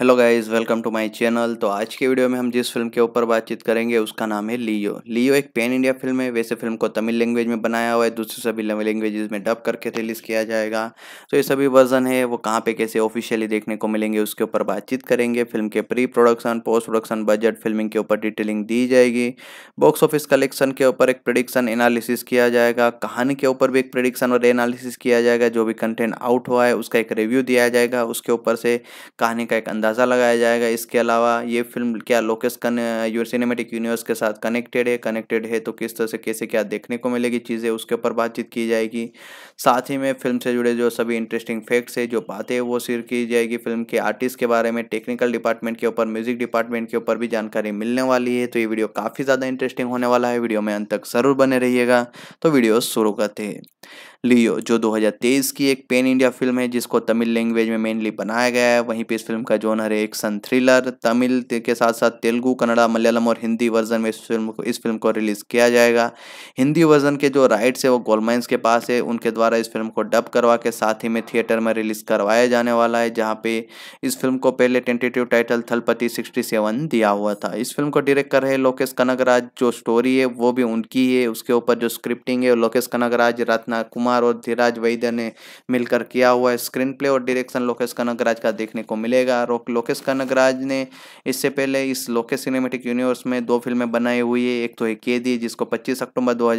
hello guys welcome to my channel तो आज के वीडियो में हम जिस फिल्म के ऊपर बातचीत करेंगे उसका नाम है लियो लियो एक पैन इंडिया फिल्म है वैसे फिल्म को तमिल लैंग्वेज में बनाया हुआ है दूसरी सभी लैंग्वेजेस में डब करके रिलीज़ किया जाएगा तो ये सभी वर्जन है वो कहाँ पे कैसे ऑफिशियली देखने को मिलेंगे उसके ऊपर बातचीत करेंगे फिल्म के pre production post production budget filming के ऊपर डिटेलिंग दी जाएगी बॉक्स ऑफिस कलेक्शन के ऊपर एक प्रडिक्शन एनालिसिस किया जाएगा कहानी के ऊपर भी एक प्रडिक्शन और एनालिसिस किया जाएगा जो भी कंटेंट आउट हुआ है उसका एक रिव्यू दिया जाएगा उसके ऊपर से कहानी का एक अंदाज अंदाज़ा लगाया जाएगा इसके अलावा ये फिल्म क्या यूर सिनेमेटिक यूनिवर्स के साथ कनेक्टेड है कनेक्टेड है तो किस तरह से कैसे क्या देखने को मिलेगी चीज़ें उसके ऊपर बातचीत की जाएगी साथ ही में फिल्म से जुड़े जो सभी इंटरेस्टिंग फैक्ट्स है जो बातें वो शेयर की जाएगी फिल्म के आर्टिस्ट के बारे में टेक्निकल डिपार्टमेंट के ऊपर म्यूजिक डिपार्टमेंट के ऊपर भी जानकारी मिलने वाली है तो ये वीडियो काफ़ी ज़्यादा इंटरेस्टिंग होने वाला है वीडियो में अंत तक ज़रूर बने रहिएगा तो वीडियो शुरू करते हैं लियो जो 2023 की एक पेन इंडिया फिल्म है जिसको तमिल लैंग्वेज में मेनली बनाया गया है वहीं पे इस फिल्म का जोनर है एक्शन थ्रिलर तमिल के साथ साथ तेलुगू कन्नड़ा मलयालम और हिंदी वर्जन में इस फिल्म को इस फिल्म को रिलीज़ किया जाएगा हिंदी वर्जन के जो राइट्स है वो गोलमाइंस के पास है उनके द्वारा इस फिल्म को डब करवा के साथ ही में थिएटर में रिलीज़ करवाया जाने वाला है जहाँ पे इस फिल्म को पहले tentative title Thalapathy sixty seven दिया हुआ था इस फिल्म को डायरेक्ट कर रहे लोकेश कनक जो स्टोरी है वो भी उनकी है उसके ऊपर जो स्क्रिप्टिंग है लोकेश कनक रत्ना कुमार कुमार और धीराज वैद्य ने मिलकर किया हुआ स्क्रीन प्ले और डायरेक्शन लोकेश कनगराज का देखने को मिलेगा लोकेश कनगराज ने इससे पहले इस लोकेश सिनेमेटिक यूनिवर्स में दो फिल्में बनाई हुई है एक तो है कैदी जिसको पच्चीस अक्टूबर दो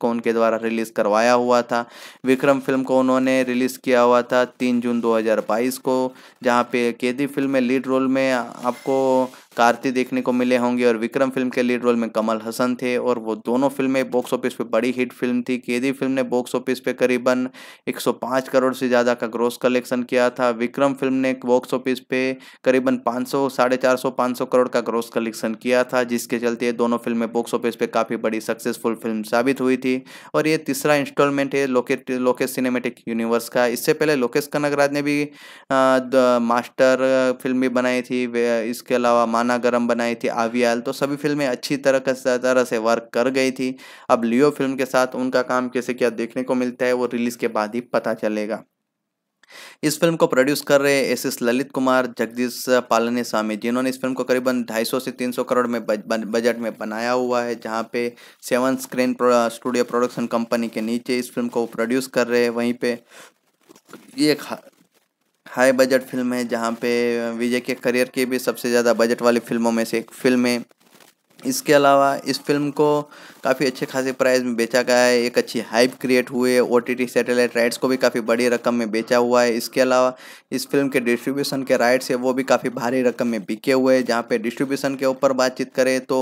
को उनके द्वारा रिलीज करवाया हुआ था विक्रम फिल्म को उन्होंने रिलीज किया हुआ था तीन जून दो को जहाँ पे कैदी फिल्म में लीड रोल में आपको कार्ति देखने को मिले होंगे और विक्रम फिल्म के लीड रोल में कमल हसन थे और वो दोनों फिल्में बॉक्स ऑफिस पे बड़ी हिट फिल्म थी केदी फिल्म ने बॉक्स ऑफिस पे करीबन 105 करोड़ से ज़्यादा का ग्रोस कलेक्शन किया था विक्रम फिल्म ने बॉक्स ऑफिस पे करीबन पाँच सौ साढ़े चार सौ पाँच सौ करोड़ का ग्रोस कलेक्शन किया था जिसके चलते दोनों फिल्में बॉक्स ऑफिस पर काफ़ी बड़ी सक्सेसफुल फिल्म साबित हुई थी और ये तीसरा इंस्टॉलमेंट है लोकेट लोकेश सिनेमेटिक यूनिवर्स का इससे पहले लोकेश कनगराज ने भी मास्टर फिल्म भी बनाई थी इसके अलावा मान खाना गर्म बनाई थी आवियाल तो सभी फिल्में अच्छी तरह तरह से वर्क कर गई थी अब लियो फिल्म के साथ उनका काम कैसे क्या देखने को मिलता है वो रिलीज के बाद ही पता चलेगा इस फिल्म को प्रोड्यूस कर रहे एस एस ललित कुमार जगदीश पालने स्वामी जिन्होंने इस फिल्म को करीबन 250 से 300 करोड़ में बजट में बनाया हुआ है जहां पे seven screen studio production company के नीचे इस फिल्म को प्रोड्यूस कर रहे हैं वहीं पे ये हाई बजट फिल्म है जहाँ पे विजय के करियर के भी सबसे ज़्यादा बजट वाली फिल्मों में से एक फिल्म है इसके अलावा इस फिल्म को काफ़ी अच्छे खासे प्राइस में बेचा गया है एक अच्छी हाइप क्रिएट हुई है ओ टी सैटेलाइट राइट्स को भी काफ़ी बड़ी रकम में बेचा हुआ है इसके अलावा इस फिल्म के डिस्ट्रीब्यूशन के राइट्स है वो भी काफ़ी भारी रकम में बिके हुए हैं जहाँ पे डिस्ट्रीब्यूशन के ऊपर बातचीत करें तो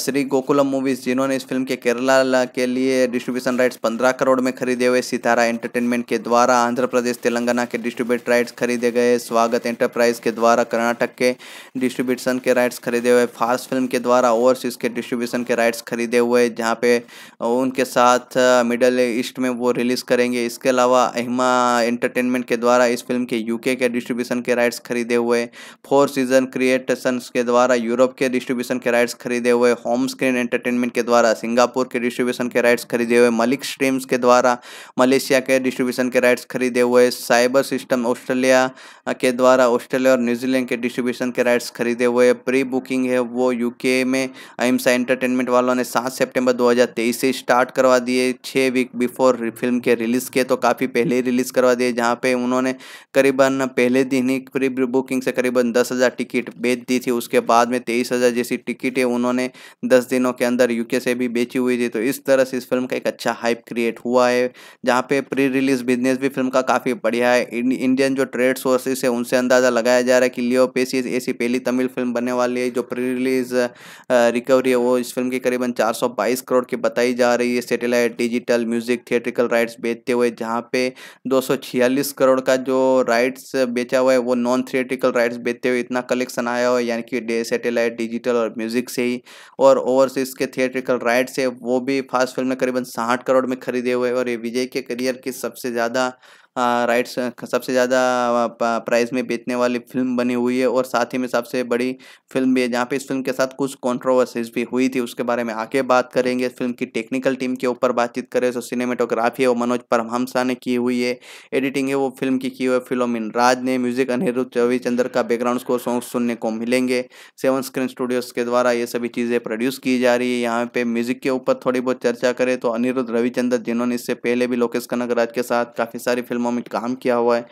श्री गोकुलम मूवीज़ जिन्होंने इस फिल्म के केरला के लिए डिस्ट्रीब्यूशन राइट्स पंद्रह करोड़ में खरीदे हुए सितारा एंटरटेनमेंट के द्वारा आंध्र प्रदेश तेलंगाना के डिस्ट्रीब्यूट राइट्स खरीदे गए स्वागत एंटरप्राइज के द्वारा कर्नाटक के डिस्ट्रीब्यूशन के राइट्स खरीदे हुए फास्ट फिल्म के द्वारा ओवरसीज के डिस्ट्रीब्यूशन के राइट्स खरीदे हुए जहाँ पे उनके साथ मिडल ईस्ट में वो रिलीज़ करेंगे इसके अलावा अहमा एंटरटेनमेंट के द्वारा इस फिल्म के यूके के डिस्ट्रीब्यूशन के राइट्स खरीदे हुए फोर सीजन क्रिएटसन्स के द्वारा यूरोप के डिस्ट्रीब्यूशन के राइट्स खरीदे हुए होम स्क्रीन एंटरटेनमेंट के द्वारा सिंगापुर के डिस्ट्रीब्यूशन के राइट्स खरीदे हुए मलिक स्ट्रीम्स के द्वारा मलेशिया के डिस्ट्रीब्यूशन के राइट्स खरीदे हुए साइबर सिस्टम ऑस्ट्रेलिया के द्वारा ऑस्ट्रेलिया और न्यूजीलैंड के डिस्ट्रीब्यूशन के राइट्स खरीदे हुए प्री बुकिंग है वो यूके में अहिमसा एंटरटेनमेंट वालों ने सात से सितंबर 2023 से स्टार्ट करवा दिए छः वीक बिफोर फिल्म के रिलीज़ के तो काफ़ी पहले ही रिलीज़ करवा दिए जहाँ पे उन्होंने करीबन पहले दिन ही प्री बुकिंग से करीबन दस हज़ार टिकट बेच दी थी उसके बाद में तेईस हज़ार जैसी टिकटें उन्होंने दस दिनों के अंदर यूके से भी बेची हुई थी तो इस तरह से इस फिल्म का एक अच्छा हाइप क्रिएट हुआ है जहाँ पे प्री रिलीज़ बिजनेस भी फिल्म का काफ़ी बढ़िया है इंडियन जो ट्रेड सोर्सेस है उनसे अंदाज़ा लगाया जा रहा है कि लियो पेसी ऐसी पहली तमिल फिल्म बनने वाली है जो प्री रिलीज़ रिकवरी है वो इस फिल्म के करीबन चार बाईस करोड़ की बताई जा रही है satellite digital music theatrical rights बेचते हुए जहाँ पे दो करोड़ का जो राइट्स बेचा हुआ है वो नॉन थिएट्रिकल राइट्स बेचते हुए इतना कलेक्शन आया हुआ है यानी कि सेटेलाइट डिजिटल और म्यूजिक से ही और ओवरसीज के थिएट्रिकल राइट्स है वो भी फास्ट फिल्म में करीबन साठ करोड़ में खरीदे हुए और ये विजय के करियर की सबसे ज़्यादा राइट्स हाँ, सबसे ज़्यादा प्राइस में बेचने वाली फिल्म बनी हुई है और साथ ही में सबसे बड़ी फिल्म भी है जहाँ पे इस फिल्म के साथ कुछ कॉन्ट्रोवर्सीज भी हुई थी उसके बारे में आगे बात करेंगे फिल्म की टेक्निकल टीम के ऊपर बातचीत करें तो सिनेमेटोग्राफी है वो मनोज परमहंसा ने की हुई है एडिटिंग है वो फिल्म की की हुई है फिलोमिन राज ने म्यूजिक अनिरुद्ध रविचंद्र का बैकग्राउंड स्कोर सॉन्ग सुनने को मिलेंगे सेवन स्क्रीन स्टूडियोज़ के द्वारा ये सभी चीज़ें प्रोड्यूस की जा रही है यहाँ पे म्यूजिक के ऊपर थोड़ी बहुत चर्चा करें तो अनिरुद्ध रविचंद्र जिन्होंने इससे पहले भी लोकेश कनक राज के साथ काफ़ी सारी फिल्म फिल्मों में काम किया हुआ है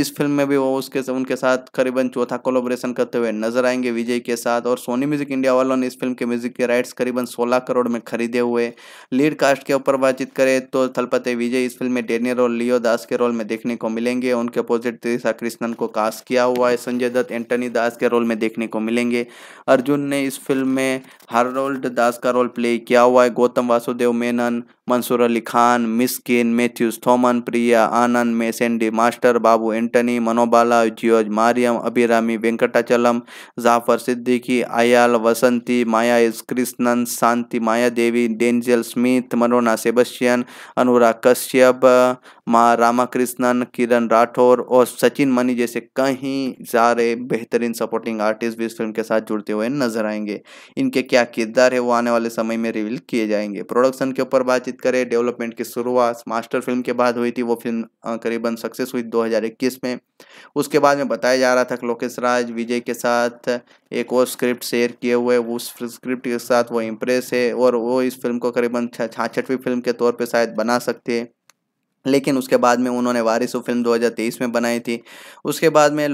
इस फिल्म में भी वो उसके उनके साथ करीबन चौथा कोलोब्रेशन करते हुए नजर आएंगे विजय के साथ और सोनी म्यूजिक इंडिया वालों ने इस फिल्म के म्यूजिक के राइट्स करीबन सोलह करोड़ में खरीदे हुए लीड कास्ट के ऊपर बातचीत करें तो थलपते विजय इस फिल्म में डेनियर और लियो दास के रोल में देखने को मिलेंगे उनके अपोजिट त्रिशा कृष्णन को कास्ट किया हुआ है संजय दत्त एंटनी दास के रोल में देखने को मिलेंगे अर्जुन ने इस फिल्म में हारोल्ड दास का रोल प्ले किया हुआ है गौतम वासुदेव मेनन मंसूर अली खान मिस्किन मैथ्यूज थोमन प्रिया आनंद मेसेंडी मास्टर बाबू एंटनी मनोबाला जियोज मारियम अभिरामी वेंकटाचलम जाफर सिद्दीकी आयाल Vasanthi Maya is Krishnan Shanti Maya Devi Denzel Smith मनोना सेबस्टियन अनुराग कश्यप माँ रामाकृष्णन किरण राठौर और सचिन मनी जैसे कहीं सारे बेहतरीन सपोर्टिंग आर्टिस्ट भी इस फिल्म के साथ जुड़ते हुए नजर आएंगे इनके क्या किरदार है वो आने वाले समय में रिवील किए जाएंगे प्रोडक्शन के ऊपर बातचीत आयोजित करे डेवलपमेंट की शुरुआत मास्टर फिल्म के बाद हुई थी वो फिल्म करीबन सक्सेस हुई 2021 में उसके बाद में बताया जा रहा था कि लोकेश राज विजय के साथ एक और स्क्रिप्ट शेयर किए हुए उस स्क्रिप्ट के साथ वो इम्प्रेस है और वो इस फिल्म को करीबन छाछठवीं फिल्म के तौर पर शायद बना सकते हैं लेकिन उसके बाद में उन्होंने वारिस फिल्म 2023 में बनाई थी उसके बाद में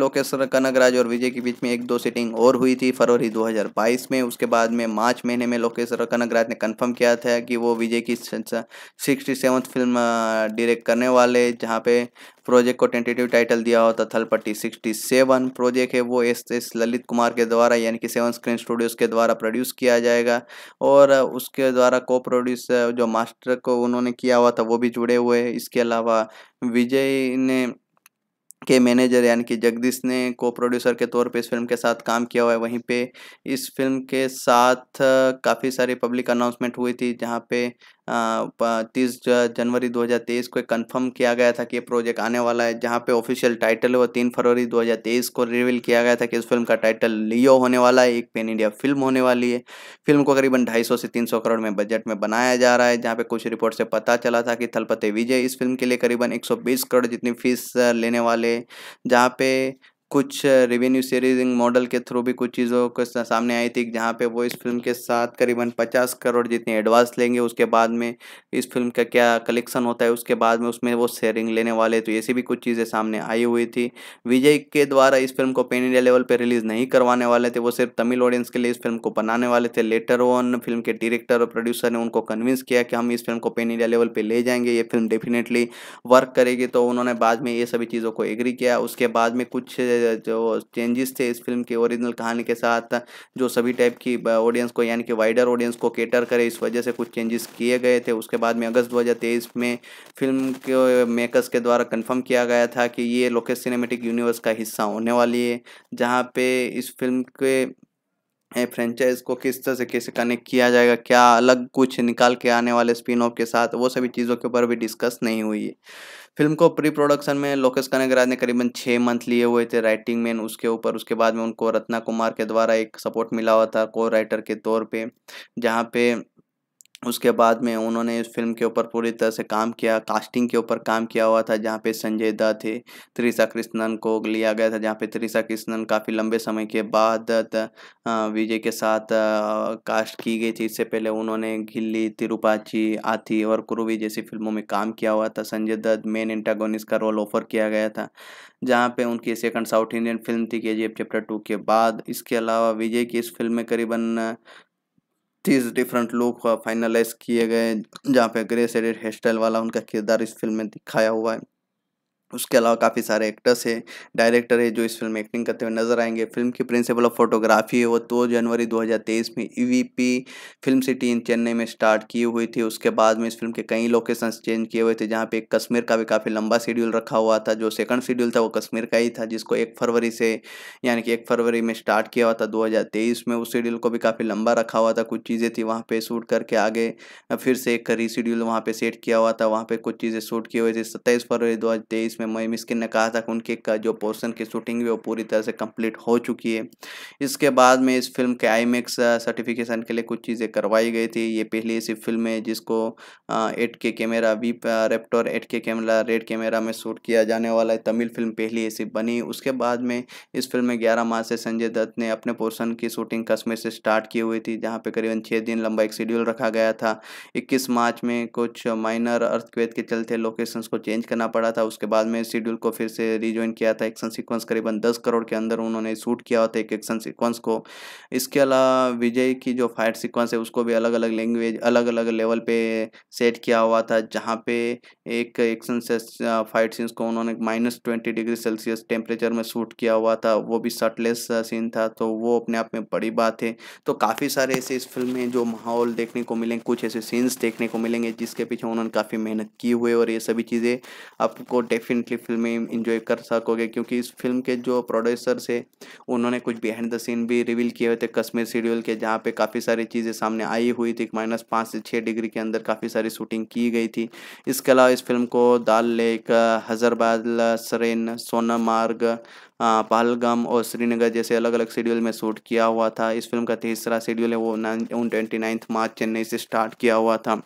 कनक राज और विजय के बीच में एक दो सीटिंग और हुई थी फरवरी 2022 में उसके बाद में मार्च महीने में कनक राज ने कंफर्म किया था कि वो विजय की सिक्सटी फिल्म डायरेक्ट करने वाले जहाँ पे प्रोजेक्ट को टेंटेटिव टाइटल दिया होता तो थल पट्टी सिक्सटी सेवन प्रोजेक्ट है वो एस एस ललित कुमार के द्वारा यानी कि सेवन स्क्रीन स्टूडियोज़ के द्वारा प्रोड्यूस किया जाएगा और उसके द्वारा को प्रोड्यूस जो मास्टर को उन्होंने किया हुआ था वो भी जुड़े हुए हैं इसके अलावा विजय ने के मैनेजर यानी कि जगदीश ने को प्रोड्यूसर के तौर पे इस फिल्म के साथ काम किया हुआ है वहीं पे इस फिल्म के साथ काफ़ी सारी पब्लिक अनाउंसमेंट हुई थी जहाँ पे तीस जनवरी 2023 को कंफर्म किया गया था कि ये प्रोजेक्ट आने वाला है जहाँ पे ऑफिशियल टाइटल है वो तीन फरवरी 2023 को रिवील किया गया था कि इस फिल्म का टाइटल लियो होने वाला है एक पेन इंडिया फिल्म होने वाली है फिल्म को करीबन 250 से 300 करोड़ में बजट में बनाया जा रहा है जहाँ पे कुछ रिपोर्ट से पता चला था कि थलपते विजय इस फिल्म के लिए करीबन एक करोड़ जितनी फीस लेने वाले जहाँ पे कुछ रेवेन्यू सीरीजिंग मॉडल के थ्रू भी कुछ चीज़ों के सामने आई थी जहाँ पे वो इस फिल्म के साथ करीबन पचास करोड़ जितने एडवांस लेंगे उसके बाद में इस फिल्म का क्या कलेक्शन होता है उसके बाद में उसमें वो शेयरिंग लेने वाले तो ऐसी भी कुछ चीज़ें सामने आई हुई थी विजय के द्वारा इस फिल्म को पेन इंडिया लेवल पर रिलीज़ नहीं करवाने वाले थे वो सिर्फ तमिल ऑडियंस के लिए इस फिल्म को बनाने वाले थे लेटर ऑन फिल्म के डायरेक्टर और प्रोड्यूसर ने उनको कन्विंस किया कि हम इस फिल्म को पेन इंडिया लेवल पर ले जाएंगे ये फिल्म डेफिनेटली वर्क करेगी तो उन्होंने बाद में ये सभी चीज़ों को एग्री किया उसके बाद में कुछ जो चेंजेस थे इस फिल्म के ओरिजिनल कहानी के साथ जो सभी टाइप की ऑडियंस को यानी कि वाइडर ऑडियंस को केटर करे इस वजह से कुछ चेंजेस किए गए थे उसके बाद में अगस्त दो में फिल्म के मेकर्स के द्वारा कन्फर्म किया गया था कि ये लोकेश सिनेमेटिक यूनिवर्स का हिस्सा होने वाली है जहाँ पे इस फिल्म के फ्रेंचाइज को किस तरह से कैसे कनेक्ट किया जाएगा क्या अलग कुछ निकाल के आने वाले स्पिन ऑफ के साथ वो सभी चीज़ों के ऊपर भी डिस्कस नहीं हुई है फिल्म को प्री प्रोडक्शन में लोकेश कनगराज ने करीबन छः मंथ लिए हुए थे राइटिंग में उसके ऊपर उसके बाद में उनको रत्ना कुमार के द्वारा एक सपोर्ट मिला हुआ था को राइटर के तौर पर जहाँ पे उसके बाद में उन्होंने इस फिल्म के ऊपर पूरी तरह से काम किया कास्टिंग के ऊपर काम किया हुआ था जहाँ पे संजय दत्त थे त्रिशा कृष्णन को लिया गया था जहाँ पे त्रिशा कृष्णन काफ़ी लंबे समय के बाद विजय के साथ कास्ट की गई थी इससे पहले उन्होंने गिल्ली तिरुपाची आती और कुरुवी जैसी फिल्मों में काम किया हुआ था संजय दत्त मेन इंटागोनिस का रोल ऑफर किया गया था जहाँ पे उनकी सेकंड साउथ इंडियन फिल्म थी के जी चैप्टर टू के बाद इसके अलावा विजय की इस फिल्म में करीबन तीस डिफरेंट लुक फाइनलाइज किए गए जहाँ पे ग्रे सेडेड हेयर स्टाइल वाला उनका किरदार इस फिल्म में दिखाया हुआ है उसके अलावा काफ़ी सारे एक्टर्स है डायरेक्टर है जो इस फिल्म में एक्टिंग करते हुए नजर आएंगे फिल्म की प्रिंसिपल ऑफ फोटोग्राफी है वो तो दो जनवरी 2023 में EVP film city in Chennai में स्टार्ट की हुई थी उसके बाद में इस फिल्म के कई लोकेशंस चेंज किए हुए थे जहाँ पे कश्मीर का भी काफ़ी लंबा शेड्यूल रखा हुआ था जो सेकंड शेड्यूल था वो कश्मीर का ही था जिसको एक फरवरी से यानी कि एक फरवरी में स्टार्ट किया हुआ था दो में उस शेड्यूल को भी काफ़ी लंबा रखा हुआ था कुछ चीज़ें थी वहाँ पर शूट करके आगे फिर से एक रीशेड्यूल वहाँ पर सेट किया हुआ था वहाँ पर कुछ चीज़ें शूट किए हुए थे सत्ताईस फरवरी दो में जिसमें मई मिस्किन ने कहा था कि उनके का जो पोर्शन की शूटिंग है वो पूरी तरह से कंप्लीट हो चुकी है इसके बाद में इस फिल्म के आई सर्टिफिकेशन के लिए कुछ चीज़ें करवाई गई थी ये पहली ऐसी फिल्म है जिसको eight K camera V रेप्टोर eight K camera red camera में शूट किया जाने वाला है तमिल फिल्म पहली ऐसी बनी उसके बाद में इस फिल्म में ग्यारह मार्च से संजय दत्त ने अपने पोर्सन की शूटिंग कश्मीर से स्टार्ट की हुई थी जहाँ पर करीबन छः दिन लंबा एक शेड्यूल रखा गया था इक्कीस मार्च में कुछ माइनर अर्थक्वेत के चलते लोकेशंस को चेंज करना पड़ा था उसके बाद बाद में शेड्यूल को फिर से रिज्वाइन किया था एक्शन सीक्वेंस करीबन दस करोड़ के अंदर उन्होंने शूट किया होता एक एक्शन सीक्वेंस को इसके अलावा विजय की जो फाइट सीक्वेंस है उसको भी अलग अलग लैंग्वेज अलग अलग लेवल पे सेट किया हुआ था जहाँ पे एक एक्शन से फाइट सीन्स को उन्होंने minus twenty degree Celsius temperature में शूट किया हुआ था वो भी शर्टलेस सीन था तो वो अपने आप में बड़ी बात है तो काफ़ी सारे ऐसे इस फिल्म में जो माहौल देखने को मिलेंगे कुछ ऐसे सीन्स देखने को मिलेंगे जिसके पीछे उन्होंने काफ़ी मेहनत की हुई और ये सभी चीज़ें आपको डेफिनेट डेफिनेटली फिल्में इंजॉय कर सकोगे क्योंकि इस फिल्म के जो प्रोड्यूसर्स है उन्होंने कुछ बिहाइंड द सीन भी रिवील किए हुए थे कश्मीर शेड्यूल के जहाँ पे काफ़ी सारी चीज़ें सामने आई हुई थी माइनस पाँच से छः डिग्री के अंदर काफ़ी सारी शूटिंग की गई थी इसके अलावा इस फिल्म को दाल लेक हजरबाद सरेन सोनमार्ग पहलगम और श्रीनगर जैसे अलग अलग शेड्यूल में शूट किया हुआ था इस फिल्म का तीसरा शेड्यूल है वो nine twenty ninth March Chennai से स्टार्ट किया हुआ था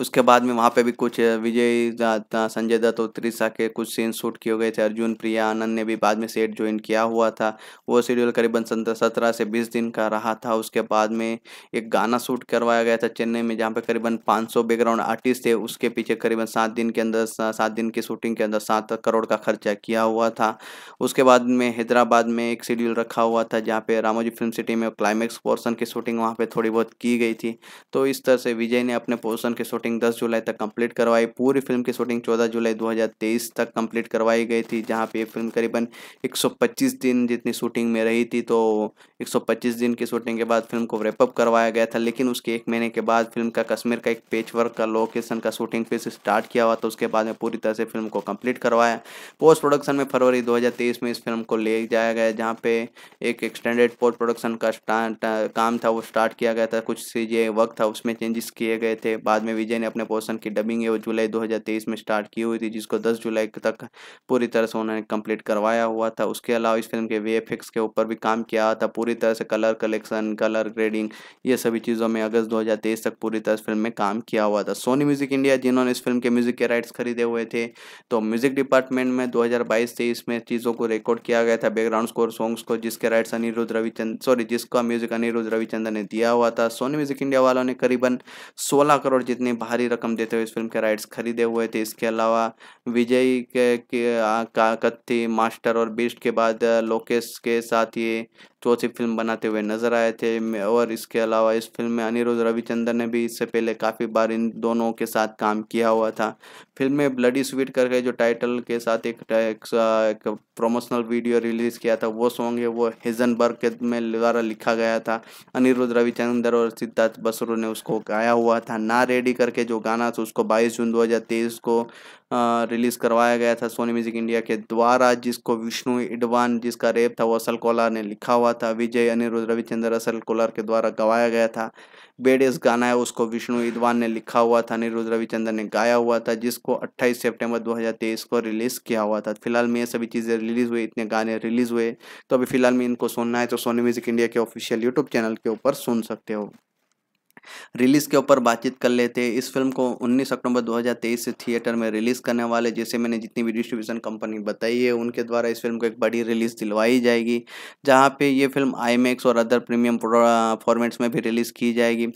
उसके बाद में वहाँ पे भी कुछ विजय संजय दत्त और त्रिशा के कुछ सीन शूट किए गए थे अर्जुन प्रिया आनंद ने भी बाद में सेट ज्वाइन किया हुआ था वो शेड्यूल करीबन सत्रह से बीस दिन का रहा था उसके बाद में एक गाना शूट करवाया गया था चेन्नई में जहाँ पे करीबन पाँच बैकग्राउंड आर्टिस्ट थे उसके पीछे करीबन सात दिन के अंदर सात दिन की शूटिंग के अंदर सात करोड़ का खर्चा किया हुआ था उसके बाद में हैदराबाद में एक शेड्यूल रखा हुआ था जहाँ पे रामोजी फिल्म सिटी में क्लाइमैक्स पोर्सन की शूटिंग वहाँ पे थोड़ी बहुत की गई थी तो इस तरह से विजय ने अपने पोर्सन के की शूटिंग 10 जुलाई तक कंप्लीट करवाई पूरी फिल्म की शूटिंग 14 जुलाई 2023 तक कंप्लीट करवाई गई थी जहां पे फिल्म करीबन 125 दिन जितनी शूटिंग में रही थी तो 125 दिन की शूटिंग के बाद फिल्म को रेपअप करवाया गया था लेकिन उसके एक महीने के बाद फिल्म का कश्मीर का एक पेच वर्क का लोकेशन का शूटिंग फिर स्टार्ट किया हुआ तो उसके बाद में पूरी तरह से फिल्म को कंप्लीट करवाया पोस्ट प्रोडक्शन में फरवरी दो में इस फिल्म को ले जाया गया जहाँ पे एक एक्सटेंडेड पोस्ट प्रोडक्शन का काम था वो स्टार्ट किया गया था कुछ चीज़ें वर्क था उसमें चेंजेस किए गए थे बाद बाद में विजय ने अपने पोर्सन की डबिंग है वो जुलाई 2023 में स्टार्ट की हुई थी जिसको 10 जुलाई तक पूरी तरह से उन्होंने कंप्लीट करवाया हुआ था उसके अलावा इस फिल्म के वे के ऊपर भी काम किया था पूरी तरह से कलर कलेक्शन कलर ग्रेडिंग ये सभी चीज़ों में अगस्त दो तक पूरी तरह फिल्म में काम किया हुआ था सोनी म्यूजिक इंडिया जिन्होंने इस फिल्म के म्यूजिक के राइट्स खरीदे हुए थे तो म्यूजिक डिपार्टमेंट में दो हज़ार में चीज़ों को रिकॉर्ड किया गया था बैकग्राउंड स्कोर सॉन्ग्स को जिसके राइट्स अनिरुद्ध रविचंद सॉरी जिसका म्यूजिक अनिरुद्ध रविचंद्र ने दिया हुआ था सोनी म्यूजिक इंडिया वालों ने करीबन सोलह करोड़ जितनी भारी रकम देते हुए इस फिल्म के राइट्स खरीदे हुए थे इसके अलावा विजय के, के कत्ती मास्टर और बीस्ट के बाद लोकेश के साथ ये चौथी फिल्म बनाते हुए नजर आए थे और इसके अलावा इस फिल्म में अनिरुद्ध रविचंद्र ने भी इससे पहले काफ़ी बार इन दोनों के साथ काम किया हुआ था फिल्म में ब्लडी स्वीट करके जो टाइटल के साथ एक, एक, एक प्रमोशनल वीडियो रिलीज़ किया था वो सॉन्ग है वो हेजनबर्ग के में द्वारा लिखा गया था अनिरुद्ध रविचंद्र और सिद्धार्थ बसरू ने उसको गाया हुआ था ना रेडी करके जो गाना था उसको बाईस जून दो को रिलीज़ करवाया गया था सोनी म्यूजिक इंडिया के द्वारा जिसको विष्णु इडवान जिसका रेप था वो असल कोलार ने लिखा हुआ था विजय अनिरुद्ध रविचंद्र असल कोलार के द्वारा गवाया गया था बेडेस गाना है उसको विष्णु इडवान ने लिखा हुआ था अनिरुद्ध रविचंद्र ने गाया हुआ था जिसको अट्ठाईस सेप्टेम्बर दो को रिलीज़ किया हुआ था फिलहाल में ये सभी चीज़ें रिलीज़ हुई इतने गाने रिलीज़ हुए तो अभी फिलहाल में इनको सुनना है तो सोनी म्यूजिक इंडिया के ऑफिशियल यूट्यूब चैनल के ऊपर सुन सकते हो रिलीज़ के ऊपर बातचीत कर लेते हैं इस फिल्म को 19 अक्टूबर 2023 से थिएटर में रिलीज़ करने वाले जैसे मैंने जितनी भी डिस्ट्रीब्यूशन कंपनी बताई है उनके द्वारा इस फिल्म को एक बड़ी रिलीज़ दिलवाई जाएगी जहां पे ये फिल्म आई और अदर प्रीमियम फॉर्मेट्स में भी रिलीज़ की जाएगी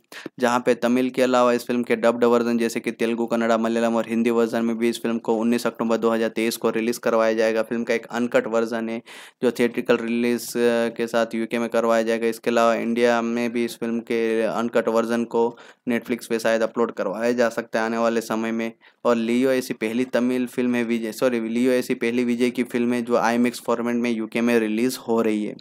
जहाँ पर तमिल के अलावा इस फिल्म के डब्ड वर्जन जैसे कि तेलुगु कन्नड़ा मलयालम और हिंदी वर्जन में भी इस फिल्म को उन्नीस अक्टूबर दो को रिलीज़ करवाया जाएगा फिल्म का एक अनकट वर्जन है जो थिएट्रिकल रिलीज़ के साथ यूके में करवाया जाएगा इसके अलावा इंडिया में भी इस फिल्म के अनकट वर्जन सीजन को नेटफ्लिक्स पे शायद अपलोड करवाया जा सकता है आने वाले समय में और लियो ऐसी पहली तमिल फिल्म है विजय सॉरी लियो ऐसी पहली विजय की फिल्म है जो आई फॉर्मेट में यूके में रिलीज़ हो रही है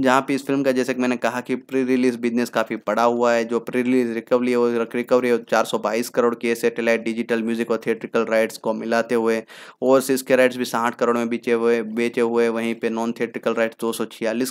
जहाँ पर इस फिल्म का जैसे कि मैंने कहा कि प्री रिलीज़ बिजनेस काफ़ी बड़ा हुआ है जो प्री रिलीज रिकवरी रिकवरी चार करोड़ की सेटेलाइट डिजिटल म्यूजिक और थिएट्रिकल राइट्स को मिलाते हुए ओवरसीज के राइट्स भी साठ करोड़ में बेचे हुए बेचे हुए वहीं पर नॉन थिएट्रिकल राइट्स दो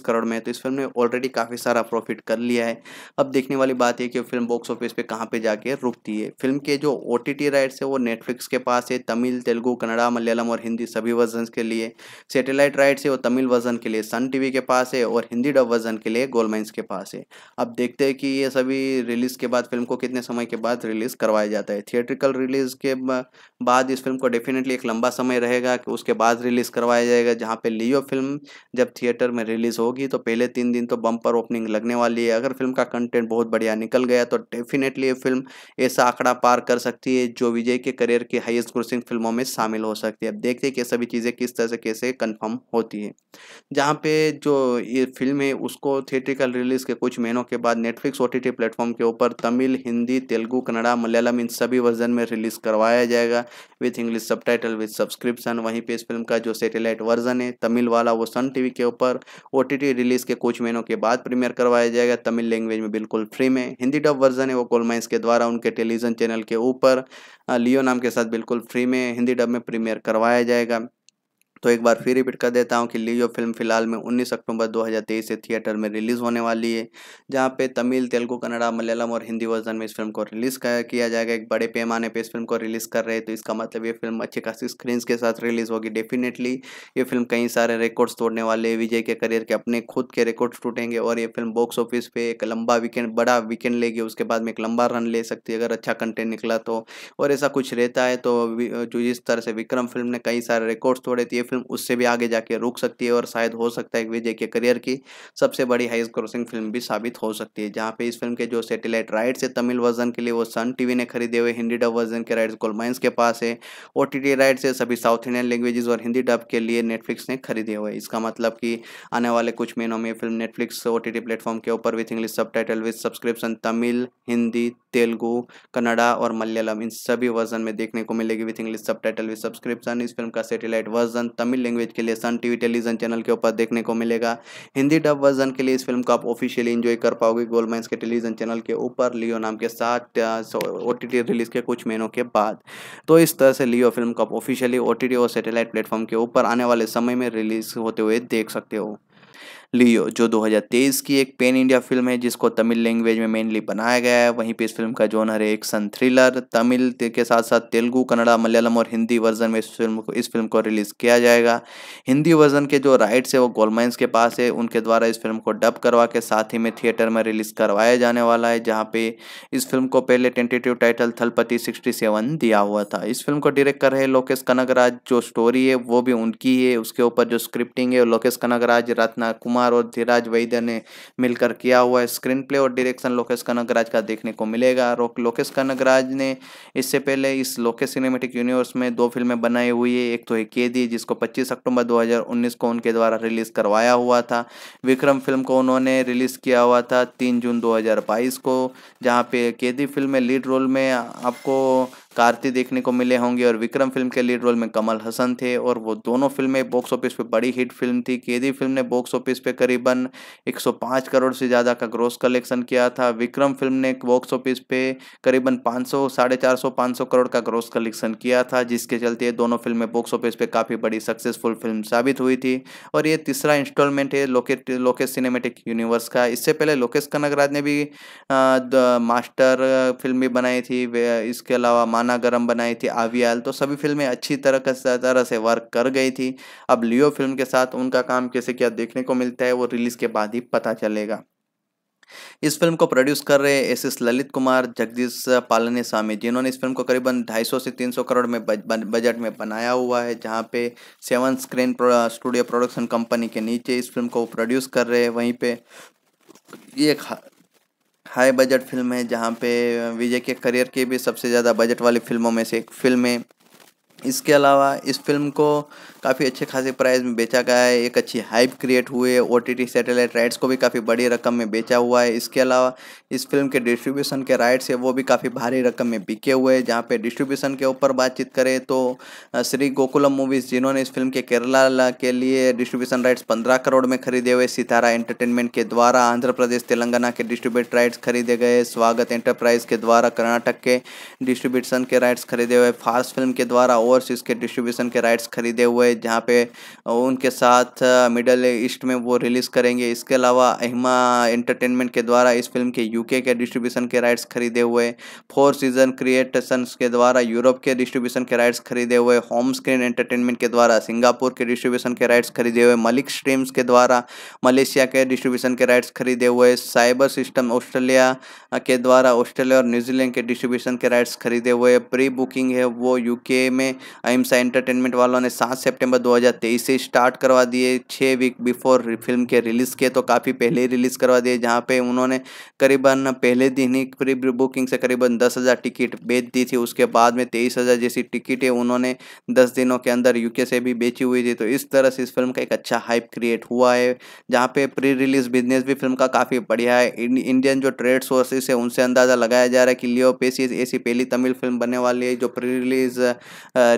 करोड़ में तो इस फिल्म ने ऑलरेडी काफ़ी सारा प्रॉफिट कर लिया है अब देखने वाली बात यह कि फिल्म बॉक्स ऑफिस पे कहाँ पे जाके रुकती है फिल्म के जो ओ टी टी राइट्स है वो नेटफ्लिक्स के पास है तमिल तेलुगू कन्नड़ा मलयालम और हिंदी सभी वर्जन के लिए सेटेलाइट राइट्स है वो तमिल वर्जन के लिए सन टीवी के पास है और हिंदी डब वर्जन के लिए गोलमाइंस के पास है अब देखते हैं कि ये सभी रिलीज़ के बाद फिल्म को कितने समय के बाद रिलीज़ करवाया जाता है थिएट्रिकल रिलीज़ के बाद इस फिल्म को डेफिनेटली एक लंबा समय रहेगा कि उसके बाद रिलीज़ करवाया जाएगा जहाँ पे लियो फिल्म जब थिएटर में रिलीज़ होगी तो पहले तीन दिन तो बम्पर ओपनिंग लगने वाली है अगर फिल्म का कंटेंट बहुत बढ़िया निकल गया तो डेफिनेटली तो ये फिल्म ऐसा आंकड़ा पार कर सकती है जो विजय के करियर की हाइएस्ट ग्रोसिंग फिल्मों में शामिल हो सकती है अब देखते हैं कि सभी चीज़ें किस तरह से कैसे कन्फर्म होती है जहाँ पे जो ये फिल्म है उसको थिएट्रिकल रिलीज के कुछ महीनों के बाद नेटफ्लिक्स ओ टी प्लेटफॉर्म के ऊपर तमिल हिंदी तेलुगू कन्नड़ा मलयालम इन सभी वर्जन में रिलीज करवाया जाएगा विथ इंग्लिश सब टाइटल सब्सक्रिप्शन वहीं पे इस फिल्म का जो सेटेलाइट वर्जन है तमिल वाला वो सन टीवी के ऊपर ओ रिलीज के कुछ महीनों के बाद प्रीमियर करवाया जाएगा तमिल लैंग्वेज में बिल्कुल फ्री में हिंदी डब वर्जन है वो कोलमाइंस के द्वारा उनके टेलीविज़न चैनल के ऊपर लियो नाम के साथ बिल्कुल फ्री में हिंदी डब में प्रीमियर करवाया जाएगा तो एक बार फिर रिपीट कर देता हूँ कि लियो फिल्म फिलहाल में 19 अक्टूबर 2023 से थिएटर में रिलीज़ होने वाली है जहाँ पे तमिल तेलुगु कन्नड़ा मलयालम और हिंदी वर्जन में इस फिल्म को रिलीज़ किया जाएगा एक बड़े पैमाने पे इस फिल्म को रिलीज़ कर रहे हैं तो इसका मतलब ये फिल्म अच्छी खासी स्क्रीन के साथ रिलीज़ होगी डेफिनेटली ये फिल्म कई सारे रिकॉर्ड्स तोड़ने वाले विजय के करियर के अपने खुद के रिकॉर्ड्स टूटेंगे और ये फिल्म बॉक्स ऑफिस पर एक लंबा वीकेंड बड़ा वीकेंड लेगी उसके बाद में एक लंबा रन ले सकती है अगर अच्छा कंटेंट निकला तो और ऐसा कुछ रहता है तो जो जिस तरह से विक्रम फिल्म ने कई सारे रिकॉर्ड्स तोड़े थे फिल्म उससे भी आगे जाके रुक सकती है और शायद हो सकता है विजय के करियर की सबसे बड़ी हाइस्ट क्रॉसिंग फिल्म भी साबित हो सकती है जहाँ पे इस फिल्म के जो सेटेलाइट राइट्स है तमिल वर्जन के लिए वो सन टीवी ने खरीदे हुए हिंदी डब वर्जन के राइट्स गोलमाइंस के पास है ओ टी राइट्स है सभी साउथ इंडियन लैंग्वेजेस और हिंदी डब के लिए नेटफ्लिक्स ने खरीदे हुए इसका मतलब कि आने वाले कुछ महीनों में film Netflix O T platform के ऊपर विथ इंग्लिश सब title with subscription Tamil Hindi Telugu Kannada और मलयालम इन सभी वर्जन में देखने को मिलेगी विथ इंग्लिश सब टाइटल विथ सब्सक्रिप्शन इस फिल्म का सेटेलाइट वर्जन तमिल लैंग्वेज के लिए सन टीवी टेलीविजन चैनल के ऊपर देखने को मिलेगा हिंदी डब वर्जन के लिए इस फिल्म को आप ऑफिशियली इंजॉय कर पाओगे गोल्ड माइंस के टेलीविजन चैनल के ऊपर लियो नाम के साथ ओ रिलीज के कुछ महीनों के बाद तो इस तरह से लियो फिल्म को आप ऑफिशियली ओ और सेटेलाइट प्लेटफॉर्म के ऊपर आने वाले समय में रिलीज होते हुए देख सकते हो लियो जो 2023 की एक पेन इंडिया फिल्म है जिसको तमिल लैंग्वेज में मेनली बनाया गया है वहीं पे इस फिल्म का जोनर है एक्शन थ्रिलर तमिल के साथ साथ तेलुगू कन्नड़ा मलयालम और हिंदी वर्जन में इस फिल्म को इस फिल्म को रिलीज़ किया जाएगा हिंदी वर्जन के जो राइट्स है वो गोलमाइंस के पास है उनके द्वारा इस फिल्म को डब करवा के साथ ही में थिएटर में रिलीज़ करवाया जाने वाला है जहाँ पे इस फिल्म को पहले tentative title Thalapathy sixty seven दिया हुआ था इस फिल्म को डायरेक्ट कर रहे लोकेश कनक जो स्टोरी है वो भी उनकी है उसके ऊपर जो स्क्रिप्टिंग है लोकेश कनक रत्ना कुमार कुमार और धीराज वैद्य ने मिलकर किया हुआ स्क्रीन प्ले और डायरेक्शन लोकेश कनगराज का देखने को मिलेगा लोकेश कनगराज ने इससे पहले इस लोकेश सिनेमेटिक यूनिवर्स में दो फिल्में बनाई हुई है एक तो है कैदी जिसको पच्चीस अक्टूबर दो को उनके द्वारा रिलीज करवाया हुआ था विक्रम फिल्म को उन्होंने रिलीज किया हुआ था तीन जून दो को जहाँ पे केदी फिल्म में लीड रोल में आपको कार्ति देखने को मिले होंगे और विक्रम फिल्म के लीड रोल में कमल हसन थे और वो दोनों फिल्में बॉक्स ऑफिस पे बड़ी हिट फिल्म थी केदी फिल्म ने बॉक्स ऑफिस पे करीबन 105 करोड़ से ज़्यादा का ग्रोस कलेक्शन किया था विक्रम फिल्म ने बॉक्स ऑफिस पे करीबन पाँच सौ साढ़े चार सौ पाँच सौ करोड़ का ग्रोस कलेक्शन किया था जिसके चलते ये दोनों फिल्में बॉक्स ऑफिस पर काफ़ी बड़ी सक्सेसफुल फिल्म साबित हुई थी और ये तीसरा इंस्टॉलमेंट है लोकेट लोकेश सिनेमेटिक यूनिवर्स का इससे पहले लोकेश कनकराज ने भी मास्टर फिल्म भी बनाई थी इसके अलावा मान खाना गर्म बनाई थी आवियाल तो सभी फिल्में अच्छी तरह तरह से वर्क कर गई थी अब लियो फिल्म के साथ उनका काम कैसे क्या देखने को मिलता है वो रिलीज के बाद ही पता चलेगा इस फिल्म को प्रोड्यूस कर रहे एस एस ललित कुमार जगदीश पालने स्वामी जिन्होंने इस फिल्म को करीबन 250 से 300 करोड़ में बजट में बनाया हुआ है जहां पे seven screen studio production company के नीचे इस फिल्म को प्रोड्यूस कर रहे हैं वहीं पे ये हाई बजट फिल्म है जहाँ पे विजय के करियर के भी सबसे ज़्यादा बजट वाली फिल्मों में से एक फिल्म है इसके अलावा इस फिल्म को काफ़ी अच्छे खासे प्राइस में बेचा गया है एक अच्छी हाइप क्रिएट हुई है ओ टी सैटेलाइट राइट्स को भी काफ़ी बड़ी रकम में बेचा हुआ है इसके अलावा इस फिल्म के डिस्ट्रीब्यूशन के राइट्स है वो भी काफ़ी भारी रकम में बिके हुए हैं जहाँ पे डिस्ट्रीब्यूशन के ऊपर बातचीत करें तो श्री गोकुलम मूवीज़ जिन्होंने इस फिल्म के केरला के लिए डिस्ट्रीब्यूशन राइट्स पंद्रह करोड़ में खरीदे हुए सितारा एंटरटेनमेंट के द्वारा आंध्र प्रदेश तेलंगाना के डिस्ट्रीब्यूट राइट्स खरीदे गए स्वागत एंटरप्राइज के द्वारा कर्नाटक के डिस्ट्रीब्यूशन के राइट्स खरीदे हुए फास्ट फिल्म के द्वारा ओवरसीज के डिस्ट्रीब्यूशन के राइट्स खरीदे हुए हुए जहाँ पे उनके साथ मिडल ईस्ट में वो रिलीज़ करेंगे इसके अलावा अहिमा एंटरटेनमेंट के द्वारा इस फिल्म के यूके के डिस्ट्रीब्यूशन के राइट्स खरीदे हुए फोर सीजन क्रिएटसन्स के द्वारा यूरोप के डिस्ट्रीब्यूशन के राइट्स खरीदे हुए होम स्क्रीन एंटरटेनमेंट के द्वारा सिंगापुर के डिस्ट्रीब्यूशन के राइट्स खरीदे हुए मलिक स्ट्रीम्स के द्वारा मलेशिया के डिस्ट्रीब्यूशन के राइट्स खरीदे हुए साइबर सिस्टम ऑस्ट्रेलिया के द्वारा ऑस्ट्रेलिया और न्यूजीलैंड के डिस्ट्रीब्यूशन के राइट्स खरीदे हुए प्री बुकिंग है वो यूके में अहिमसा एंटरटेनमेंट वालों ने सात से सितंबर 2023 से स्टार्ट करवा दिए छः वीक बिफोर फिल्म के रिलीज़ के तो काफ़ी पहले ही रिलीज़ करवा दिए जहाँ पे उन्होंने करीबन पहले दिन ही प्री बुकिंग से करीबन दस हज़ार टिकट बेच दी थी उसके बाद में तेईस हज़ार जैसी टिकटें उन्होंने दस दिनों के अंदर यूके से भी बेची हुई थी तो इस तरह से इस फिल्म का एक अच्छा हाइप क्रिएट हुआ है जहाँ पे प्री रिलीज़ बिजनेस भी फिल्म का काफ़ी बढ़िया है इंडियन जो ट्रेड सोर्सेस है उनसे अंदाज़ा लगाया जा रहा है कि लियो पेसिस ऐसी पहली तमिल फिल्म बनने वाली है जो प्री रिलीज़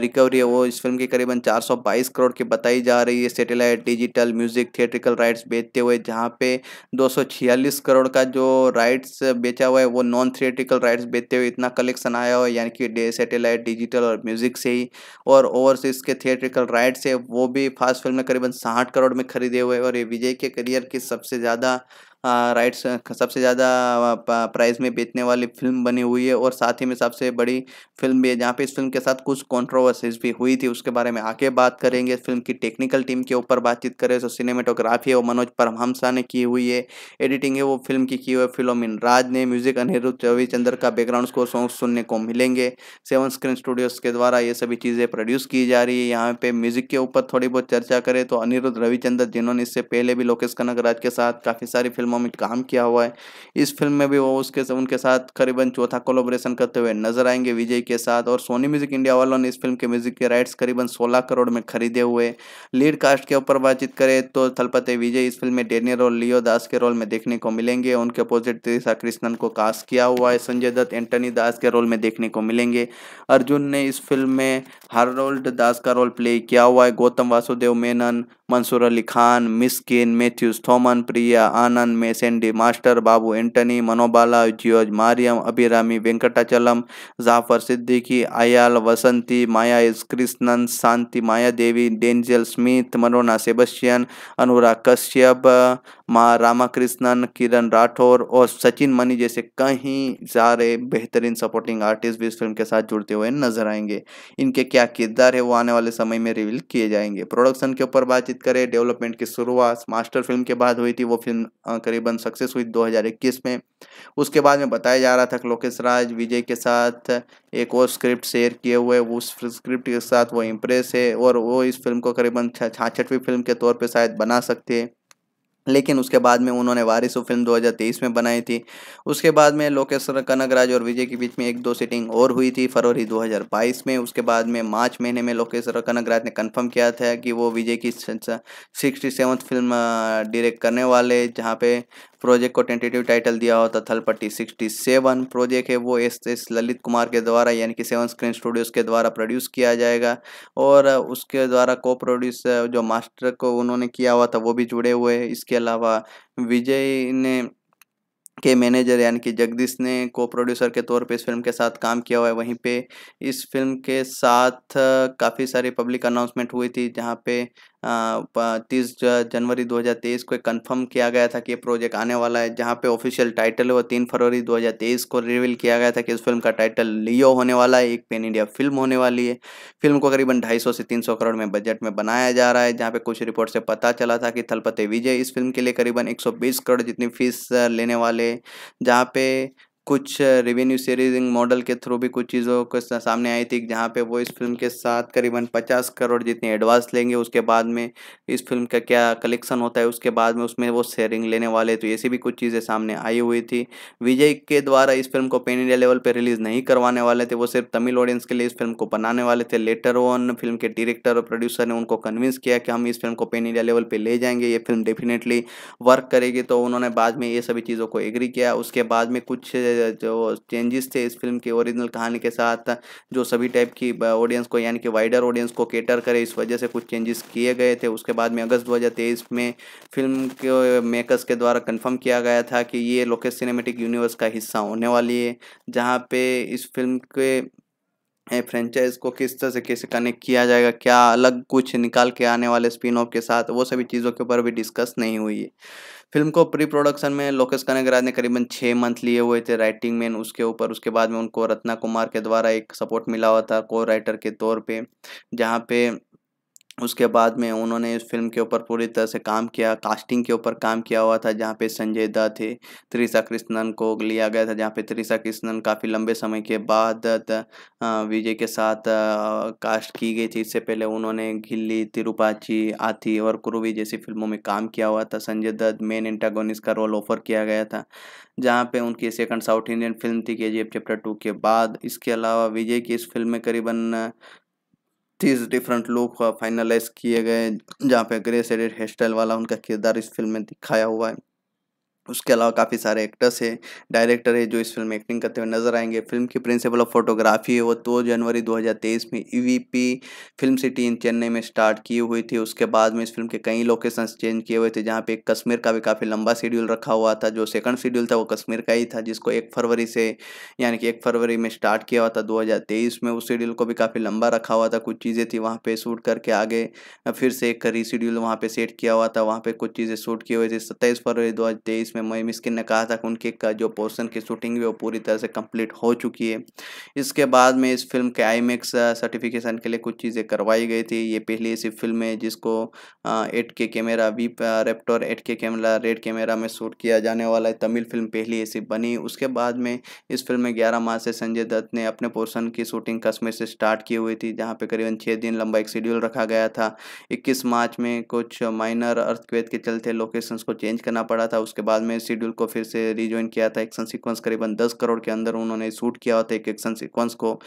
रिकवरी है वो इस फिल्म की करीबन चार बाईस करोड़ की बताई जा रही है satellite digital music theatrical rights बेचते हुए जहाँ पे दो करोड़ का जो राइट्स बेचा हुआ है वो नॉन थिएट्रिकल राइट्स बेचते हुए इतना कलेक्शन आया हुआ है यानी कि डे सेटेलाइट डिजिटल और म्यूजिक से ही और ओवरसीज के थिएट्रिकल राइट्स है वो भी फास्ट फिल्म में करीबन साठ करोड़ में खरीदे हुए और ये विजय के करियर की सबसे ज़्यादा राइट्स सबसे ज़्यादा प्राइस में बेचने वाली फिल्म बनी हुई है और साथ ही में सबसे बड़ी फिल्म भी है जहाँ पे इस फिल्म के साथ कुछ कॉन्ट्रोवर्सीज भी हुई थी उसके बारे में आगे बात करेंगे फिल्म की टेक्निकल टीम के ऊपर बातचीत करें तो सिनेमेटोग्राफी है वो मनोज परमहंसा ने की हुई है एडिटिंग है वो फिल्म की की हुई है फिलोमिन राज ने म्यूजिक अनिरुद्ध रविचंद्र का बैकग्राउंड स्कोर सॉन्ग सुनने को मिलेंगे सेवन स्क्रीन स्टूडियोज़ के द्वारा ये सभी चीज़ें प्रोड्यूस की जा रही है यहाँ पे म्यूजिक के ऊपर थोड़ी बहुत चर्चा करें तो अनिरुद्ध रविचंद्र जिन्होंने इससे पहले भी लोकेश कनक राज के साथ काफ़ी सारी फिल्म फिल्मों में काम किया हुआ है इस फिल्म में भी वो उसके उनके साथ करीबन चौथा कोलोब्रेशन करते हुए नजर आएंगे विजय के साथ और सोनी म्यूजिक इंडिया वालों ने इस फिल्म के म्यूजिक के राइट्स करीबन सोलह करोड़ में खरीदे हुए लीड कास्ट के ऊपर बातचीत करें तो थलपते विजय इस फिल्म में डेनियर और लियो दास के रोल में देखने को मिलेंगे उनके अपोजिट त्रिशा कृष्णन को कास्ट किया हुआ है संजय दत्त एंटनी दास के रोल में देखने को मिलेंगे अर्जुन ने इस फिल्म में हारोल्ड दास का रोल प्ले किया हुआ है गौतम वासुदेव मेनन मंसूर अली खान मिस्किन मैथ्यूज थोमन प्रिया आनंद मेसेंडी मास्टर बाबू एंटनी मनोबाला जियोज मारियम अभिरामी वेंकटाचलम जाफर सिद्दीकी आयाल Vasanthi Maya is Krishnan Shanti Maya Devi Denzel Smith मनोना सेबस्टियन अनुराग कश्यप माँ रामाकृष्णन किरण राठौर और सचिन मनी जैसे कहीं सारे बेहतरीन सपोर्टिंग आर्टिस्ट भी इस फिल्म के साथ जुड़ते हुए नजर आएंगे इनके क्या किरदार है वो आने वाले समय में रिवील किए जाएंगे प्रोडक्शन के ऊपर बातचीत करें डेवलपमेंट की शुरुआत मास्टर फिल्म के बाद हुई थी वो फिल्म करीबन सक्सेस हुई दो में उसके बाद में बताया जा रहा था कि लोकेश राज विजय के साथ एक और स्क्रिप्ट शेयर किए हुए उस स्क्रिप्ट के साथ वो इम्प्रेस है और वो इस फिल्म को करीबन छाछठवीं फिल्म के तौर पर शायद बना सकते हैं लेकिन उसके बाद में उन्होंने वारिस फिल्म 2023 में बनाई थी उसके बाद में कनक कनकराज और विजय के बीच में एक दो सीटिंग और हुई थी फरवरी 2022 में उसके बाद में मार्च महीने में कनक कनकराज ने कंफर्म किया था कि वो विजय की सिक्सटी सेवन्थ फिल्म डायरेक्ट करने वाले जहाँ पे प्रोजेक्ट को टेंटेटिव टाइटल दिया होता तो थलपट्टी सिक्सटी सेवन प्रोजेक्ट है वो एस एस ललित कुमार के द्वारा यानी कि सेवन स्क्रीन स्टूडियोज़ के द्वारा प्रोड्यूस किया जाएगा और उसके द्वारा को प्रोड्यूस जो मास्टर को उन्होंने किया हुआ था वो भी जुड़े हुए इसके अलावा विजय ने के मैनेजर यानी कि जगदीश ने को प्रोड्यूसर के तौर पे इस फिल्म के साथ काम किया हुआ है वहीं पे इस फिल्म के साथ काफ़ी सारी पब्लिक अनाउंसमेंट हुई थी जहां पे तीस जनवरी 2023 को कंफर्म किया गया था कि ये प्रोजेक्ट आने वाला है जहाँ पे ऑफिशियल टाइटल है वो तीन फरवरी 2023 को रिवील किया गया था कि इस फिल्म का टाइटल लियो होने वाला है एक पेन इंडिया फिल्म होने वाली है फिल्म को करीबन 250 से 300 करोड़ में बजट में बनाया जा रहा है जहाँ पे कुछ रिपोर्ट से पता चला था कि थलपते विजय इस फिल्म के लिए करीबन एक करोड़ जितनी फीस लेने वाले जहाँ पे कुछ रेवेन्यू सीरीजिंग मॉडल के थ्रू भी कुछ चीज़ों के सामने आई थी जहाँ पे वो इस फिल्म के साथ करीबन पचास करोड़ जितने एडवांस लेंगे उसके बाद में इस फिल्म का क्या कलेक्शन होता है उसके बाद में उसमें वो शेयरिंग लेने वाले तो ऐसी भी कुछ चीज़ें सामने आई हुई थी विजय के द्वारा इस फिल्म को पेन इंडिया लेवल पर रिलीज़ नहीं करवाने वाले थे वो सिर्फ तमिल ऑडियंस के लिए इस फिल्म को बनाने वाले थे लेटर ऑन फिल्म के डायरेक्टर और प्रोड्यूसर ने उनको कन्विंस किया कि हम इस फिल्म को पेन इंडिया लेवल पर ले जाएंगे ये फिल्म डेफिनेटली वर्क करेगी तो उन्होंने बाद में ये सभी चीज़ों को एग्री किया उसके बाद में कुछ जो चेंजेस थे इस फिल्म के ओरिजिनल कहानी के साथ जो सभी टाइप की ऑडियंस को यानी कि वाइडर ऑडियंस को कैटर करे इस वजह से कुछ चेंजेस किए गए थे उसके बाद में अगस्त दो में फिल्म के मेकर्स के द्वारा कन्फर्म किया गया था कि ये लोकेश सिनेमेटिक यूनिवर्स का हिस्सा होने वाली है जहाँ पे इस फिल्म के फ्रेंचाइज को किस तरह से कैसे कनेक्ट किया जाएगा क्या अलग कुछ निकाल के आने वाले स्पिन ऑफ के साथ वो सभी चीज़ों के ऊपर भी डिस्कस नहीं हुई है फिल्म को प्री प्रोडक्शन में लोकेश कनगराज ने करीबन छः मंथ लिए हुए थे राइटिंग में उसके ऊपर उसके बाद में उनको रत्ना कुमार के द्वारा एक सपोर्ट मिला हुआ था को राइटर के तौर पर जहाँ पे उसके बाद में उन्होंने इस फिल्म के ऊपर पूरी तरह से काम किया कास्टिंग के ऊपर काम किया हुआ था जहाँ पे संजय दत्त थे त्रिशा कृष्णन को लिया गया था जहाँ पे त्रिशा कृष्णन काफ़ी लंबे समय के बाद विजय के साथ कास्ट की गई थी इससे पहले उन्होंने गिल्ली तिरुपाची आती और कुरुवी जैसी फिल्मों में काम किया हुआ था संजय दत्त मेन इंटागोनिस का रोल ऑफर किया गया था जहाँ पे उनकी सेकंड साउथ इंडियन फिल्म थी के जी चैप्टर टू के बाद इसके अलावा विजय की इस फिल्म में करीबन तीस डिफरेंट लुक फाइनलाइज किए गए जहाँ पे ग्रे सेडेड हेयर स्टाइल वाला उनका किरदार इस फिल्म में दिखाया हुआ है उसके अलावा काफ़ी सारे एक्टर्स हैं डायरेक्टर है जो इस फिल्म में एक्टिंग करते हुए नजर आएंगे फिल्म की प्रिंसिपल ऑफ फोटोग्राफी है वो तो दो जनवरी 2023 में EVP film city in Chennai में स्टार्ट की हुई थी उसके बाद में इस फिल्म के कई लोकेशंस चेंज किए हुए थे जहाँ पे कश्मीर का भी काफ़ी लंबा शेड्यूल रखा हुआ था जो सेकंड शेड्यूल था वो कश्मीर का ही था जिसको एक फरवरी से यानी कि एक फरवरी में स्टार्ट किया हुआ था दो में उस शेड्यूल को भी काफ़ी लंबा रखा हुआ था कुछ चीज़ें थी वहाँ पर शूट करके आगे फिर से एक रीशेड्यूल वहाँ पर सेट किया हुआ था वहाँ पर कुछ चीज़ें शूट किए हुए थे सत्ताईस फरवरी दो में जिसमें मोए मिस्किन ने कहा था कि उनके का जो पोर्सन की शूटिंग है वो पूरी तरह से कंप्लीट हो चुकी है इसके बाद में इस फिल्म के आई सर्टिफिकेशन के लिए कुछ चीज़ें करवाई गई थी ये पहली ऐसी फिल्म है जिसको eight K camera V रेप्टोर eight K camera red camera में शूट किया जाने वाला है तमिल फिल्म पहली ऐसी बनी उसके बाद में इस फिल्म में ग्यारह मार्च से संजय दत्त ने अपने पोर्सन की शूटिंग कश्मीर से स्टार्ट की हुई थी जहाँ पर करीबन छः दिन लंबा एक शेड्यूल रखा गया था इक्कीस मार्च में कुछ माइनर अर्थक्वेत के चलते लोकेशंस को चेंज करना पड़ा था उसके बाद बाद में शेड्यूल को फिर से रिज्वाइन किया था एक्शन सीक्वेंस करीबन दस करोड़ के अंदर उन्होंने शूट किया होता एक एक्शन सीक्वेंस को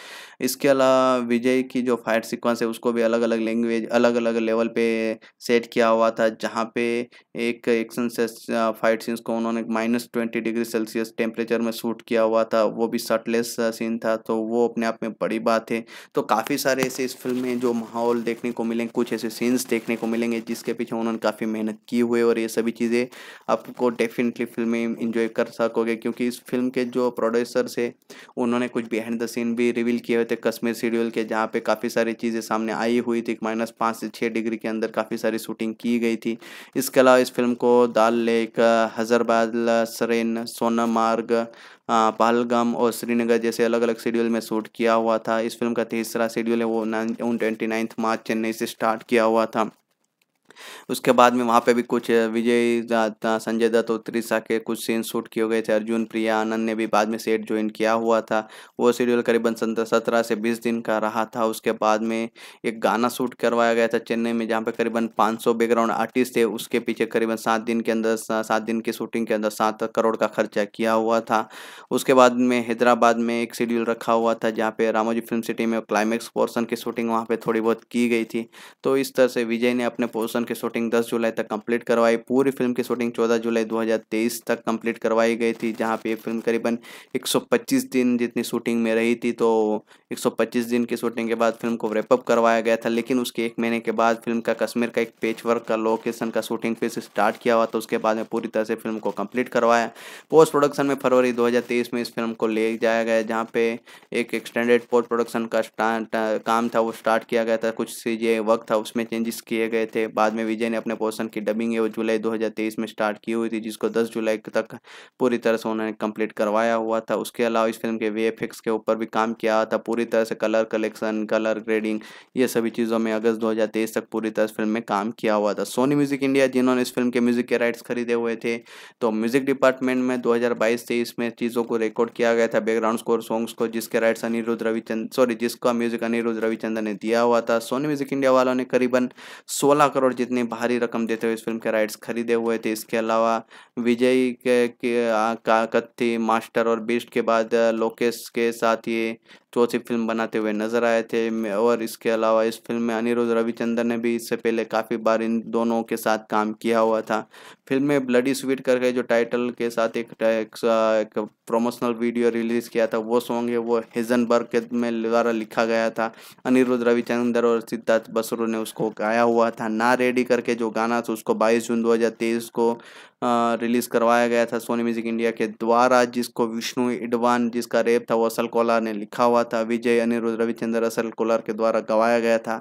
इसके अलावा विजय की जो फाइट सिक्वेंस है उसको भी अलग अलग लैंग्वेज अलग अलग लेवल पर सेट किया हुआ था जहाँ पे एक एक्शन से फाइट सीन्स को उन्होंने minus twenty degree Celsius temperature में शूट किया हुआ था वो भी शर्टलेस सीन था तो वो अपने आप में बड़ी बात है तो काफ़ी सारे ऐसे इस फिल्म में जो माहौल देखने को मिलेंगे कुछ ऐसे सीन्स देखने को मिलेंगे जिसके पीछे उन्होंने काफ़ी मेहनत की हुई और ये सभी चीज़ें आपको डेफिनेट डेफिनेटली फिल्में इंजॉय कर सकोगे क्योंकि इस फिल्म के जो प्रोड्यूसर्स है उन्होंने कुछ बिहाइंड द सीन भी रिवील किए हुए थे कश्मीर शेड्यूल के जहाँ पे काफ़ी सारी चीज़ें सामने आई हुई थी माइनस पाँच से छः डिग्री के अंदर काफ़ी सारी शूटिंग की गई थी इसके अलावा इस फिल्म को दाल लेक हजरबाद सरेन सोनमार्ग पहलगम और श्रीनगर जैसे अलग अलग शेड्यूल में शूट किया हुआ था इस फिल्म का तीसरा शेड्यूल है वो nine twenty ninth March Chennai से स्टार्ट किया हुआ था उसके बाद में वहाँ पे भी कुछ विजय संजय दत्त और त्रिशा के कुछ सीन शूट किए गए थे अर्जुन प्रिया आनंद ने भी बाद में सेट ज्वाइन किया हुआ था वो शेड्यूल करीबन सत्रह से बीस दिन का रहा था उसके बाद में एक गाना शूट करवाया गया था चेन्नई में जहाँ पे करीबन पाँच बैकग्राउंड आर्टिस्ट थे उसके पीछे करीबन सात दिन के अंदर सात दिन की शूटिंग के अंदर सात करोड़ का खर्चा किया हुआ था उसके बाद में हैदराबाद में एक शेड्यूल रखा हुआ था जहाँ पे रामोजी फिल्म सिटी में क्लाइमैक्स पोर्सन की शूटिंग वहाँ पे थोड़ी बहुत की गई थी तो इस तरह से विजय ने अपने पोर्सन की शूटिंग 10 जुलाई तक कंप्लीट करवाई पूरी फिल्म की शूटिंग 14 जुलाई 2023 तक कंप्लीट करवाई गई थी जहां पे ये फिल्म करीबन 125 दिन जितनी शूटिंग में रही थी तो 125 दिन की शूटिंग के बाद फिल्म को रेपअप करवाया गया था लेकिन उसके एक महीने के बाद फिल्म का कश्मीर का एक पेच वर्क का लोकेशन का शूटिंग फिर स्टार्ट किया हुआ तो उसके बाद में पूरी तरह से फिल्म को कम्प्लीट करवाया पोस्ट प्रोडक्शन में फरवरी दो में इस फिल्म को ले जाया गया जहाँ पे एक एक्सटेंडेड पोस्ट प्रोडक्शन का काम था वो स्टार्ट किया गया था कुछ सी वर्क था उसमें चेंजेस किए गए थे बाद बाद में विजय ने अपने पोर्सन की डबिंग है वो जुलाई 2023 में स्टार्ट की हुई थी जिसको 10 जुलाई तक पूरी तरह से उन्होंने कंप्लीट करवाया हुआ था उसके अलावा इस फिल्म के वे के ऊपर भी काम किया था पूरी तरह से कलर कलेक्शन कलर ग्रेडिंग ये सभी चीज़ों में अगस्त दो तक पूरी तरह फिल्म में काम किया हुआ था सोनी म्यूजिक इंडिया जिन्होंने इस फिल्म के म्यूजिक के राइट्स खरीदे हुए थे तो म्यूजिक डिपार्टमेंट में दो हज़ार में चीज़ों को रिकॉर्ड किया गया था बैकग्राउंड स्कोर सॉन्ग्स को जिसके राइट्स अनिरुद्ध रविचंद सॉरी जिसका म्यूजिक अनिरुद्ध रविचंद्र ने दिया हुआ था सोनी म्यूजिक इंडिया वालों ने करीबन सोलह करोड़ जितनी भारी रकम देते हुए इस फिल्म के राइट्स खरीदे हुए थे इसके अलावा विजय के, के काकत्थी मास्टर और बीस्ट के बाद लोकेश के साथ ये चौथी फिल्म बनाते हुए नजर आए थे और इसके अलावा इस फिल्म में अनिरुद्ध रविचंद्र ने भी इससे पहले काफ़ी बार इन दोनों के साथ काम किया हुआ था फिल्म में ब्लडी स्वीट करके जो टाइटल के साथ एक, एक, एक प्रमोशनल वीडियो रिलीज किया था वो सॉन्ग है वो हेजनबर्ग के में द्वारा लिखा गया था अनिरुद्ध रविचंद्र और सिद्धार्थ बसरू ने उसको गाया हुआ था ना रेडी करके जो गाना था उसको बाईस जून दो को रिलीज़ करवाया गया था सोनी म्यूजिक इंडिया के द्वारा जिसको विष्णु इडवान जिसका रेप था वो असल कोलार ने लिखा हुआ था विजय अनिरुद्ध रविचंद्र असल कोलार के द्वारा गवाया गया था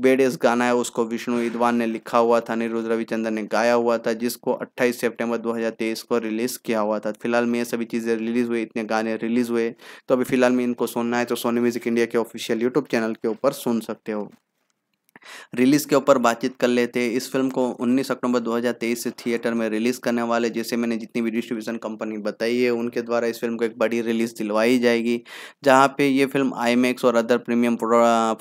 बेडेस गाना है उसको विष्णु इडवान ने लिखा हुआ था अनिरुद्ध रविचंद्र ने गाया हुआ था जिसको दो हजार तेईस को रिलीज़ किया हुआ था फिलहाल में ये सभी चीज़ें रिलीज़ हुई इतने गाने रिलीज़ हुए तो अभी फिलहाल में इनको सुनना है तो सोनी म्यूजिक इंडिया के ऑफिशियल यूट्यूब चैनल के ऊपर सुन सकते हो रिलीज़ के ऊपर बातचीत कर लेते हैं इस फिल्म को 19 अक्टूबर 2023 से थिएटर में रिलीज़ करने वाले जैसे मैंने जितनी भी डिस्ट्रीब्यूशन कंपनी बताई है उनके द्वारा इस फिल्म को एक बड़ी रिलीज़ दिलवाई जाएगी जहां पे ये फिल्म आई और अदर प्रीमियम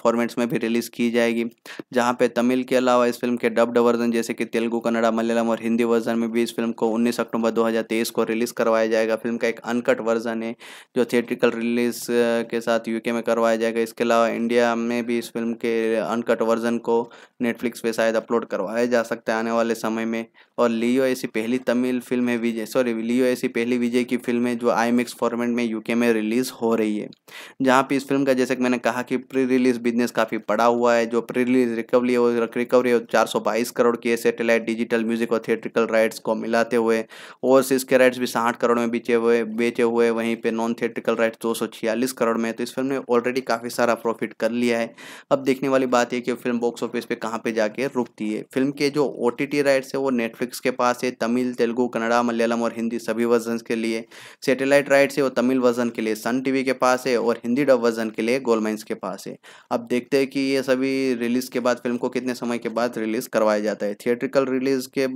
फॉर्मेट्स में भी रिलीज़ की जाएगी जहाँ पे तमिल के अलावा इस फिल्म के डब्ड वर्जन जैसे कि तेलुगु कन्नड़ा मलयालम और हिंदी वर्जन में भी इस फिल्म को उन्नीस अक्टूबर दो को रिलीज़ करवाया जाएगा फिल्म का एक अनकट वर्जन है जो थिएट्रिकल रिलीज़ के साथ यूके में करवाया जाएगा इसके अलावा इंडिया में भी इस फिल्म के अनकट वर्जन सीजन को नेटफ्लिक्स पे शायद अपलोड करवाया जा सकता है आने वाले समय में और लियो ऐसी पहली तमिल फिल्म है विजय सॉरी लियो ऐसी पहली विजय की फिल्म है जो आई फॉर्मेट में यूके में रिलीज़ हो रही है जहाँ पर इस फिल्म का जैसे कि मैंने कहा कि प्री रिलीज़ बिजनेस काफ़ी पड़ा हुआ है जो प्री रिलीज रिकवरी रिकवरी चार करोड़ की सेटेलाइट डिजिटल म्यूजिक और थिएट्रिकल राइट्स को मिलाते हुए ओवरसीज के राइट्स भी साठ करोड़ में बेचे हुए बेचे हुए वहीं पर नॉन थिएट्रिकल राइट्स दो करोड़ में तो इस फिल्म ने ऑलरेडी काफ़ी सारा प्रॉफिट कर लिया है अब देखने वाली बात यह कि फिल्म बॉक्स ऑफिस पे कहाँ पे जाके रुकती है फिल्म के जो ओ टी टी राइट्स है वो नेटफ्लिक्स के पास है तमिल तेलुगू कन्नड़ा मलयालम और हिंदी सभी वर्जन के लिए सेटेलाइट राइट्स है वो तमिल वर्जन के लिए सन टीवी के पास है और हिंदी डब वर्जन के लिए गोलमाइंस के पास है अब देखते हैं कि ये सभी रिलीज़ के बाद फिल्म को कितने समय के बाद रिलीज़ करवाया जाता है थिएट्रिकल रिलीज़ के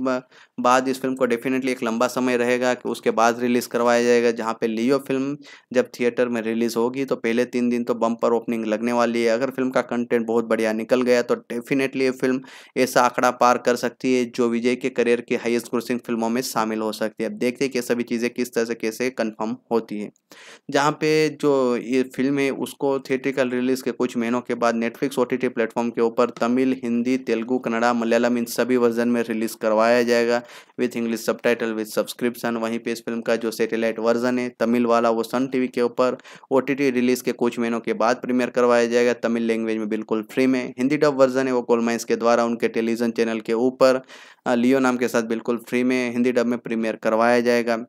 बाद इस फिल्म को डेफिनेटली एक लंबा समय रहेगा कि उसके बाद रिलीज़ करवाया जाएगा जहाँ पे लियो फिल्म जब थिएटर में रिलीज़ होगी तो पहले तीन दिन तो बम्पर ओपनिंग लगने वाली है अगर फिल्म का कंटेंट बहुत बढ़िया निकल गया तो तो डेफिनेटली ये फिल्म ऐसा आंकड़ा पार कर सकती है जो विजय के करियर की हाइएस्ट ग्रोसिंग फिल्मों में शामिल हो सकती है अब देखते हैं कि सभी चीज़ें किस तरह से कैसे कन्फर्म होती है जहाँ पे जो ये फिल्म है उसको थिएट्रिकल रिलीज के कुछ महीनों के बाद नेटफ्लिक्स ओ टी प्लेटफॉर्म के ऊपर तमिल हिंदी तेलुगू कन्नड़ा मलयालम इन सभी वर्जन में रिलीज करवाया जाएगा विथ इंग्लिश सब टाइटल विथ सब्सक्रिप्शन वहीं पे इस फिल्म का जो सेटेलाइट वर्जन है तमिल वाला वो सन टीवी के ऊपर ओ रिलीज के कुछ महीनों के बाद प्रीमियर करवाया जाएगा तमिल लैंग्वेज में बिल्कुल फ्री में हिंदी डब वर्जन है वो कोलमाइंस के द्वारा उनके टेलीविज़न चैनल के ऊपर लियो नाम के साथ बिल्कुल फ्री में हिंदी डब में प्रीमियर करवाया जाएगा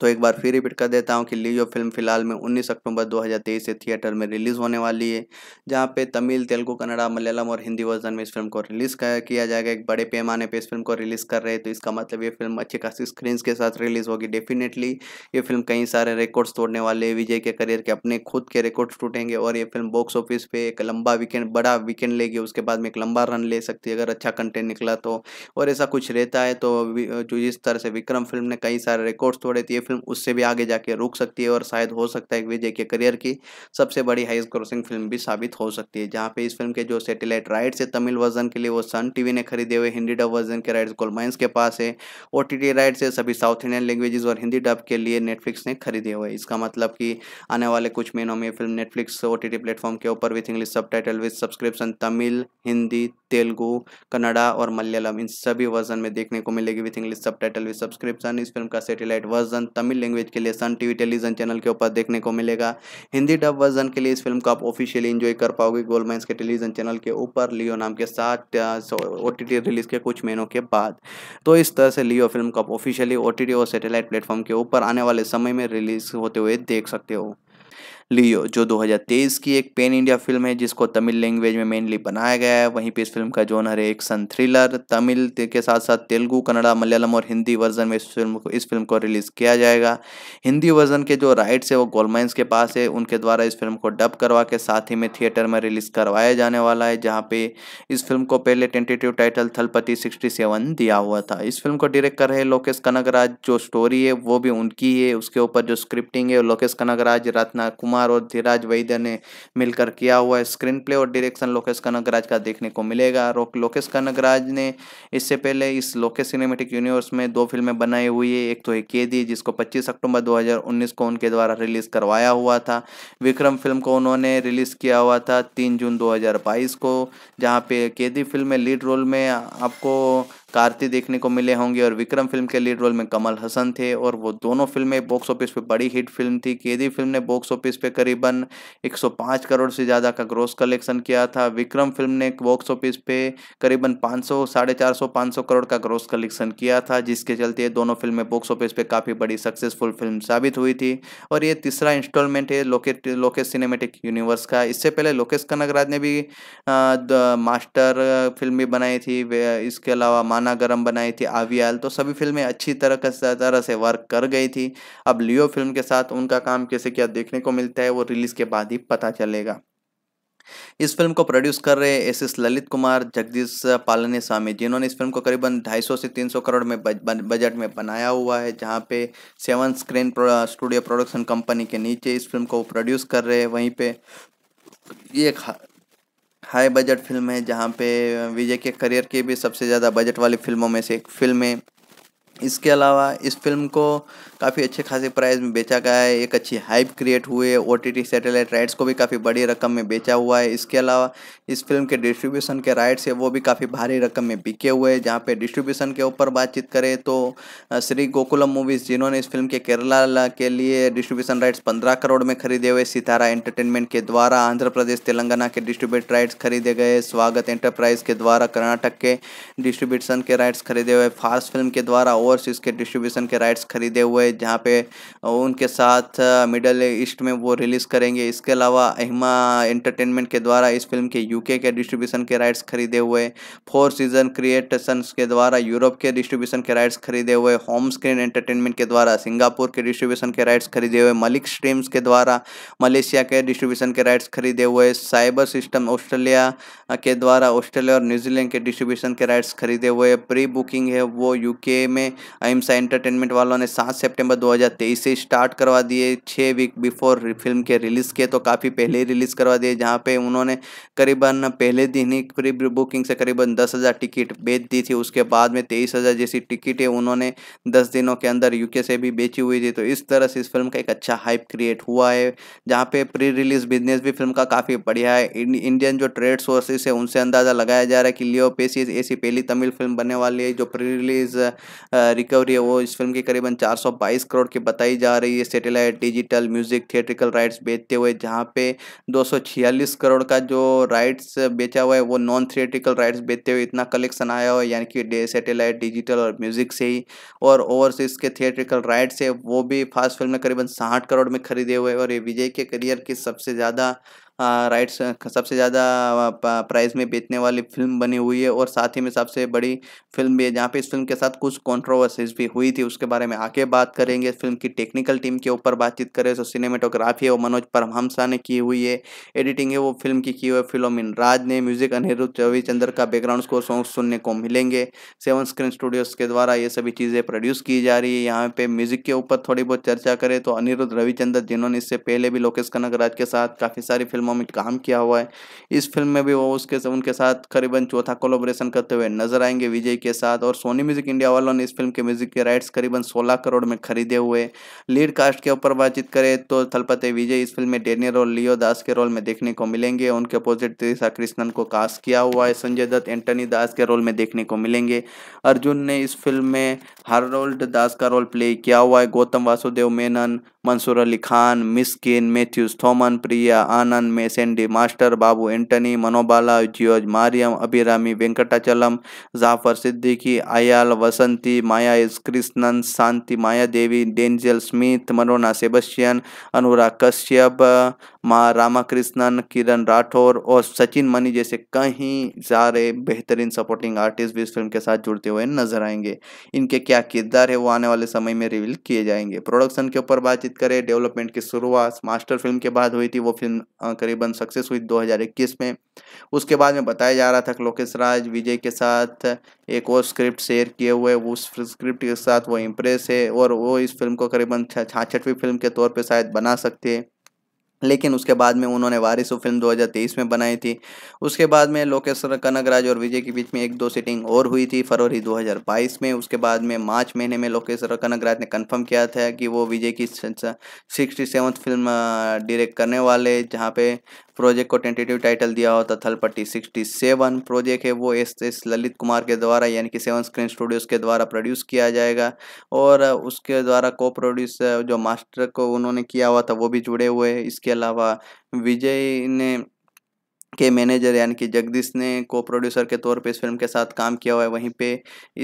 तो एक बार फिर रिपीट कर देता हूँ कि लियो फिल्म फिलहाल में 19 अक्टूबर 2023 से थिएटर में रिलीज़ होने वाली है जहाँ पे तमिल तेलुगु कन्नड़ा मलयालम और हिंदी वर्जन में इस फिल्म को रिलीज़ किया जाएगा एक बड़े पैमाने पे इस फिल्म को रिलीज़ कर रहे हैं तो इसका मतलब ये फिल्म अच्छी खासी स्क्रीन के साथ रिलीज़ होगी डेफिनेटली ये फिल्म कई सारे रिकॉर्ड्स तोड़ने वाले विजय के करियर के अपने खुद के रिकॉर्ड्स टूटेंगे और ये फिल्म बॉक्स ऑफिस पर एक लंबा वीकेंड बड़ा वीकेंड लेगी उसके बाद में एक लंबा रन ले सकती है अगर अच्छा कंटेंट निकला तो और ऐसा कुछ रहता है तो जो जिस तरह से विक्रम फिल्म ने कई सारे रिकॉर्ड्स तोड़े थे फिल्म उससे भी आगे जाके रुक सकती है और शायद हो सकता है विजय के करियर की सबसे बड़ी हाइस्ट ग्रोसिंग फिल्म भी साबित हो सकती है जहाँ पे इस फिल्म के जो सेटेलाइट राइट्स है तमिल वर्जन के लिए वो सन टीवी ने खरीदे हुए हिंदी डब वर्जन के राइट्स गोलमाइंस के पास है ओ टी राइट्स है सभी साउथ इंडियन लैंग्वेजेस और हिंदी डब के लिए नेटफ्लिक्स ने खरीदे हुए इसका मतलब कि आने वाले कुछ महीनों में film Netflix O T platform के ऊपर विथ इंग्लिश सब title with subscription Tamil Hindi Telugu Kannada और मलयालम इन सभी वर्जन में देखने को मिलेगी विथ इंग्लिश सब टाइटल विथ सब्सक्रिप्शन इस फिल्म का सेटेलाइट वर्जन तमिल लैंग्वेज के लिए सन टीवी टेलीविजन चैनल के ऊपर देखने को मिलेगा हिंदी डब वर्जन के लिए इस फिल्म को आप ऑफिशियली इन्जॉय कर पाओगे गोलमैंस के टेलीविजन चैनल के ऊपर लियो नाम के साथ ओ रिलीज के कुछ महीनों के बाद तो इस तरह से लियो फिल्म को आप ऑफिशियली ओ और सेटेलाइट प्लेटफॉर्म के ऊपर आने वाले समय में रिलीज होते हुए देख सकते हो लियो जो 2023 की एक पेन इंडिया फिल्म है जिसको तमिल लैंग्वेज में मेनली बनाया गया है वहीं पे इस फिल्म का जोनर है एक्शन थ्रिलर तमिल के साथ साथ तेलुगू कन्नड़ा मलयालम और हिंदी वर्जन में इस फिल्म को इस फिल्म को रिलीज़ किया जाएगा हिंदी वर्जन के जो राइट्स है वो गोलमाइंस के पास है उनके द्वारा इस फिल्म को डब करवा के साथ ही में थिएटर में रिलीज़ करवाया जाने वाला है जहाँ पे इस फिल्म को पहले tentative title Thalapathy sixty seven दिया हुआ था इस फिल्म को डायरेक्ट कर रहे लोकेश कनक जो स्टोरी है वो भी उनकी है उसके ऊपर जो स्क्रिप्टिंग है लोकेश कनक रत्ना कुमार कुमार और धीराज वैद्य ने मिलकर किया हुआ स्क्रीन प्ले और डायरेक्शन लोकेश कनगराज का देखने को मिलेगा लोकेश कनगराज ने इससे पहले इस लोकेश सिनेमेटिक यूनिवर्स में दो फिल्में बनाई हुई है एक तो एक कैदी जिसको पच्चीस अक्टूबर दो को उनके द्वारा रिलीज करवाया हुआ था विक्रम फिल्म को उन्होंने रिलीज किया हुआ था तीन जून दो को जहाँ पे केदी फिल्म में लीड रोल में आपको कार्ति देखने को मिले होंगे और विक्रम फिल्म के लीड रोल में कमल हसन थे और वो दोनों फिल्में बॉक्स ऑफिस पे बड़ी हिट फिल्म थी केदी फिल्म ने बॉक्स ऑफिस पे करीबन 105 करोड़ से ज़्यादा का ग्रोस कलेक्शन किया था विक्रम फिल्म ने बॉक्स ऑफिस पे करीबन पाँच सौ साढ़े चार सौ पाँच सौ करोड़ का ग्रोस कलेक्शन किया था जिसके चलते दोनों फिल्में बॉक्स ऑफिस पर काफ़ी बड़ी सक्सेसफुल फिल्म साबित हुई थी और ये तीसरा इंस्टॉलमेंट है लोकेट लोकेश सिनेमेटिक यूनिवर्स का इससे पहले लोकेश कनगराज ने भी मास्टर फिल्म भी बनाई थी इसके अलावा मान खाना गर्म बनाई थी आवियाल तो सभी फिल्में अच्छी तरह तरह से वर्क कर गई थी अब लियो फिल्म के साथ उनका काम कैसे क्या देखने को मिलता है वो रिलीज के बाद ही पता चलेगा इस फिल्म को प्रोड्यूस कर रहे एस एस ललित कुमार जगदीश पालने स्वामी जिन्होंने इस फिल्म को करीबन 250 से 300 करोड़ में बजट में बनाया हुआ है जहां पे seven screen studio production company के नीचे इस फिल्म को प्रोड्यूस कर रहे हैं वहीं पे ये हाई बजट फिल्म है जहाँ पे विजय के करियर के भी सबसे ज़्यादा बजट वाली फिल्मों में से एक फिल्म है इसके अलावा इस फिल्म को काफ़ी अच्छे खासे प्राइस में बेचा गया है एक अच्छी हाइप क्रिएट हुई है ओ टी सैटेलाइट राइट्स को भी काफ़ी बड़ी रकम में बेचा हुआ है इसके अलावा इस फिल्म के डिस्ट्रीब्यूशन के राइट्स है वो भी काफ़ी भारी रकम में बिके हुए हैं जहाँ पे डिस्ट्रीब्यूशन के ऊपर बातचीत करें तो श्री गोकुलम मूवीज़ जिन्होंने इस फिल्म के केरला के लिए डिस्ट्रीब्यूशन राइट्स पंद्रह करोड़ में खरीदे हुए सितारा एंटरटेनमेंट के द्वारा आंध्र प्रदेश तेलंगाना के डिस्ट्रीब्यूट राइट्स खरीदे गए स्वागत एंटरप्राइज के द्वारा कर्नाटक के डिस्ट्रीब्यूशन के राइट्स खरीदे हुए फास्ट फिल्म के द्वारा ओवरसीज के डिस्ट्रीब्यूशन के राइट्स खरीदे हुए हुए जहाँ पे उनके साथ मिडल ईस्ट में वो रिलीज़ करेंगे इसके अलावा अहिमा एंटरटेनमेंट के द्वारा इस फिल्म के यूके के डिस्ट्रीब्यूशन के राइट्स खरीदे हुए फोर सीजन क्रिएटसन्स के द्वारा यूरोप के डिस्ट्रीब्यूशन के राइट्स खरीदे हुए होम स्क्रीन एंटरटेनमेंट के द्वारा सिंगापुर के डिस्ट्रीब्यूशन के राइट्स खरीदे हुए मलिक स्ट्रीम्स के द्वारा मलेशिया के डिस्ट्रीब्यूशन के राइट्स खरीदे हुए साइबर सिस्टम ऑस्ट्रेलिया के द्वारा ऑस्ट्रेलिया और न्यूजीलैंड के डिस्ट्रीब्यूशन के राइट्स खरीदे हुए प्री बुकिंग है वो यूके में अहिमसा एंटरटेनमेंट वालों ने सात से सितंबर 2023 से स्टार्ट करवा दिए छः वीक बिफोर फिल्म के रिलीज़ के तो काफ़ी पहले ही रिलीज़ करवा दिए जहाँ पे उन्होंने करीबन पहले दिन ही करीब बुकिंग से करीबन दस हज़ार टिकट बेच दी थी उसके बाद में तेईस हज़ार जैसी टिकटें उन्होंने दस दिनों के अंदर यूके से भी बेची हुई थी तो इस तरह से इस फिल्म का एक अच्छा हाइप क्रिएट हुआ है जहाँ पे प्री रिलीज़ बिजनेस भी फिल्म का काफ़ी बढ़िया है इंडियन जो ट्रेड सोर्सेस है उनसे अंदाज़ा लगाया जा रहा है कि लियो पेसिस ऐसी पहली तमिल फिल्म बनने वाली है जो प्री रिलीज़ रिकवरी है वो इस फिल्म की करीबन चार बाईस करोड़ की बताई जा रही है satellite digital music theatrical rights बेचते हुए जहाँ पे दो करोड़ का जो राइट्स बेचा हुआ है वो नॉन थिएट्रिकल राइट्स बेचते हुए इतना कलेक्शन आया हुआ है यानी कि सेटेलाइट डिजिटल और म्यूजिक से ही और ओवरसीज के थिएट्रिकल राइट्स है वो भी फास्ट फिल्म में करीबन साठ करोड़ में खरीदे हुए और ये विजय के करियर की सबसे ज़्यादा राइट्स हाँ, सबसे ज़्यादा प्राइस में बेचने वाली फिल्म बनी हुई है और साथ ही में सबसे बड़ी फिल्म भी है जहाँ पे इस फिल्म के साथ कुछ कॉन्ट्रोवर्सीज भी हुई थी उसके बारे में आगे बात करेंगे फिल्म की टेक्निकल टीम के ऊपर बातचीत करें तो सिनेमेटोग्राफी है वो मनोज परमहंसा ने की हुई है एडिटिंग है वो फिल्म की की हुई है फिलोमिन राज ने म्यूजिक अनिरुद्ध रविचंद्र का बैकग्राउंड स्कोर सॉन्ग सुनने को मिलेंगे सेवन स्क्रीन स्टूडियोज़ के द्वारा ये सभी चीज़ें प्रोड्यूस की जा रही है यहाँ पे म्यूजिक के ऊपर थोड़ी बहुत चर्चा करें तो अनिरुद्ध रविचंद्र जिन्होंने इससे पहले भी लोकेश कनक राज के साथ काफ़ी सारी फिल्म फिल्मों में काम किया हुआ है इस फिल्म में भी वो उसके उनके साथ करीबन चौथा कोलोब्रेशन करते हुए नजर आएंगे विजय के साथ और सोनी म्यूजिक इंडिया वालों ने इस फिल्म के म्यूजिक के राइट्स करीबन सोलह करोड़ में खरीदे हुए लीड कास्ट के ऊपर बातचीत करें तो थलपते विजय इस फिल्म में डेनियर और लियो दास के रोल में देखने को मिलेंगे उनके अपोजिट त्रिशा कृष्णन को कास्ट किया हुआ है संजय दत्त एंटनी दास के रोल में देखने को मिलेंगे अर्जुन ने इस फिल्म में हारोल्ड दास का रोल प्ले किया हुआ है गौतम वासुदेव मेनन मंसूर अली खान मिसकिन मैथ्यूज थॉमन प्रिया आनंद मेसेंडी मास्टर बाबू एंटनी मनोबाला जियोज मारियम अभिरामी वेंकटाचलम जाफर सिद्दीकी आयाल वसंती माया कृष्णन शांति माया देवी डेंजल स्मिथ मनोना सेबस्टियन अनुराग कश्यप माँ रामाकृष्णन किरण राठौर और सचिन मनी जैसे कई सारे बेहतरीन सपोर्टिंग आर्टिस्ट भी इस फिल्म के साथ जुड़ते हुए नजर आएंगे इनके क्या किरदार है वो आने वाले समय में रिवील किए जाएंगे प्रोडक्शन के ऊपर बातचीत करें डेवलपमेंट की शुरुआत मास्टर फिल्म के बाद हुई थी वो फिल्म करीबन सक्सेस हुई दो में उसके बाद में बताया जा रहा था लोकेश राज विजय के साथ एक और स्क्रिप्ट शेयर किए हुए उस स्क्रिप्ट के साथ वो इम्प्रेस है और वो इस फिल्म को करीबन छाछठवीं फिल्म के तौर पर शायद बना सकते हैं लेकिन उसके बाद में उन्होंने वारिस फिल्म 2023 में बनाई थी उसके बाद में लोकेश्वर कनगराज और विजय के बीच में एक दो सीटिंग और हुई थी फरवरी 2022 में उसके बाद में मार्च महीने में लोकेश्वर कनगराज ने कंफर्म किया था कि वो विजय की सिक्सटी सेवन्थ फिल्म डायरेक्ट करने वाले जहाँ पे प्रोजेक्ट को टेंटेटिव टाइटल दिया होता थल पट्टी सिक्सटी सेवन प्रोजेक्ट है वो एस एस ललित कुमार के द्वारा यानी कि सेवन स्क्रीन स्टूडियोज़ के द्वारा प्रोड्यूस किया जाएगा और उसके द्वारा को प्रोड्यूस जो मास्टर को उन्होंने किया हुआ था वो भी जुड़े हुए हैं इसके अलावा विजय ने के मैनेजर यानी कि जगदीश ने को प्रोड्यूसर के तौर पे इस फिल्म के साथ काम किया हुआ है वहीं पे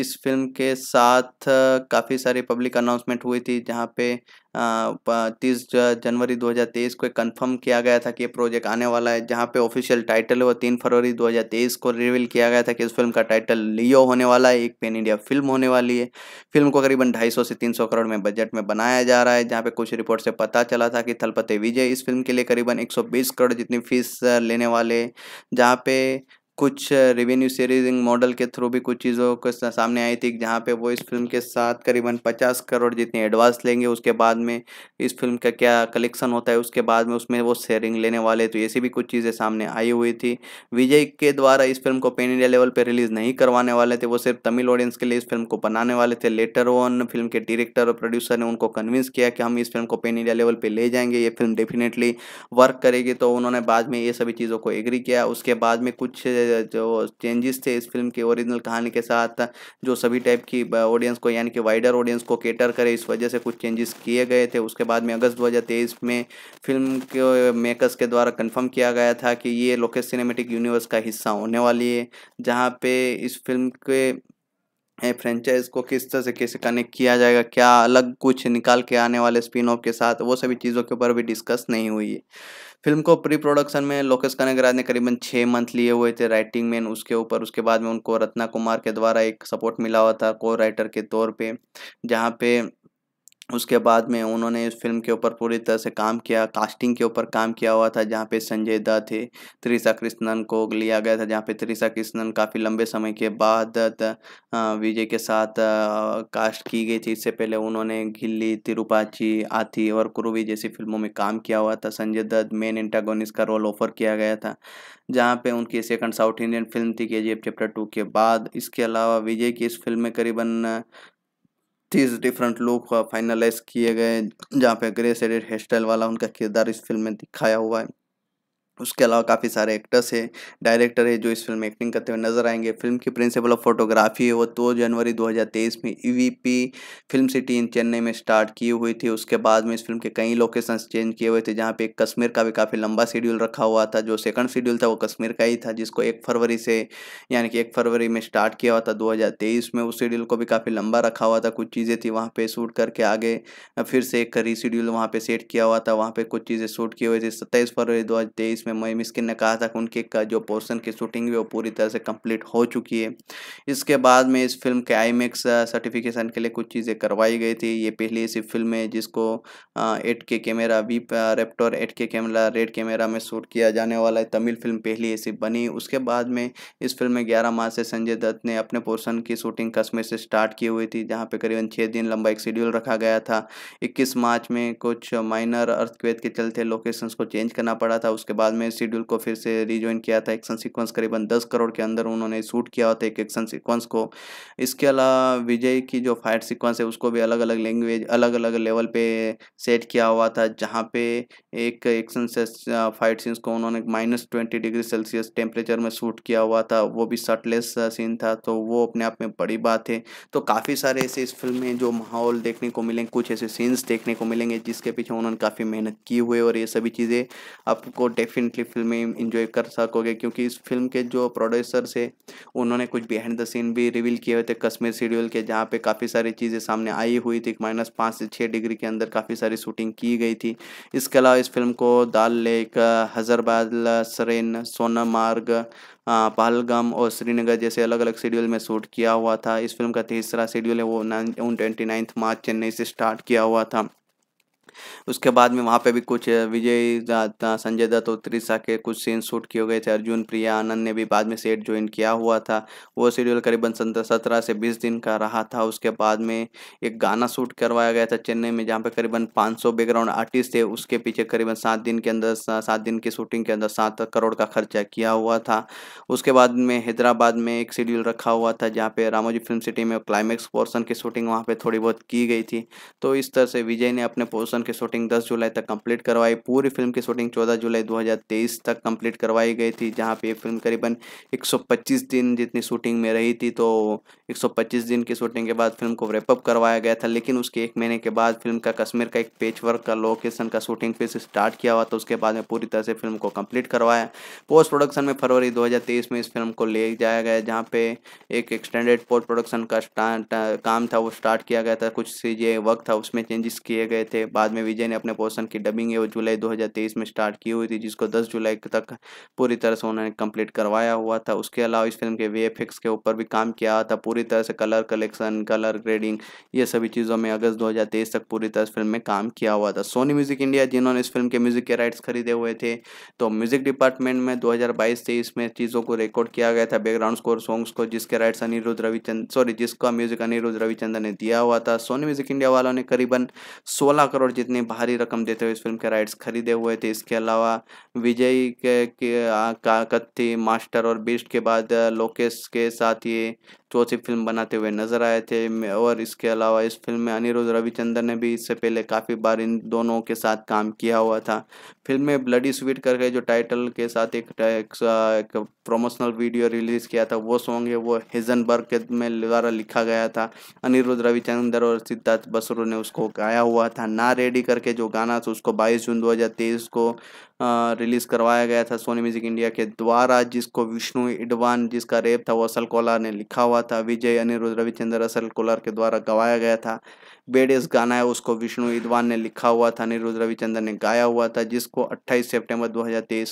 इस फिल्म के साथ काफ़ी सारी पब्लिक अनाउंसमेंट हुई थी जहाँ पे तीस जनवरी 2023 को कंफर्म किया गया था कि ये प्रोजेक्ट आने वाला है जहाँ पे ऑफिशियल टाइटल है वो तीन फरवरी 2023 को रिवील किया गया था कि इस फिल्म का टाइटल लियो होने वाला है एक पेन इंडिया फिल्म होने वाली है फिल्म को करीबन 250 से 300 करोड़ में बजट में बनाया जा रहा है जहाँ पे कुछ रिपोर्ट से पता चला था कि थलपते विजय इस फिल्म के लिए करीबन एक करोड़ जितनी फीस लेने वाले जहाँ पे कुछ रेवेन्यू सीरीजिंग मॉडल के थ्रू भी कुछ चीज़ों के सामने आई थी जहाँ पे वो इस फिल्म के साथ करीबन पचास करोड़ जितने एडवांस लेंगे उसके बाद में इस फिल्म का क्या कलेक्शन होता है उसके बाद में उसमें वो शेयरिंग लेने वाले तो ऐसी भी कुछ चीज़ें सामने आई हुई थी विजय के द्वारा इस फिल्म को पेन इंडिया लेवल पर रिलीज़ नहीं करवाने वाले थे वो सिर्फ तमिल ऑडियंस के लिए इस फिल्म को बनाने वाले थे लेटर ऑन फिल्म के डायरेक्टर और प्रोड्यूसर ने उनको कन्विंस किया कि हम इस फिल्म को पेन इंडिया लेवल पर ले जाएंगे ये फिल्म डेफिनेटली वर्क करेगी तो उन्होंने बाद में ये सभी चीज़ों को एग्री किया उसके बाद में कुछ जो चेंजेस थे इस फिल्म की ओरिजिनल कहानी के साथ जो सभी टाइप की ऑडियंस को यानी कि वाइडर ऑडियंस को कैटर करे इस वजह से कुछ चेंजेस किए गए थे उसके बाद में अगस्त दो में फिल्म के मेकर्स के द्वारा कन्फर्म किया गया था कि ये लोकेश सिनेमेटिक यूनिवर्स का हिस्सा होने वाली है जहाँ पे इस फिल्म के फ्रेंचाइज को किस तरह से कैसे कनेक्ट किया जाएगा क्या अलग कुछ निकाल के आने वाले स्पिन ऑफ के साथ वो सभी चीज़ों के ऊपर भी डिस्कस नहीं हुई है फिल्म को प्री प्रोडक्शन में लोकेश कनगराज ने करीबन छः मंथ लिए हुए थे राइटिंग में उसके ऊपर उसके बाद में उनको रत्ना कुमार के द्वारा एक सपोर्ट मिला हुआ था को राइटर के तौर पर जहाँ पे उसके बाद में उन्होंने इस फिल्म के ऊपर पूरी तरह से काम किया कास्टिंग के ऊपर काम किया हुआ था जहाँ पे संजय दत्त थे त्रिशा कृष्णन को लिया गया था जहाँ पे त्रिशा कृष्णन काफ़ी लंबे समय के बाद विजय के साथ कास्ट की गई थी इससे पहले उन्होंने गिल्ली तिरुपाची आती और कुरुवी जैसी फिल्मों में काम किया हुआ था संजय दत्त मेन इंटागोनिस का रोल ऑफर किया गया था जहाँ पे उनकी सेकंड साउथ इंडियन फिल्म थी के चैप्टर टू के बाद इसके अलावा विजय की इस फिल्म में करीबन तीस डिफरेंट लुक फाइनलाइज किए गए जहाँ पे ग्रे सेडेड हेयर स्टाइल वाला उनका किरदार इस फिल्म में दिखाया हुआ है उसके अलावा काफ़ी सारे एक्टर्स है डायरेक्टर है जो इस फिल्म में एक्टिंग करते हुए नजर आएंगे फिल्म की प्रिंसिपल ऑफ फोटोग्राफी है वो तो दो जनवरी 2023 में EVP film city in Chennai में स्टार्ट की हुई थी उसके बाद में इस फिल्म के कई लोकेशंस चेंज किए हुए थे जहाँ पे कश्मीर का भी काफ़ी लंबा शेड्यूल रखा हुआ था जो सेकंड शेड्यूल था वो कश्मीर का ही था जिसको एक फरवरी से यानी कि एक फरवरी में स्टार्ट किया हुआ था दो में उस शेड्यूल को भी काफ़ी लंबा रखा हुआ था कुछ चीज़ें थी वहाँ पर शूट करके आगे फिर से एक रीशेड्यूल वहाँ पर सेट किया हुआ था वहाँ पर कुछ चीज़ें शूट किए हुए थे सत्ताईस फरवरी दो में जिसमें मई मिस्किन ने कहा था कि उनके का जो पोर्शन की शूटिंग है वो पूरी तरह से कंप्लीट हो चुकी है इसके बाद में इस फिल्म के आई सर्टिफिकेशन के लिए कुछ चीज़ें करवाई गई थी ये पहली ऐसी फिल्म है जिसको eight K camera V रेप्टोर eight K camera red camera में शूट किया जाने वाला है तमिल फिल्म पहली ऐसी बनी उसके बाद में इस फिल्म में ग्यारह मार्च से संजय दत्त ने अपने पोर्सन की शूटिंग कश्मीर से स्टार्ट की हुई थी जहाँ पर करीबन छः दिन लंबा एक शेड्यूल रखा गया था इक्कीस मार्च में कुछ माइनर अर्थक्वेत के चलते लोकेशंस को चेंज करना पड़ा था उसके बाद મે શેડ્યુલ કો ફિર સે રીજોઈન કિયા થા એક્શન સિક્વન્સ કरीबन 10 કરોડ કે અંદર ઉનહોને શૂટ કિયા થા એક એક્શન સિક્વન્સ કો ઇસકે અલા વિજય કી જો ફાઈટ સિક્વન્સ હે ઉસકો ભી અલગ અલગ લેંગ્વેજ અલગ અલગ લેવલ પે સેટ કિયા ہوا થા જહાંપે એક એક્શન ફાઈટ સીન્સ કો ઉનહોને -20 ડિગ્રી સેલ્સિયસ ટેમ્પરેચર મે શૂટ કિયા ہوا થા વો ભી શટલેસ સીન થા તો વો અપને આપ મે badi baat hai to kaafi sare aise is film mein jo mahol dekhne ko milenge kuch aise scenes dekhne ko milenge jiske piche unhon ne kaafi mehnat ki hui hai aur ye sabhi cheeze aapko definitely definitely फिल्में enjoy कर सकोगे क्योंकि इस film के जो producers है उन्होंने कुछ बिहाइंड द सीन भी रिवील किए हुए थे कश्मीर शेड्यूल के जहाँ पे काफ़ी सारी चीज़ें सामने आई हुई थी माइनस पाँच से छः डिग्री के अंदर काफ़ी सारी शूटिंग की गई थी इसके अलावा इस फिल्म को दाल लेक हजरबाद सरेन सोनमार्ग पहलगाम और श्रीनगर जैसे अलग अलग शेड्यूल में शूट किया हुआ था इस फिल्म का तीसरा शेड्यूल है वो nine twenty ninth March Chennai से स्टार्ट किया हुआ था उसके बाद में वहाँ पे भी कुछ विजय दत्त संजय दत्त और त्रिशा के कुछ सीन शूट किए गए थे अर्जुन प्रिया आनंद ने भी बाद में सेट ज्वाइन किया हुआ था वो शेड्यूल करीबन सत्रह से बीस दिन का रहा था उसके बाद में एक गाना शूट करवाया गया था चेन्नई में जहाँ पे करीबन पाँच बैकग्राउंड आर्टिस्ट थे उसके पीछे करीबन सात दिन के अंदर सात दिन की शूटिंग के अंदर सात करोड़ का खर्चा किया हुआ था उसके बाद में हैदराबाद में एक शेड्यूल रखा हुआ था जहाँ पे रामोजी फिल्म सिटी में क्लाइमैक्स पोर्सन की शूटिंग वहाँ पर थोड़ी बहुत की गई थी तो इस तरह से विजय ने अपने पोर्सन की शूटिंग 10 जुलाई तक कंप्लीट करवाई पूरी फिल्म की शूटिंग 14 जुलाई 2023 तक कंप्लीट करवाई गई थी जहां पे ये फिल्म करीबन 125 दिन जितनी शूटिंग में रही थी तो 125 दिन की शूटिंग के बाद फिल्म को रेपअप करवाया गया था लेकिन उसके एक महीने के बाद फिल्म का कश्मीर का एक पेच वर्क का लोकेशन का शूटिंग फिर स्टार्ट किया हुआ तो उसके बाद में पूरी तरह से फिल्म को कम्प्लीट करवाया पोस्ट प्रोडक्शन में फरवरी दो में इस फिल्म को ले जाया गया जहाँ पे एक एक्सटेंडेड पोस्ट प्रोडक्शन का काम था वो स्टार्ट किया गया था कुछ सी वर्क था उसमें चेंजेस किए गए थे बाद बाद में विजय ने अपने पोर्सन की डबिंग है वो जुलाई 2023 में स्टार्ट की हुई थी जिसको 10 जुलाई तक पूरी तरह से उन्होंने कंप्लीट करवाया हुआ था उसके अलावा इस फिल्म के वे के ऊपर भी काम किया था पूरी तरह से कलर कलेक्शन कलर ग्रेडिंग ये सभी चीज़ों में अगस्त दो तक पूरी तरह फिल्म में काम किया हुआ था सोनी म्यूजिक इंडिया जिन्होंने इस फिल्म के म्यूजिक के राइट्स खरीदे हुए थे तो म्यूजिक डिपार्टमेंट में दो हज़ार में चीज़ों को रिकॉर्ड किया गया था बैकग्राउंड स्कोर सॉन्ग्स को जिसके राइट्स अनिरुद्ध रविचंद सॉरी जिसका म्यूजिक अनिरुद्ध रविचंद्र ने दिया हुआ था सोनी म्यूजिक इंडिया वालों ने करीबन 16 करोड़ जितनी भारी रकम देते हुए इस फिल्म के राइट्स खरीदे हुए थे इसके अलावा विजय के, के कत्थी मास्टर और बीस्ट के बाद लोकेश के साथ ये चौथी फिल्म बनाते हुए नजर आए थे और इसके अलावा इस फिल्म में अनिरुद्ध रविचंद्र ने भी इससे पहले काफ़ी बार इन दोनों के साथ काम किया हुआ था फिल्म में ब्लडी स्वीट करके जो टाइटल के साथ एक, एक, एक प्रोमोशनल वीडियो रिलीज किया था वो सॉन्ग है वो हेजनबर्ग के में द्वारा लिखा गया था अनिरुद्ध रविचंद्र और सिद्धार्थ बसरू ने उसको गाया हुआ था ना रेडी करके जो गाना था उसको 22 जून 2023 को रिलीज़ करवाया गया था सोनी म्यूजिक इंडिया के द्वारा जिसको विष्णु इडवान जिसका रेप था वो असल कोलार ने लिखा हुआ था विजय अनिरुद्ध रविचंद्र असल कोलार के द्वारा गवाया गया था बेडेस गाना है उसको विष्णु इडवान ने लिखा हुआ था अनिरुद्ध रविचंद्र ने गाया हुआ था जिसको अट्ठाईस सेप्टेम्बर दो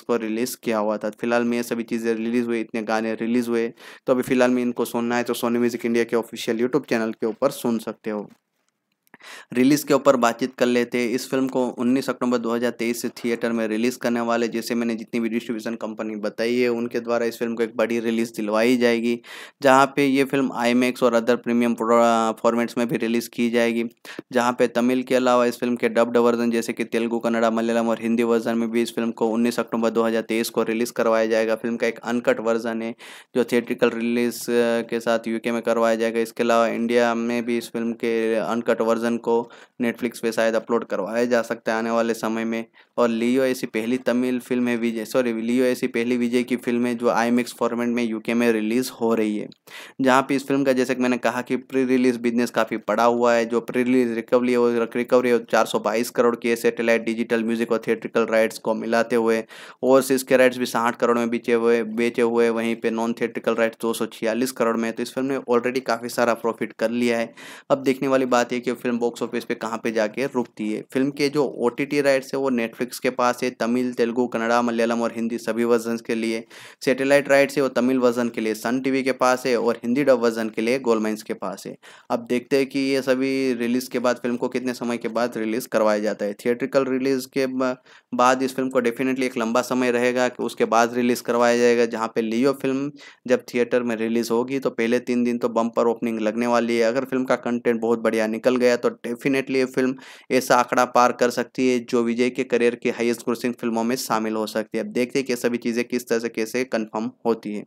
को रिलीज़ किया हुआ था फिलहाल में ये सभी चीज़ें रिलीज़ हुई इतने गाने रिलीज़ हुए तो अभी फिलहाल में इनको सुनना है तो सोनी म्यूजिक इंडिया के ऑफिशियल यूट्यूब चैनल के ऊपर सुन सकते हो रिलीज़ के ऊपर बातचीत कर लेते हैं इस फिल्म को 19 अक्टूबर 2023 से थिएटर में रिलीज़ करने वाले जैसे मैंने जितनी भी डिस्ट्रीब्यूशन कंपनी बताई है उनके द्वारा इस फिल्म को एक बड़ी रिलीज़ दिलवाई जाएगी जहां पे ये फिल्म आई और अदर प्रीमियम फॉर्मेट्स में भी रिलीज़ की जाएगी जहाँ पे तमिल के अलावा इस फिल्म के डब्ड वर्जन जैसे कि तेलुगु कन्नड़ा मलयालम और हिंदी वर्जन में भी इस फिल्म को उन्नीस अक्टूबर दो को रिलीज़ करवाया जाएगा फिल्म का एक अनकट वर्जन है जो थिएट्रिकल रिलीज़ के साथ यूके में करवाया जाएगा इसके अलावा इंडिया में भी इस फिल्म के अनकट वर्जन सीजन को नेटफ्लिक्स पे शायद अपलोड करवाया जा सकता है आने वाले समय में और लियो ऐसी पहली तमिल फिल्म है विजय सॉरी लियो ऐसी पहली विजय की फिल्म है जो आई फॉर्मेट में यूके में रिलीज़ हो रही है जहाँ पे इस फिल्म का जैसे कि मैंने कहा कि प्री रिलीज़ बिजनेस काफ़ी पड़ा हुआ है जो प्री रिलीज रिकवरी और रिकवरी और चार करोड़ के सेटेलाइट डिजिटल म्यूजिक और थिएट्रिकल राइट्स को मिलाते हुए ओवरसीज के राइट्स भी साठ करोड़ में बेचे हुए बेचे हुए वहीं पर नॉन थिएट्रिकल राइट्स दो करोड़ में तो इस फिल्म ने ऑलरेडी काफ़ी सारा प्रॉफिट कर लिया है अब देखने वाली बात है कि फिल्म बॉक्स ऑफिस पर कहाँ पर जाके रुकती है फिल्म के जो ओ टी राइट्स है वो नेटफ्लिक्स नेटफ्लिक्स के पास है तमिल तेलुगू कन्नड़ा मलयालम और हिंदी सभी वर्जन के लिए सैटेलाइट राइट्स है वो तमिल वर्जन के लिए सन टीवी के पास है और हिंदी डब वर्जन के लिए गोलमाइंस के पास है अब देखते हैं कि ये सभी रिलीज़ के बाद फिल्म को कितने समय के बाद रिलीज़ करवाया जाता है थिएट्रिकल रिलीज़ के बाद इस फिल्म को डेफिनेटली एक लंबा समय रहेगा कि उसके बाद रिलीज़ करवाया जाएगा जहाँ पे लियो फिल्म जब थिएटर में रिलीज़ होगी तो पहले तीन दिन तो बम्पर ओपनिंग लगने वाली है अगर फिल्म का कंटेंट बहुत बढ़िया निकल गया तो डेफिनेटली ये फिल्म ऐसा आंकड़ा पार कर सकती है जो विजय के करियर की हाइस्ट ग्रोसिंग फिल्मों में शामिल हो सकती है अब देखते हैं कि सभी चीज़ें किस तरह से कैसे कन्फर्म होती है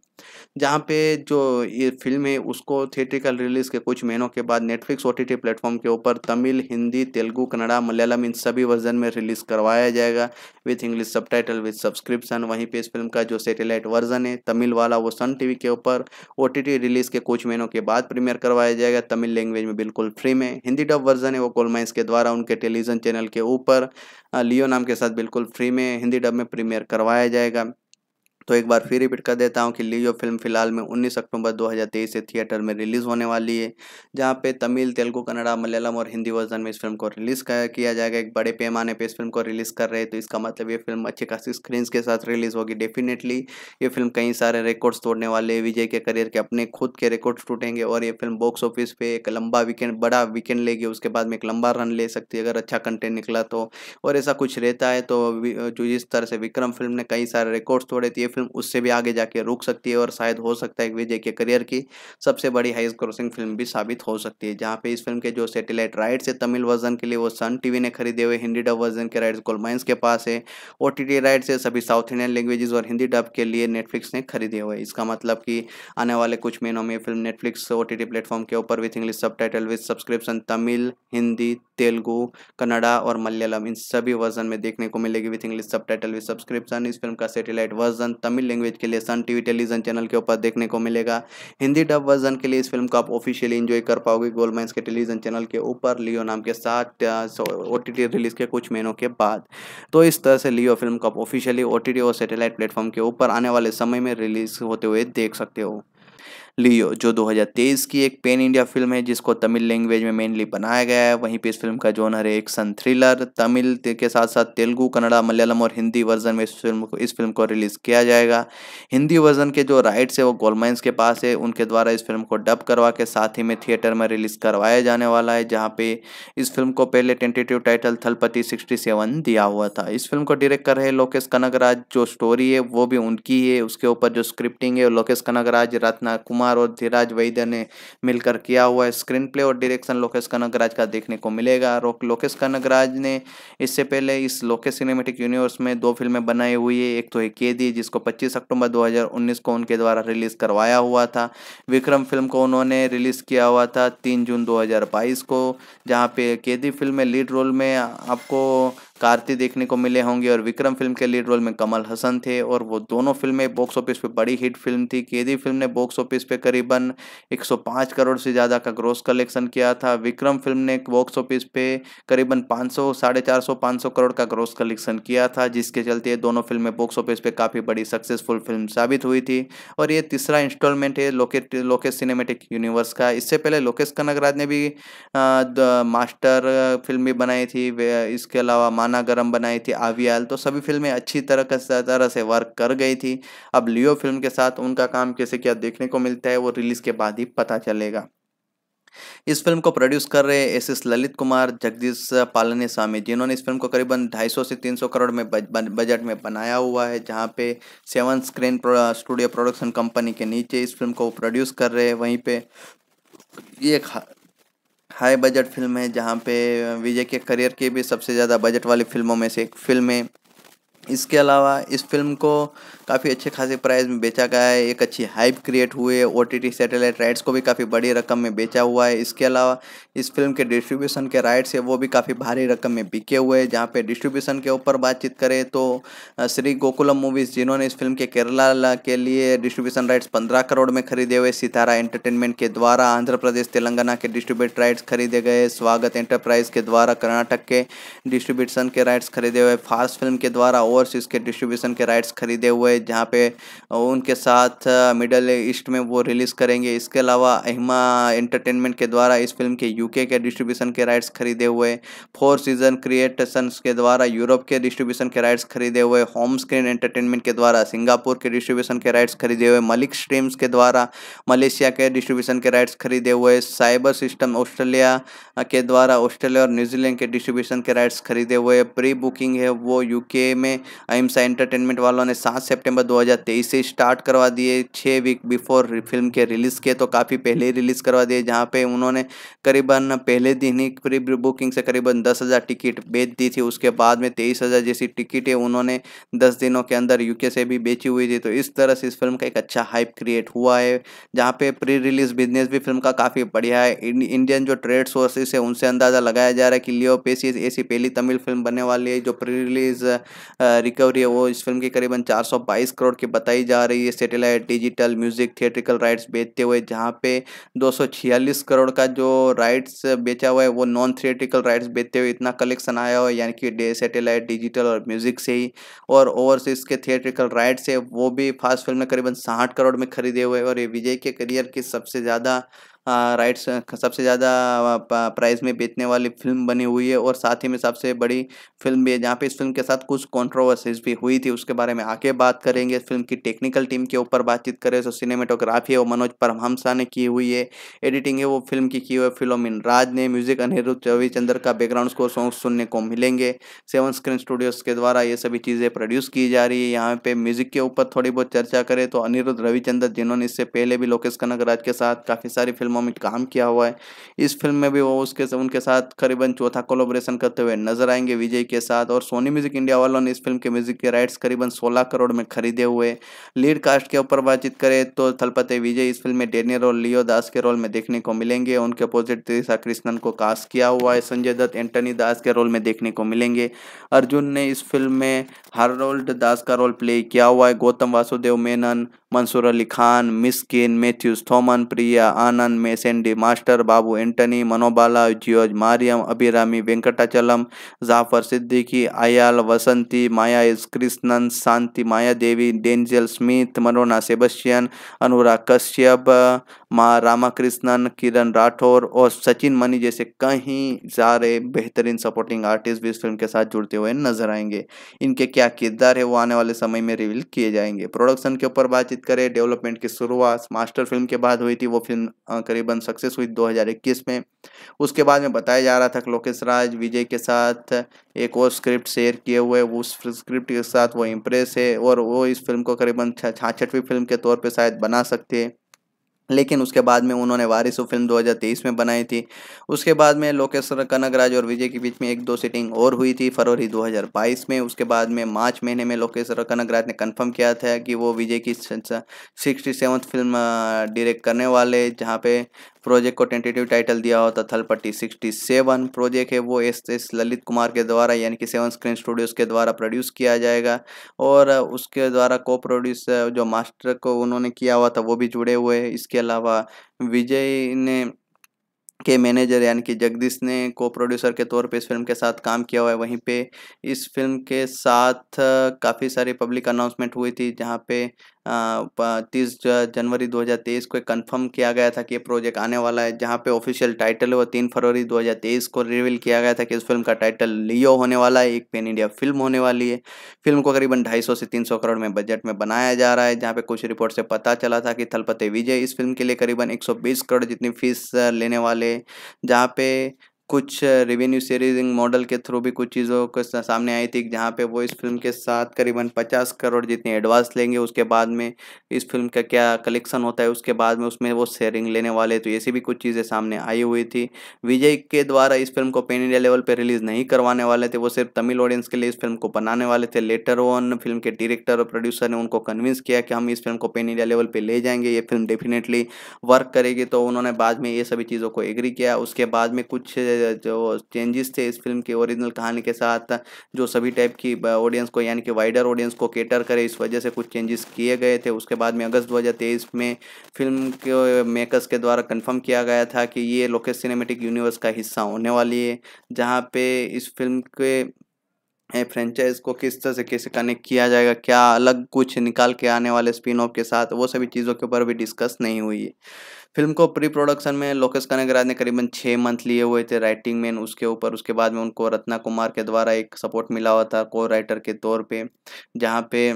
जहाँ पे जो ये फिल्म है उसको थिएट्रिकल रिलीज़ के कुछ महीनों के बाद नेटफ्लिक्स ओ टी प्लेटफॉर्म के ऊपर तमिल हिंदी तेलुगू कन्नड़ा मलयालम इन सभी वर्जन में रिलीज़ करवाया जाएगा विथ इंग्लिश सब टाइटल विथ सब्सक्रिप्शन वहीं पर इस फिल्म का जो सेटेलाइट वर्जन है तमिल वाला वो सन टी के ऊपर ओ रिलीज़ के कुछ महीनों के बाद प्रीमियर करवाया जाएगा तमिल लैंग्वेज में बिल्कुल फ्री में हिंदी डब वर्जन है वो कोलमाइंस के द्वारा उनके टेलीविजन चैनल के ऊपर लियो हाँ, नाम के साथ बिल्कुल फ्री में हिंदी डब में प्रीमियर करवाया जाएगा तो एक बार फिर रिपीट कर देता हूँ कि लियो फिल्म फिलहाल में 19 अक्टूबर 2023 से थिएटर में रिलीज़ होने वाली है जहाँ पे तमिल तेलुगु कन्नड़ा मलयालम और हिंदी वर्जन में इस फिल्म को रिलीज़ किया जाएगा एक बड़े पैमाने पे इस फिल्म को रिलीज़ कर रहे हैं तो इसका मतलब ये फिल्म अच्छी खासी स्क्रीन के साथ रिलीज़ होगी डेफिनेटली ये फिल्म कई सारे रिकॉर्ड्स तोड़ने वाले विजय के करियर के अपने खुद के रिकॉर्ड्स टूटेंगे और ये फिल्म बॉक्स ऑफिस पर एक लंबा वीकेंड बड़ा वीकेंड लेगी उसके बाद में एक लंबा रन ले सकती है अगर अच्छा कंटेंट निकला तो और ऐसा कुछ रहता है तो जो जिस तरह से विक्रम फिल्म ने कई सारे रिकॉर्ड्स तोड़े थे फिल्म उससे भी आगे जाके रुक सकती है और शायद हो सकता है विजय के करियर की सबसे बड़ी हाइस्ट क्रॉसिंग फिल्म भी साबित हो सकती है जहाँ पे इस फिल्म के जो सेटेलाइट राइट्स है तमिल वर्जन के लिए वो सन टीवी ने खरीदे हुए हिंदी डब वर्जन के राइट्स गोलमाइंस के पास है ओ टी राइट्स है सभी साउथ इंडियन लैंग्वेजेस और हिंदी डब के लिए नेटफ्लिक्स ने खरीदे हुए इसका मतलब कि आने वाले कुछ महीनों में film Netflix O T platform के ऊपर विथ इंग्लिश सब title with subscription Tamil Hindi Telugu Kannada और मलयालम इन सभी वर्जन में देखने को मिलेगी विथ इंग्लिश सब टाइटल विथ सब्सक्रिप्शन इस फिल्म का सेटेलाइट वर्जन तमिल लैंग्वेज के लिए सन टीवी टेलीविजन चैनल के ऊपर देखने को मिलेगा हिंदी डब वर्जन के लिए इस फिल्म को आप ऑफिशियली इन्जॉय कर पाओगे गोलमैंस के टेलीविजन चैनल के ऊपर लियो नाम के साथ ओ रिलीज के कुछ महीनों के बाद तो इस तरह से लियो फिल्म को आप ऑफिशियली ओ और सैटेलाइट प्लेटफॉर्म के ऊपर आने वाले समय में रिलीज होते हुए देख सकते हो लियो जो 2023 की एक पेन इंडिया फिल्म है जिसको तमिल लैंग्वेज में मेनली बनाया गया है वहीं पे इस फिल्म का जोनर है एक्शन थ्रिलर तमिल के साथ साथ तेलुगू कन्नड़ा मलयालम और हिंदी वर्जन में इस फिल्म को इस फिल्म को रिलीज़ किया जाएगा हिंदी वर्जन के जो राइट्स है वो गोलमाइंस के पास है उनके द्वारा इस फिल्म को डब करवा के साथ ही में थिएटर में रिलीज़ करवाया जाने वाला है जहाँ पे इस फिल्म को पहले tentative title Thalapathy sixty seven दिया हुआ था इस फिल्म को डायरेक्ट कर रहे लोकेश कनक जो स्टोरी है वो भी उनकी है उसके ऊपर जो स्क्रिप्टिंग है लोकेश कनक रत्ना कुमार कुमार और धीराज वैद्य ने मिलकर किया हुआ स्क्रीन प्ले और डायरेक्शन लोकेश कनगराज का देखने को मिलेगा लोकेश कनगराज ने इससे पहले इस लोकेश सिनेमेटिक यूनिवर्स में दो फिल्में बनाई हुई है एक तो एक कैदी जिसको पच्चीस अक्टूबर दो को उनके द्वारा रिलीज करवाया हुआ था विक्रम फिल्म को उन्होंने रिलीज किया हुआ था तीन जून दो को जहाँ पे केदी फिल्म में लीड रोल में आपको कार्ति देखने को मिले होंगे और विक्रम फिल्म के लीड रोल में कमल हसन थे और वो दोनों फिल्में बॉक्स ऑफिस पे बड़ी हिट फिल्म थी केदी फिल्म ने बॉक्स ऑफिस पे करीबन 105 करोड़ से ज़्यादा का ग्रोस कलेक्शन किया था विक्रम फिल्म ने बॉक्स ऑफिस पे करीबन पाँच सौ साढ़े चार सौ पाँच सौ करोड़ का ग्रोस कलेक्शन किया था जिसके चलते दोनों फिल्में बॉक्स ऑफिस पर काफ़ी बड़ी सक्सेसफुल फिल्म साबित हुई थी और ये तीसरा इंस्टॉलमेंट है लोकेट लोकेश सिनेमेटिक यूनिवर्स का इससे पहले लोकेश कनगराज ने भी मास्टर फिल्म भी बनाई थी इसके अलावा मान खाना गर्म बनाई थी आवियाल तो सभी फिल्में अच्छी तरह तरह से वर्क कर गई थी अब लियो फिल्म के साथ उनका काम कैसे क्या देखने को मिलता है वो रिलीज़ के बाद ही पता चलेगा इस फिल्म को प्रोड्यूस कर रहे एस एस ललित कुमार जगदीश पालने स्वामी जिन्होंने इस फिल्म को करीबन 250 से 300 करोड़ में बजट में बनाया हुआ है जहाँ पे seven screen studio production company के नीचे इस फिल्म को प्रोड्यूस कर रहे हैं वहीं पे ये हाई बजट फिल्म है जहाँ पे विजय के करियर के भी सबसे ज़्यादा बजट वाली फिल्मों में से एक फिल्म है इसके अलावा इस फिल्म को काफ़ी अच्छे खासे प्राइस में बेचा गया है एक अच्छी हाइप क्रिएट हुए ओ टी सैटेलाइट राइट्स को भी काफ़ी बड़ी रकम में बेचा हुआ है इसके अलावा इस फिल्म के डिस्ट्रीब्यूशन के राइट्स है वो भी काफ़ी भारी रकम में बिके हुए हैं जहाँ पे डिस्ट्रीब्यूशन के ऊपर बातचीत करें तो श्री गोकुलम मूवीज़ जिन्होंने इस फिल्म के केरला के लिए डिस्ट्रीब्यूशन राइट्स पंद्रह करोड़ में खरीदे हुए सितारा एंटरटेनमेंट के द्वारा आंध्र प्रदेश तेलंगाना के डिस्ट्रीब्यूट राइट्स खरीदे गए स्वागत एंटरप्राइज के द्वारा कर्नाटक के डिस्ट्रीब्यूशन के राइट्स खरीदे हुए फास्ट फिल्म के द्वारा और ओवरसीज के डिस्ट्रीब्यूशन के राइट्स खरीदे हुए जहाँ पे उनके साथ मिडल uh, ईस्ट में वो रिलीज़ करेंगे इसके अलावा अहिमा एंटरटेनमेंट के द्वारा इस फिल्म के यूके के डिस्ट्रीब्यूशन के राइट्स खरीदे हुए फोर सीजन क्रिएटसन्स के द्वारा यूरोप के डिस्ट्रीब्यूशन के राइट्स खरीदे हुए होम स्क्रीन एंटरटेनमेंट के द्वारा सिंगापुर के डिस्ट्रीब्यूशन के राइट्स खरीदे हुए मलिक स्ट्रीम्स के द्वारा मलेशिया के डिस्ट्रीब्यूशन के राइट्स खरीदे हुए साइबर सिस्टम ऑस्ट्रेलिया के द्वारा ऑस्ट्रेलिया और न्यूजीलैंड के डिस्ट्रीब्यूशन के राइट्स खरीदे हुए प्री बुकिंग है वो यूके में अहिंसा एंटरटेनमेंट वालों ने सात सितंबर 2023 से स्टार्ट करवा दिए छः वीक बिफोर फिल्म के रिलीज़ के तो काफ़ी पहले ही रिलीज़ करवा दिए जहाँ पे उन्होंने करीबन पहले दिन ही प्री बुकिंग से करीबन दस हज़ार टिकट बेच दी थी उसके बाद में तेईस हज़ार जैसी टिकटें उन्होंने दस दिनों के अंदर यूके से भी बेची हुई थी तो इस तरह से इस फिल्म का एक अच्छा हाइप क्रिएट हुआ है जहाँ पे प्री रिलीज बिजनेस भी फिल्म का काफ़ी बढ़िया है इंडियन जो ट्रेड सोर्सेस है उनसे अंदाज़ा लगाया जा रहा है कि लियो पेसी ऐसी पहली तमिल फिल्म बनने वाली है जो प्री रिलीज रिकवरी है वो इस फिल्म की करीबन 422 करोड़ की बताई जा रही है satellite digital music theatrical rights बेचते हुए जहाँ पे 246 करोड़ का जो राइट्स बेचा हुआ है वो नॉन थिएट्रिकल राइट्स बेचते हुए इतना कलेक्शन आया हुआ है यानी कि डे सेटेलाइट डिजिटल और म्यूजिक से ही और ओवरसीज के थिएट्रिकल राइट्स है वो भी फास्ट फिल्म में करीबन साठ करोड़ में खरीदे हुए और ये विजय के करियर की सबसे ज़्यादा राइट्स हाँ, सबसे ज़्यादा प्राइस में बेचने वाली फिल्म बनी हुई है और साथ ही में सबसे बड़ी फिल्म भी है जहाँ पे इस फिल्म के साथ कुछ कॉन्ट्रोवर्सीज भी हुई थी उसके बारे में आगे बात करेंगे फिल्म की टेक्निकल टीम के ऊपर बातचीत करें तो सिनेमेटोग्राफी है वो मनोज परमहंसा ने की हुई है एडिटिंग है वो फिल्म की की हुई है फिलोमिन राज ने म्यूजिक अनिरुद्ध रविचंद्र का बैकग्राउंड स्कोर सॉन्ग सुनने को मिलेंगे सेवन स्क्रीन स्टूडियोज़ के द्वारा ये सभी चीज़ें प्रोड्यूस की जा रही है यहाँ पे म्यूजिक के ऊपर थोड़ी बहुत चर्चा करें तो अनिरुद्ध रविचंद्र जिन्होंने इससे पहले भी लोकेश कनक राज के साथ काफ़ी सारी फिल्म फिल्मों में काम किया हुआ है इस फिल्म में भी वो उसके उनके साथ करीबन चौथा कोलोब्रेशन करते हुए नजर आएंगे विजय के साथ और सोनी म्यूजिक इंडिया वालों ने इस फिल्म के म्यूजिक के राइट्स करीबन सोलह करोड़ में खरीदे हुए लीड कास्ट के ऊपर बातचीत करें तो थलपते विजय इस फिल्म में डेनियर और लियो दास के रोल में देखने को मिलेंगे उनके अपोजिट त्रिशा कृष्णन को कास्ट किया हुआ है संजय दत्त एंटनी दास के रोल में देखने को मिलेंगे अर्जुन ने इस फिल्म में हारोल्ड दास का रोल प्ले किया हुआ है गौतम वासुदेव मेनन मंसूर अली खान मिसकिन मैथ्यूज थॉमन प्रिया आनंद मेसेंडी मास्टर बाबू एंटनी मनोबाला जियोज मारियम अभिरामी वेंकटाचलम जाफर सिद्दीकी आयाल वसंती माया एस कृष्णन शांति माया देवी डेंजल स्मिथ मनोना सेबस्टियन अनुराग कश्यप माँ रामाकृष्णन किरण राठौर और सचिन मनी जैसे कहीं सारे बेहतरीन सपोर्टिंग आर्टिस्ट भी इस फिल्म के साथ जुड़ते हुए नजर आएंगे इनके क्या किरदार है वो आने वाले समय में रिवील किए जाएंगे प्रोडक्शन के ऊपर बातचीत करें डेवलपमेंट की शुरुआत मास्टर फिल्म के बाद हुई थी वो फिल्म करीबन सक्सेस हुई 2021 में उसके बाद में बताया जा रहा था कि लोकेश राज विजय के साथ एक और स्क्रिप्ट शेयर किए हुए उस स्क्रिप्ट के साथ वो इम्प्रेस है और वो इस फिल्म को करीबन छाछठवीं फिल्म के तौर पर शायद बना सकते हैं लेकिन उसके बाद में उन्होंने वारिस फिल्म 2023 में बनाई थी उसके बाद में लोकेश्वर राज और विजय के बीच में एक दो सीटिंग और हुई थी फरवरी 2022 में उसके बाद में मार्च महीने में लोकेश्वर राज ने कंफर्म किया था कि वो विजय की सिक्सटी सेवन्थ फिल्म डायरेक्ट करने वाले जहाँ पे प्रोजेक्ट को टेंटेटिव टाइटल दिया होता तो थल पट्टी सिक्सटी सेवन प्रोजेक्ट है वो एस एस ललित कुमार के द्वारा यानी कि सेवन स्क्रीन स्टूडियोज़ के द्वारा प्रोड्यूस किया जाएगा और उसके द्वारा को प्रोड्यूस जो मास्टर को उन्होंने किया हुआ था वो भी जुड़े हुए हैं इसके अलावा विजय ने के मैनेजर यानी कि जगदीश ने को प्रोड्यूसर के तौर पे इस फिल्म के साथ काम किया हुआ है वहीं पे इस फिल्म के साथ काफ़ी सारी पब्लिक अनाउंसमेंट हुई थी जहाँ पे तीस जनवरी 2023 को कंफर्म किया गया था कि ये प्रोजेक्ट आने वाला है जहाँ पे ऑफिशियल टाइटल है वो तीन फरवरी 2023 को रिवील किया गया था कि इस फिल्म का टाइटल लियो होने वाला है एक पेन इंडिया फिल्म होने वाली है फिल्म को करीबन 250 से 300 करोड़ में बजट में बनाया जा रहा है जहाँ पे कुछ रिपोर्ट से पता चला था कि थलपते विजय इस फिल्म के लिए करीबन एक करोड़ जितनी फीस लेने वाले जहाँ पे कुछ रेवेन्यू सीरीजिंग मॉडल के थ्रू भी कुछ चीज़ों को सामने आई थी जहाँ पे वो इस फिल्म के साथ करीबन पचास करोड़ जितने एडवांस लेंगे उसके बाद में इस फिल्म का क्या कलेक्शन होता है उसके बाद में उसमें वो शेयरिंग लेने वाले तो ऐसी भी कुछ चीज़ें सामने आई हुई थी विजय के द्वारा इस फिल्म को पेन इंडिया लेवल पर रिलीज़ नहीं करवाने वाले थे वो सिर्फ तमिल ऑडियंस के लिए इस फिल्म को बनाने वाले थे लेटर ऑन फिल्म के डायरेक्टर और प्रोड्यूसर ने उनको कन्विंस किया कि हम इस फिल्म को पेन इंडिया लेवल पर ले जाएंगे ये फिल्म डेफिनेटली वर्क करेगी तो उन्होंने बाद में ये सभी चीज़ों को एग्री किया उसके बाद में कुछ जो चेंजेस थे इस फिल्म की ओरिजिनल कहानी के साथ जो सभी टाइप की ऑडियंस को यानी कि वाइडर ऑडियंस को केटर करे इस वजह से कुछ चेंजेस किए गए थे उसके बाद में अगस्त दो में फिल्म के मेकर्स के द्वारा कन्फर्म किया गया था कि ये लोकेश सिनेमेटिक यूनिवर्स का हिस्सा होने वाली है जहाँ पे इस फिल्म के फ्रेंचाइज को किस तरह से कैसे कनेक्ट किया जाएगा क्या अलग कुछ निकाल के आने वाले स्पिन ऑफ के साथ वो सभी चीज़ों के ऊपर भी डिस्कस नहीं हुई है फिल्म को प्री प्रोडक्शन में लोकेश कनगराज ने करीबन छः मंथ लिए हुए थे राइटिंग में उसके ऊपर उसके बाद में उनको रत्ना कुमार के द्वारा एक सपोर्ट मिला हुआ था को राइटर के तौर पर जहाँ पे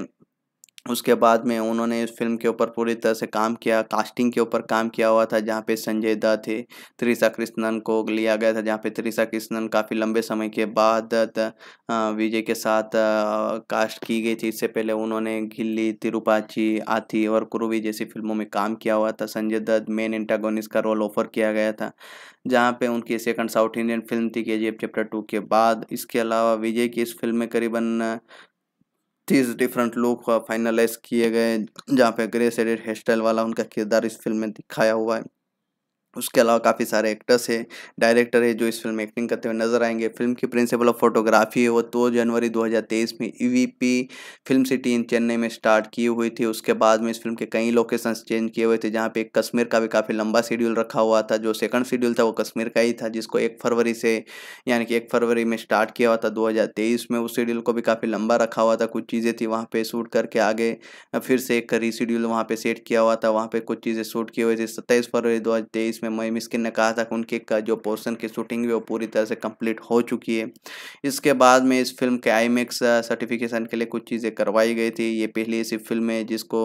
उसके बाद में उन्होंने इस फिल्म के ऊपर पूरी तरह से काम किया कास्टिंग के ऊपर काम किया हुआ था जहाँ पे संजय दत्त थे त्रिशा कृष्णन को लिया गया था जहाँ पे त्रिशा कृष्णन काफ़ी लंबे समय के बाद विजय के साथ कास्ट की गई थी इससे पहले उन्होंने गिल्ली तिरुपाची आती और कुरुवी जैसी फिल्मों में काम किया हुआ था संजय दत्त मेन इंटागोनिस का रोल ऑफर किया गया था जहाँ पे उनकी सेकंड साउथ इंडियन फिल्म थी के जी चैप्टर टू के बाद इसके अलावा विजय की इस फिल्म में करीबन तीस डिफरेंट लुक फाइनलाइज किए गए जहाँ पे ग्रे सेडेड हेयर स्टाइल वाला उनका किरदार इस फिल्म में दिखाया हुआ है उसके अलावा काफ़ी सारे एक्टर्स हैं डायरेक्टर है जो इस फिल्म में एक्टिंग करते हुए नजर आएंगे फिल्म की प्रिंसिपल ऑफ फोटोग्राफी है वो दो जनवरी 2023 में ई फिल्म सिटी इन चेन्नई में स्टार्ट की हुई थी उसके बाद में इस फिल्म के कई लोकेशंस चेंज किए हुए थे जहाँ पे कश्मीर का भी काफ़ी लंबा शेड्यूल रखा हुआ था जो सेकंड शेड्यूल था वो कश्मीर का ही था जिसको एक फरवरी से यानी कि एक फरवरी में स्टार्ट किया हुआ था दो में उस शेड्यूल को भी काफ़ी लंबा रखा हुआ था कुछ चीज़ें थी वहाँ पर शूट करके आगे फिर से एक रीशेड्यूल वहाँ पर सेट किया हुआ था वहाँ पर कुछ चीज़ें शूट किए हुए थे सत्ताईस फरवरी दो में जिसमें मई मिस्किन ने कहा था कि उनके का जो पोर्शन की शूटिंग वो पूरी तरह से कंप्लीट हो चुकी है इसके बाद में इस फिल्म के आई सर्टिफिकेशन के लिए कुछ चीज़ें करवाई गई थी ये पहली ऐसी फिल्म है जिसको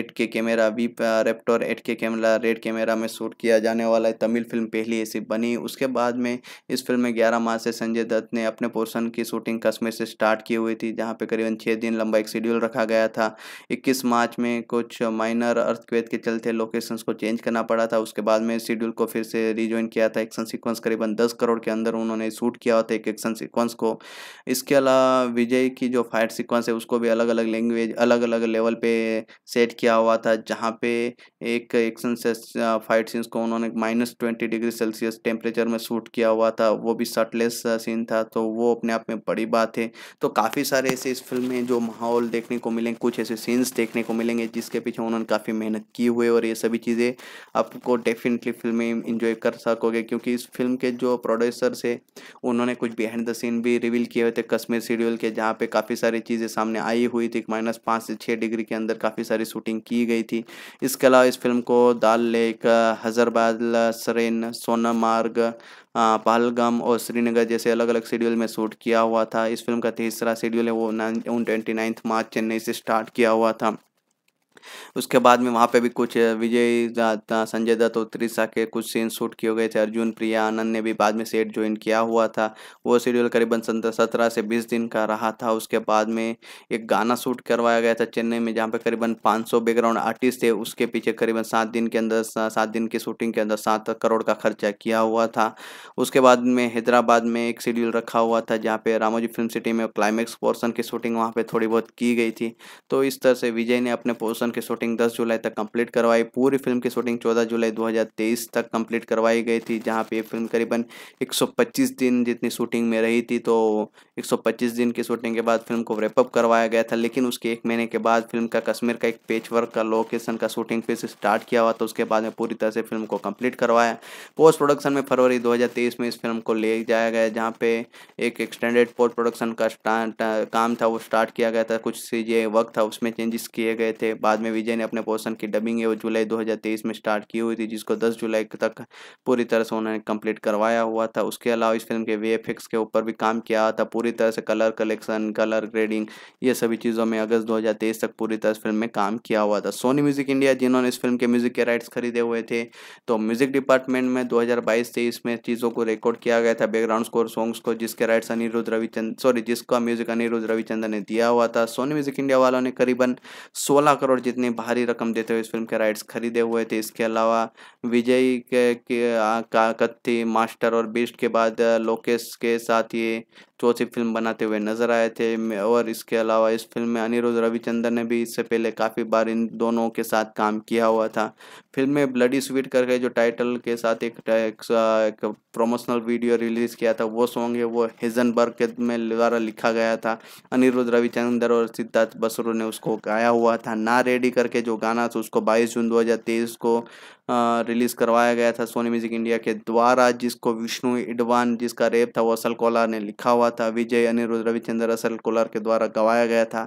eight K camera V रेप्टोर eight K camera red camera में शूट किया जाने वाला है तमिल फिल्म पहली ऐसी बनी उसके बाद में इस फिल्म में ग्यारह मार्च से संजय दत्त ने अपने पोर्सन की शूटिंग कश्मीर से स्टार्ट की हुई थी जहाँ पर करीबन छः दिन लंबा एक शेड्यूल रखा गया था इक्कीस मार्च में कुछ माइनर अर्थक्वेत के चलते लोकेशंस को चेंज करना पड़ा था उसके बाद में शेड्यूल को फिर से रिज्वाइन किया था एक्शन सीक्वेंस करीबन दस करोड़ के अंदर उन्होंने शूट किया होता एक एक्शन सीक्वेंस को इसके अलावा विजय की जो फाइट सीक्वेंस है उसको भी अलग अलग लैंग्वेज अलग अलग लेवल पे सेट किया हुआ था जहाँ पे एक एक्शन से फाइट सीन्स को उन्होंने minus twenty degree Celsius temperature में शूट किया हुआ था वो भी शर्टलेस सीन था तो वो अपने आप में बड़ी बात है तो काफ़ी सारे ऐसे इस फिल्म में जो माहौल देखने को मिलेंगे कुछ ऐसे सीन्स देखने को मिलेंगे जिसके पीछे उन्होंने काफ़ी मेहनत की हुई और ये सभी चीज़ें आपको डेफिन डेफिनेटली फिल्में इंजॉय कर सकोगे क्योंकि इस फिल्म के जो प्रोड्यूसर है उन्होंने कुछ बिहाइंड द सीन भी रिवील किए हुए थे कश्मीर शेड्यूल के जहाँ पे काफ़ी सारी चीज़ें सामने आई हुई थी माइनस पाँच से छः डिग्री के अंदर काफ़ी सारी शूटिंग की गई थी इसके अलावा इस फिल्म को दाल लेक हजरबाद सरेन सोनमार्ग पहलगाम और श्रीनगर जैसे अलग अलग शेड्यूल में शूट किया हुआ था इस फिल्म का तीसरा शेड्यूल है वो ट्वेंटी नाइन्थ मार्च चेन्नई से स्टार्ट किया हुआ था उसके बाद में वहाँ पे भी कुछ विजय संजय दत्त और त्रिशा के कुछ सीन शूट किए गए थे अर्जुन प्रिया आनंद ने भी बाद में सेट ज्वाइन किया हुआ था वो शेड्यूल करीबन सत्रह से बीस दिन का रहा था उसके बाद में एक गाना शूट करवाया गया था चेन्नई में जहाँ पे करीबन पाँच बैकग्राउंड आर्टिस्ट थे उसके पीछे करीबन सात दिन के अंदर सात दिन की शूटिंग के अंदर सात करोड़ का खर्चा किया हुआ था उसके बाद में हैदराबाद में एक शेड्यूल रखा हुआ था जहाँ पे रामोजी फिल्म सिटी में क्लाइमैक्स पोर्सन की शूटिंग वहाँ पे थोड़ी बहुत की गई थी तो इस तरह से विजय ने अपने पोर्सन की शूटिंग 10 जुलाई तक कंप्लीट करवाई पूरी फिल्म की शूटिंग 14 जुलाई 2023 तक कंप्लीट करवाई गई थी जहां पे ये फिल्म करीबन 125 दिन जितनी शूटिंग में रही थी तो 125 दिन की शूटिंग के बाद फिल्म को रेपअप करवाया गया था लेकिन उसके एक महीने के बाद फिल्म का कश्मीर का एक पेच वर्क का लोकेशन का शूटिंग फिर स्टार्ट किया हुआ तो उसके बाद में पूरी तरह से फिल्म को कम्प्लीट करवाया पोस्ट प्रोडक्शन में फरवरी दो में इस फिल्म को ले जाया गया जहाँ पे एक एक्सटेंडेड पोस्ट प्रोडक्शन का काम था वो स्टार्ट किया गया था कुछ सी वर्क था उसमें चेंजेस किए गए थे बाद में में विजय ने अपने पोर्सन की डबिंग है वो जुलाई 2023 में स्टार्ट की हुई थी जिसको 10 जुलाई तक पूरी तरह से उन्होंने कंप्लीट करवाया हुआ था उसके अलावा इस फिल्म के वी के ऊपर भी काम किया था पूरी तरह से कलर कलेक्शन कलर ग्रेडिंग ये सभी चीज़ों में अगस्त दो तक पूरी तरह से फिल्म में काम किया हुआ था सोनी म्यूजिक इंडिया जिन्होंने इस फिल्म के म्यूजिक के राइट्स खरीदे हुए थे तो म्यूजिक डिपार्टमेंट में दो हज़ार में चीज़ों को रिकॉर्ड किया गया था बैकग्राउंड स्कोर सॉन्ग्स को जिसके राइट्स अनिरुद्ध रविचंद सॉरी जिसका म्यूजिक अनिरुद्ध रविचंद्र ने दिया हुआ था सोनी म्यूजिक इंडिया वालों ने करीबन 16 करोड़ जितने इतनी भारी रकम देते हुए इस फिल्म के राइट्स खरीदे हुए थे इसके अलावा विजय के, के कत्थी मास्टर और बीस्ट के बाद लोकेश के साथ ये चौथी फिल्म बनाते हुए नजर आए थे और इसके अलावा इस फिल्म में अनिरुद्ध रविचंद्र ने भी इससे पहले काफ़ी बार इन दोनों के साथ काम किया हुआ था फिल्म में ब्लडी स्वीट करके जो टाइटल के साथ एक, एक, एक प्रमोशनल वीडियो रिलीज किया था वो सॉन्ग है वो हिजनबर्ग के में द्वारा लिखा गया था अनिरुद्ध रविचंद्र और सिद्धार्थ बसरू ने उसको गाया हुआ था ना रेडी करके जो गाना था उसको बाईस जून दो को रिलीज़ करवाया गया था सोनी म्यूजिक इंडिया के द्वारा जिसको विष्णु इडवान जिसका रेप था वो असल कोलार ने लिखा हुआ था विजय अनिरुद्ध रविचंद्र असल कोलार के द्वारा गवाया गया था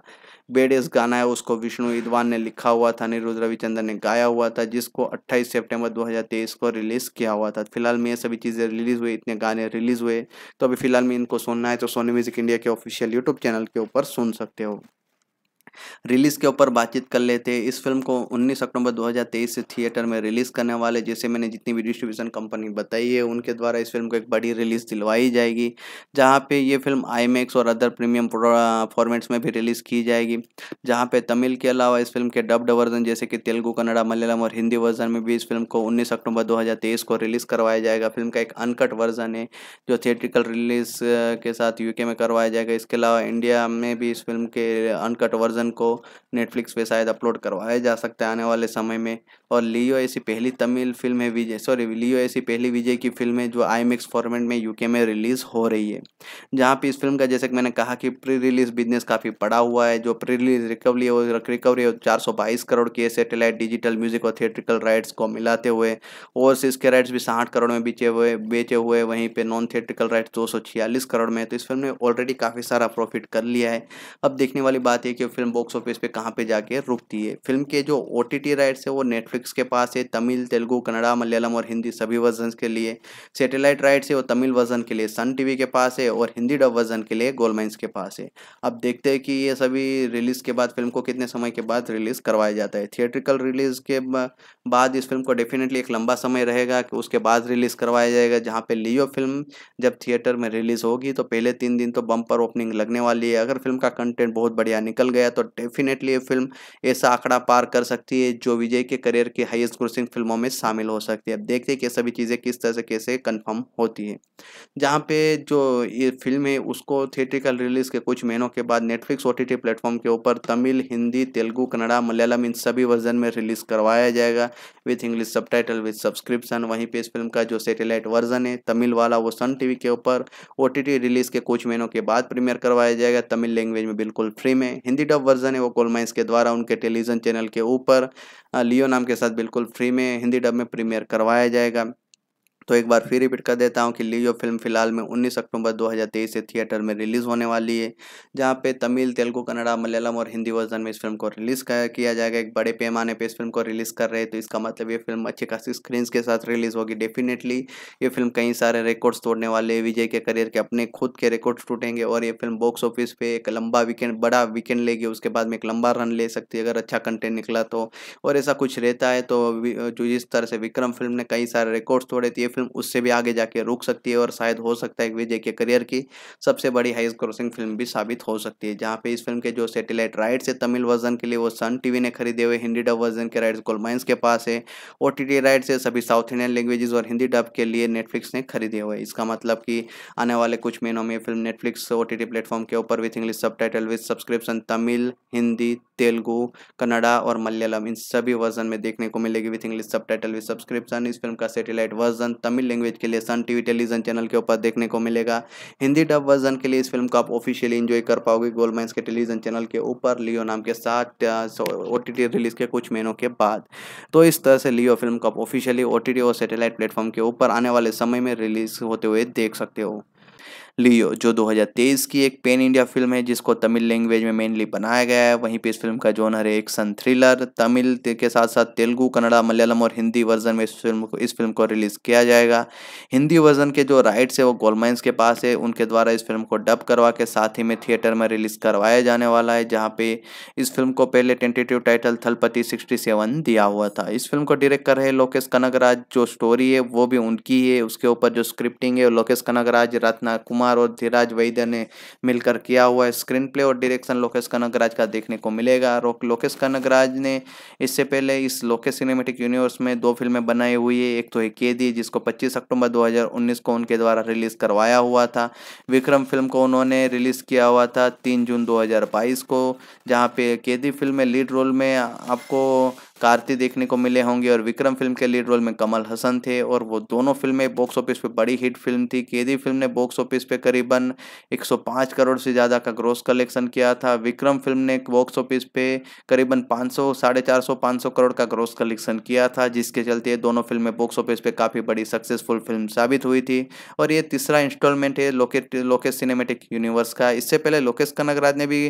बेडेस गाना है उसको विष्णु इडवान ने लिखा हुआ था अनिरुद्ध रविचंद्र ने गाया हुआ था जिसको 28 सितंबर 2023 को रिलीज़ किया हुआ था फिलहाल में ये सभी चीज़ें रिलीज़ हुई इतने गाने रिलीज़ हुए तो अभी फिलहाल में इनको सुनना है तो सोनी म्यूजिक इंडिया के ऑफिशियल यूट्यूब चैनल के ऊपर सुन सकते हो रिलीज़ के ऊपर बातचीत कर लेते हैं इस फिल्म को 19 अक्टूबर 2023 से थिएटर में रिलीज़ करने वाले जैसे मैंने जितनी भी डिस्ट्रीब्यूशन कंपनी बताई है उनके द्वारा इस फिल्म को एक बड़ी रिलीज़ दिलवाई जाएगी जहां पे ये फिल्म आई और अदर प्रीमियम फॉर्मेट्स में भी रिलीज़ की जाएगी जहाँ पे तमिल के अलावा इस फिल्म के डब्ड वर्जन जैसे कि तेलुगु कन्नड़ा मलयालम और हिंदी वर्जन में भी इस फिल्म को उन्नीस अक्टूबर दो को रिलीज़ करवाया जाएगा फिल्म का एक अनकट वर्जन है जो थिएट्रिकल रिलीज़ के साथ यूके में करवाया जाएगा इसके अलावा इंडिया में भी इस फिल्म के अनकट वर्जन सीजन को नेटफ्लिक्स पे शायद अपलोड करवाया जा सकता है आने वाले समय में और लियो ऐसी पहली तमिल फिल्म है विजय सॉरी लियो ऐसी पहली विजय की फिल्म है जो आई फॉर्मेट में यूके में रिलीज़ हो रही है जहाँ पे इस फिल्म का जैसे कि मैंने कहा कि प्री रिलीज़ बिजनेस काफ़ी पड़ा हुआ है जो प्री रिलीज रिकवरी और रिकवरी और चार करोड़ के सेटेलाइट डिजिटल म्यूजिक और थिएट्रिकल राइट्स को मिलाते हुए ओवरसीज के राइट्स भी साठ करोड़ में बेचे हुए बेचे हुए वहीं पर नॉन थिएट्रिकल राइट्स दो करोड़ में तो इस फिल्म ने ऑलरेडी काफ़ी सारा प्रॉफिट कर लिया है अब देखने वाली बात है कि फिल्म बॉक्स ऑफिस पे कहाँ पर जाके रुकती है फिल्म के जो ओ राइट्स है वो नेटफ्लिक्स नेटफ्लिक्स के पास है तमिल तेलुगू कन्नड़ा मलयालम और हिंदी सभी वर्जन के लिए सैटेलाइट राइट्स है वो तमिल वर्जन के लिए सन टीवी के पास है और हिंदी डब वर्जन के लिए गोलमाइंस के पास है अब देखते हैं कि ये सभी रिलीज़ के बाद फिल्म को कितने समय के बाद रिलीज़ करवाया जाता है थिएट्रिकल रिलीज़ के बाद इस फिल्म को डेफिनेटली एक लंबा समय रहेगा कि उसके बाद रिलीज़ करवाया जाएगा जहाँ पे लियो फिल्म जब थिएटर में रिलीज़ होगी तो पहले तीन दिन तो बम्पर ओपनिंग लगने वाली है अगर फिल्म का कंटेंट बहुत बढ़िया निकल गया तो डेफिनेटली ये फिल्म ऐसा आंकड़ा पार कर सकती है जो विजय के करियर की हाईएस्ट ग्रोसिंग फिल्मों में शामिल हो सकती है अब देखते हैं कि सभी चीज़ें किस तरह से कैसे कन्फर्म होती है जहाँ पे जो ये फिल्म है उसको थिएट्रिकल रिलीज़ के कुछ महीनों के बाद नेटफ्लिक्स ओ टी प्लेटफॉर्म के ऊपर तमिल हिंदी तेलुगू कन्नड़ा मलयालम इन सभी वर्जन में रिलीज़ करवाया जाएगा विथ इंग्लिश सब टाइटल सब्सक्रिप्शन वहीं पर इस फिल्म का जो सेटेलाइट वर्जन है तमिल वाला वो सन टी के ऊपर ओ रिलीज़ के कुछ महीनों के बाद प्रीमियर करवाया जाएगा तमिल लैंग्वेज में बिल्कुल फ्री में हिंदी डब वर्जन है वो गोलमाइंस के द्वारा उनके टेलीविजन चैनल के ऊपर लियो नाम के साथ बिल्कुल फ्री में हिंदी डब में प्रीमियर करवाया जाएगा तो एक बार फिर रिपीट कर देता हूँ कि लियो फिल्म फिलहाल में 19 अक्टूबर 2023 से थिएटर में रिलीज़ होने वाली है जहाँ पे तमिल तेलुगु कन्नड़ा मलयालम और हिंदी वर्जन में इस फिल्म को रिलीज़ किया जाएगा एक बड़े पैमाने पर इस फिल्म को रिलीज़ कर रहे हैं तो इसका मतलब ये फिल्म अच्छी खासी स्क्रीन के साथ रिलीज़ होगी डेफिनेटली ये फिल्म कई सारे रिकॉर्ड्स तोड़ने वाले विजय के करियर के अपने खुद के रिकॉर्ड्स टूटेंगे और ये फिल्म बॉक्स ऑफिस पे एक लंबा वीकेंड बड़ा वीकेंड लेगी उसके बाद में एक लंबा रन ले सकती है अगर अच्छा कंटेंट निकला तो और ऐसा कुछ रहता है तो जो जिस तरह से विक्रम फिल्म ने कई सारे रिकॉर्ड्स तोड़े थे ये फिल्म फिल्म उससे भी आगे जाके रुक सकती है और शायद हो सकता है विजय के करियर की सबसे बड़ी हाइस्ट क्रॉसिंग फिल्म भी साबित हो सकती है जहाँ पे इस फिल्म के जो सेटेलाइट राइट्स है तमिल वर्जन के लिए वो सन टीवी ने खरीदे हुए हिंदी डब वर्जन के राइट्स गोलमाइंस के पास है ओ टी राइट्स है सभी साउथ इंडियन लैंग्वेजेस और हिंदी डब के लिए नेटफ्लिक्स ने खरीदे हुए इसका मतलब कि आने वाले कुछ महीनों में film Netflix O T platform के ऊपर विथ इंग्लिश सब title with subscription Tamil Hindi Telugu Kannada और मलयालम इन सभी वर्जन में देखने को मिलेगी विथ इंग्लिश सब टाइटल विथ सब्सक्रिप्शन इस फिल्म का satellite version Tamil Tamil language के लिए सन टीवी टेलीविजन चैनल के ऊपर देखने को मिलेगा हिंदी डब वर्जन के लिए इस फिल्म को आप ऑफिशियली इन्जॉय कर पाओगे गोल्ड के टेलीविजन चैनल के ऊपर लियो नाम के साथ ओ रिलीज के कुछ महीनों के बाद तो इस तरह से लियो फिल्म को आप ऑफिशियली ओ और सैटेलाइट प्लेटफॉर्म के ऊपर आने वाले समय में रिलीज होते हुए देख सकते हो लियो जो 2023 की एक पेन इंडिया फिल्म है जिसको तमिल लैंग्वेज में मेनली बनाया गया है वहीं पे इस फिल्म का जोनर है एक्शन थ्रिलर तमिल के साथ साथ तेलुगू कन्नड़ा मलयालम और हिंदी वर्जन में इस फिल्म को इस फिल्म को रिलीज़ किया जाएगा हिंदी वर्जन के जो राइट्स है वो गोलमाइंस के पास है उनके द्वारा इस फिल्म को डब करवा के साथ ही में थिएटर में रिलीज़ करवाया जाने वाला है जहाँ पे इस फिल्म को पहले tentative title Thalapathy sixty seven दिया हुआ था इस फिल्म को डायरेक्ट कर रहे लोकेश कनगराज जो स्टोरी है वो भी उनकी है उसके ऊपर जो स्क्रिप्टिंग है लोकेश कनक रत्ना कुमार कुमार और धीराज वैद्य ने मिलकर किया हुआ स्क्रीन प्ले और डायरेक्शन लोकेश कनगराज का देखने को मिलेगा लोकेश कनगराज ने इससे पहले इस लोकेश सिनेमेटिक यूनिवर्स में दो फिल्में बनाई हुई है एक तो एक कैदी जिसको पच्चीस अक्टूबर दो को उनके द्वारा रिलीज करवाया हुआ था विक्रम फिल्म को उन्होंने रिलीज किया हुआ था तीन जून दो को जहाँ पे केदी फिल्म में लीड रोल में आपको कार्ति देखने को मिले होंगे और विक्रम फिल्म के लीड रोल में कमल हसन थे और वो दोनों फिल्में बॉक्स ऑफिस पे बड़ी हिट फिल्म थी केदी फिल्म ने बॉक्स ऑफिस पे करीबन 105 करोड़ से ज़्यादा का ग्रोस कलेक्शन किया था विक्रम फिल्म ने बॉक्स ऑफिस पे करीबन पाँच सौ साढ़े चार सौ पाँच सौ करोड़ का ग्रोस कलेक्शन किया था जिसके चलते दोनों फिल्में बॉक्स ऑफिस पर काफ़ी बड़ी सक्सेसफुल फिल्म साबित हुई थी और ये तीसरा इंस्टॉलमेंट है लोकेट लोकेश सिनेमेटिक यूनिवर्स का इससे पहले लोकेश कनगराज ने भी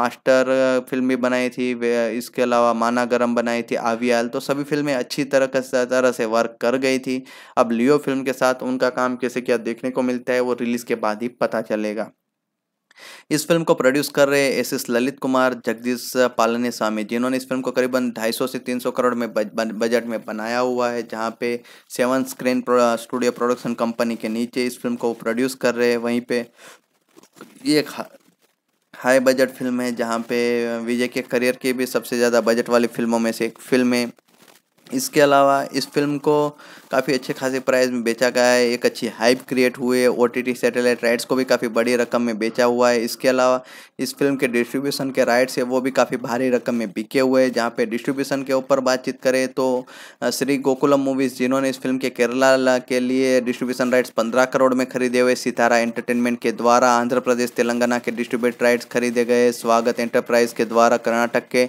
मास्टर फिल्म भी बनाई थी इसके अलावा मान खाना गर्म बनाई थी आवियाल तो सभी फिल्में अच्छी तरह तरह से वर्क कर गई थी अब लियो फिल्म के साथ उनका काम कैसे क्या देखने को मिलता है वो रिलीज़ के बाद ही पता चलेगा इस फिल्म को प्रोड्यूस कर रहे एस एस ललित कुमार जगदीश पालने स्वामी जिन्होंने इस फिल्म को करीबन 250 से 300 करोड़ में बजट में बनाया हुआ है जहां पे seven screen studio production company के नीचे इस फिल्म को प्रोड्यूस कर रहे हैं वहीं पे ये हाई बजट फिल्म है जहाँ पे विजय के करियर के भी सबसे ज़्यादा बजट वाली फिल्मों में से एक फिल्म है इसके अलावा इस फिल्म को काफ़ी अच्छे खासे प्राइस में बेचा गया है एक अच्छी हाइप क्रिएट हुई है ओ टी सैटेलाइट राइट्स को भी काफ़ी बड़ी रकम में बेचा हुआ है इसके अलावा इस फिल्म के डिस्ट्रीब्यूशन के राइट्स है वो भी काफ़ी भारी रकम में बिके हुए हैं जहाँ पे डिस्ट्रीब्यूशन के ऊपर बातचीत करें तो श्री गोकुलम मूवीज़ जिन्होंने इस फिल्म के केरला के लिए डिस्ट्रीब्यूशन राइट्स पंद्रह करोड़ में खरीदे हुए सितारा एंटरटेनमेंट के द्वारा आंध्र प्रदेश तेलंगाना के डिस्ट्रीब्यूट राइट्स खरीदे गए स्वागत एंटरप्राइज के द्वारा कर्नाटक के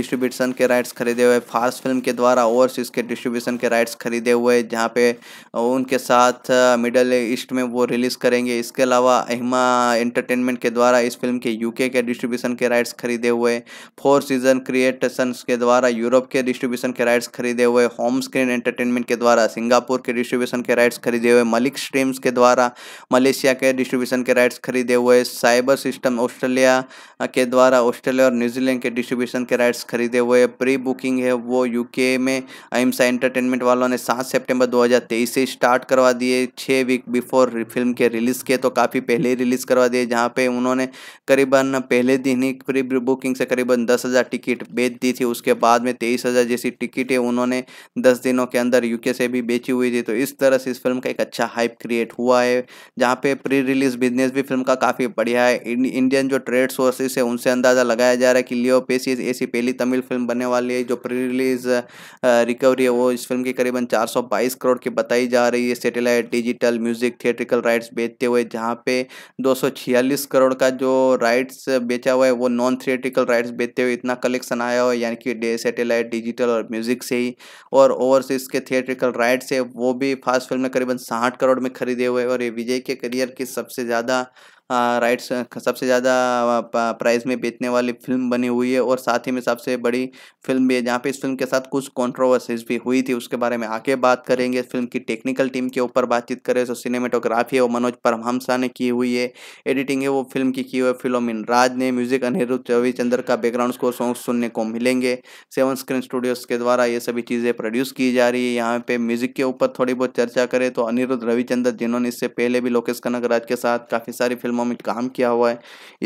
डिस्ट्रीब्यूशन के राइट्स खरीदे हुए फास्ट फिल्म के द्वारा ओवरसीज के डिस्ट्रीब्यूशन के राइट्स खरीदे हुए जहाँ पे उनके साथ मिडल ईस्ट में वो रिलीज़ करेंगे इसके अलावा अहिमा एंटरटेनमेंट के द्वारा इस फिल्म के यूके के डिस्ट्रीब्यूशन के राइट्स खरीदे हुए फोर सीजन क्रिएटसन्स के द्वारा यूरोप के डिस्ट्रीब्यूशन के राइट्स खरीदे हुए होम स्क्रीन एंटरटेनमेंट के द्वारा सिंगापुर के डिस्ट्रीब्यूशन के राइट्स खरीदे हुए मलिक स्ट्रीम्स के द्वारा मलेशिया के डिस्ट्रीब्यूशन के राइट्स खरीदे हुए साइबर सिस्टम ऑस्ट्रेलिया के द्वारा ऑस्ट्रेलिया और न्यूजीलैंड के डिस्ट्रीब्यूशन के राइट्स खरीदे हुए प्री बुकिंग है वो यूके में अहिमसा एंटरटेनमेंट वालों ने सात सेप्टेम्बर सितंबर 2023 से स्टार्ट करवा दिए छः वीक बिफोर फिल्म के रिलीज़ के तो काफ़ी पहले ही रिलीज़ करवा दिए जहाँ पे उन्होंने करीबन पहले दिन ही प्री बुकिंग से करीबन दस हज़ार टिकट बेच दी थी उसके बाद में तेईस हज़ार जैसी टिकटें उन्होंने दस दिनों के अंदर यूके से भी बेची हुई थी तो इस तरह से इस फिल्म का एक अच्छा हाइप क्रिएट हुआ है जहाँ पे प्री रिलीज़ बिजनेस भी फिल्म का काफ़ी बढ़िया है इंडियन जो ट्रेड सोर्सेस है उनसे अंदाज़ा लगाया जा रहा है कि लियो पेसिस ऐसी पहली तमिल फिल्म बनने वाली है जो प्री रिलीज़ रिकवरी है वो इस फिल्म की करीबन चार बाईस करोड़ की बताई जा रही है satellite digital music theatrical rights बेचते हुए जहाँ पे दो करोड़ का जो राइट्स बेचा हुआ है वो नॉन थिएट्रिकल राइट्स बेचते हुए इतना कलेक्शन आया हुआ है यानी कि डे सेटेलाइट डिजिटल और म्यूजिक से ही और ओवरसीज के थिएट्रिकल राइट्स है वो भी फास्ट फिल्म में करीबन साठ करोड़ में खरीदे हुए और ये विजय के करियर की सबसे ज़्यादा राइट्स सबसे ज़्यादा प्राइस में बेचने वाली फिल्म बनी हुई है और साथ ही में सबसे बड़ी फिल्म भी है जहाँ पे इस फिल्म के साथ कुछ कॉन्ट्रोवर्सीज भी हुई थी उसके बारे में आगे बात करेंगे फिल्म की टेक्निकल टीम के ऊपर बातचीत करें तो सिनेमेटोग्राफी है वो मनोज परमहंसा ने की हुई है एडिटिंग है वो फिल्म की की हुई फिलोमिन राज ने म्यूजिक अनिरुद्ध रविचंद्र का बैकग्राउंड स्कोर सॉन्ग सुनने को मिलेंगे सेवन स्क्रीन स्टूडियोज़ के द्वारा ये सभी चीज़ें प्रोड्यूस की जा रही है यहाँ पे म्यूजिक के ऊपर थोड़ी बहुत चर्चा करें तो अनिरुद्ध रविचंद्र जिन्होंने इससे पहले भी लोकेश कनक राज के साथ काफ़ी सारी फिल्मों फिल्मों में काम किया हुआ है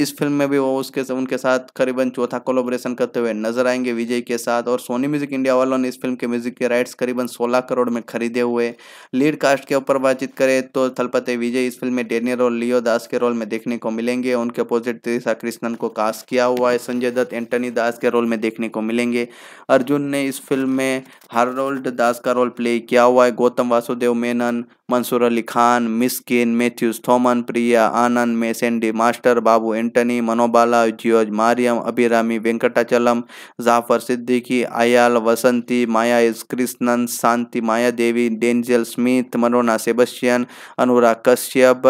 इस फिल्म में भी वो उसके उनके साथ करीबन चौथा कोलोब्रेशन करते हुए नजर आएंगे विजय के साथ और सोनी म्यूजिक इंडिया वालों ने इस फिल्म के म्यूजिक के राइट्स करीबन सोलह करोड़ में खरीदे हुए लीड कास्ट के ऊपर बातचीत करें तो थलपते विजय इस फिल्म में डेनियर और लियो दास के रोल में देखने को मिलेंगे उनके अपोजिट त्रिशा कृष्णन को कास्ट किया हुआ है संजय दत्त एंटनी दास के रोल में देखने को मिलेंगे अर्जुन ने इस फिल्म में हारोल्ड दास का रोल प्ले किया हुआ है गौतम वासुदेव मेनन मंसूर अली खान मिसकिन मैथ्यूज थॉमन प्रिया आनंद मेसेंडी मास्टर बाबू एंटनी मनोबाला जियोज मारियम अभिरामी वेंकटाचलम जाफर सिद्दीकी आयाल Vasanthi Maya is Krishnan Shanti Maya Devi Denzel Smith मनोना सेबस्टियन अनुराग कश्यप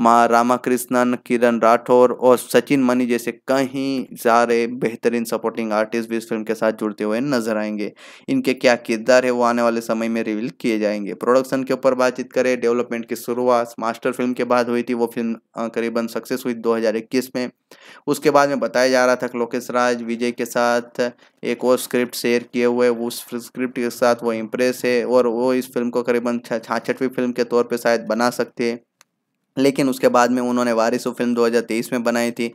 माँ रामाकृष्णन किरण राठौर और सचिन मनी जैसे कहीं सारे बेहतरीन सपोर्टिंग आर्टिस्ट भी इस फिल्म के साथ जुड़ते हुए नजर आएंगे इनके क्या किरदार है वो आने वाले समय में रिवील किए जाएंगे प्रोडक्शन के ऊपर बातचीत आयोजित करे डेवलपमेंट की शुरुआत मास्टर फिल्म के बाद हुई थी वो फिल्म करीबन सक्सेस हुई 2021 में उसके बाद में बताया जा रहा था कि लोकेश राज विजय के साथ एक और स्क्रिप्ट शेयर किए हुए उस स्क्रिप्ट के साथ वो इम्प्रेस है और वो इस फिल्म को करीबन छाछठवीं फिल्म के तौर पर शायद बना सकते हैं लेकिन उसके बाद में उन्होंने वारिस फिल्म 2023 में बनाई थी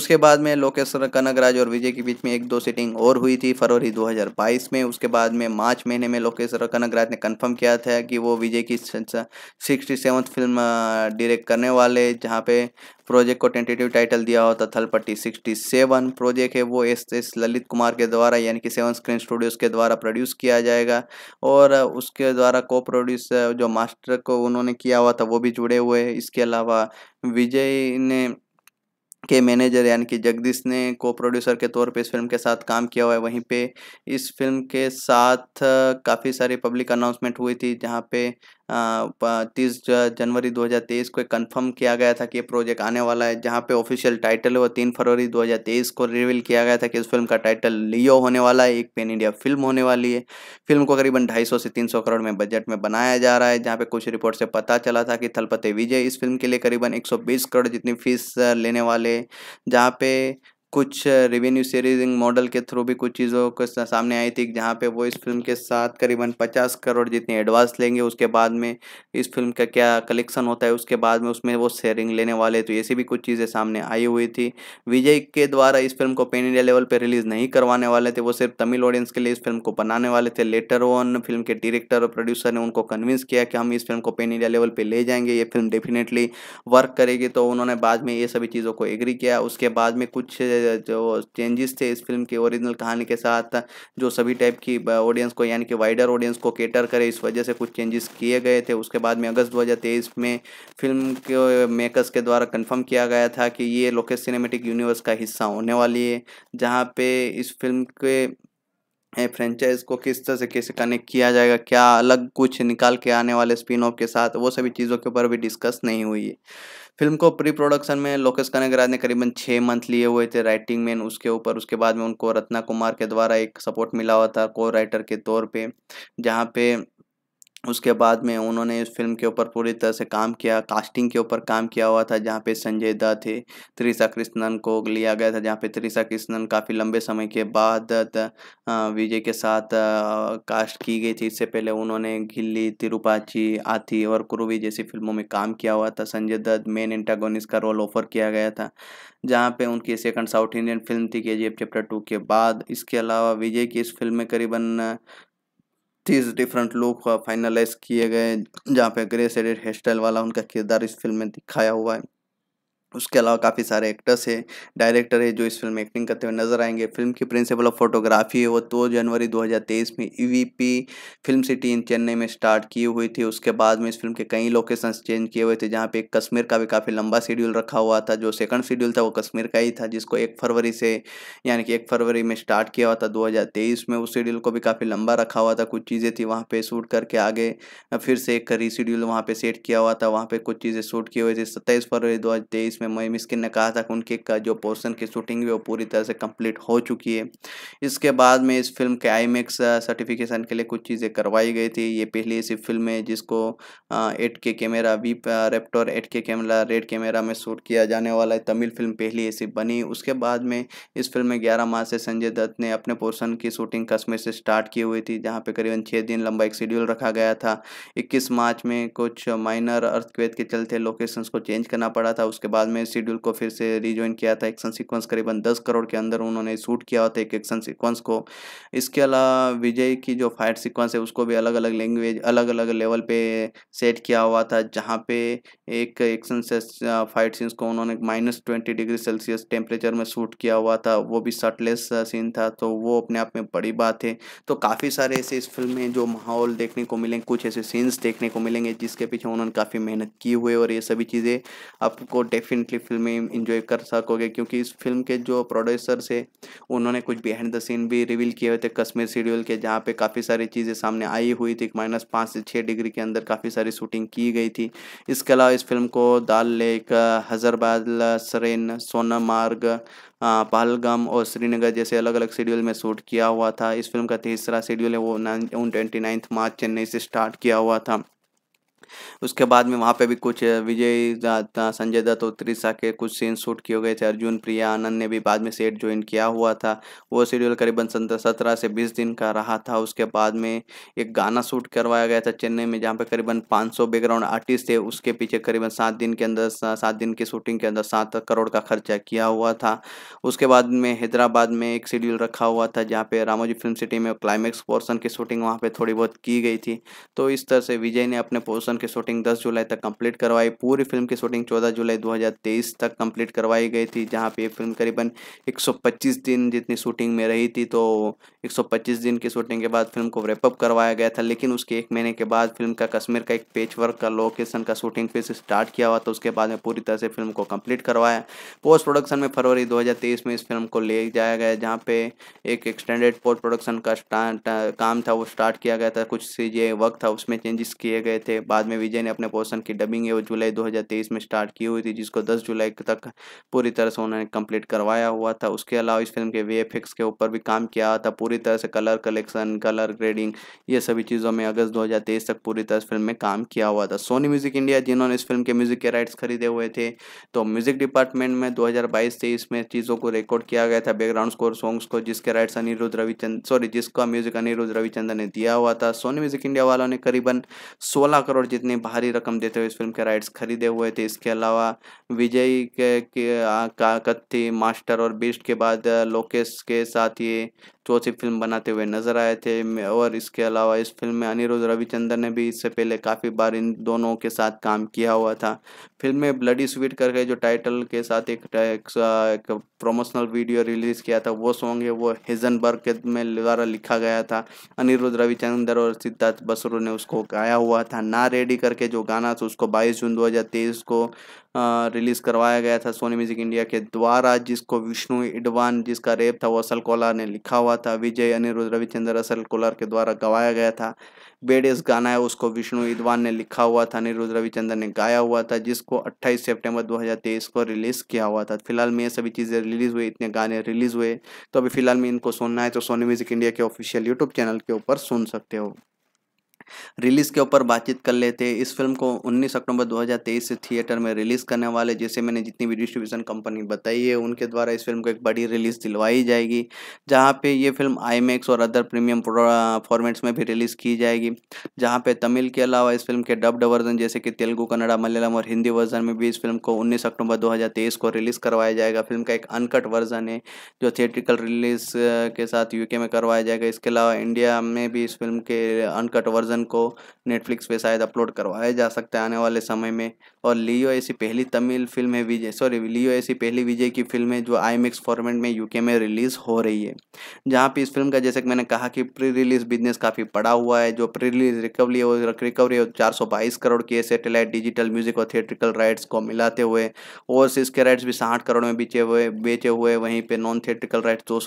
उसके बाद में लोकेश्वर कनकराज और विजय के बीच में एक दो सीटिंग और हुई थी फरवरी 2022 में उसके बाद में मार्च महीने में कनक राज ने कंफर्म किया था कि वो विजय की सिक्सटी सेवन्थ फिल्म डायरेक्ट करने वाले जहाँ पे प्रोजेक्ट को टेंटेटिव टाइटल दिया होता तो थल पट्टी सिक्सटी सेवन प्रोजेक्ट है वो एस एस ललित कुमार के द्वारा यानी कि सेवन स्क्रीन स्टूडियोज़ के द्वारा प्रोड्यूस किया जाएगा और उसके द्वारा को प्रोड्यूस जो मास्टर को उन्होंने किया हुआ था वो भी जुड़े हुए हैं इसके अलावा विजय ने के मैनेजर यानी कि जगदीश ने को प्रोड्यूसर के तौर पे इस फिल्म के साथ काम किया हुआ है वहीं पे इस फिल्म के साथ काफ़ी सारी पब्लिक अनाउंसमेंट हुई थी जहाँ पे तीस जनवरी 2023 को कंफर्म किया गया था कि ये प्रोजेक्ट आने वाला है जहाँ पे ऑफिशियल टाइटल है वो तीन फरवरी 2023 को रिवील किया गया था कि इस फिल्म का टाइटल लियो होने वाला है एक पेन इंडिया फिल्म होने वाली है फिल्म को करीबन 250 से 300 करोड़ में बजट में बनाया जा रहा है जहाँ पे कुछ रिपोर्ट से पता चला था कि थलपते विजय इस फिल्म के लिए करीबन एक करोड़ जितनी फीस लेने वाले जहाँ पे कुछ रेवेन्यू सीरीजिंग मॉडल के थ्रू भी कुछ चीज़ों के सामने आई थी जहाँ पे वो इस फिल्म के साथ करीबन पचास करोड़ जितनी एडवांस लेंगे उसके बाद में इस फिल्म का क्या कलेक्शन होता है उसके बाद में उसमें वो शेयरिंग लेने वाले तो ऐसी भी कुछ चीज़ें सामने आई हुई थी विजय के द्वारा इस फिल्म को पेन इंडिया लेवल पर रिलीज़ नहीं करवाने वाले थे वो सिर्फ तमिल ऑडियंस के लिए इस फिल्म को बनाने वाले थे लेटर ऑन फिल्म के डायरेक्टर और प्रोड्यूसर ने उनको कन्विंस किया कि हम इस फिल्म को पेन इंडिया लेवल पर ले जाएंगे ये फिल्म डेफिनेटली वर्क करेगी तो उन्होंने बाद में ये सभी चीज़ों को एग्री किया उसके बाद में कुछ जो चेंजेस थे इस फिल्म की ओरिजिनल कहानी के साथ जो सभी टाइप की ऑडियंस को यानी कि वाइडर ऑडियंस को केटर करे इस वजह से कुछ चेंजेस किए गए थे उसके बाद में अगस्त दो में फिल्म के मेकर्स के द्वारा कन्फर्म किया गया था कि ये लोकेश सिनेमेटिक यूनिवर्स का हिस्सा होने वाली है जहाँ पे इस फिल्म के फ्रेंचाइज को किस तरह से कैसे कनेक्ट किया जाएगा क्या अलग कुछ निकाल के आने वाले स्पिन ऑफ के साथ वो सभी चीज़ों के ऊपर भी डिस्कस नहीं हुई है फिल्म को प्री प्रोडक्शन में लोकेश कनगराज ने करीबन छः मंथ लिए हुए थे राइटिंग में उसके ऊपर उसके बाद में उनको रत्ना कुमार के द्वारा एक सपोर्ट मिला हुआ था को राइटर के तौर पर जहाँ पे उसके बाद में उन्होंने इस फिल्म के ऊपर पूरी तरह से काम किया कास्टिंग के ऊपर काम किया हुआ था जहाँ पे संजय दत्त थे त्रिशा कृष्णन को लिया गया था जहाँ पे त्रिशा कृष्णन काफ़ी लंबे समय के बाद विजय के साथ कास्ट की गई थी इससे पहले उन्होंने गिल्ली तिरुपाची आती और कुरुवी जैसी फिल्मों में काम किया हुआ था संजय दत्त मेन इंटागोनिस का रोल ऑफर किया गया था जहाँ पे उनकी सेकंड साउथ इंडियन फिल्म थी के जी चैप्टर टू के बाद इसके अलावा विजय की इस फिल्म में करीबन तीस डिफरेंट लुक फाइनलाइज किए गए जहाँ पे ग्रे सेडेड हेयर स्टाइल वाला उनका किरदार इस फिल्म में दिखाया हुआ है उसके अलावा काफ़ी सारे एक्टर्स हैं डायरेक्टर है जो इस फिल्म में एक्टिंग करते हुए नजर आएंगे फिल्म की प्रिंसिपल ऑफ फोटोग्राफी है वो तो दो जनवरी 2023 में ई फिल्म सिटी इन चेन्नई में स्टार्ट की हुई थी उसके बाद में इस फिल्म के कई लोकेशंस चेंज किए हुए थे जहाँ पे कश्मीर का भी काफ़ी लंबा शेड्यूल रखा हुआ था जो सेकंड शेड्यूल था वो कश्मीर का ही था जिसको एक फरवरी से यानी कि एक फरवरी में स्टार्ट किया हुआ था दो में उस शेड्यूल को भी काफ़ी लंबा रखा हुआ था कुछ चीज़ें थी वहाँ पर शूट करके आगे फिर से एक रीशेड्यूल वहाँ पर सेट किया हुआ था वहाँ पर कुछ चीज़ें शूट की हुई थी सत्ताईस फरवरी दो में जिसमें मई मिस्किन ने कहा था कि उनके का जो पोर्सन की शूटिंग वो पूरी तरह से कंप्लीट हो चुकी है इसके बाद में इस फिल्म के आई सर्टिफिकेशन के लिए कुछ चीज़ें करवाई गई थी ये पहली ऐसी फिल्म है जिसको eight K camera V रेप्टोर eight K camera red camera में शूट किया जाने वाला है तमिल फिल्म पहली ऐसी बनी उसके बाद में इस फिल्म में ग्यारह मार्च से संजय दत्त ने अपने पोर्सन की शूटिंग कश्मीर से स्टार्ट की हुई थी जहाँ पर करीबन छः दिन लंबा एक शेड्यूल रखा गया था इक्कीस मार्च में कुछ माइनर अर्थक्वेत के चलते लोकेशंस को चेंज करना पड़ा था उसके बाद મે શેડ્યુલ કો ફિર સે રીજોઈન કિયા થા એક્શન સિક્વન્સ કरीबन 10 કરોડ કે અંદર ઉનહોને શૂટ કિયા થા એક એકશન સિક્વન્સ કો ઇસકે અલા વિજય કી જો ફાઈટ સિક્વન્સ હે ઉસકો ભી અલગ અલગ લેંગ્વેજ અલગ અલગ લેવલ પે સેટ કિયા ہوا થા જહાંપે એક એક્શન ફાઈટ સીન્સ કો ઉનહોને -20 ડિગ્રી સેલ્સિયસ ટેમ્પરેચર મે શૂટ કિયા ہوا થા વો ભી શટલેસ સીન થા તો વો અપને આપ મે badi baat hai to kaafi sare aise is film mein jo mahol dekhne ko milenge kuch aise scenes dekhne ko milenge jiske piche unhon ne kaafi mehnat ki hui hai aur ye sabhi cheeze aapko definitely definitely फिल्में enjoy कर सकोगे क्योंकि इस film के जो producer से उन्होंने कुछ बिहाइंड द सीन भी रिवील किए हुए थे कश्मीर शेड्यूल के जहाँ पे काफ़ी सारी चीज़ें सामने आई हुई थी माइनस पाँच से छः डिग्री के अंदर काफ़ी सारी शूटिंग की गई थी इसके अलावा इस फिल्म को दाल लेक हजरबाद सरेन सोनमार्ग पहलगाम और श्रीनगर जैसे अलग अलग शेड्यूल में शूट किया हुआ था इस फिल्म का तीसरा शेड्यूल है वो उन ट्वेंटी मार्च चेन्नई से स्टार्ट किया हुआ था उसके बाद में वहाँ पे भी कुछ विजय संजय दत्त और त्रिशा के कुछ सीन शूट किए गए थे अर्जुन प्रिया आनंद ने भी बाद में सेट ज्वाइन किया हुआ था वो शेड्यूल करीबन सत्रह से बीस दिन का रहा था उसके बाद में एक गाना शूट करवाया गया था चेन्नई में जहाँ पे करीबन पाँच बैकग्राउंड आर्टिस्ट थे उसके पीछे करीबन सात दिन के अंदर सात दिन की शूटिंग के अंदर सात करोड़ का खर्चा किया हुआ था उसके बाद में हैदराबाद में एक शेड्यूल रखा हुआ था जहाँ पे रामोजी फिल्म सिटी में क्लाइमैक्स पोर्सन की शूटिंग वहाँ पे थोड़ी बहुत की गई थी तो इस तरह से विजय ने अपने पोर्सन की शूटिंग 10 जुलाई तक कंप्लीट करवाई पूरी फिल्म की शूटिंग 14 जुलाई 2023 तक कंप्लीट करवाई गई थी जहां पे ये फिल्म करीबन 125 दिन जितनी शूटिंग में रही थी तो 125 दिन की शूटिंग के बाद फिल्म को रेपअप करवाया गया था लेकिन उसके एक महीने के बाद फिल्म का कश्मीर का एक पेच वर्क का लोकेशन का शूटिंग फिर स्टार्ट किया हुआ तो उसके बाद में पूरी तरह से फिल्म को कम्प्लीट करवाया पोस्ट प्रोडक्शन में फरवरी दो में इस फिल्म को ले जाया गया जहाँ पे एक एक्सटेंडेड पोस्ट प्रोडक्शन का काम था वो स्टार्ट किया गया था कुछ सी वर्क था उसमें चेंजेस किए गए थे बाद में में विजय ने अपने पोर्सन की डबिंग है वो जुलाई 2023 में स्टार्ट की हुई थी जिसको 10 जुलाई तक पूरी तरह से उन्होंने कंप्लीट करवाया हुआ था उसके अलावा इस फिल्म के वे के ऊपर भी काम किया था पूरी तरह से कलर कलेक्शन कलर ग्रेडिंग ये सभी चीज़ों में अगस्त दो तक पूरी तरह फिल्म में काम किया हुआ था सोनी म्यूजिक इंडिया जिन्होंने इस फिल्म के म्यूजिक के राइट्स खरीदे हुए थे तो म्यूजिक डिपार्टमेंट में दो हज़ार में चीज़ों को रिकॉर्ड किया गया था बैकग्राउंड स्कोर सॉन्ग्स को जिसके राइट्स अनिरुद्ध रविचंद सॉरी जिसका म्यूजिक अनिरुद्ध रविचंद ने दिया हुआ था सोनी म्यूजिक इंडिया वालों ने करीबन 16 करोड़ जितना इतनी भारी रकम देते हुए इस फिल्म के राइट्स खरीदे हुए थे इसके अलावा विजय के, के कत्थी मास्टर और बीस्ट के बाद लोकेश के साथ ये चौथी फिल्म बनाते हुए नजर आए थे और इसके अलावा इस फिल्म में अनिरुद्ध रविचंद्र ने भी इससे पहले काफ़ी बार इन दोनों के साथ काम किया हुआ था फिल्म में ब्लडी स्वीट करके जो टाइटल के साथ एक, एक, एक प्रमोशनल वीडियो रिलीज़ किया था वो सॉन्ग है वो हिजनबर्ग के में द्वारा लिखा गया था अनिरुद्ध रविचंद्र और सिद्धार्थ बसरू ने उसको गाया हुआ था ना रेडी करके जो गाना था उसको बाईस जून दो को रिलीज़ करवाया गया था सोनी म्यूजिक इंडिया के द्वारा जिसको विष्णु इडवान जिसका रेप था वो असल कोलार ने लिखा हुआ था विजय अनिरुद्ध रविचंद्र असल कोलार के द्वारा गवाया गया था बेडेस गाना है उसको विष्णु इडवान ने लिखा हुआ था अनिरुद्ध रविचंद्र ने गाया हुआ था जिसको 28 सितंबर 2023 को रिलीज़ किया हुआ था फिलहाल में ये सभी चीज़ें रिलीज़ हुई इतने गाने रिलीज़ हुए तो अभी फिलहाल में इनको सुनना है तो सोनी म्यूजिक इंडिया के ऑफिशियल यूट्यूब चैनल के ऊपर सुन सकते हो रिलीज़ के ऊपर बातचीत कर लेते हैं इस फिल्म को 19 अक्टूबर 2023 से थिएटर में रिलीज़ करने वाले जैसे मैंने जितनी भी डिस्ट्रीब्यूशन कंपनी बताई है उनके द्वारा इस फिल्म को एक बड़ी रिलीज़ दिलवाई जाएगी जहाँ पे ये फिल्म आई और अदर प्रीमियम फॉर्मेट्स में भी रिलीज़ की जाएगी जहाँ पे तमिल के अलावा इस फिल्म के डब्ड वर्जन जैसे कि तेलुगु कन्नड़ा मलयालम और हिंदी वर्जन में भी इस फिल्म को उन्नीस अक्टूबर दो को रिलीज़ करवाया जाएगा फिल्म का एक अनकट वर्जन है जो थिएट्रिकल रिलीज़ के साथ यूके में करवाया जाएगा इसके अलावा इंडिया में भी इस फिल्म के अनकट वर्जन उनको नेटफ्लिक्स पे शायद अपलोड करवाया जा सकता है आने वाले समय में और लियो ऐसी पहली तमिल फिल्म है विजय सॉरी लियो ऐसी पहली विजय की फिल्म है जो आई फॉर्मेट में यूके में रिलीज़ हो रही है जहाँ पे इस फिल्म का जैसे कि मैंने कहा कि प्री रिलीज़ बिजनेस काफ़ी पड़ा हुआ है जो प्री रिलीज रिकवरी और रिकवरी और चार करोड़ की सेटेलाइट डिजिटल म्यूजिक और थिएट्रिकल राइट्स को मिलाते हुए और इसके राइट्स भी साठ करोड़ में बेचे हुए बेचे हुए वहीं पे नॉन थिएट्रिकल राइट्स दो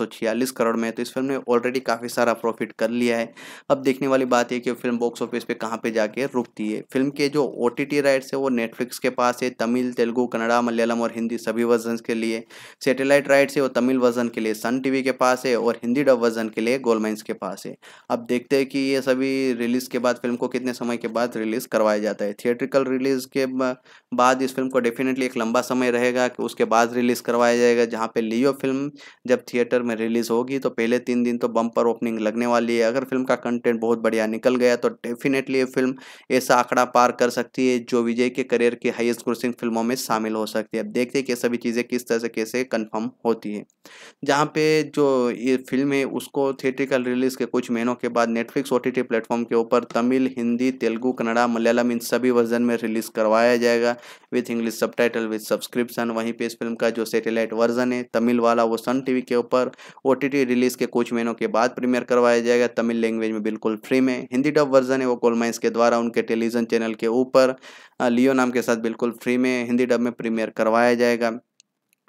करोड़ में तो इस फिल्म ने ऑलरेडी काफ़ी सारा प्रॉफिट कर लिया है अब देखने वाली बात है कि फिल्म बॉक्स ऑफिस पे कहाँ पे जाके रुकती है फिल्म के जो ओ टी राइट्स है वो नेटफ्लिक्स के पास है तमिल तेलुगु कन्नड़ा मलयालम और हिंदी सभी वर्जन के लिए सेटेलाइट राइट्स है वो तमिल वर्जन के लिए सन टीवी के पास है और हिंदी डब वर्जन के लिए गोलमाइंस के पास है अब देखते हैं कि ये सभी रिलीज़ के बाद फिल्म को कितने समय के बाद रिलीज़ करवाया जाता है थिएट्रिकल रिलीज़ के बाद इस फिल्म को डेफिनेटली एक लंबा समय रहेगा कि उसके बाद रिलीज़ करवाया जाएगा जहाँ पर लियो फिल्म जब थिएटर में रिलीज़ होगी तो पहले तीन दिन तो बम्पर ओपनिंग लगने वाली है अगर फिल्म का कंटेंट बहुत बढ़िया निकल गया तो तो डेफिनेटली ये फिल्म ऐसा आंकड़ा पार कर सकती है जो विजय के करियर की हाईएस्ट ग्रोसिंग फिल्मों में शामिल हो सकती है अब देखते हैं कि सभी चीज़ें किस तरह से कैसे कन्फर्म होती है जहाँ पे जो ये फिल्म है उसको थिएट्रिकल रिलीज़ के कुछ महीनों के बाद नेटफ्लिक्स ओ टी प्लेटफॉर्म के ऊपर तमिल हिंदी तेलुगू कन्नड़ा मलयालम इन सभी वर्जन में रिलीज़ करवाया जाएगा विथ इंग्लिश सब टाइटल विथ सब्सक्रिप्शन वहीं पे इस फिल्म का जो सेटेलाइट वर्जन है तमिल वाला वो सन टीवी के ऊपर ओ रिलीज़ के कुछ महीनों के बाद प्रीमियर करवाया जाएगा तमिल लैंग्वेज में बिल्कुल फ्री में हिंदी डब वर्जन है वो कोलमाइंस के द्वारा उनके टेलीविज़न चैनल के ऊपर लियो नाम के साथ बिल्कुल फ्री में हिंदी डब में प्रीमियर करवाया जाएगा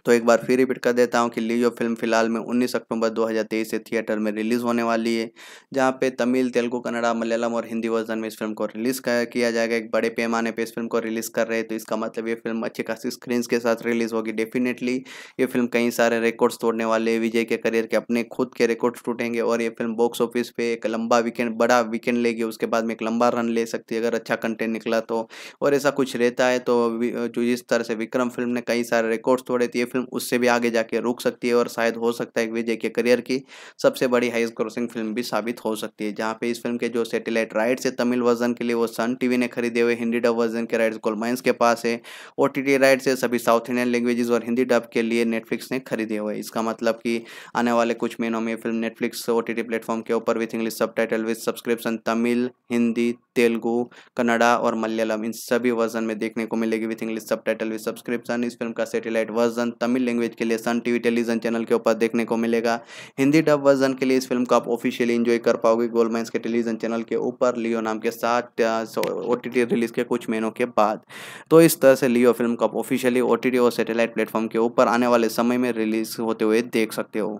तो एक बार फिर रिपीट कर देता हूँ कि लियो फिल्म फिलहाल में 19 अक्टूबर 2023 से थिएटर में रिलीज़ होने वाली है जहाँ पे तमिल तेलुगु कन्नड़ा मलयालम और हिंदी वर्जन में इस फिल्म को रिलीज़ किया जाएगा एक बड़े पैमाने पर इस फिल्म को रिलीज़ कर रहे हैं तो इसका मतलब ये फिल्म अच्छी खासी स्क्रीन के साथ रिलीज़ होगी डेफिनेटली ये फिल्म कई सारे रिकॉर्ड्स तोड़ने वाले विजय के करियर के अपने खुद के रिकॉर्ड्स टूटेंगे और ये फिल्म बॉक्स ऑफिस पे एक लंबा वीकेंड बड़ा वीकेंड लेगी उसके बाद में एक लंबा रन ले सकती है अगर अच्छा कंटेंट निकला तो और ऐसा कुछ रहता है तो जो जिस तरह से विक्रम फिल्म ने कई सारे रिकॉर्ड्स तोड़े थे ये फिल्म फिल्म उससे भी आगे जाके रुक सकती है और शायद हो सकता है विजय के करियर की सबसे बड़ी हाइस्ट ग्रोसिंग फिल्म भी साबित हो सकती है जहाँ पे इस फिल्म के जो सेटेलाइट राइट्स है तमिल वर्जन के लिए वो सन टीवी ने खरीदे हुए हिंदी डब वर्जन के राइट्स गोलमाइंस के पास है ओ टी राइट्स है सभी साउथ इंडियन लैंग्वेजेस और हिंदी डब के लिए नेटफ्लिक्स ने खरीदे हुए इसका मतलब कि आने वाले कुछ महीनों में film Netflix O T platform के ऊपर विथ इंग्लिश सब title with subscription Tamil Hindi Telugu Kannada और मलयालम इन सभी वर्जन में देखने को मिलेगी विथ इंग्लिश सब टाइटल विथ सब्सक्रिप्शन इस फिल्म का satellite version Tamil Tamil language के लिए सन टीवी टेलीविजन चैनल के ऊपर देखने को मिलेगा हिंदी डब वर्जन के लिए इस फिल्म को आप ऑफिशियली इंजॉय कर पाओगे गोल्ड के टेलीविजन चैनल के ऊपर लियो नाम के साथ ओ रिलीज के कुछ महीनों के बाद तो इस तरह से लियो फिल्म को आप ऑफिशियली ओ और सैटेलाइट प्लेटफॉर्म के ऊपर आने वाले समय में रिलीज होते हुए देख सकते हो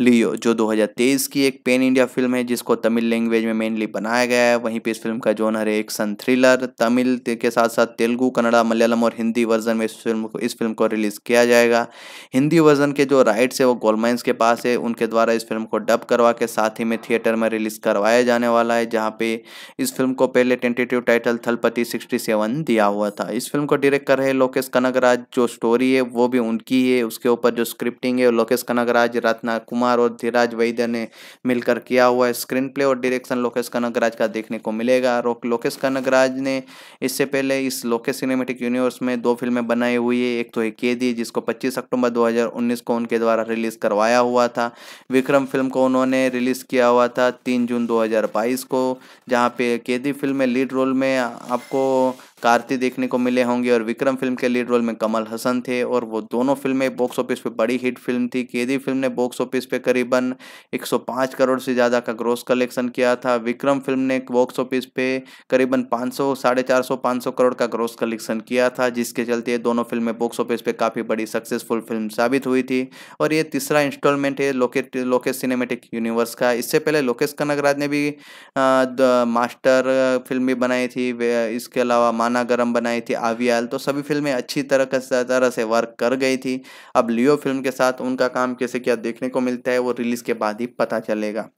लियो जो 2023 की एक पेन इंडिया फिल्म है जिसको तमिल लैंग्वेज में मेनली बनाया गया है वहीं पे इस फिल्म का जोनर है एक्शन थ्रिलर तमिल के साथ साथ तेलुगू कन्नड़ा मलयालम और हिंदी वर्जन में इस फिल्म को इस फिल्म को रिलीज़ किया जाएगा हिंदी वर्जन के जो राइट्स है वो गोलमाइंस के पास है उनके द्वारा इस फिल्म को डब करवा के साथ ही में थिएटर में रिलीज़ करवाया जाने वाला है जहाँ पे इस फिल्म को पहले tentative title Thalapathy sixty seven दिया हुआ था इस फिल्म को डायरेक्ट कर रहे लोकेश कनगराज जो स्टोरी है वो भी उनकी है उसके ऊपर जो स्क्रिप्टिंग है लोकेश कनगराज रत्ना कुमार कुमार और धीराज वैद्य ने मिलकर किया हुआ स्क्रीन प्ले और डायरेक्शन लोकेश कनगराज का देखने को मिलेगा लोकेश कनगराज ने इससे पहले इस लोकेश सिनेमेटिक यूनिवर्स में दो फिल्में बनाई हुई है एक तो है कैदी जिसको पच्चीस अक्टूबर दो को उनके द्वारा रिलीज करवाया हुआ था विक्रम फिल्म को उन्होंने रिलीज किया हुआ था तीन जून दो को जहाँ पे केदी फिल्म में लीड रोल में आपको कार्ति देखने को मिले होंगे और विक्रम फिल्म के लीड रोल में कमल हसन थे और वो दोनों फिल्में बॉक्स ऑफिस पे बड़ी हिट फिल्म थी केदी फिल्म ने बॉक्स ऑफिस पे करीबन 105 करोड़ से ज़्यादा का ग्रोस कलेक्शन किया था विक्रम फिल्म ने बॉक्स ऑफिस पे करीबन पाँच सौ साढ़े चार सौ पाँच सौ करोड़ का ग्रोस कलेक्शन किया था जिसके चलते ये दोनों फिल्में बॉक्स ऑफिस पर काफ़ी बड़ी सक्सेसफुल फिल्म साबित हुई थी और ये तीसरा इंस्टॉलमेंट है लोकेट लोकेश सिनेमेटिक यूनिवर्स का इससे पहले लोकेश कनगराज ने भी मास्टर फिल्म भी बनाई थी इसके अलावा मान खाना गर्म बनाई थी आवियाल तो सभी फिल्में अच्छी तरह तरह से वर्क कर गई थी अब लियो फिल्म के साथ उनका काम कैसे क्या देखने को मिलता है वो रिलीज़ के बाद ही पता चलेगा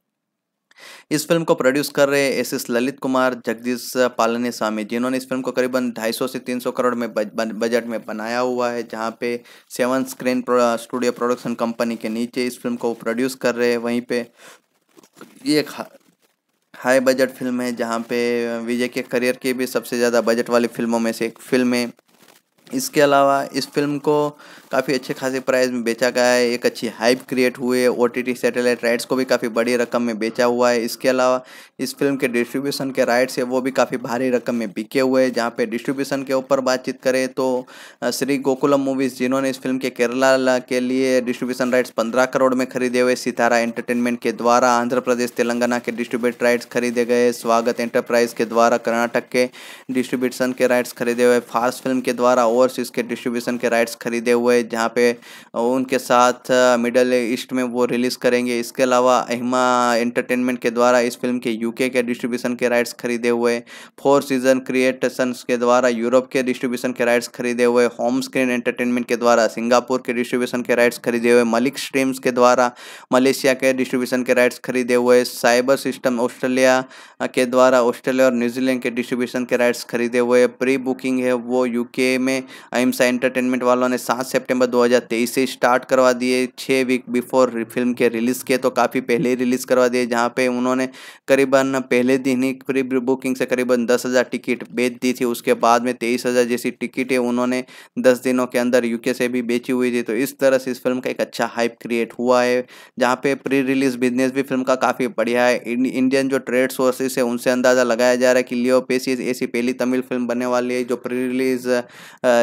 इस फिल्म को प्रोड्यूस कर रहे एस एस ललित कुमार जगदीश पालने स्वामी जिन्होंने इस फिल्म को करीबन 250 से 300 करोड़ में बजट में बनाया हुआ है जहाँ पे seven screen studio production company के नीचे इस फिल्म को प्रोड्यूस कर रहे हैं वहीं पे ये हाई बजट फिल्म है जहाँ पे विजय के करियर के भी सबसे ज़्यादा बजट वाली फिल्मों में से एक फिल्म है इसके अलावा इस फिल्म को काफ़ी अच्छे खासे प्राइस में बेचा गया है एक अच्छी हाइप क्रिएट हुई है O T T satellite rights को भी काफ़ी बड़ी रकम में बेचा हुआ है इसके अलावा इस फिल्म के डिस्ट्रीब्यूशन के राइट्स है वो भी काफ़ी भारी रकम में बिके हुए हैं जहाँ पे डिस्ट्रीब्यूशन के ऊपर बातचीत करें तो श्री गोकुलम मूवीज़ जिन्होंने इस फिल्म के केरला के लिए डिस्ट्रीब्यूशन राइट्स पंद्रह करोड़ में खरीदे हुए सितारा एंटरटेनमेंट के द्वारा आंध्र प्रदेश तेलंगाना के डिस्ट्रीब्यूट राइट्स खरीदे गए स्वागत एंटरप्राइज के द्वारा कर्नाटक के डिस्ट्रीब्यूशन के राइट्स खरीदे हुए फास्ट फिल्म के द्वारा ओवरसीज के डिस्ट्रीब्यूशन के राइट्स खरीदे हुए जहाँ पे उनके साथ मिडल ईस्ट में वो रिलीज़ करेंगे इसके अलावा अहिमा एंटरटेनमेंट के द्वारा इस फिल्म के यूके के डिस्ट्रीब्यूशन के राइट्स खरीदे हुए फोर सीजन क्रिएटसन्स के द्वारा यूरोप के डिस्ट्रीब्यूशन के राइट्स खरीदे हुए होम स्क्रीन एंटरटेनमेंट के द्वारा सिंगापुर के डिस्ट्रीब्यूशन के राइट्स खरीदे हुए मलिक स्ट्रीम्स के द्वारा मलेशिया के डिस्ट्रीब्यूशन के राइट्स खरीदे हुए साइबर सिस्टम ऑस्ट्रेलिया के द्वारा ऑस्ट्रेलिया और न्यूजीलैंड के डिस्ट्रीब्यूशन के राइट्स खरीदे हुए प्री बुकिंग है वो यूके में अहिमसा एंटरटेनमेंट वालों ने सात सेप्टेम्बर सितंबर 2023 से स्टार्ट करवा दिए छः वीक बिफोर फिल्म के रिलीज़ के तो काफ़ी पहले ही रिलीज़ करवा दिए जहाँ पे उन्होंने करीबन पहले दिन ही प्री बुकिंग से करीबन दस हज़ार टिकट बेच दी थी उसके बाद में तेईस हज़ार जैसी टिकटें उन्होंने दस दिनों के अंदर यूके से भी बेची हुई थी तो इस तरह से इस फिल्म का एक अच्छा हाइप क्रिएट हुआ है जहाँ पे प्री रिलीज़ बिजनेस भी फिल्म का काफ़ी बढ़िया है इंडियन जो ट्रेड सोर्सेस है उनसे अंदाज़ा लगाया जा रहा है कि लियो पेसिस ऐसी पहली तमिल फिल्म बनने वाली है जो प्री रिलीज़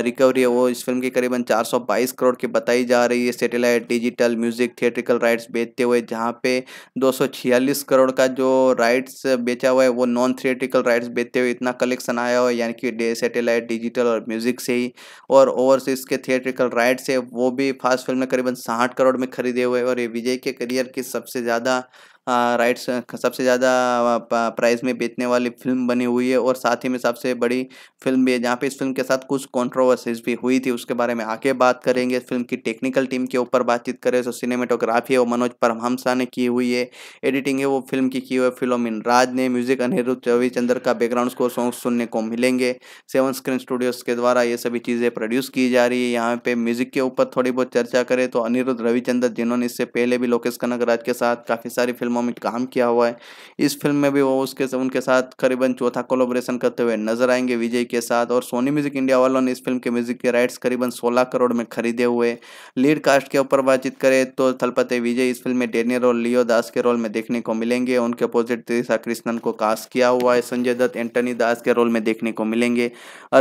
रिकवरी है वो इस फिल्म की करीबन चार बाईस करोड़ की बताई जा रही है satellite digital music theatrical rights बेचते हुए जहाँ पे दो करोड़ का जो राइट्स बेचा हुआ है वो नॉन थिएट्रिकल राइट्स बेचते हुए इतना कलेक्शन आया हुआ है यानी कि सेटेलाइट डिजिटल और म्यूजिक से ही और ओवरसीज के थिएट्रिकल राइट्स है वो भी फास्ट फिल्म ने करीबन साठ करोड़ में खरीदे हुए और ये विजय के करियर की सबसे ज़्यादा राइट्स सबसे ज़्यादा प्राइस में बेचने वाली फिल्म बनी हुई है और साथ ही में सबसे बड़ी फिल्म भी है जहाँ पे इस फिल्म के साथ कुछ कॉन्ट्रोवर्सीज भी हुई थी उसके बारे में आगे बात करेंगे फिल्म की टेक्निकल टीम के ऊपर बातचीत करें तो सिनेमेटोग्राफी है वो मनोज परमहंसा ने की हुई है एडिटिंग है वो फिल्म की की हुई फिलोमिन राज ने म्यूजिक अनिरुद्ध रविचंद्र का बैकग्राउंड स्कोर सॉन्ग सुनने को मिलेंगे सेवन स्क्रीन स्टूडियोज़ के द्वारा ये सभी चीज़ें प्रोड्यूस की जा रही है यहाँ पे म्यूजिक के ऊपर थोड़ी बहुत चर्चा करें तो अनिरुद्ध रविचंद्र जिन्होंने इससे पहले भी लोकेश कनक राज के साथ काफ़ी सारी फिल्म फिल्मों में काम किया हुआ है इस फिल्म में भी वो उसके उनके साथ करीबन चौथा कोलोब्रेशन करते हुए नजर आएंगे विजय के साथ और सोनी म्यूजिक इंडिया वालों ने इस फिल्म के म्यूजिक के राइट्स करीबन सोलह करोड़ में खरीदे हुए लीड कास्ट के ऊपर बातचीत करें तो थलपते विजय इस फिल्म में डेनियर और लियो दास के रोल में देखने को मिलेंगे उनके अपोजिट त्रिशा कृष्णन को कास्ट किया हुआ है संजय दत्त एंटनी दास के रोल में देखने को मिलेंगे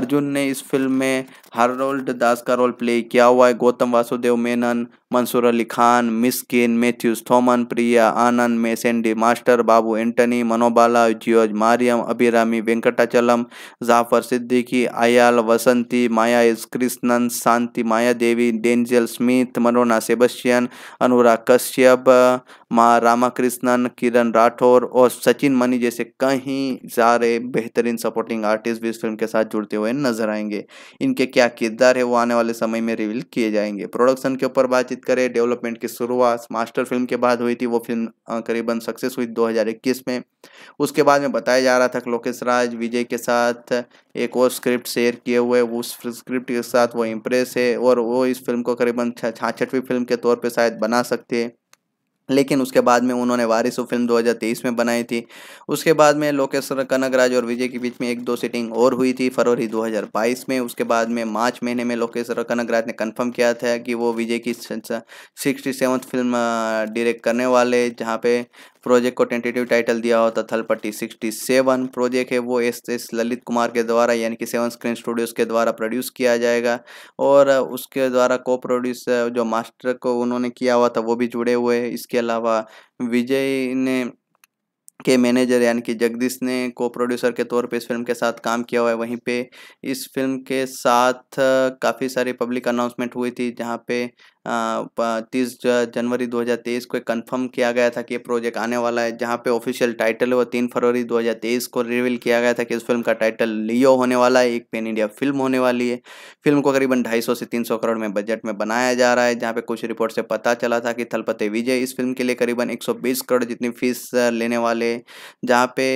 अर्जुन ने इस फिल्म में हारोल्ड दास का रोल प्ले किया हुआ है गौतम वासुदेव मेनन मंसूर अली खान मिसकिन मैथ्यूज थॉमन प्रिया आनंद मेसेंडी मास्टर बाबू एंटनी मनोबाला जियोज मारियम अभिरामी वेंकटाचलम जाफर सिद्दीकी आयाल वसंती माया इस कृष्णन शांति माया देवी डेंजल स्मिथ मनोना सेबस्टियन अनुराग कश्यप माँ रामाकृष्णन किरण राठौर और सचिन मनी जैसे कहीं सारे बेहतरीन सपोर्टिंग आर्टिस्ट भी इस फिल्म के साथ जुड़ते हुए नजर आएंगे इनके क्या किरदार है वो आने वाले समय में रिवील किए जाएंगे प्रोडक्शन के ऊपर बातचीत करें डेवलपमेंट की शुरुआत मास्टर फिल्म के बाद हुई थी वो फिल्म करीबन सक्सेस हुई दो में उसके बाद में बताया जा रहा था लोकेश राज विजय के साथ एक और स्क्रिप्ट शेयर किए हुए उस स्क्रिप्ट के साथ वो इम्प्रेस है और वो इस फिल्म को करीबन छाछठवीं फिल्म के तौर पर शायद बना सकते हैं लेकिन उसके बाद में उन्होंने वारिस फिल्म 2023 में बनाई थी उसके बाद में लोकेश्वर कनकराज और विजय के बीच में एक दो सीटिंग और हुई थी फरवरी 2022 में उसके बाद में मार्च महीने में लोकेश्वर कनकराज ने कंफर्म किया था कि वो विजय की सिक्सटी सेवन्थ फिल्म डायरेक्ट करने वाले जहाँ पे प्रोजेक्ट को टेंटेटिव टाइटल दिया होता तो थलपट्टी सिक्सटी सेवन प्रोजेक्ट है वो एस एस ललित कुमार के द्वारा यानी कि सेवन स्क्रीन स्टूडियोज़ के द्वारा प्रोड्यूस किया जाएगा और उसके द्वारा को प्रोड्यूस जो मास्टर को उन्होंने किया हुआ था वो भी जुड़े हुए हैं इसके अलावा विजय ने के मैनेजर यानी कि जगदीश ने को प्रोड्यूसर के तौर पे इस फिल्म के साथ काम किया हुआ है वहीं पे इस फिल्म के साथ काफ़ी सारी पब्लिक अनाउंसमेंट हुई थी जहाँ पे तीस जनवरी 2023 को कंफर्म किया गया था कि ये प्रोजेक्ट आने वाला है जहाँ पे ऑफिशियल टाइटल है वो तीन फरवरी 2023 को रिवील किया गया था कि इस फिल्म का टाइटल लियो होने वाला है एक पेन इंडिया फिल्म होने वाली है फिल्म को करीबन 250 से 300 करोड़ में बजट में बनाया जा रहा है जहाँ पे कुछ रिपोर्ट से पता चला था कि थलपते विजय इस फिल्म के लिए करीबन एक करोड़ जितनी फीस लेने वाले जहाँ पे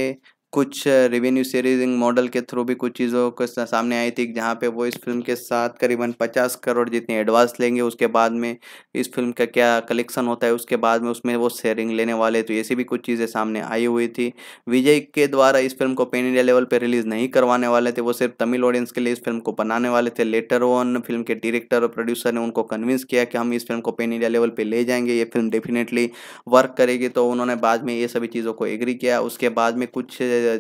कुछ रेवेन्यू सीरीजिंग मॉडल के थ्रू भी कुछ चीज़ों के सामने आई थी जहाँ पे वो इस फिल्म के साथ करीबन पचास करोड़ जितने एडवांस लेंगे उसके बाद में इस फिल्म का क्या कलेक्शन होता है उसके बाद में उसमें वो शेयरिंग लेने वाले तो ऐसी भी कुछ चीज़ें सामने आई हुई थी विजय के द्वारा इस फिल्म को पेन इंडिया लेवल पर रिलीज़ नहीं करवाने वाले थे वो सिर्फ तमिल ऑडियंस के लिए इस फिल्म को बनाने वाले थे लेटर ऑन फिल्म के डायरेक्टर और प्रोड्यूसर ने उनको कन्विंस किया कि हम इस फिल्म को पेन इंडिया लेवल पर ले जाएंगे ये फिल्म डेफिनेटली वर्क करेगी तो उन्होंने बाद में ये सभी चीज़ों को एग्री किया उसके बाद में कुछ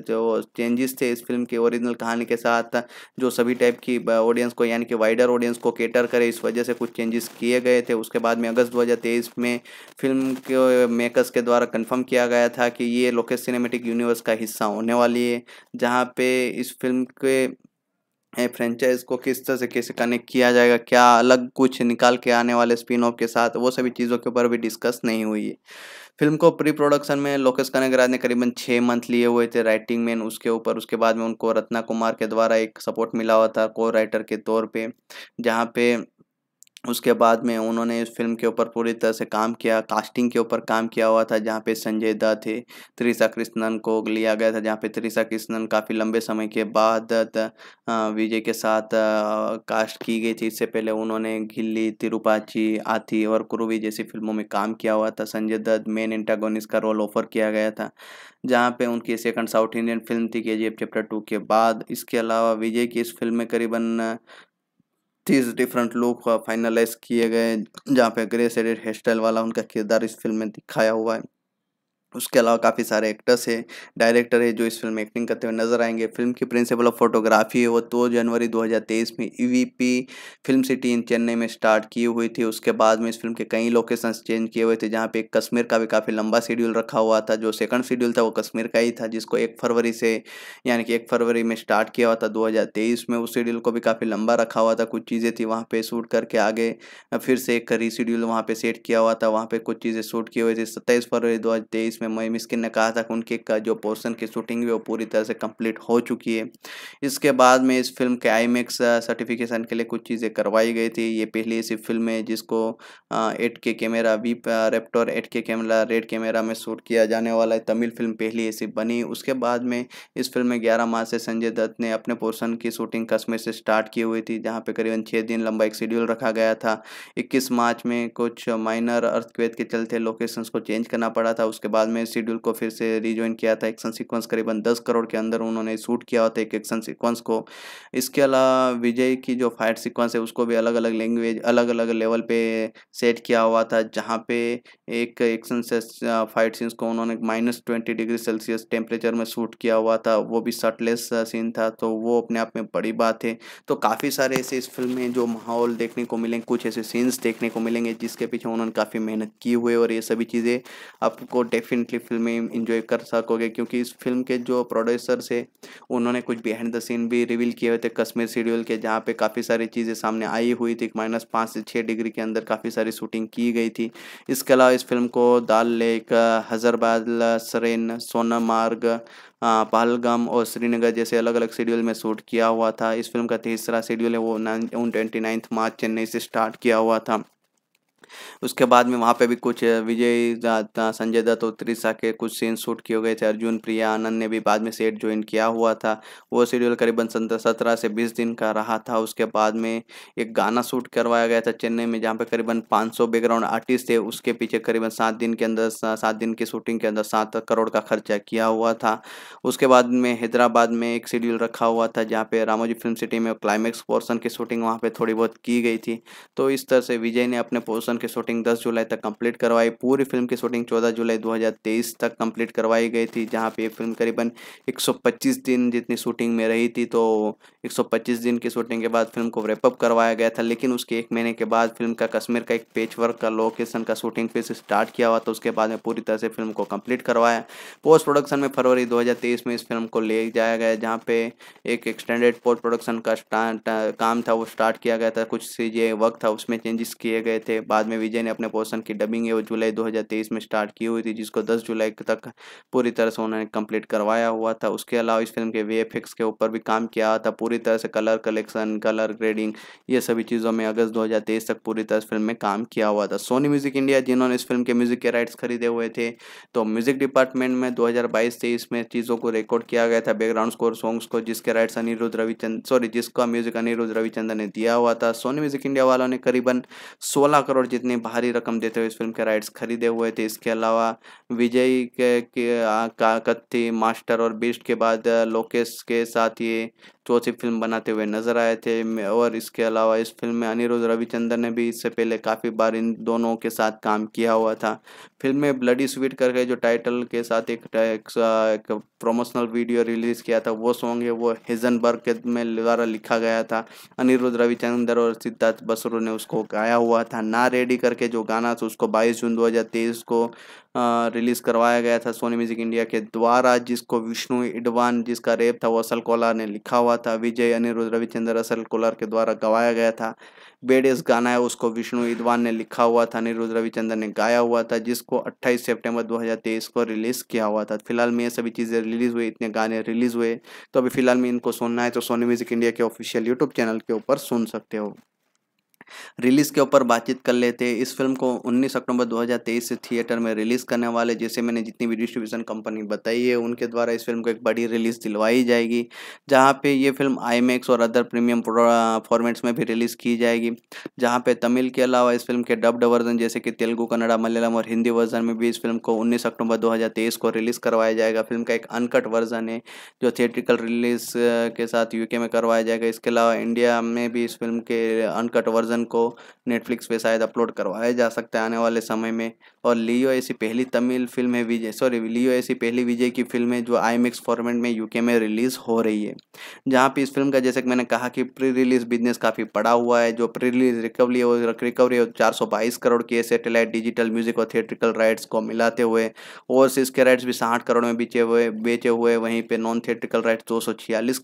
जो चेंजेस थे इस फिल्म के ओरिजिनल कहानी के साथ जो सभी टाइप की ऑडियंस को यानी कि वाइडर ऑडियंस को कैटर करे इस वजह से कुछ चेंजेस किए गए थे उसके बाद में अगस्त दो में फिल्म के मेकर्स के द्वारा कन्फर्म किया गया था कि ये लोकेश सिनेमेटिक यूनिवर्स का हिस्सा होने वाली है जहाँ पे इस फिल्म के फ्रेंचाइज को किस तरह से कैसे कनेक्ट किया जाएगा क्या अलग कुछ निकाल के आने वाले स्पिन ऑफ के साथ वो सभी चीज़ों के ऊपर भी डिस्कस नहीं हुई है फिल्म को प्री प्रोडक्शन में लोकेश कनगराज ने करीबन छः मंथ लिए हुए थे राइटिंग में उसके ऊपर उसके बाद में उनको रत्ना कुमार के द्वारा एक सपोर्ट मिला हुआ था को राइटर के तौर पर जहाँ पे उसके बाद में उन्होंने इस फिल्म के ऊपर पूरी तरह से काम किया कास्टिंग के ऊपर काम किया हुआ था जहाँ पे संजय दत्त थे त्रिशा कृष्णन को लिया गया था जहाँ पे त्रिशा कृष्णन काफ़ी लंबे समय के बाद विजय के साथ कास्ट की गई थी इससे पहले उन्होंने गिल्ली तिरुपाची आती और कुरुवी जैसी फिल्मों में काम किया हुआ था संजय दत्त मेन इंटागोनिस का रोल ऑफर किया गया था जहाँ पे उनकी सेकंड साउथ इंडियन फिल्म थी के चैप्टर टू के बाद इसके अलावा विजय की इस फिल्म में करीबन तीस डिफरेंट लुक फाइनलाइज किए गए जहाँ पे ग्रे सेडेड हेयर स्टाइल वाला उनका किरदार इस फिल्म में दिखाया हुआ है उसके अलावा काफ़ी सारे एक्टर्स हैं डायरेक्टर है जो इस फिल्म में एक्टिंग करते हुए नजर आएंगे फिल्म की प्रिंसिपल ऑफ फोटोग्राफी है वो तो दो जनवरी 2023 में EVP e film city in Chennai में स्टार्ट की हुई थी उसके बाद में इस फिल्म के कई लोकेशंस चेंज किए हुए थे जहाँ पे कश्मीर का भी काफ़ी लंबा शेड्यूल रखा हुआ था जो सेकंड शेड्यूल था वो कश्मीर का ही था जिसको एक फरवरी से यानी कि एक फरवरी में स्टार्ट किया हुआ था दो में उस शेड्यूल को भी काफ़ी लंबा रखा हुआ था कुछ चीज़ें थी वहाँ पर शूट करके आगे फिर से एक रीशेड्यूल वहाँ पर सेट किया हुआ था वहाँ पर कुछ चीज़ें शूट किए हुए थे सत्ताईस फरवरी दो जिसमें मई मिस्किन ने कहा था कि उनके का जो पोर्सन की शूटिंग वो पूरी तरह से कंप्लीट हो चुकी है इसके बाद में इस फिल्म के आई सर्टिफिकेशन के लिए कुछ चीज़ें करवाई गई थी ये पहली ऐसी फिल्म है जिसको eight K camera V रेप्टोर eight K camera red camera में शूट किया जाने वाला है तमिल फिल्म पहली ऐसी बनी उसके बाद में इस फिल्म में ग्यारह मार्च से संजय दत्त ने अपने पोर्सन की शूटिंग कश्मीर से स्टार्ट की हुई थी जहाँ पर करीबन छः दिन लंबा एक शेड्यूल रखा गया था इक्कीस मार्च में कुछ माइनर अर्थक्वेत के चलते लोकेशंस को चेंज करना पड़ा था उसके बाद મે શેડ્યુલ કો ફિર સે રીજોઈન કિયા થા એકશન સિક્વન્સ કरीबन 10 કરોડ કે અંદર ઉનહોને શૂટ કિયા થા એક એકશન સિક્વન્સ કો ઇસકે અલા વિજય કી જો ફાઈટ સિક્વન્સ હે ઉસકો ભી અલગ અલગ લેંગ્વેજ અલગ અલગ લેવલ પે સેટ કિયા ہوا થા જહાંપે એક એકશન ફાઈટ સીન્સ કો ઉનહોને -20 ડિગ્રી સેલ્સિયસ ટેમ્પરેચર મે શૂટ કિયા ہوا થા વો ભી શટલેસ સીન થા તો વો અપને આપ મે badi baat hai to kaafi sare aise is film mein jo mahol dekhne ko milenge kuch aise scenes dekhne ko milenge jiske piche unhon ne kaafi mehnat ki hui hai aur ye sabhi cheeze aapko definitely फिल्में enjoy कर सकोगे क्योंकि इस film के जो producer है उन्होंने कुछ बिहाइंड द सीन भी रिवील किए हुए थे कश्मीर शेड्यूल के जहाँ पे काफ़ी सारी चीज़ें सामने आई हुई थी माइनस पाँच से छः डिग्री के अंदर काफ़ी सारी शूटिंग की गई थी इसके अलावा इस फिल्म को दाल लेक हजरबाद सरेन सोनमार्ग पहलगाम और श्रीनगर जैसे अलग अलग शेड्यूल में शूट किया हुआ था इस फिल्म का तीसरा शेड्यूल है वो nine twenty ninth March Chennai से स्टार्ट किया हुआ था उसके बाद में वहाँ पे भी कुछ विजय संजय दत्त और त्रिशा के कुछ सीन शूट किए गए थे अर्जुन प्रिया आनंद ने भी बाद में सेट ज्वाइन किया हुआ था वो शेड्यूल करीबन सत्रह से बीस दिन का रहा था उसके बाद में एक गाना शूट करवाया गया था चेन्नई में जहाँ पे करीबन पाँच बैकग्राउंड आर्टिस्ट थे उसके पीछे करीबन सात दिन के अंदर सात दिन की शूटिंग के अंदर सात करोड़ का खर्चा किया हुआ था उसके बाद में हैदराबाद में एक शेड्यूल रखा हुआ था जहाँ पे रामोजी फिल्म सिटी में क्लाइमैक्स पोर्सन की शूटिंग वहाँ पे थोड़ी बहुत की गई थी तो इस तरह से विजय ने अपने पोर्सन की शूटिंग 10 जुलाई तक कंप्लीट करवाई पूरी फिल्म की शूटिंग 14 जुलाई 2023 तक कंप्लीट करवाई गई थी जहां पे ये फिल्म करीबन 125 दिन जितनी शूटिंग में रही थी तो 125 दिन की शूटिंग के बाद फिल्म को रेपअप करवाया गया था लेकिन उसके एक महीने के बाद फिल्म का कश्मीर का एक पेच वर्क का लोकेशन का शूटिंग फिर स्टार्ट किया हुआ तो उसके बाद में पूरी तरह से फिल्म को कंप्लीट करवाया पोस्ट प्रोडक्शन में फरवरी दो में इस फिल्म को ले जाया गया जहाँ पे एक एक्सटेंडेड पोस्ट प्रोडक्शन का काम था वो स्टार्ट किया गया था कुछ सी वर्क था उसमें चेंजेस किए गए थे बाद में में विजय ने अपने पोर्सन की डबिंग है वो जुलाई 2023 में स्टार्ट की हुई थी जिसको 10 जुलाई तक पूरी तरह से उन्होंने कंप्लीट करवाया हुआ था उसके अलावा इस फिल्म के वे के ऊपर भी काम किया था पूरी तरह से कलर कलेक्शन कलर ग्रेडिंग ये सभी चीज़ों में अगस्त दो तक पूरी तरह से फिल्म में काम किया हुआ था सोनी म्यूजिक इंडिया जिन्होंने इस फिल्म के म्यूजिक के राइट्स खरीदे हुए थे तो म्यूजिक डिपार्टमेंट में दो हज़ार में चीज़ों को रिकॉर्ड किया गया था बैकग्राउंड स्कोर सॉन्ग्स को जिसके राइट्स अनिरुद्ध रविचंद सॉरी जिसका म्यूजिक अनिरुद्ध रविचंद ने दिया हुआ था सोनी म्यूजिक इंडिया वालों ने करीबन 16 करोड़ जितनी भारी रकम देते हुए इस फिल्म के राइट्स खरीदे हुए थे इसके अलावा विजय के, के कत्ती मास्टर और बीस्ट के बाद लोकेश के साथ ये चौथी फिल्म बनाते हुए नजर आए थे और इसके अलावा इस फिल्म में अनिरुद्ध रविचंद्र ने भी इससे पहले काफ़ी बार इन दोनों के साथ काम किया हुआ था फिल्म में ब्लडी स्वीट करके जो टाइटल के साथ एक, एक, एक प्रोमोशनल वीडियो रिलीज किया था वो सॉन्ग है वो हेजनबर्ग के में द्वारा लिखा गया था अनिरुद्ध रविचंद्र और सिद्धार्थ बसरू ने उसको गाया हुआ था ना रेडी करके जो गाना था उसको बाईस जून दो को रिलीज़ करवाया गया था सोनी म्यूजिक इंडिया के द्वारा जिसको विष्णु इडवान जिसका रेप था वो असल कोलार ने लिखा हुआ था विजय अनिरुद्ध रविचंद्र असल कोलार के द्वारा गवाया गया था बेडेस गाना है उसको विष्णु इडवान ने लिखा हुआ था अनिरुद्ध रविचंद्र ने गाया हुआ था जिसको अट्ठाईस सेप्टेम्बर दो को रिलीज़ किया हुआ था फिलहाल में ये सभी चीज़ें रिलीज़ हुई इतने गाने रिलीज़ हुए तो अभी फिलहाल में इनको सुनना है तो सोनी म्यूजिक इंडिया के ऑफिशियल यूट्यूब चैनल के ऊपर सुन सकते हो रिलीज़ के ऊपर बातचीत कर लेते हैं इस फिल्म को 19 अक्टूबर 2023 से थिएटर में रिलीज़ करने वाले जैसे मैंने जितनी भी डिस्ट्रीब्यूशन कंपनी बताई है उनके द्वारा इस फिल्म को एक बड़ी रिलीज़ दिलवाई जाएगी जहां पे ये फिल्म आई और अदर प्रीमियम फॉर्मेट्स में भी रिलीज़ की जाएगी जहाँ पे तमिल के अलावा इस फिल्म के डब्ड वर्जन जैसे कि तेलुगू कन्नड़ा मलयालम और हिंदी वर्जन में भी इस फिल्म को उन्नीस अक्टूबर दो को रिलीज़ करवाया जाएगा फिल्म का एक अनकट वर्जन है जो थिएट्रिकल रिलीज़ के साथ यूके में करवाया जाएगा इसके अलावा इंडिया में भी इस फिल्म के अनकट वर्जन वर्जन को नेटफ्लिक्स पे शायद अपलोड करवाया जा सकता है आने वाले समय में और लियो ऐसी पहली तमिल फिल्म है विजय सॉरी लियो ऐसी पहली विजय की फिल्म है जो आई फॉर्मेट में यूके में रिलीज़ हो रही है जहाँ पर इस फिल्म का जैसे कि मैंने कहा कि प्री रिलीज़ बिजनेस काफ़ी पड़ा हुआ है जो प्री रिलीज रिकवरी और रिकवरी और चार करोड़ की सेटेलाइट डिजिटल म्यूजिक और थिएट्रिकल राइट्स को मिलाते हुए और इसके राइट्स भी साठ करोड़ में बेचे हुए बेचे हुए वहीं पर नॉन थिएट्रिकल राइट्स दो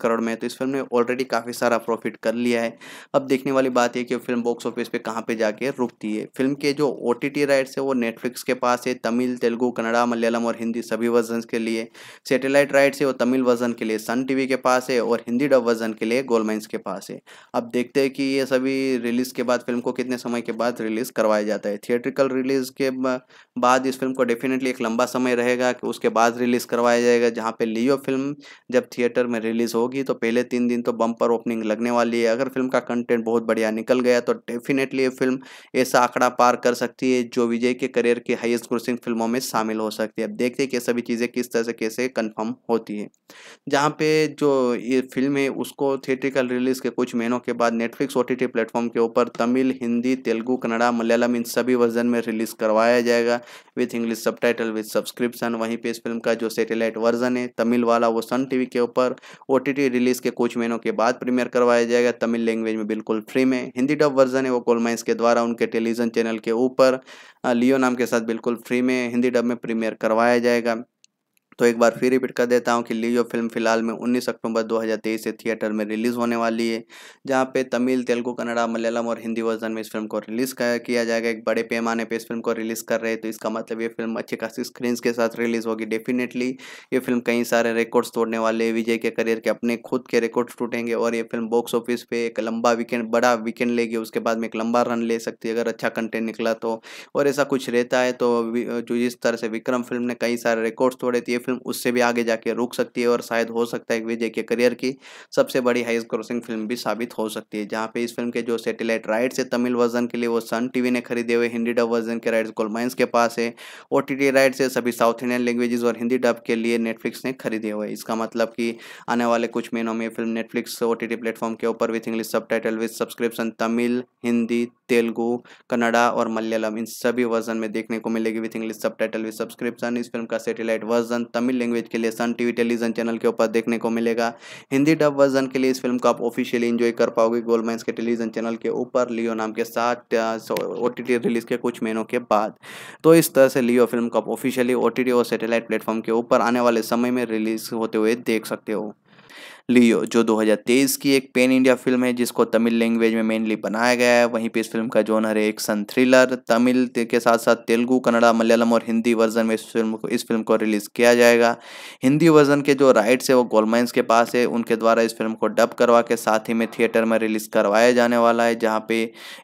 करोड़ में तो इस फिल्म ने ऑलरेडी काफ़ी सारा प्रॉफिट कर लिया है अब देखने वाली बात यह कि फिल्म बॉक्स ऑफिस पे कहाँ पे जाके रुकती है फिल्म के जो ओ टी टी राइट्स है वो नेटफ्लिक्स के पास है तमिल तेलुगु कन्नड़ा मलयालम और हिंदी सभी वर्जन के लिए सेटेलाइट राइट्स से है वो तमिल वर्जन के लिए सन टी के पास है और हिंदी डब वर्जन के लिए गोलमाइंस के पास है अब देखते हैं कि ये सभी रिलीज़ के बाद फिल्म को कितने समय के बाद रिलीज़ करवाया जाता है थिएट्रिकल रिलीज़ के बाद इस फिल्म को डेफिनेटली एक लंबा समय रहेगा कि उसके बाद रिलीज़ करवाया जाएगा जहाँ पर लियो फिल्म जब थिएटर में रिलीज़ होगी तो पहले तीन दिन तो बम्पर ओपनिंग लगने वाली है अगर फिल्म का कंटेंट बहुत बढ़िया निकल गया तो तो डेफिनेटली ये फिल्म ऐसा आंकड़ा पार कर सकती है जो विजय के करियर की हाइएस्ट ग्रोसिंग फिल्मों में शामिल हो सकती है अब देखते हैं कि सभी चीज़ें किस तरह से कैसे कन्फर्म होती है जहाँ पे जो ये फिल्म है उसको थिएट्रिकल रिलीज़ के कुछ महीनों के बाद नेटफ्लिक्स ओ टी के ऊपर तमिल हिंदी तेलुगू कन्नड़ा मलयालम इन सभी वर्जन में रिलीज़ करवाया जाएगा विथ इंग्लिश सब टाइटल सब्सक्रिप्शन वहीं पर इस फिल्म का जो सेटेलाइट वर्जन है तमिल वाला वो सन टी के ऊपर ओ रिलीज़ के कुछ महीनों के बाद प्रीमियर करवाया जाएगा तमिल लैंग्वेज में बिल्कुल फ्री में हिंदी डब वर्जन है वो कोल माइंस के द्वारा उनके टेलीविज़न चैनल के ऊपर लियो नाम के साथ बिल्कुल फ्री में हिंदी डब में प्रीमियर करवाया जाएगा तो एक बार फिर रिपीट कर देता हूँ कि लियो फिल्म फिलहाल में 19 अक्टूबर 2023 से थिएटर में रिलीज़ होने वाली है जहाँ पे तमिल तेलुगु कन्नड़ा मलयालम और हिंदी वर्जन में इस फिल्म को रिलीज़ किया जाएगा एक बड़े पैमाने पर इस फिल्म को रिलीज़ कर रहे हैं तो इसका मतलब ये फिल्म अच्छी खासी स्क्रीन के साथ रिलीज़ होगी डेफिनेटली ये फिल्म कई सारे रिकॉर्ड्स तोड़ने वाले विजय के करियर के अपने खुद के रिकॉर्ड्स टूटेंगे और ये फिल्म बॉक्स ऑफिस पे एक लंबा वीकेंड बड़ा वीकेंड लेगी उसके बाद में एक लंबा रन ले सकती है अगर अच्छा कंटेंट निकला तो और ऐसा कुछ रहता है तो जो जिस तरह से विक्रम फिल्म ने कई सारे रिकॉर्ड्स तोड़े थे ये फिल्म उससे भी आगे जाके रुक सकती है और शायद हो सकता है विजय के करियर की सबसे बड़ी हाइस्ट ग्रोसिंग फिल्म भी साबित हो सकती है जहाँ पे इस फिल्म के जो सेटेलाइट राइट्स है तमिल वर्जन के लिए वो सन टीवी ने खरीदे हुए हिंदी डब वर्जन के राइट्स गोलमाइंस के पास है ओ राइट्स है सभी साउथ इंडियन लैंग्वेजेस और हिंदी डब के लिए नेटफ्लिक्स ने खरीदे हुए इसका मतलब कि आने वाले कुछ महीनों में film Netflix O T platform के ऊपर विथ इंग्लिश सब title with subscription Tamil Hindi Telugu Kannada और मलयालम इन सभी वर्जन में देखने को मिलेगी विथ इंग्लिश सब टाइटल विथ सब्सक्रिप्शन इस फिल्म का सेटेलाइट वर्जन तमिल लैंग्वेज के लिए सन टीवी टेलीविजन चैनल के ऊपर देखने को मिलेगा हिंदी डब वर्जन के लिए इस फिल्म को आप ऑफिशियली इंजॉय कर पाओगे गोल्ड माइंस के टेलीविजन चैनल के ऊपर लियो नाम के साथ ओ रिलीज के कुछ महीनों के बाद तो इस तरह से लियो फिल्म को आप ऑफिशियली ओ और सेटेलाइट प्लेटफॉर्म के ऊपर आने वाले समय में रिलीज होते हुए देख सकते हो लियो जो 2023 की एक पेन इंडिया फिल्म है जिसको तमिल लैंग्वेज में मेनली बनाया गया है वहीं पे इस फिल्म का जोनर है एक्शन थ्रिलर तमिल के साथ साथ तेलुगू कन्नड़ा मलयालम और हिंदी वर्जन में इस फिल्म को इस फिल्म को रिलीज़ किया जाएगा हिंदी वर्जन के जो राइट्स है वो गोलमाइंस के पास है उनके द्वारा इस फिल्म को डब करवा के साथ ही में थिएटर में रिलीज़ करवाया जाने वाला है जहाँ पे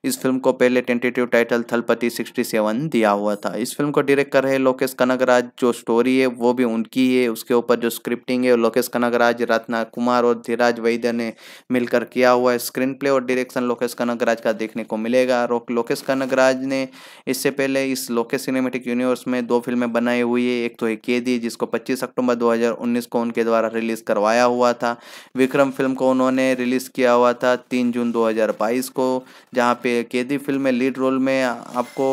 इस फिल्म को पहले tentative title Thalapathy sixty seven दिया हुआ था इस फिल्म को डायरेक्ट कर रहे लोकेश कनगराज जो स्टोरी है वो भी उनकी है उसके ऊपर जो स्क्रिप्टिंग है लोकेश कनगराज रत्ना कुमार कुमार और धीराज वैद्य ने मिलकर किया हुआ स्क्रीन प्ले और डायरेक्शन लोकेश कनकराज का देखने को मिलेगा लोकेश कनकराज ने इससे पहले इस लोकेश सिनेमेटिक यूनिवर्स में दो फिल्में बनाई हुई है एक तो एक कैदी जिसको पच्चीस अक्टूबर दो को उनके द्वारा रिलीज करवाया हुआ था विक्रम फिल्म को उन्होंने रिलीज किया हुआ था तीन जून दो को जहाँ पे केदी फिल्म में लीड रोल में आपको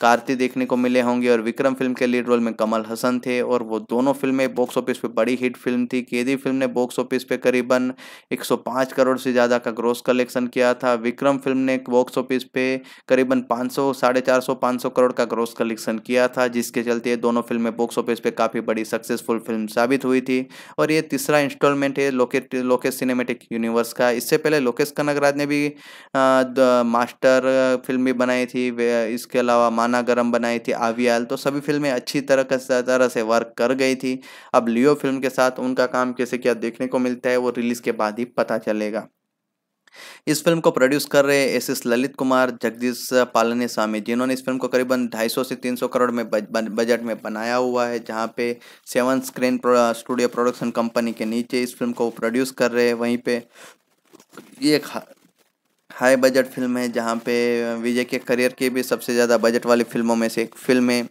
कार्ति देखने को मिले होंगे और विक्रम फिल्म के लीड रोल में कमल हसन थे और वो दोनों फिल्में बॉक्स ऑफिस पे बड़ी हिट फिल्म थी केदी फिल्म ने बॉक्स ऑफिस पे करीबन 105 करोड़ से ज़्यादा का ग्रोस कलेक्शन किया था विक्रम फिल्म ने बॉक्स ऑफिस पे करीबन पाँच सौ साढ़े चार सौ पाँच सौ करोड़ का ग्रोस कलेक्शन किया था जिसके चलते ये दोनों फिल्में बॉक्स ऑफिस पर काफ़ी बड़ी सक्सेसफुल फिल्म साबित हुई थी और ये तीसरा इंस्टॉलमेंट है लोकेट लोकेश सिनेमेटिक यूनिवर्स का इससे पहले लोकेश कनगराज ने भी मास्टर फिल्म भी बनाई थी इसके अलावा मान खाना गर्म बनाई थी आवियाल तो सभी फिल्में अच्छी तरह तरह से वर्क कर गई थी अब लियो फिल्म के साथ उनका काम कैसे क्या देखने को मिलता है वो रिलीज़ के बाद ही पता चलेगा इस फिल्म को प्रोड्यूस कर रहे एस एस ललित कुमार जगदीश पालने स्वामी जिन्होंने इस फिल्म को करीबन 250 से 300 करोड़ में बजट में बनाया हुआ है जहां पे seven screen studio production company के नीचे इस फिल्म को प्रोड्यूस कर रहे हैं वहीं पे ये हाई बजट फिल्म है जहाँ पे विजय के करियर के भी सबसे ज़्यादा बजट वाली फिल्मों में से एक फिल्म है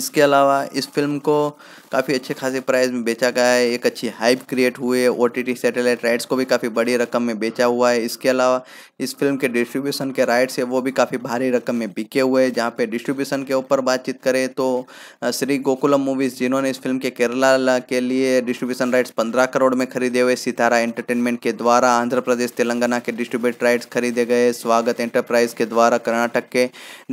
इसके अलावा इस फिल्म को काफ़ी अच्छे खासे प्राइस में बेचा गया है एक अच्छी हाइप क्रिएट हुई है ओ टी सैटेलाइट राइट्स को भी काफ़ी बड़ी रकम में बेचा हुआ है इसके अलावा इस फिल्म के डिस्ट्रीब्यूशन के राइट्स है वो भी काफ़ी भारी रकम में बिके हुए हैं जहाँ पे डिस्ट्रीब्यूशन के ऊपर बातचीत करें तो श्री गोकुलम मूवीज़ जिन्होंने इस फिल्म के केरला के लिए डिस्ट्रीब्यूशन राइट्स पंद्रह करोड़ में खरीदे हुए सितारा एंटरटेनमेंट के द्वारा आंध्र प्रदेश तेलंगाना के डिस्ट्रीब्यूट राइट्स खरीदे गए स्वागत एंटरप्राइज के द्वारा कर्नाटक के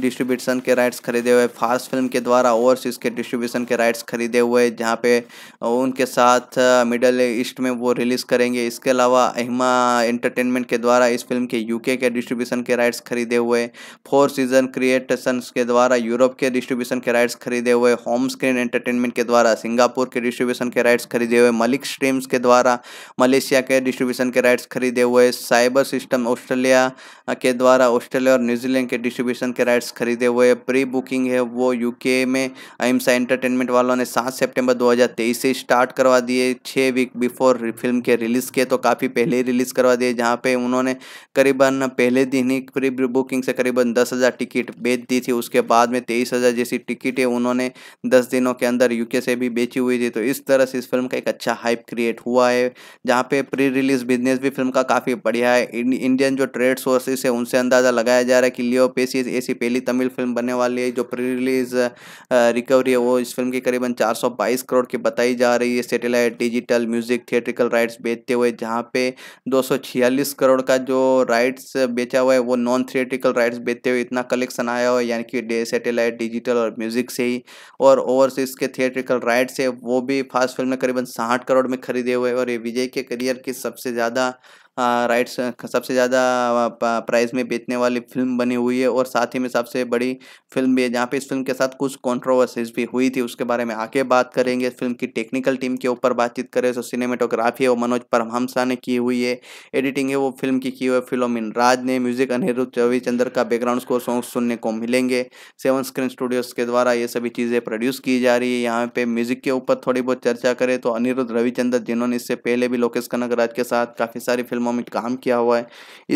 डिस्ट्रीब्यूशन के राइट्स खरीदे हुए फास्ट फिल्म के द्वारा ओवरसीज के डिस्ट्रीब्यूशन के राइट्स खरीदे हुए जहाँ पे उनके साथ मिडल ईस्ट में वो रिलीज़ करेंगे इसके अलावा अहिमा एंटरटेनमेंट के द्वारा इस फिल्म के यूके के डिस्ट्रीब्यूशन के राइट्स खरीदे हुए फोर सीजन क्रिएटसन्स के द्वारा यूरोप के डिस्ट्रीब्यूशन के राइट्स खरीदे हुए होम स्क्रीन एंटरटेनमेंट के द्वारा सिंगापुर के डिस्ट्रीब्यूशन के राइट्स खरीदे हुए मलिक स्ट्रीम्स के द्वारा मलेशिया के डिस्ट्रीब्यूशन के राइट्स खरीदे हुए साइबर सिस्टम ऑस्ट्रेलिया के द्वारा ऑस्ट्रेलिया और न्यूजीलैंड के डिस्ट्रीब्यूशन के राइट्स खरीदे हुए प्री बुकिंग है वो यूके में अहिमसा एंटरटेनमेंट वालों ने सात से सितंबर 2023 से स्टार्ट करवा दिए छः वीक बिफोर फिल्म के रिलीज़ के तो काफ़ी पहले ही रिलीज़ करवा दिए जहाँ पे उन्होंने करीबन पहले दिन ही प्री बुकिंग से करीबन दस हज़ार टिकट बेच दी थी उसके बाद में तेईस हज़ार जैसी टिकटें उन्होंने दस दिनों के अंदर यूके से भी बेची हुई थी तो इस तरह से इस फिल्म का एक अच्छा हाइप क्रिएट हुआ है जहाँ पे प्री रिलीज बिजनेस भी फिल्म का काफ़ी बढ़िया है इंडियन जो ट्रेड सोर्सेस है उनसे अंदाज़ा लगाया जा रहा है कि लियो पेसिस ऐसी पहली तमिल फिल्म बनने वाली है जो प्री रिलीज रिकवरी है वो इस फिल्म की करीबन चार बाईस करोड़ की बताई जा रही है satellite digital music theatrical rights बेचते हुए जहाँ पे दो करोड़ का जो राइट्स बेचा हुआ है वो नॉन थिएट्रिकल राइट्स बेचते हुए इतना कलेक्शन आया हुआ है यानी कि डे सेटेलाइट डिजिटल और म्यूजिक से ही और ओवरसीज के थिएट्रिकल राइट्स है वो भी फास्ट फिल्म ने करीबन साठ करोड़ में खरीदे हुए और ये विजय के करियर की सबसे ज़्यादा राइट्स हाँ, सबसे ज़्यादा प्राइस में बेचने वाली फिल्म बनी हुई है और साथ ही में सबसे बड़ी फिल्म भी है जहाँ पे इस फिल्म के साथ कुछ कॉन्ट्रोवर्सीज भी हुई थी उसके बारे में आगे बात करेंगे फिल्म की टेक्निकल टीम के ऊपर बातचीत करें तो सिनेमेटोग्राफी है वो मनोज परमहंसा ने की हुई है एडिटिंग है वो फिल्म की की हुई फिलोमिन राज ने म्यूजिक अनिरुद्ध रविचंद्र का बैकग्राउंड स्कोर सॉन्ग सुनने को मिलेंगे सेवन स्क्रीन स्टूडियोज़ के द्वारा ये सभी चीज़ें प्रोड्यूस की जा रही है यहाँ पे म्यूजिक के ऊपर थोड़ी बहुत चर्चा करें तो अनिरुद्ध रविचंद्र जिन्होंने इससे पहले भी लोकेश कनक राज के साथ काफ़ी सारी फिल्म फिल्मों में काम किया हुआ है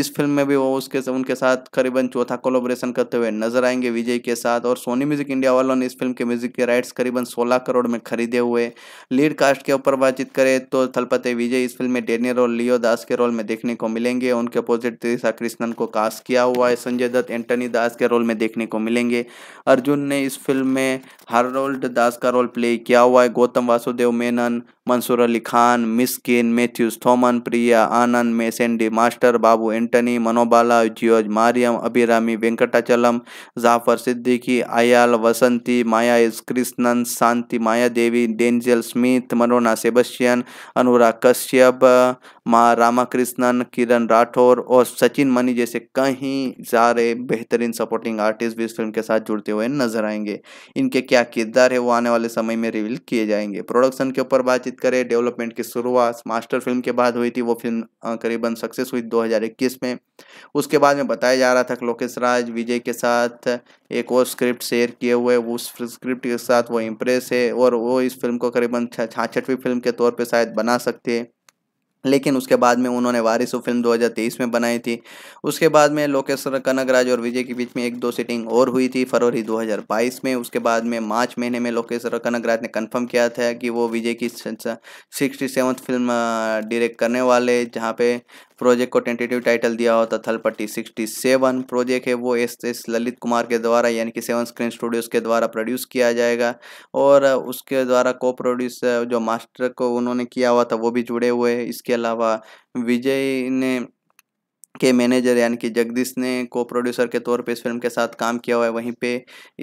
इस फिल्म में भी वो उसके उनके साथ करीबन चौथा कोलोब्रेशन करते हुए नजर आएंगे विजय के साथ और सोनी म्यूजिक इंडिया वालों ने इस फिल्म के म्यूजिक के राइट्स करीबन सोलह करोड़ में खरीदे हुए लीड कास्ट के ऊपर बातचीत करें तो थलपते विजय इस फिल्म में डेनियर और लियो दास के रोल में देखने को मिलेंगे उनके अपोजिट त्रिशा कृष्णन को कास्ट किया हुआ है संजय दत्त एंटनी दास के रोल में देखने को मिलेंगे अर्जुन ने इस फिल्म में हारोल्ड दास का रोल प्ले किया हुआ है गौतम वासुदेव मेनन मंसूर अली खान मिसकिन मैथ्यूज थॉमन प्रिया आनंद मेसेंडी मास्टर बाबू एंटनी मनोबाला जियोज मारियम अभिरामी वेंकटाचलम जाफर सिद्दीकी आयाल वसंती माया एस कृष्णन शांति माया देवी डेंजल स्मिथ मनोना सेबस्टियन अनुराग कश्यप माँ रामाकृष्णन किरण राठौर और सचिन मनी जैसे कहीं सारे बेहतरीन सपोर्टिंग आर्टिस्ट भी इस फिल्म के साथ जुड़ते हुए नजर आएंगे इनके क्या किरदार है वो आने वाले समय में रिवील किए जाएंगे प्रोडक्शन के ऊपर बातचीत करें डेवलपमेंट की शुरुआत मास्टर फिल्म के बाद हुई थी वो फिल्म करीबन सक्सेस हुई दो में उसके बाद में बताया जा रहा था लोकेश राज विजय के साथ एक और स्क्रिप्ट शेयर किए हुए उस स्क्रिप्ट के साथ वो इम्प्रेस है और वो इस फिल्म को करीबन छाछठवीं फिल्म के तौर पर शायद बना सकते हैं लेकिन उसके बाद में उन्होंने वारिस फिल्म 2023 में बनाई थी उसके बाद में लोकेश्वर कनगराज और विजय के बीच में एक दो सीटिंग और हुई थी फरवरी 2022 में उसके बाद में मार्च महीने में लोकेश्वर कनगराज ने कंफर्म किया था कि वो विजय की सिक्सटी फिल्म डायरेक्ट करने वाले जहाँ पे प्रोजेक्ट को टेंटेटिव टाइटल दिया होता तो थलपट्टी सिक्सटी सेवन प्रोजेक्ट है वो एस एस ललित कुमार के द्वारा यानी कि सेवन स्क्रीन स्टूडियोज़ के द्वारा प्रोड्यूस किया जाएगा और उसके द्वारा को प्रोड्यूस जो मास्टर को उन्होंने किया हुआ था वो भी जुड़े हुए हैं इसके अलावा विजय ने के मैनेजर यानी कि जगदीश ने को प्रोड्यूसर के तौर पे इस फिल्म के साथ काम किया हुआ है वहीं पे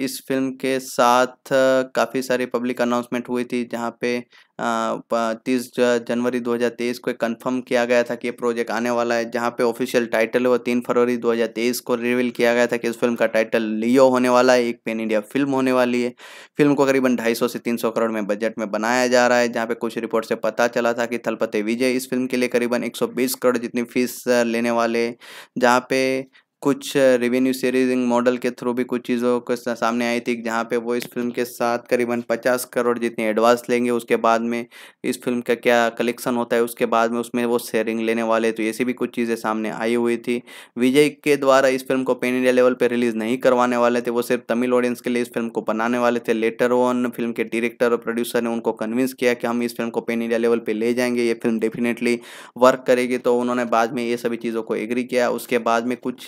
इस फिल्म के साथ काफ़ी सारी पब्लिक अनाउंसमेंट हुई थी जहाँ पे तीस जनवरी 2023 को कंफर्म किया गया था कि ये प्रोजेक्ट आने वाला है जहाँ पे ऑफिशियल टाइटल है वो तीन फरवरी 2023 को रिवील किया गया था कि इस फिल्म का टाइटल लियो होने वाला है एक पेन इंडिया फिल्म होने वाली है फिल्म को करीबन 250 से 300 करोड़ में बजट में बनाया जा रहा है जहाँ पे कुछ रिपोर्ट से पता चला था कि थलपते विजय इस फिल्म के लिए करीबन एक करोड़ जितनी फीस लेने वाले जहाँ पे कुछ रेवेन्यू सीरीजिंग मॉडल के थ्रू भी कुछ चीज़ों के सामने आई थी जहाँ पे वो इस फिल्म के साथ करीबन पचास करोड़ जितने एडवांस लेंगे उसके बाद में इस फिल्म का क्या कलेक्शन होता है उसके बाद में उसमें वो शेयरिंग लेने वाले तो ऐसी भी कुछ चीज़ें सामने आई हुई थी विजय के द्वारा इस फिल्म को पेन इंडिया लेवल पर रिलीज़ नहीं करवाने वाले थे वो सिर्फ तमिल ऑडियंस के लिए इस फिल्म को बनाने वाले थे लेटर ऑन फिल्म के डायरेक्टर और प्रोड्यूसर ने उनको कन्विंस किया कि हम इस फिल्म को पेन इंडिया लेवल पर ले जाएंगे ये फिल्म डेफिनेटली वर्क करेगी तो उन्होंने बाद में ये सभी चीज़ों को एग्री किया उसके बाद में कुछ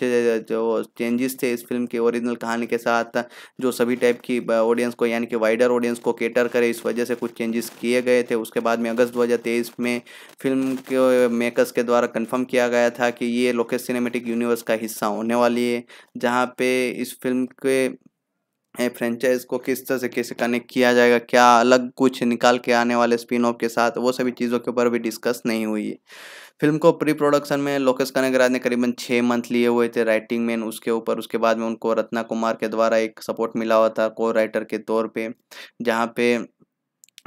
जो चेंजेस थे इस फिल्म के ओरिजिनल कहानी के साथ जो सभी टाइप की ऑडियंस को यानी कि वाइडर ऑडियंस को केटर करे इस वजह से कुछ चेंजेस किए गए थे उसके बाद में अगस्त दो में फिल्म के मेकर्स के द्वारा कन्फर्म किया गया था कि ये लोकेश सिनेमेटिक यूनिवर्स का हिस्सा होने वाली है जहाँ पे इस फिल्म के फ्रेंचाइज को किस तरह से कैसे कनेक्ट किया जाएगा क्या अलग कुछ निकाल के आने वाले स्पिन ऑफ के साथ वो सभी चीज़ों के ऊपर भी डिस्कस नहीं हुई है फिल्म को प्री प्रोडक्शन में लोकेश कनगराज ने करीबन छः मंथ लिए हुए थे राइटिंग में उसके ऊपर उसके बाद में उनको रत्ना कुमार के द्वारा एक सपोर्ट मिला हुआ था को राइटर के तौर पर जहाँ पे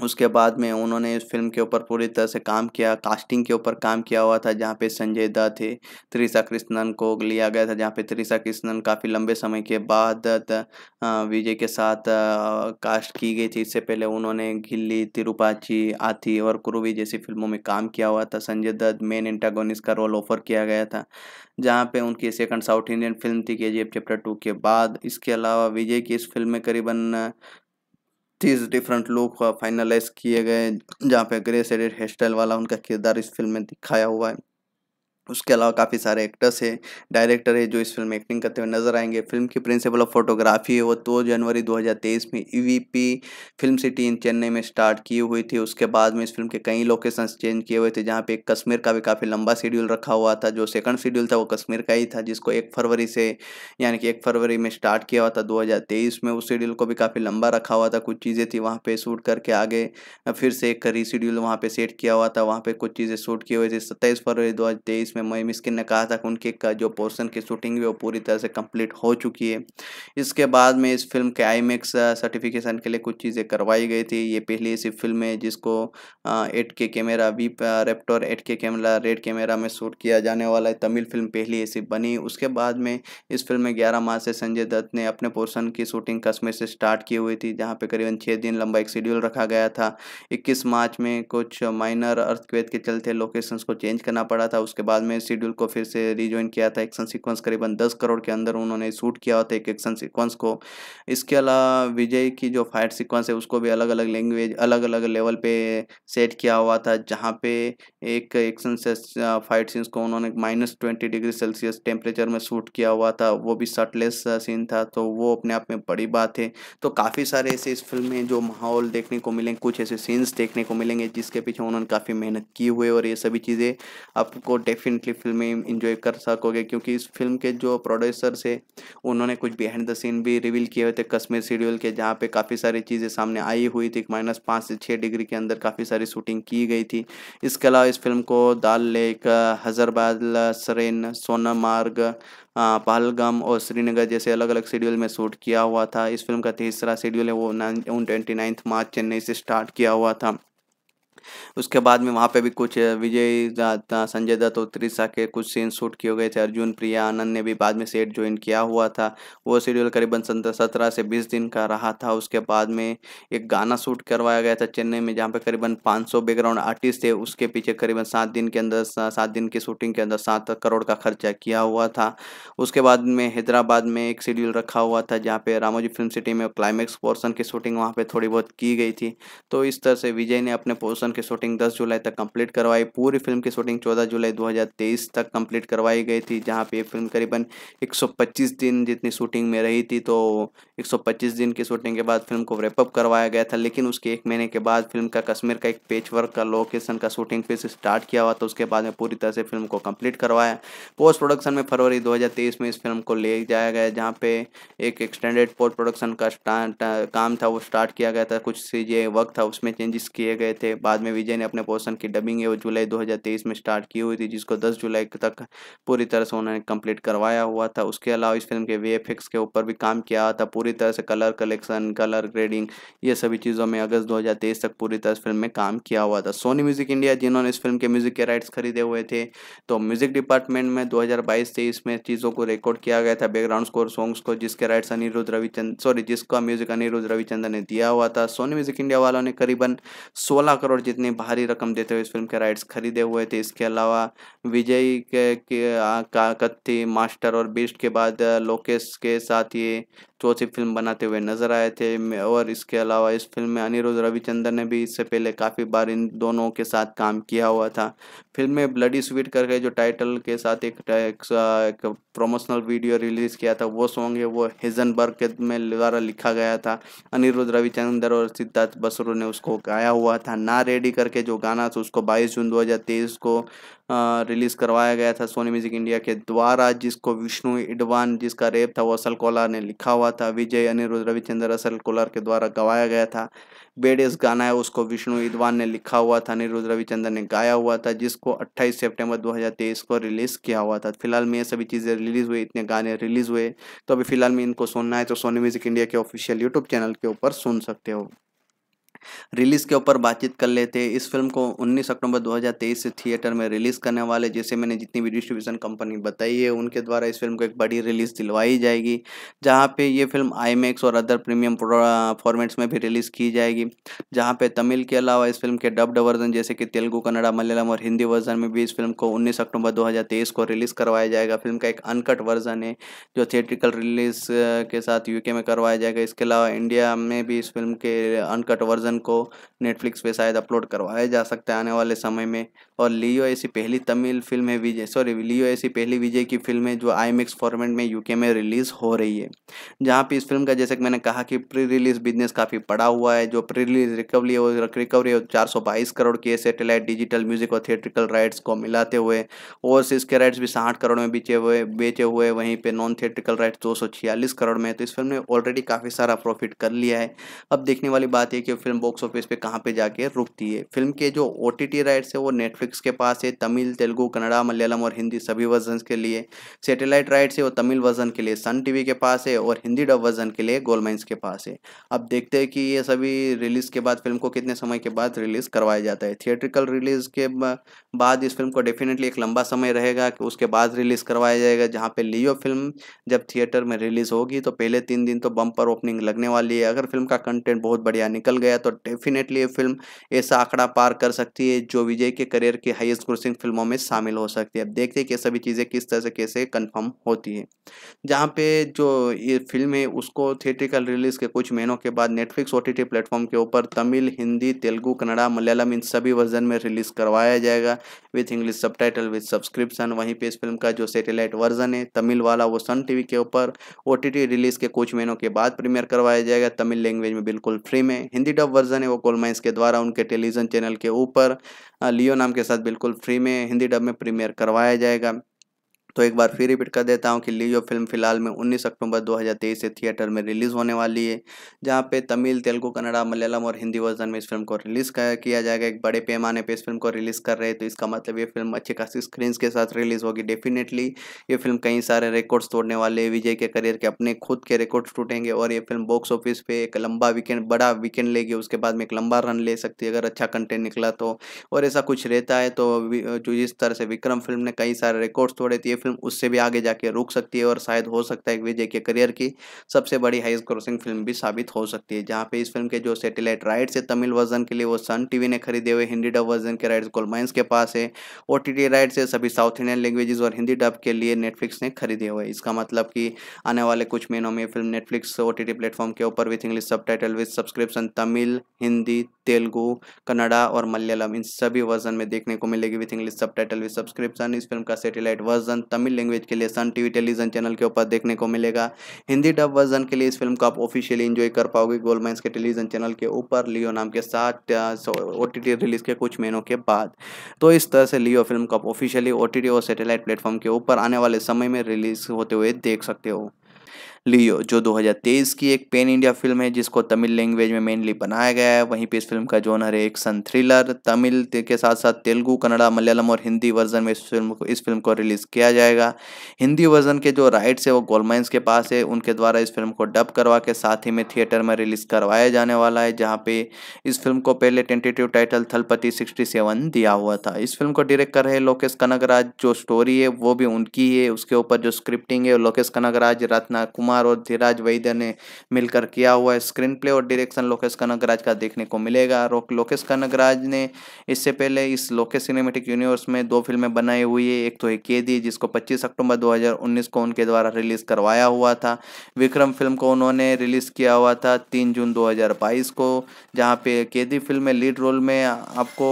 उसके बाद में उन्होंने इस फिल्म के ऊपर पूरी तरह से काम किया कास्टिंग के ऊपर काम किया हुआ था जहाँ पे संजय दत्त थे त्रिशा कृष्णन को लिया गया था जहाँ पे त्रिशा कृष्णन काफ़ी लंबे समय के बाद विजय के साथ कास्ट की गई थी इससे पहले उन्होंने गिल्ली तिरुपाची आती और कुरुवी जैसी फिल्मों में काम किया हुआ था संजय दत्त मेन इंटागोनिस का रोल ऑफर किया गया था जहाँ पे उनकी सेकंड साउथ इंडियन फिल्म थी के चैप्टर टू के बाद इसके अलावा विजय की इस फिल्म में करीबन तीस डिफरेंट लुक फाइनलाइज किए गए जहाँ पे ग्रे सेडेड हेयर स्टाइल वाला उनका किरदार इस फिल्म में दिखाया हुआ है उसके अलावा काफ़ी सारे एक्टर्स हैं डायरेक्टर है जो इस फिल्म में एक्टिंग करते हुए नजर आएंगे फिल्म की प्रिंसिपल ऑफ फोटोग्राफी है वो दो जनवरी 2023 में EVP e film city in Chennai में स्टार्ट की हुई थी उसके बाद में इस फिल्म के कई लोकेशंस चेंज किए हुए थे जहाँ पे कश्मीर का भी काफ़ी लंबा शेड्यूल रखा हुआ था जो सेकंड शेड्यूल था वो कश्मीर का ही था जिसको एक फरवरी से यानी कि एक फरवरी में स्टार्ट किया हुआ था दो में उस शेड्यूल को भी काफ़ी लंबा रखा हुआ था कुछ चीज़ें थी वहाँ पर शूट करके आगे फिर से एक रीशेड्यूल वहाँ पर सेट किया हुआ था वहाँ पर कुछ चीज़ें शूट किए हुए थे सत्ताईस फरवरी दो जिसमें मई मिस्किन ने कहा था कि उनके का जो पोर्शन की शूटिंग वो पूरी तरह से कंप्लीट हो चुकी है इसके बाद में इस फिल्म के आई सर्टिफिकेशन के लिए कुछ चीज़ें करवाई गई थी ये पहली ऐसी फिल्म है जिसको eight K camera V रेप्टोर eight K camera red camera में शूट किया जाने वाला है तमिल फिल्म पहली ऐसी बनी उसके बाद में इस फिल्म में ग्यारह मार्च से संजय दत्त ने अपने पोर्सन की शूटिंग कश्मीर से स्टार्ट की हुई थी जहाँ पर करीबन छः दिन लंबा एक शेड्यूल रखा गया था इक्कीस मार्च में कुछ माइनर अर्थक्वेत के चलते लोकेशंस को चेंज करना पड़ा था उसके बाद મે શેડ્યુલ કો ફિર સે રીજોઈન કિયા થા એક્શન સિક્વન્સ કરીબન 10 કરોડ કે અંદર ઉનહોને શૂટ કિયા થા એક એકશન સિક્વન્સ કો اسકે અલા વિજય કી જો ફાઈટ સિક્વન્સ હે ઉસકો ભી અલગ અલગ લેંગ્વેજ અલગ અલગ લેવલ પે સેટ કિયા ہوا થા જહા પે એક એક્શન ફાઈટ સીન્સ કો ઉનહોને -20 ડિગ્રી સેલ્સિયસ ટેમ્પરેચર મે શૂટ કિયા ہوا થા વો ભી શટલેસ સીન થા તો વો અપને આપ મે badi baat hai to kaafi sare aise is film mein jo mahol dekhne ko milenge kuch aise scenes dekhne ko milenge jiske piche unhon ne kaafi mehnat ki hui hai aur ye sabhi cheeze aapko definitely फिल्में enjoy कर सकोगे क्योंकि इस film के जो producer से उन्होंने कुछ बिहाइंड द सीन भी रिवील किए हुए थे कश्मीर शेड्यूल के जहाँ पे काफ़ी सारी चीज़ें सामने आई हुई थी माइनस पाँच से छः डिग्री के अंदर काफ़ी सारी शूटिंग की गई थी इसके अलावा इस फिल्म को दाल लेक हजरबाद सरेन सोनमार्ग पहलगम और श्रीनगर जैसे अलग अलग शेड्यूल में शूट किया हुआ था इस फिल्म का तीसरा शेड्यूल है वो nine twenty ninth March Chennai से स्टार्ट किया हुआ था उसके बाद में वहाँ पे भी कुछ विजय संजय दत्त और त्रिशा के कुछ सीन शूट किए गए थे अर्जुन प्रिया आनंद ने भी बाद में सेट ज्वाइन किया हुआ था वो शेड्यूल करीबन सत्रह से बीस दिन का रहा था उसके बाद में एक गाना शूट करवाया गया था चेन्नई में जहाँ पे करीबन पाँच बैकग्राउंड आर्टिस्ट थे उसके पीछे करीबन सात दिन के अंदर सात दिन की शूटिंग के अंदर सात करोड़ का खर्चा किया हुआ था उसके बाद में हैदराबाद में एक शेड्यूल रखा हुआ था जहाँ पे रामोजी फिल्म सिटी में क्लाइमैक्स पोर्सन की शूटिंग वहाँ पे थोड़ी बहुत की गई थी तो इस तरह से विजय ने अपने पोर्सन की शूटिंग 10 जुलाई तक कंप्लीट करवाई पूरी फिल्म की शूटिंग 14 जुलाई 2023 तक कंप्लीट करवाई गई थी जहां पे फिल्म करीबन 125 दिन जितनी शूटिंग में रही थी तो 125 दिन की शूटिंग के बाद फिल्म को रेपअप करवाया गया था लेकिन उसके एक महीने के बाद फिल्म का कश्मीर का एक पेच वर्क का लोकेशन का शूटिंग फिर स्टार्ट किया हुआ तो उसके बाद में पूरी तरह से फिल्म को कम्प्लीट करवाया पोस्ट प्रोडक्शन में फरवरी दो में इस फिल्म को ले जाया गया जहाँ पे एक एक्सटेंडेड पोस्ट प्रोडक्शन का काम था वो स्टार्ट किया गया था कुछ सी वर्क था उसमें चेंजेस किए गए थे बाद में में विजय ने अपने पोर्सन की डबिंग है वो जुलाई 2023 में स्टार्ट की हुई थी जिसको 10 जुलाई तक पूरी तरह से उन्होंने कंप्लीट करवाया हुआ था उसके अलावा इस फिल्म के वे के ऊपर भी काम किया था पूरी तरह से कलर कलेक्शन कलर ग्रेडिंग ये सभी चीज़ों में अगस्त दो तक पूरी तरह से फिल्म में काम किया हुआ था सोनी म्यूजिक इंडिया जिन्होंने इस फिल्म के म्यूजिक के राइट्स खरीदे हुए थे तो म्यूजिक डिपार्टमेंट में दो हज़ार में चीज़ों को रिकॉर्ड किया गया था बैकग्राउंड स्कोर सॉन्ग्स को जिसके राइट्स अनिरुद्ध रविचंद सॉरी जिसका म्यूजिक अनिरुद्ध रविचंद्र ने दिया हुआ था सोनी म्यूजिक इंडिया वालों ने करीबन 16 करोड़ जितनी भारी रकम देते हुए इस फिल्म के राइट्स खरीदे हुए थे इसके अलावा विजय के, के कत्ती मास्टर और बीस्ट के बाद लोकेश के साथ ये चौथी फिल्म बनाते हुए नजर आए थे और इसके अलावा इस फिल्म में अनिरुद्ध रविचंद्रन ने भी इससे पहले काफ़ी बार इन दोनों के साथ काम किया हुआ था फिल्म में ब्लडी स्वीट करके जो टाइटल के साथ एक, एक, एक प्रमोशनल वीडियो रिलीज़ किया था वो सॉन्ग है वो हिजनबर्ग के में द्वारा लिखा गया था अनिरुद्ध रविचंद्र और सिद्धार्थ बसरू ने उसको गाया हुआ था ना रेडी करके जो गाना था उसको बाईस जून दो को रिलीज़ करवाया गया था सोनी म्यूजिक इंडिया के द्वारा जिसको विष्णु इडवान जिसका रेप था वो असल कोलार ने लिखा हुआ था विजय अनिरुद्ध रविचंद्र असल कोलार के द्वारा गवाया गया था बेडेस गाना है उसको विष्णु इडवान ने लिखा हुआ था अनिरुद्ध रविचंद्र ने गाया हुआ था जिसको 28 सितंबर 2023 को रिलीज़ किया हुआ था फिलहाल में ये सभी चीज़ें रिलीज़ हुई इतने गाने रिलीज़ हुए तो अभी फिलहाल में इनको सुनना है तो सोनी म्यूजिक इंडिया के ऑफिशियल यूट्यूब चैनल के ऊपर सुन सकते हो रिलीज़ के ऊपर बातचीत कर लेते हैं इस फिल्म को 19 अक्टूबर 2023 से थिएटर में रिलीज़ करने वाले जैसे मैंने जितनी भी डिस्ट्रीब्यूशन कंपनी बताई है उनके द्वारा इस फिल्म को एक बड़ी रिलीज़ दिलवाई जाएगी जहां पे ये फिल्म आई और अदर प्रीमियम फॉर्मेट्स में भी रिलीज़ की जाएगी जहाँ पे तमिल के अलावा इस फिल्म के डब्ड वर्जन जैसे कि तेलुगु कन्नड़ा मलयालम और हिंदी वर्जन में भी इस फिल्म को उन्नीस अक्टूबर दो को रिलीज़ करवाया जाएगा फिल्म का एक अनकट वर्जन है जो थिएट्रिकल रिलीज़ के साथ यूके में करवाया जाएगा इसके अलावा इंडिया में भी इस फिल्म के अनकट वर्जन वर्जन को नेटफ्लिक्स पे शायद अपलोड करवाया जा सकता है आने वाले समय में और लियो ऐसी पहली तमिल फिल्म है विजय सॉरी लियो ऐसी पहली विजय की फिल्म है जो आई फॉर्मेट में यूके में रिलीज़ हो रही है जहाँ पर इस फिल्म का जैसे कि मैंने कहा कि प्री रिलीज़ बिजनेस काफ़ी पड़ा हुआ है जो प्री रिलीज रिकवरी है रिकवरी चार करोड़ की सेटेलाइट डिजिटल म्यूजिक और थिएट्रिकल राइट्स को मिलाते हुए और इसके राइट्स भी साठ करोड़ में बेचे हुए बेचे हुए वहीं पर नॉन थिएट्रिकल राइट्स दो करोड़ में तो इस फिल्म ने ऑलरेडी काफ़ी सारा प्रॉफिट कर लिया है अब देखने वाली बात है कि फिल्म फिल्म बॉक्स ऑफिस पे कहाँ पे जाके रुकती है फिल्म के जो ओ टी टी राइट्स है वो नेटफ्लिक्स के पास है तमिल तेलुगु कन्नड़ा मलयालम और हिंदी सभी वर्जन के लिए सेटेलाइट राइट्स है वो तमिल वर्जन के लिए सन टीवी के पास है और हिंदी डब वर्जन के लिए गोलमाइंस के पास है अब देखते हैं कि ये सभी रिलीज़ के बाद फिल्म को कितने समय के बाद रिलीज़ करवाया जाता है थिएट्रिकल रिलीज़ के बाद इस फिल्म को डेफिनेटली एक लंबा समय रहेगा कि उसके बाद रिलीज़ करवाया जाएगा जहाँ पर लियो फिल्म जब थिएटर में रिलीज़ होगी तो पहले तीन दिन तो बम्पर ओपनिंग लगने वाली है अगर फिल्म का कंटेंट बहुत बढ़िया निकल गया तो तो डेफिनेटली ये फिल्म ऐसा आंकड़ा पार कर सकती है जो विजय के करियर की हाइएस्ट ग्रोसिंग फिल्मों में शामिल हो सकती है अब देखते हैं कि सभी चीज़ें किस तरह से कैसे कन्फर्म होती है जहाँ पे जो ये फिल्म है उसको थिएट्रिकल रिलीज़ के कुछ महीनों के बाद नेटफ्लिक्स ओ टी के ऊपर तमिल हिंदी तेलुगू कन्नड़ा मलयालम इन सभी वर्जन में रिलीज़ करवाया जाएगा विथ इंग्लिश सब टाइटल सब्सक्रिप्शन वहीं पर इस फिल्म का जो सेटेलाइट वर्जन है तमिल वाला वो सन टीवी के ऊपर ओ रिलीज़ के कुछ महीनों के बाद प्रीमियर करवाया जाएगा तमिल लैंग्वेज में बिल्कुल फ्री में हिंदी डब वर्जन है वो कोल माइंस के द्वारा उनके टेलीविज़न चैनल के ऊपर लियो नाम के साथ बिल्कुल फ्री में हिंदी डब में प्रीमियर करवाया जाएगा तो एक बार फिर रिपीट कर देता हूँ कि लियो फिल्म फिलहाल में 19 अक्टूबर 2023 से थिएटर में रिलीज़ होने वाली है जहाँ पे तमिल तेलुगु कन्नड़ा मलयालम और हिंदी वर्जन में इस फिल्म को रिलीज़ किया जाएगा एक बड़े पैमाने पर इस फिल्म को रिलीज़ कर रहे हैं तो इसका मतलब ये फिल्म अच्छी खासी स्क्रीन के साथ रिलीज़ होगी डेफिनेटली ये फिल्म कई सारे रिकॉर्ड्स तोड़ने वाले विजय के करियर के अपने खुद के रिकॉर्ड्स टूटेंगे और ये फिल्म बॉक्स ऑफिस पे एक लंबा वीकेंड बड़ा वीकेंड लेगी उसके बाद में एक लंबा रन ले सकती है अगर अच्छा कंटेंट निकला तो और ऐसा कुछ रहता है तो जो जिस तरह से विक्रम फिल्म ने कई सारे रिकॉर्ड्स तोड़े थे ये फिल्म उससे भी आगे जाके रुक सकती है और शायद हो सकता है विजय के करियर की सबसे बड़ी हाइस क्रॉसिंग फिल्म भी साबित हो सकती है जहाँ पे इस फिल्म के जो सेटेलाइट राइट्स है तमिल वर्जन के लिए वो सन टीवी ने खरीदे हुए हिंदी डब वर्जन के राइट्स गोलमाइंस के पास है ओ टी राइट्स है सभी साउथ इंडियन लैंग्वेजेस और हिंदी डब के लिए नेटफ्लिक्स ने खरीदे हुए इसका मतलब कि आने वाले कुछ महीनों में film Netflix O T platform के ऊपर विथ इंग्लिश सब title with subscription Tamil Hindi Telugu Kannada और मलयालम इन सभी वर्जन में देखने को मिलेगी विथ इंग्लिश सब टाइटल विथ सब्सक्रिप्शन इस फिल्म का सेटेलाइट वर्जन तमिल लैंग्वेज के लिए सन टीवी टेलीविजन चैनल के ऊपर देखने को मिलेगा हिंदी डब वर्जन के लिए इस फिल्म को आप ऑफिशियली इंजॉय कर पाओगे गोल्ड माइंस के टेलीविजन चैनल के ऊपर लियो नाम के साथ ओ रिलीज के कुछ महीनों के बाद तो इस तरह से लियो फिल्म को आप ऑफिशियली ओ और सैटेलाइट प्लेटफॉर्म के ऊपर आने वाले समय में रिलीज होते हुए देख सकते हो लियो जो 2023 की एक पेन इंडिया फिल्म है जिसको तमिल लैंग्वेज में मेनली बनाया गया है वहीं पे इस फिल्म का जोनर है एक्शन थ्रिलर तमिल के साथ साथ तेलुगू कन्नड़ा मलयालम और हिंदी वर्जन में इस फिल्म को इस फिल्म को रिलीज़ किया जाएगा हिंदी वर्जन के जो राइट्स है वो गोलमाइंस के पास है उनके द्वारा इस फिल्म को डब करवा के साथ ही में थिएटर में रिलीज़ करवाया जाने वाला है जहाँ पे इस फिल्म को पहले tentative title Thalapathy sixty seven दिया हुआ था इस फिल्म को डायरेक्ट कर रहे लोकेश कनगराज जो स्टोरी है वो भी उनकी है उसके ऊपर जो स्क्रिप्टिंग है लोकेश कनगराज रत्ना कुमार कुमार और धीराज वैद्य ने मिलकर किया हुआ है स्क्रीन प्ले और डायरेक्शन लोकेश कनगराज का देखने को मिलेगा लोकेश कनगराज ने इससे पहले इस लोकेश सिनेमेटिक यूनिवर्स में दो फिल्में बनाई हुई है एक तो है केदी जिसको पच्चीस अक्टूबर 2019 को उनके द्वारा रिलीज करवाया हुआ था विक्रम फिल्म को उन्होंने रिलीज किया हुआ था तीन जून दो को जहाँ पे केदी फिल्म में लीड रोल में आपको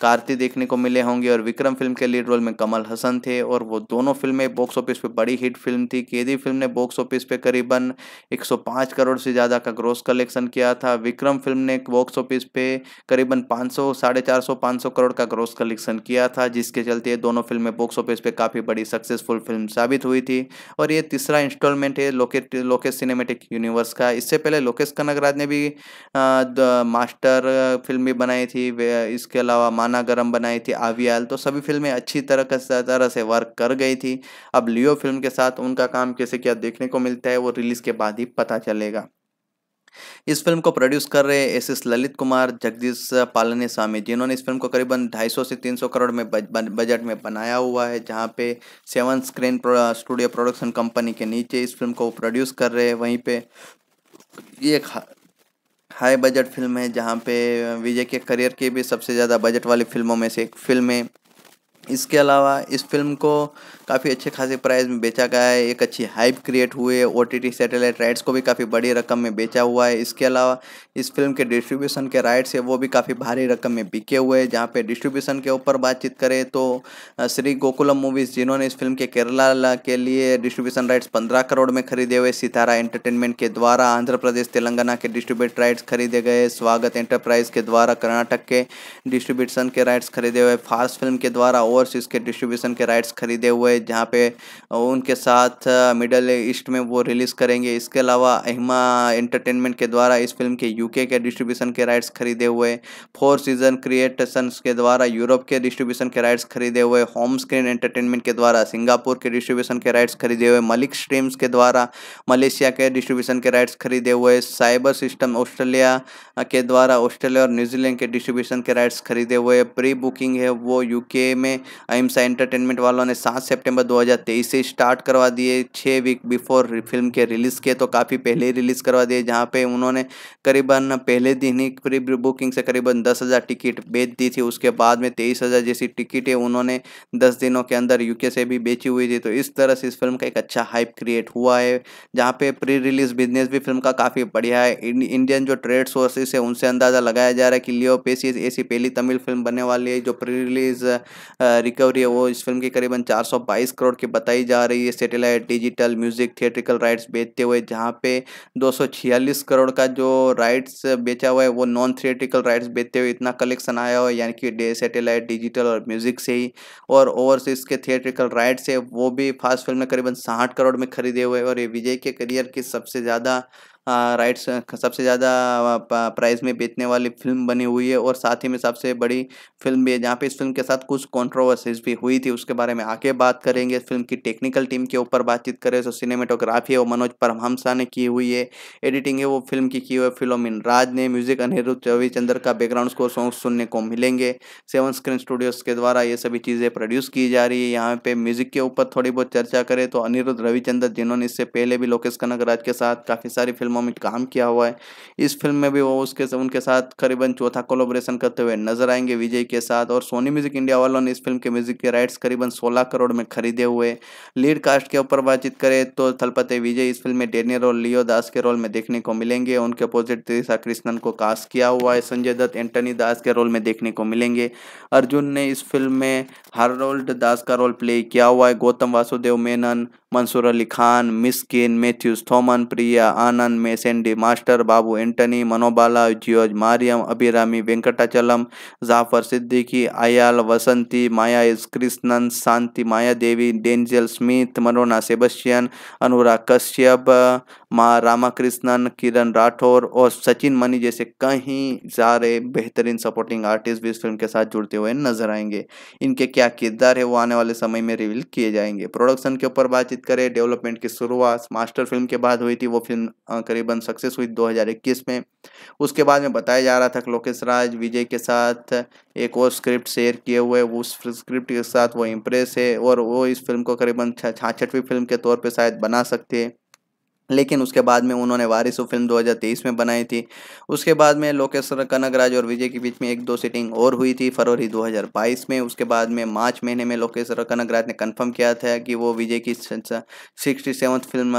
कार्ति देखने को मिले होंगे और विक्रम फिल्म के लीड रोल में कमल हसन थे और वो दोनों फिल्में बॉक्स ऑफिस पे बड़ी हिट फिल्म थी केदी फिल्म ने बॉक्स ऑफिस पे करीबन 105 करोड़ से ज़्यादा का ग्रोस कलेक्शन किया था विक्रम फिल्म ने बॉक्स ऑफिस पे करीबन 500 साढ़े चार सौ करोड़ का ग्रोस कलेक्शन किया था जिसके चलते ये दोनों फिल्में बॉक्स ऑफिस पर काफ़ी बड़ी सक्सेसफुल फिल्म साबित हुई थी और ये तीसरा इंस्टॉलमेंट है लोकेट लोकेश सिनेमेटिक यूनिवर्स का इससे पहले लोकेश कनगराज ने भी मास्टर फिल्म भी बनाई थी इसके अलावा खाना गर्म बनाई थी आवियाल तो सभी फिल्में अच्छी तरह तरह से वर्क कर गई थी अब लियो फिल्म के साथ उनका काम कैसे क्या देखने को मिलता है वो रिलीज़ के बाद ही पता चलेगा इस फिल्म को प्रोड्यूस कर रहे एस एस ललित कुमार जगदीश पालने स्वामी जिन्होंने इस फिल्म को करीबन 250 से 300 करोड़ में बजट में बनाया हुआ है जहां पे seven screen studio production company के नीचे इस फिल्म को प्रोड्यूस कर रहे हैं वहीं पे ये हाई बजट फिल्म है जहाँ पे विजय के करियर के भी सबसे ज़्यादा बजट वाली फिल्मों में से एक फिल्म है इसके अलावा इस फिल्म को काफ़ी अच्छे खासे प्राइस में बेचा गया है एक अच्छी हाइप क्रिएट हुए O T T satellite rights को भी काफ़ी बड़ी रकम में बेचा हुआ है इसके अलावा इस फिल्म के डिस्ट्रीब्यूशन के राइट्स है वो भी काफ़ी भारी रकम में बिके हुए हैं जहाँ पे डिस्ट्रीब्यूशन के ऊपर बातचीत करें तो श्री गोकुलम मूवीज़ जिन्होंने इस फिल्म के केरला के लिए डिस्ट्रीब्यूशन राइट्स पंद्रह करोड़ में खरीदे हुए सितारा एंटरटेनमेंट के द्वारा आंध्र प्रदेश तेलंगाना के डिस्ट्रीब्यूट राइट्स खरीदे गए स्वागत एंटरप्राइज के द्वारा कर्नाटक के डिस्ट्रीब्यूशन के राइट्स खरीदे हुए फास्ट फिल्म के द्वारा और ओवरसीज के डिस्ट्रीब्यूशन के राइट्स खरीदे हुए जहाँ पे उनके साथ मिडल ईस्ट में वो रिलीज़ करेंगे इसके अलावा अहिमा एंटरटेनमेंट के द्वारा इस फिल्म के यूके के डिस्ट्रीब्यूशन के राइट्स खरीदे हुए फोर सीजन क्रिएटसन्स के द्वारा यूरोप के डिस्ट्रीब्यूशन के राइट्स खरीदे हुए होम स्क्रीन एंटरटेनमेंट के द्वारा सिंगापुर के डिस्ट्रीब्यूशन के राइट्स खरीदे हुए मलिक स्ट्रीम्स के द्वारा मलेशिया के डिस्ट्रीब्यूशन के राइट्स खरीदे हुए साइबर सिस्टम ऑस्ट्रेलिया के द्वारा ऑस्ट्रेलिया और न्यूजीलैंड के डिस्ट्रीब्यूशन के राइट्स खरीदे हुए प्री बुकिंग है वो यूके में अहिंसा एंटरटेनमेंट वालों ने सात सितंबर 2023 से स्टार्ट करवा दिए छः वीक बिफोर फिल्म के रिलीज़ के तो काफ़ी पहले ही रिलीज़ करवा दिए जहाँ पे उन्होंने करीबन पहले दिन ही प्री बुकिंग से करीबन दस हज़ार टिकट बेच दी थी उसके बाद में तेईस हज़ार जैसी टिकटें उन्होंने दस दिनों के अंदर यूके से भी बेची हुई थी तो इस तरह से इस फिल्म का एक अच्छा हाइप क्रिएट हुआ है जहाँ पे प्री रिलीज बिजनेस भी फिल्म का काफ़ी बढ़िया है इंडियन जो ट्रेड सोर्सेस है उनसे अंदाज़ा लगाया जा रहा है कि लियो पेसी ऐसी पहली तमिल फिल्म बनने वाली है जो प्री रिलीज रिकवरी है वो इस फिल्म की करीबन 422 करोड़ की बताई जा रही है satellite digital music theatrical rights बेचते हुए जहाँ पे 246 करोड़ का जो राइट्स बेचा हुआ है वो नॉन थिएट्रिकल राइट्स बेचते हुए इतना कलेक्शन आया हुआ है यानी कि डे सेटेलाइट डिजिटल और म्यूजिक से ही और ओवरसीज के थिएट्रिकल राइट्स है वो भी फास्ट फिल्म ने करीबन साठ करोड़ में खरीदे हुए और ये विजय के करियर की सबसे ज़्यादा राइट्स सबसे ज़्यादा प्राइस में बेचने वाली फिल्म बनी हुई है और साथ ही में सबसे बड़ी फिल्म भी है जहाँ पे इस फिल्म के साथ कुछ कॉन्ट्रोवर्सीज भी हुई थी उसके बारे में आगे बात करेंगे फिल्म की टेक्निकल टीम के ऊपर बातचीत करें तो सिनेमेटोग्राफी है वो मनोज परमहंसा ने की हुई है एडिटिंग है वो फिल्म की की हुई है फिलोमिन राज ने म्यूजिक अनिरुद्ध रविचंद्र का बैकग्राउंड स्कोर सॉन्ग सुनने को मिलेंगे सेवन स्क्रीन स्टूडियोज़ के द्वारा ये सभी चीज़ें प्रोड्यूस की जा रही है यहाँ पे म्यूजिक के ऊपर थोड़ी बहुत चर्चा करें तो अनिरुद्ध रविचंद्र जिन्होंने इससे पहले भी लोकेश कनक राज के साथ काफ़ी सारी फिल्म फिल्मों में काम किया हुआ है इस फिल्म में भी वो उसके उनके साथ करीबन चौथा कोलोब्रेशन करते हुए नजर आएंगे विजय के साथ और सोनी म्यूजिक इंडिया वालों ने इस फिल्म के म्यूजिक के राइट्स करीबन सोलह करोड़ में खरीदे हुए लीड कास्ट के ऊपर बातचीत करें तो थलपते विजय इस फिल्म में डेनियर और लियो दास के रोल में देखने को मिलेंगे उनके अपोजिट त्रिशा कृष्णन को कास्ट किया हुआ है संजय दत्त एंटनी दास के रोल में देखने को मिलेंगे अर्जुन ने इस फिल्म में हारोल्ड दास का रोल प्ले किया हुआ है गौतम वासुदेव मेनन मंसूर अली खान मिसकिन मैथ्यूज थॉमन प्रिया आनंद मेसेंडी मास्टर बाबू एंटनी मनोबाला जियोज मारियम अभिरामी वेंकटाचलम जाफर सिद्दीकी आयाल वसंती माया एस कृष्णन शांति माया देवी डेंजल स्मिथ मनोना सेबस्टियन अनुराग कश्यप माँ रामाकृष्णन किरण राठौर और सचिन मनी जैसे कहीं सारे बेहतरीन सपोर्टिंग आर्टिस्ट भी इस फिल्म के साथ जुड़ते हुए नजर आएंगे इनके क्या किरदार है वो आने वाले समय में रिवील किए जाएंगे प्रोडक्शन के ऊपर बातचीत करें डेवलपमेंट की शुरुआत मास्टर फिल्म के बाद हुई थी वो फिल्म करीबन सक्सेस हुई 2021 में उसके बाद में बताया जा रहा था कि लोकेश राज विजय के साथ एक और स्क्रिप्ट शेयर किए हुए उस स्क्रिप्ट के साथ वो इम्प्रेस है और वो इस फिल्म को करीबन छाछठवीं फिल्म के तौर पर शायद बना सकते हैं लेकिन उसके बाद में उन्होंने वारिस फिल्म 2023 में बनाई थी उसके बाद में लोकेश्वर कनकराज और विजय के बीच में एक दो सीटिंग और हुई थी फरवरी 2022 में उसके बाद में मार्च महीने में लोकेश्वर कनकराज ने कंफर्म किया था कि वो विजय की सिक्सटी सेवन्थ फिल्म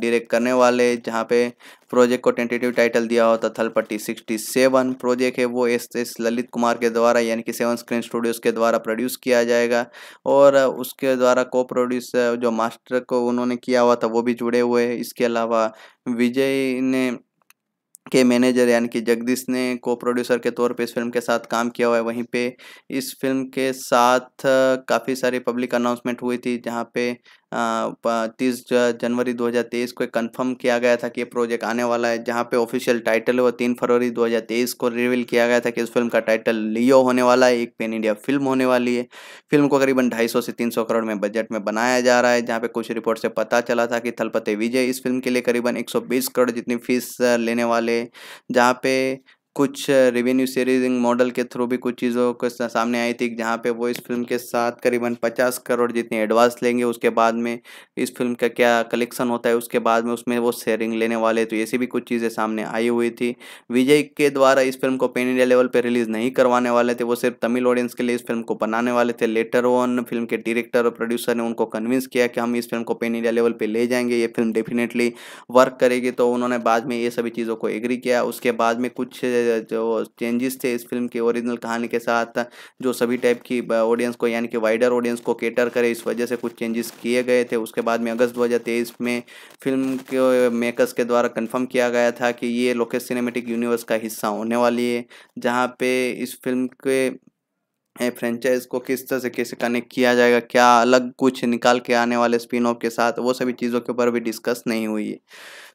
डायरेक्ट करने वाले जहाँ पे प्रोजेक्ट को टेंटेटिव टाइटल दिया होता पट्टी सिक्सटी सेवन प्रोजेक्ट है वो एस एस ललित कुमार के द्वारा यानी कि सेवन स्क्रीन स्टूडियोज़ के द्वारा प्रोड्यूस किया जाएगा और उसके द्वारा को प्रोड्यूस जो मास्टर को उन्होंने किया हुआ था वो भी जुड़े हुए हैं इसके अलावा विजय ने के मैनेजर यानी कि जगदीश ने को प्रोड्यूसर के तौर पे इस फिल्म के साथ काम किया हुआ है वहीं पे इस फिल्म के साथ काफ़ी सारी पब्लिक अनाउंसमेंट हुई थी जहाँ पे तीस जनवरी 2023 को कंफर्म किया गया था कि ये प्रोजेक्ट आने वाला है जहाँ पे ऑफिशियल टाइटल है वो तीन फरवरी 2023 को रिवील किया गया था कि इस फिल्म का टाइटल लियो होने वाला है एक पेन इंडिया फिल्म होने वाली है फिल्म को करीबन 250 से 300 करोड़ में बजट में बनाया जा रहा है जहाँ पे कुछ रिपोर्ट से पता चला था कि थलपते विजय इस फिल्म के लिए करीबन एक करोड़ जितनी फीस लेने वाले जहाँ पे कुछ रेवेन्यू सीरीजिंग मॉडल के थ्रू भी कुछ चीज़ों के सामने आई थी जहाँ पे वो इस फिल्म के साथ करीबन पचास करोड़ जितनी एडवांस लेंगे उसके बाद में इस फिल्म का क्या कलेक्शन होता है उसके बाद में उसमें वो शेयरिंग लेने वाले तो ऐसी भी कुछ चीज़ें सामने आई हुई थी विजय के द्वारा इस फिल्म को पेन इंडिया लेवल पर रिलीज़ नहीं करवाने वाले थे वो सिर्फ तमिल ऑडियंस के लिए इस फिल्म को बनाने वाले थे लेटर ऑन फिल्म के डायरेक्टर और प्रोड्यूसर ने उनको कन्विंस किया कि हम इस फिल्म को पेन इंडिया लेवल पर ले जाएंगे ये फिल्म डेफिनेटली वर्क करेगी तो उन्होंने बाद में ये सभी चीज़ों को एग्री किया उसके बाद में कुछ जो चेंजेस थे इस फिल्म के ओरिजिनल कहानी के साथ जो सभी टाइप की ऑडियंस को यानी कि वाइडर ऑडियंस को केटर करे इस वजह से कुछ चेंजेस किए गए थे उसके बाद में अगस्त दो में फिल्म के मेकर्स के द्वारा कन्फर्म किया गया था कि ये लोकेश सिनेमेटिक यूनिवर्स का हिस्सा होने वाली है जहाँ पे इस फिल्म के फ्रेंचाइज को किस तरह से कैसे कनेक्ट किया जाएगा क्या अलग कुछ निकाल के आने वाले स्पिन ऑफ के साथ वो सभी चीज़ों के ऊपर भी डिस्कस नहीं हुई है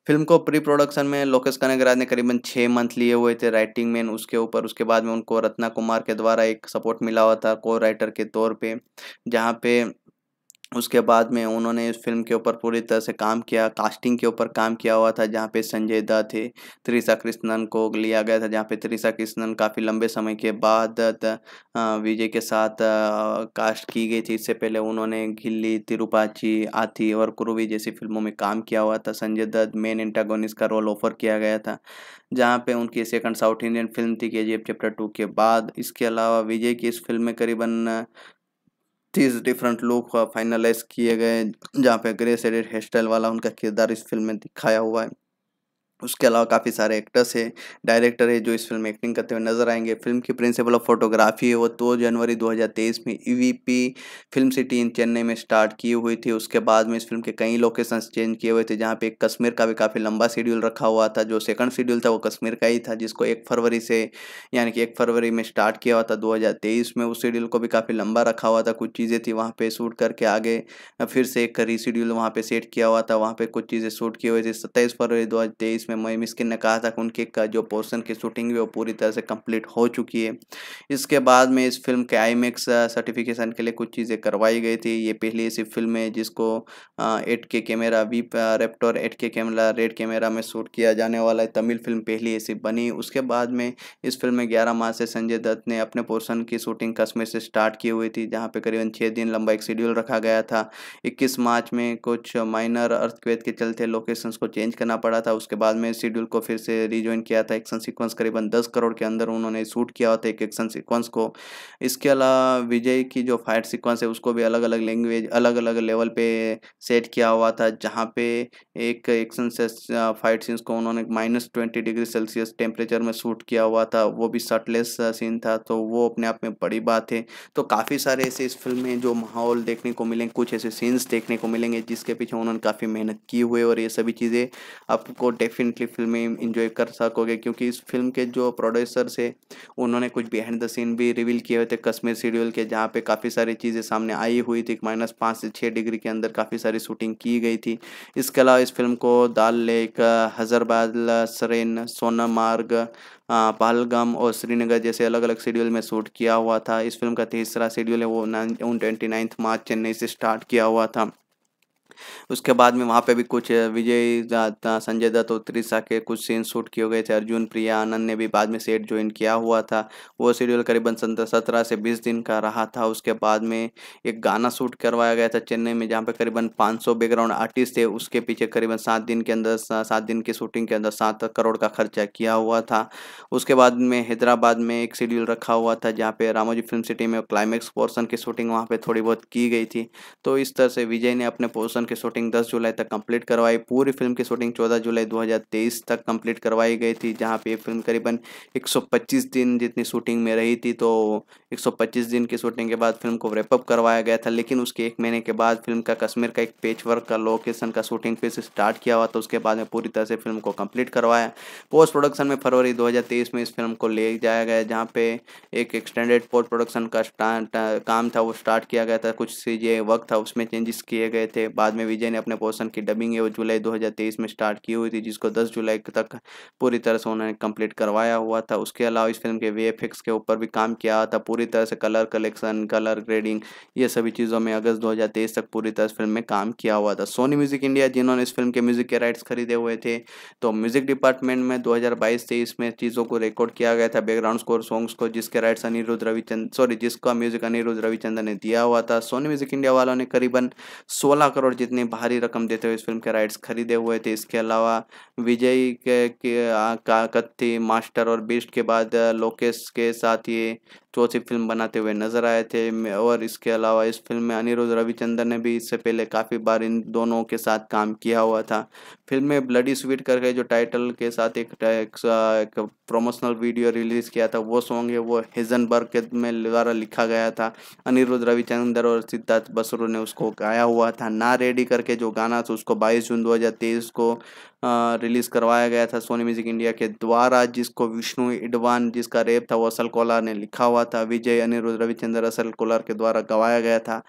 फिल्म को प्री प्रोडक्शन में लोकेश कनगराज ने करीबन छः मंथ लिए हुए थे राइटिंग में उसके ऊपर उसके बाद में उनको रत्ना कुमार के द्वारा एक सपोर्ट मिला हुआ था को राइटर के तौर पे जहाँ पे उसके बाद में उन्होंने इस फिल्म के ऊपर पूरी तरह से काम किया कास्टिंग के ऊपर काम किया हुआ था जहाँ पे संजय दत्त थे त्रिशा कृष्णन को लिया गया था जहाँ पे त्रिशा कृष्णन काफ़ी लंबे समय के बाद विजय के साथ कास्ट की गई थी इससे पहले उन्होंने गिल्ली तिरुपाची आती और कुरुवी जैसी फिल्मों में काम किया हुआ था संजय दत्त मेन इंटागोनिस का रोल ऑफर किया गया था जहाँ पे उनकी सेकंड साउथ इंडियन फिल्म थी के चैप्टर टू के बाद इसके अलावा विजय की इस फिल्म में करीबन तीस डिफरेंट लुक फाइनलाइज किए गए जहाँ पे ग्रे सेडेड हेयर स्टाइल वाला उनका किरदार इस फिल्म में दिखाया हुआ है उसके अलावा काफ़ी सारे एक्टर्स हैं डायरेक्टर है जो इस फिल्म में एक्टिंग करते हुए नजर आएंगे फिल्म की प्रिंसिपल ऑफ फोटोग्राफी है वो तो दो जनवरी 2023 में EVP film city in Chennai में स्टार्ट की हुई थी उसके बाद में इस फिल्म के कई लोकेशंस चेंज किए हुए थे जहाँ पे कश्मीर का भी काफ़ी लंबा शेड्यूल रखा हुआ था जो सेकंड शेड्यूल था वो कश्मीर का ही था जिसको एक फरवरी से यानी कि एक फरवरी में स्टार्ट किया हुआ था दो में उस शेड्यूल को भी काफ़ी लंबा रखा हुआ था कुछ चीज़ें थी वहाँ पर शूट करके आगे फिर से एक रीशेड्यूल वहाँ पर सेट किया हुआ था वहाँ पर कुछ चीज़ें शूट किए हुई थी सत्ताईस फरवरी दो जिसमें मई मिस्किन ने कहा था कि उनके का जो पोर्सन की शूटिंग वो पूरी तरह से कंप्लीट हो चुकी है इसके बाद में इस फिल्म के आई सर्टिफिकेशन के लिए कुछ चीज़ें करवाई गई थी ये पहली ऐसी फिल्म है जिसको eight K camera V रेप्टोर eight K camera red camera में शूट किया जाने वाला है तमिल फिल्म पहली ऐसी बनी उसके बाद में इस फिल्म में ग्यारह मार्च से संजय दत्त ने अपने पोर्सन की शूटिंग कश्मीर से स्टार्ट की हुई थी जहाँ पर करीबन छः दिन लंबा एक शेड्यूल रखा गया था इक्कीस मार्च में कुछ माइनर अर्थक्वेत के चलते लोकेशंस को चेंज करना पड़ा था उसके बाद મે શેડ્યુલ કો ફિર સે રીજોઈન કિયા થા એક્શન સિક્વન્સ ગરીબન 10 કરોડ કે અંદર ઉનહોને શૂટ કિયા થા એક એકશન સિક્વન્સ કો ઇસકે અલા વિજય કી જો ફાઈટ સિક્વન્સ હે ઉસકો ભી અલગ અલગ લેંગ્વેજ અલગ અલગ લેવલ પે સેટ કિયા ہوا થા જહા પે એક એક્શન ફાઈટ સીન્સ કો ઉનહોને -20 ડિગ્રી સેલ્સિયસ ટેમ્પરેચર મે શૂટ કિયા ہوا થા વો ભી શટલેસ સીન થા તો વો અપને આપ મે badi baat hai to kaafi sare aise is film mein jo mahol dekhne ko milenge kuch aise scenes dekhne ko milenge jiske piche unhon ne kaafi mehnat ki hui hai aur ye sabhi cheeze aapko definitely definitely फिल्में enjoy कर सकोगे क्योंकि इस film के जो producer से उन्होंने कुछ बिहाइंड द सीन भी रिवील किए हुए थे कश्मीर शेड्यूल के जहाँ पे काफ़ी सारी चीज़ें सामने आई हुई थी माइनस पाँच से छः डिग्री के अंदर काफ़ी सारी शूटिंग की गई थी इसके अलावा इस फिल्म को दाल लेक हजरबाल सरेन सोनमार्ग पहलगम और श्रीनगर जैसे अलग अलग शेड्यूल में शूट किया हुआ था इस फिल्म का तीसरा शेड्यूल है वो nine twenty ninth March Chennai से स्टार्ट किया हुआ था उसके बाद में वहाँ पे भी कुछ विजय संजय दत्त और त्रिशा के कुछ सीन शूट किए गए थे अर्जुन प्रिया आनंद ने भी बाद में सेट ज्वाइन किया हुआ था वो शेड्यूल करीबन सत्रह से बीस दिन का रहा था उसके बाद में एक गाना शूट करवाया गया था चेन्नई में जहाँ पे करीबन पाँच बैकग्राउंड आर्टिस्ट थे उसके पीछे करीबन सात दिन के अंदर सात दिन की शूटिंग के अंदर सात करोड़ का खर्चा किया हुआ था उसके बाद में हैदराबाद में एक शेड्यूल रखा हुआ था जहाँ पे रामोजी फिल्म सिटी में क्लाइमैक्स पोर्सन की शूटिंग वहाँ पे थोड़ी बहुत की गई थी तो इस तरह से विजय ने अपने पोर्सन की शूटिंग 10 जुलाई तक कंप्लीट करवाई पूरी फिल्म की शूटिंग 14 जुलाई 2023 तक कंप्लीट करवाई गई थी जहां पे फिल्म करीबन 125 दिन जितनी शूटिंग में रही थी तो 125 दिन की शूटिंग के बाद फिल्म को रेपअप करवाया गया था लेकिन उसके एक महीने के बाद फिल्म का कश्मीर का एक पेच वर्क का लोकेशन का शूटिंग फिर से स्टार्ट किया हुआ तो उसके बाद में पूरी तरह से फिल्म को कंप्लीट करवाया पोस्ट प्रोडक्शन में फरवरी दो में इस फिल्म को ले जाया गया जहाँ पे एक एक्सटेंडेड पोस्ट प्रोडक्शन का काम था वो स्टार्ट किया गया था कुछ सी वर्क था उसमें चेंजेस किए गए थे बाद में में विजय ने अपने पोर्सन की डबिंग है वो जुलाई 2023 में स्टार्ट की हुई थी जिसको 10 जुलाई तक पूरी तरह से उन्होंने कंप्लीट करवाया हुआ था उसके अलावा इस फिल्म के वे के ऊपर भी काम किया था पूरी तरह से कलर कलेक्शन कलर ग्रेडिंग ये सभी चीज़ों में अगस्त दो तक पूरी तरह फिल्म में काम किया हुआ था सोनी म्यूजिक इंडिया जिन्होंने इस फिल्म के म्यूजिक के राइट्स खरीदे हुए थे तो म्यूजिक डिपार्टमेंट में दो हज़ार में चीज़ों को रिकॉर्ड किया गया था बैकग्राउंड स्कोर सॉन्ग्स को जिसके राइट्स अनिरुद्ध रविचंद सॉरी जिसका म्यूजिक अनिरुद्ध रविचंद ने दिया हुआ था सोनी म्यूजिक इंडिया वालों ने करीबन 16 करोड़ जितनी भारी रकम देते हुए इस फिल्म के राइट्स खरीदे हुए थे इसके अलावा विजय के, के काकत्थी मास्टर और बीस्ट के बाद लोकेश के साथ ये चौथी फिल्म बनाते हुए नजर आए थे और इसके अलावा इस फिल्म में अनिरुद्ध रविचंद्रन ने भी इससे पहले काफ़ी बार इन दोनों के साथ काम किया हुआ था फिल्म में ब्लडी स्वीट करके जो टाइटल के साथ एक, एक, एक प्रोमोशनल वीडियो रिलीज़ किया था वो सॉन्ग है वो हेजनबर्ग के में द्वारा लिखा गया था अनिरुद्ध रविचंद्र और सिद्धार्थ बसरू ने उसको गाया हुआ था ना रेडी करके जो गाना था उसको 22 जून 2023 को रिलीज़ करवाया गया था सोनी म्यूजिक इंडिया के द्वारा जिसको विष्णु इडवान जिसका रेप था वो असल कोलार ने लिखा हुआ था विजय अनिरुद्ध रविचंद्र असल कोलार के द्वारा गवाया गया था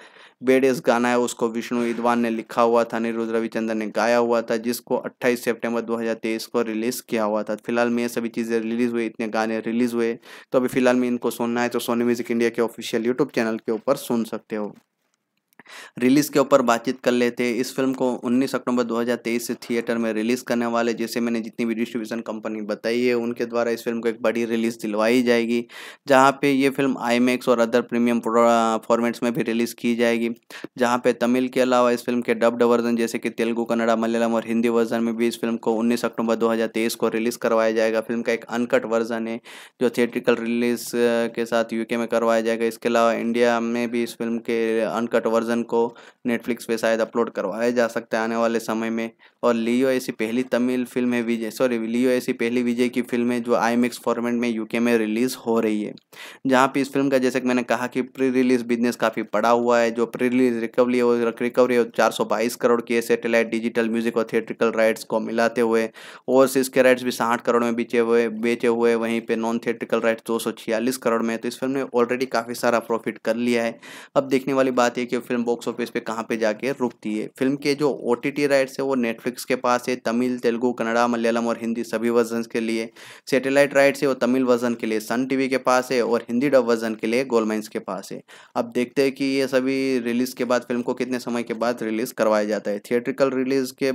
बेडेस गाना है उसको विष्णु इडवान ने लिखा हुआ था अनिरुद्ध रविचंद्र ने गाया हुआ था जिसको 28 सितंबर 2023 को रिलीज़ किया हुआ था फिलहाल में ये सभी चीज़ें रिलीज़ हुई इतने गाने रिलीज़ हुए तो अभी फिलहाल में इनको सुनना है तो सोनी म्यूजिक इंडिया के ऑफिशियल यूट्यूब चैनल के ऊपर सुन सकते हो रिलीज़ के ऊपर बातचीत कर लेते हैं इस फिल्म को 19 अक्टूबर 2023 से थिएटर में रिलीज़ करने वाले जैसे मैंने जितनी भी डिस्ट्रीब्यूशन कंपनी बताई है उनके द्वारा इस फिल्म को एक बड़ी रिलीज़ दिलवाई जाएगी जहां पे ये फिल्म आई और अदर प्रीमियम फॉर्मेट्स में भी रिलीज़ की जाएगी जहाँ पे तमिल के अलावा इस फिल्म के डब्ड वर्जन जैसे कि तेलुगु कन्नड़ा मलयालम और हिंदी वर्जन में भी इस फिल्म को उन्नीस अक्टूबर दो को रिलीज़ करवाया जाएगा फिल्म का एक अनकट वर्जन है जो थिएट्रिकल रिलीज़ के साथ यूके में करवाया जाएगा इसके अलावा इंडिया में भी इस फिल्म के अनकट वर्जन वर्जन को नेटफ्लिक्स पे शायद अपलोड करवाया जा सकता है आने वाले समय में और लियो ऐसी पहली तमिल फिल्म है विजय सॉरी लियो ऐसी पहली विजय की फिल्म है जो आई फॉर्मेट में यूके में रिलीज़ हो रही है जहाँ पे इस फिल्म का जैसे कि मैंने कहा कि प्री रिलीज़ बिजनेस काफ़ी पड़ा हुआ है जो प्री रिलीज रिकवरी और रिकवरी और चार सौ बाईस करोड़ के सेटेलाइट डिजिटल म्यूजिक और थिएट्रिकल राइट्स को मिलाते हुए और इसके राइट्स भी साठ करोड़ में बेचे हुए बेचे हुए वहीं पर नॉन थिएट्रिकल राइट्स दो सौ छियालीस करोड़ में तो इस फिल्म ने ऑलरेडी काफ़ी सारा प्रॉफिट कर लिया है अब देखने वाली बात यह कि फिल्म बॉक्स ऑफिस पर कहाँ पर जाके रुकती है फिल्म के जो ओ राइट्स है वो नेटफ्लिक्स नेटफ्लिक्स के पास है तमिल तेलुगु कन्नड़ा मलयालम और हिंदी सभी वर्जन के लिए सैटेलाइट राइट्स है वो तमिल वर्जन के लिए सन टीवी के पास है और हिंदी डब वर्जन के लिए गोलमाइंस के पास है अब देखते हैं कि ये सभी रिलीज़ के बाद फिल्म को कितने समय के बाद रिलीज़ करवाया जाता है थिएट्रिकल रिलीज़ के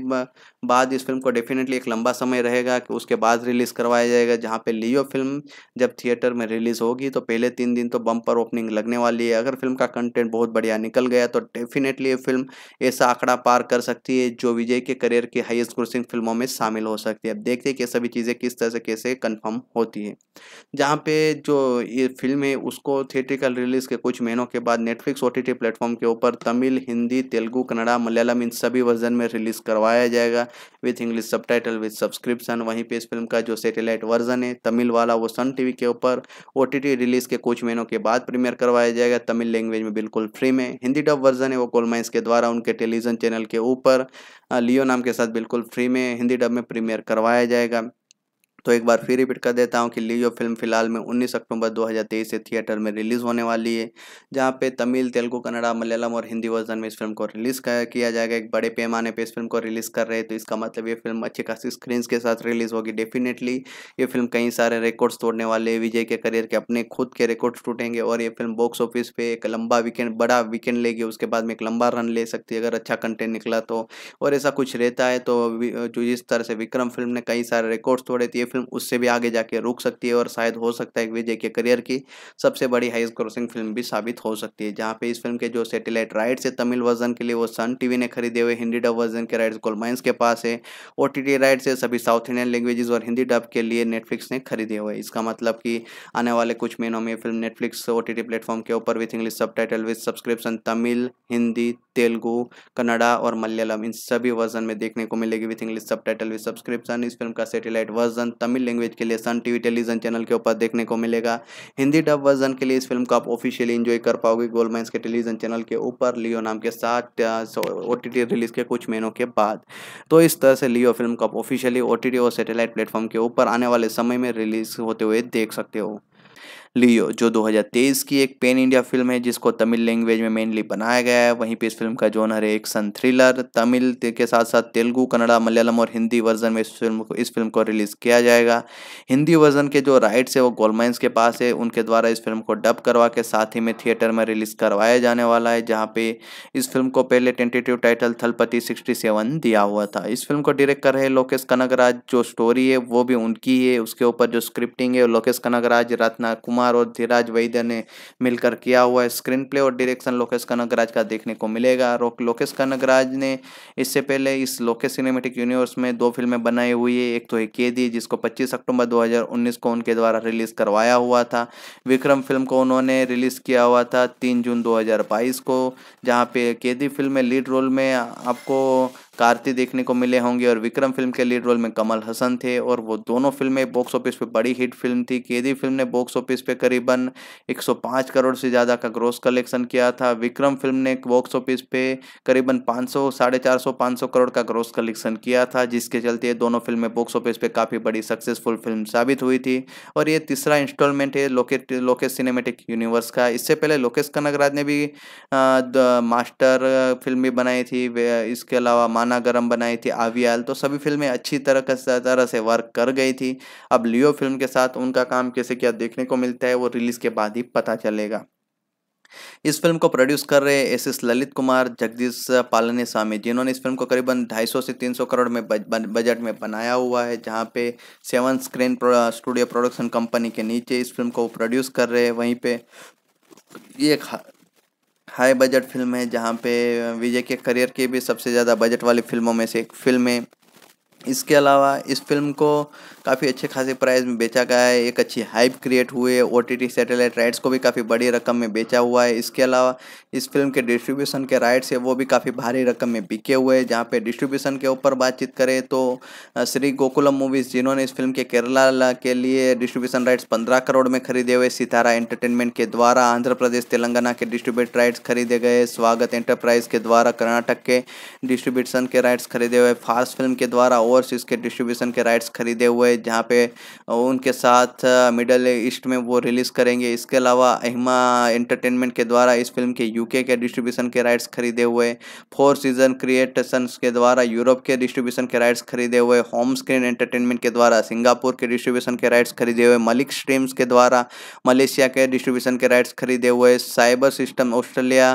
बाद इस फिल्म को डेफिनेटली एक लंबा समय रहेगा कि उसके बाद रिलीज़ करवाया जाएगा जहाँ पे लियो फिल्म जब थिएटर में रिलीज़ होगी तो पहले तीन दिन तो बम्पर ओपनिंग लगने वाली है अगर फिल्म का कंटेंट बहुत बढ़िया निकल गया तो डेफिनेटली ये फिल्म ऐसा आंकड़ा पार कर सकती है जो विजय के करियर की हाइस्ट ग्रोसिंग फिल्मों में शामिल हो सकती है अब देखते हैं कि सभी चीज़ें किस तरह से कैसे कन्फर्म होती है जहाँ पे जो ये फिल्म है उसको थिएट्रिकल रिलीज़ के कुछ महीनों के बाद नेटफ्लिक्स ओ टी प्लेटफॉर्म के ऊपर तमिल हिंदी तेलुगू कन्नड़ा मलयालम इन सभी वर्जन में रिलीज़ करवाया जाएगा विथ इंग्लिश सब टाइटल सब्सक्रिप्शन वहीं पर इस फिल्म का जो सेटेलाइट वर्जन है तमिल वाला वो सन टी के ऊपर ओ रिलीज़ के कुछ महीनों के बाद प्रीमियर करवाया जाएगा तमिल लैंग्वेज में बिल्कुल फ्री में हिंदी डब वर्जन है वो कोलमाइंस के द्वारा उनके टेलीविजन चैनल के ऊपर लियो नाम के साथ बिल्कुल फ्री में हिंदी डब में प्रीमियर करवाया जाएगा तो एक बार फिर रिपीट कर देता हूँ कि लियो फिल्म फिलहाल में 19 अक्टूबर 2023 से थिएटर में रिलीज़ होने वाली है जहाँ पे तमिल तेलुगू कन्नड़ा मलयालम और हिंदी वर्जन में इस फिल्म को रिलीज़ किया जाएगा एक बड़े पैमाने पे इस फिल्म को रिलीज़ कर रहे हैं तो इसका मतलब ये फिल्म अच्छी खासी स्क्रीन के साथ रिलीज़ होगी डेफिनेटली ये फिल्म कई सारे रिकॉर्ड्स तोड़ने वाले विजय के करियर के अपने खुद के रिकॉर्ड्स टूटेंगे और ये फिल्म बॉक्स ऑफिस पर एक लंबा वीकेंड बड़ा वीकेंड लेगी उसके बाद में एक लंबा रन ले सकती है अगर अच्छा कंटेंट निकला तो और ऐसा कुछ रहता है तो जो जिस तरह से विक्रम फिल्म ने कई सारे रिकॉर्ड्स तोड़े थे ये फिल्म उससे भी आगे जाके रुक सकती है और शायद हो सकता है विजय के करियर की सबसे बड़ी हाइस्ट क्रॉसिंग फिल्म भी साबित हो सकती है जहाँ पे इस फिल्म के जो सेटेलाइट राइट्स है तमिल वर्जन के लिए वो सन टीवी ने खरीदे हुए हिंदी डब वर्जन के राइट्स गोलमाइंस के पास है ओ टी राइट्स है सभी साउथ इंडियन लैंग्वेजेस और हिंदी डब के लिए नेटफ्लिक्स ने खरीदे हुए इसका मतलब कि आने वाले कुछ महीनों में film Netflix O T T platform के ऊपर विथ इंग्लिश सब title with subscription Tamil Hindi Telugu Kannada और मलयालम इन सभी वर्जन में देखने को मिलेगी विथ इंग्लिश सब टाइटल विथ सब्सक्रिप्शन इस फिल्म का सेटेलाइट वर्जन तमिल लैंग्वेज के लिए सन टीवी टेलीविजन चैनल के ऊपर देखने को मिलेगा हिंदी डब वर्जन के लिए इस फिल्म को आप ऑफिशियली इंजॉय कर पाओगे गोल्ड माइंस के टेलीविजन चैनल के ऊपर लियो नाम के साथ ओ रिलीज के कुछ महीनों के बाद तो इस तरह से लियो फिल्म को आप ऑफिशियली ओ और सैटेलाइट प्लेटफॉर्म के ऊपर आने वाले समय में रिलीज होते हुए देख सकते हो लियो जो 2023 की एक पेन इंडिया फिल्म है जिसको तमिल लैंग्वेज में मेनली बनाया गया है वहीं पे इस फिल्म का जोनर है एक्शन थ्रिलर तमिल के साथ साथ तेलुगु कन्नड़ा मलयालम और हिंदी वर्जन में इस फिल्म को इस फिल्म को रिलीज़ किया जाएगा हिंदी वर्जन के जो राइट्स है वो गोलमाइंस के पास है उनके द्वारा इस फिल्म को डब करवा के साथ ही में थिएटर में रिलीज़ करवाया जाने वाला है जहाँ पे इस फिल्म को पहले tentative title Thalapathy sixty seven दिया हुआ था इस फिल्म को डायरेक्ट कर रहे लोकेश कनगराज जो स्टोरी है वो भी उनकी है उसके ऊपर जो स्क्रिप्टिंग है लोकेश कनगराज रत्ना कुमार कुमार और धीराज वैद्य ने मिलकर किया हुआ है स्क्रीन प्ले और डायरेक्शन लोकेश कनगराज का देखने को मिलेगा लोकेश कनगराज ने इससे पहले इस लोकेश सिनेमेटिक यूनिवर्स में दो फिल्में बनाई हुई है एक तो है केदी जिसको 25 अक्टूबर 2019 को उनके द्वारा रिलीज करवाया हुआ था विक्रम फिल्म को उन्होंने रिलीज किया हुआ था तीन जून दो को जहाँ पे केदी फिल्म में लीड रोल में आपको कार्ती देखने को मिले होंगे और विक्रम फिल्म के लीड रोल में कमल हसन थे और वो दोनों फिल्में बॉक्स ऑफिस पे बड़ी हिट फिल्म थी केदी फिल्म ने बॉक्स ऑफिस पे करीबन 105 करोड़ से ज़्यादा का ग्रोस कलेक्शन किया था विक्रम फिल्म ने बॉक्स ऑफिस पे करीबन 500 साढ़े चार सौ करोड़ का ग्रोस कलेक्शन किया था जिसके चलते ये दोनों फिल्में बॉक्स ऑफिस पर काफ़ी बड़ी सक्सेसफुल फिल्म साबित हुई थी और ये तीसरा इंस्टॉलमेंट है लोके लोकेश सिनेमेटिक यूनिवर्स का इससे पहले लोकेश कनगराज ने भी मास्टर फिल्म भी बनाई थी इसके अलावा खाना गर्म बनाई थी आवियाल तो सभी फिल्में अच्छी तरह तरह से वर्क कर गई थी अब लियो फिल्म के साथ उनका काम कैसे क्या देखने को मिलता है वो रिलीज़ के बाद ही पता चलेगा इस फिल्म को प्रोड्यूस कर रहे एस एस ललित कुमार जगदीश पालने स्वामी जिन्होंने इस फिल्म को करीबन 250 से 300 करोड़ में बजट में बनाया हुआ है जहां पे seven screen studio production company के नीचे इस फिल्म को प्रोड्यूस कर रहे हैं वहीं पे ये हाई बजट फिल्म है जहाँ पे विजय के करियर के भी सबसे ज़्यादा बजट वाली फिल्मों में से एक फिल्म है इसके अलावा इस फिल्म को काफ़ी अच्छे खासे प्राइस में बेचा गया है एक अच्छी हाइप क्रिएट हुए O T T satellite rights को भी काफ़ी बड़ी रकम में बेचा हुआ है इसके अलावा इस फिल्म के डिस्ट्रीब्यूशन के राइट्स है वो भी काफ़ी भारी रकम में बिके हुए हैं जहाँ पे डिस्ट्रीब्यूशन के ऊपर बातचीत करें तो श्री गोकुलम मूवीज़ जिन्होंने इस फिल्म के केरला के लिए डिस्ट्रीब्यूशन राइट्स पंद्रह करोड़ में खरीदे हुए सितारा एंटरटेनमेंट के द्वारा आंध्र प्रदेश तेलंगाना के डिस्ट्रीब्यूट राइट्स खरीदे गए स्वागत एंटरप्राइज के द्वारा कर्नाटक के डिस्ट्रीब्यूशन के राइट्स खरीदे हुए फास्ट फिल्म के द्वारा और ओवरसीज के डिस्ट्रीब्यूशन के राइट्स खरीदे हुए जहाँ पे उनके साथ मिडल ईस्ट में वो रिलीज़ करेंगे इसके अलावा अहिमा एंटरटेनमेंट के द्वारा इस फिल्म के यूके के डिस्ट्रीब्यूशन के राइट्स खरीदे हुए फोर सीजन क्रिएटसन्स के द्वारा यूरोप के डिस्ट्रीब्यूशन के राइट्स खरीदे हुए होम स्क्रीन एंटरटेनमेंट के द्वारा सिंगापुर के डिस्ट्रीब्यूशन के राइट्स खरीदे हुए मलिक स्ट्रीम्स के द्वारा मलेशिया के डिस्ट्रीब्यूशन के राइट्स खरीदे हुए साइबर सिस्टम ऑस्ट्रेलिया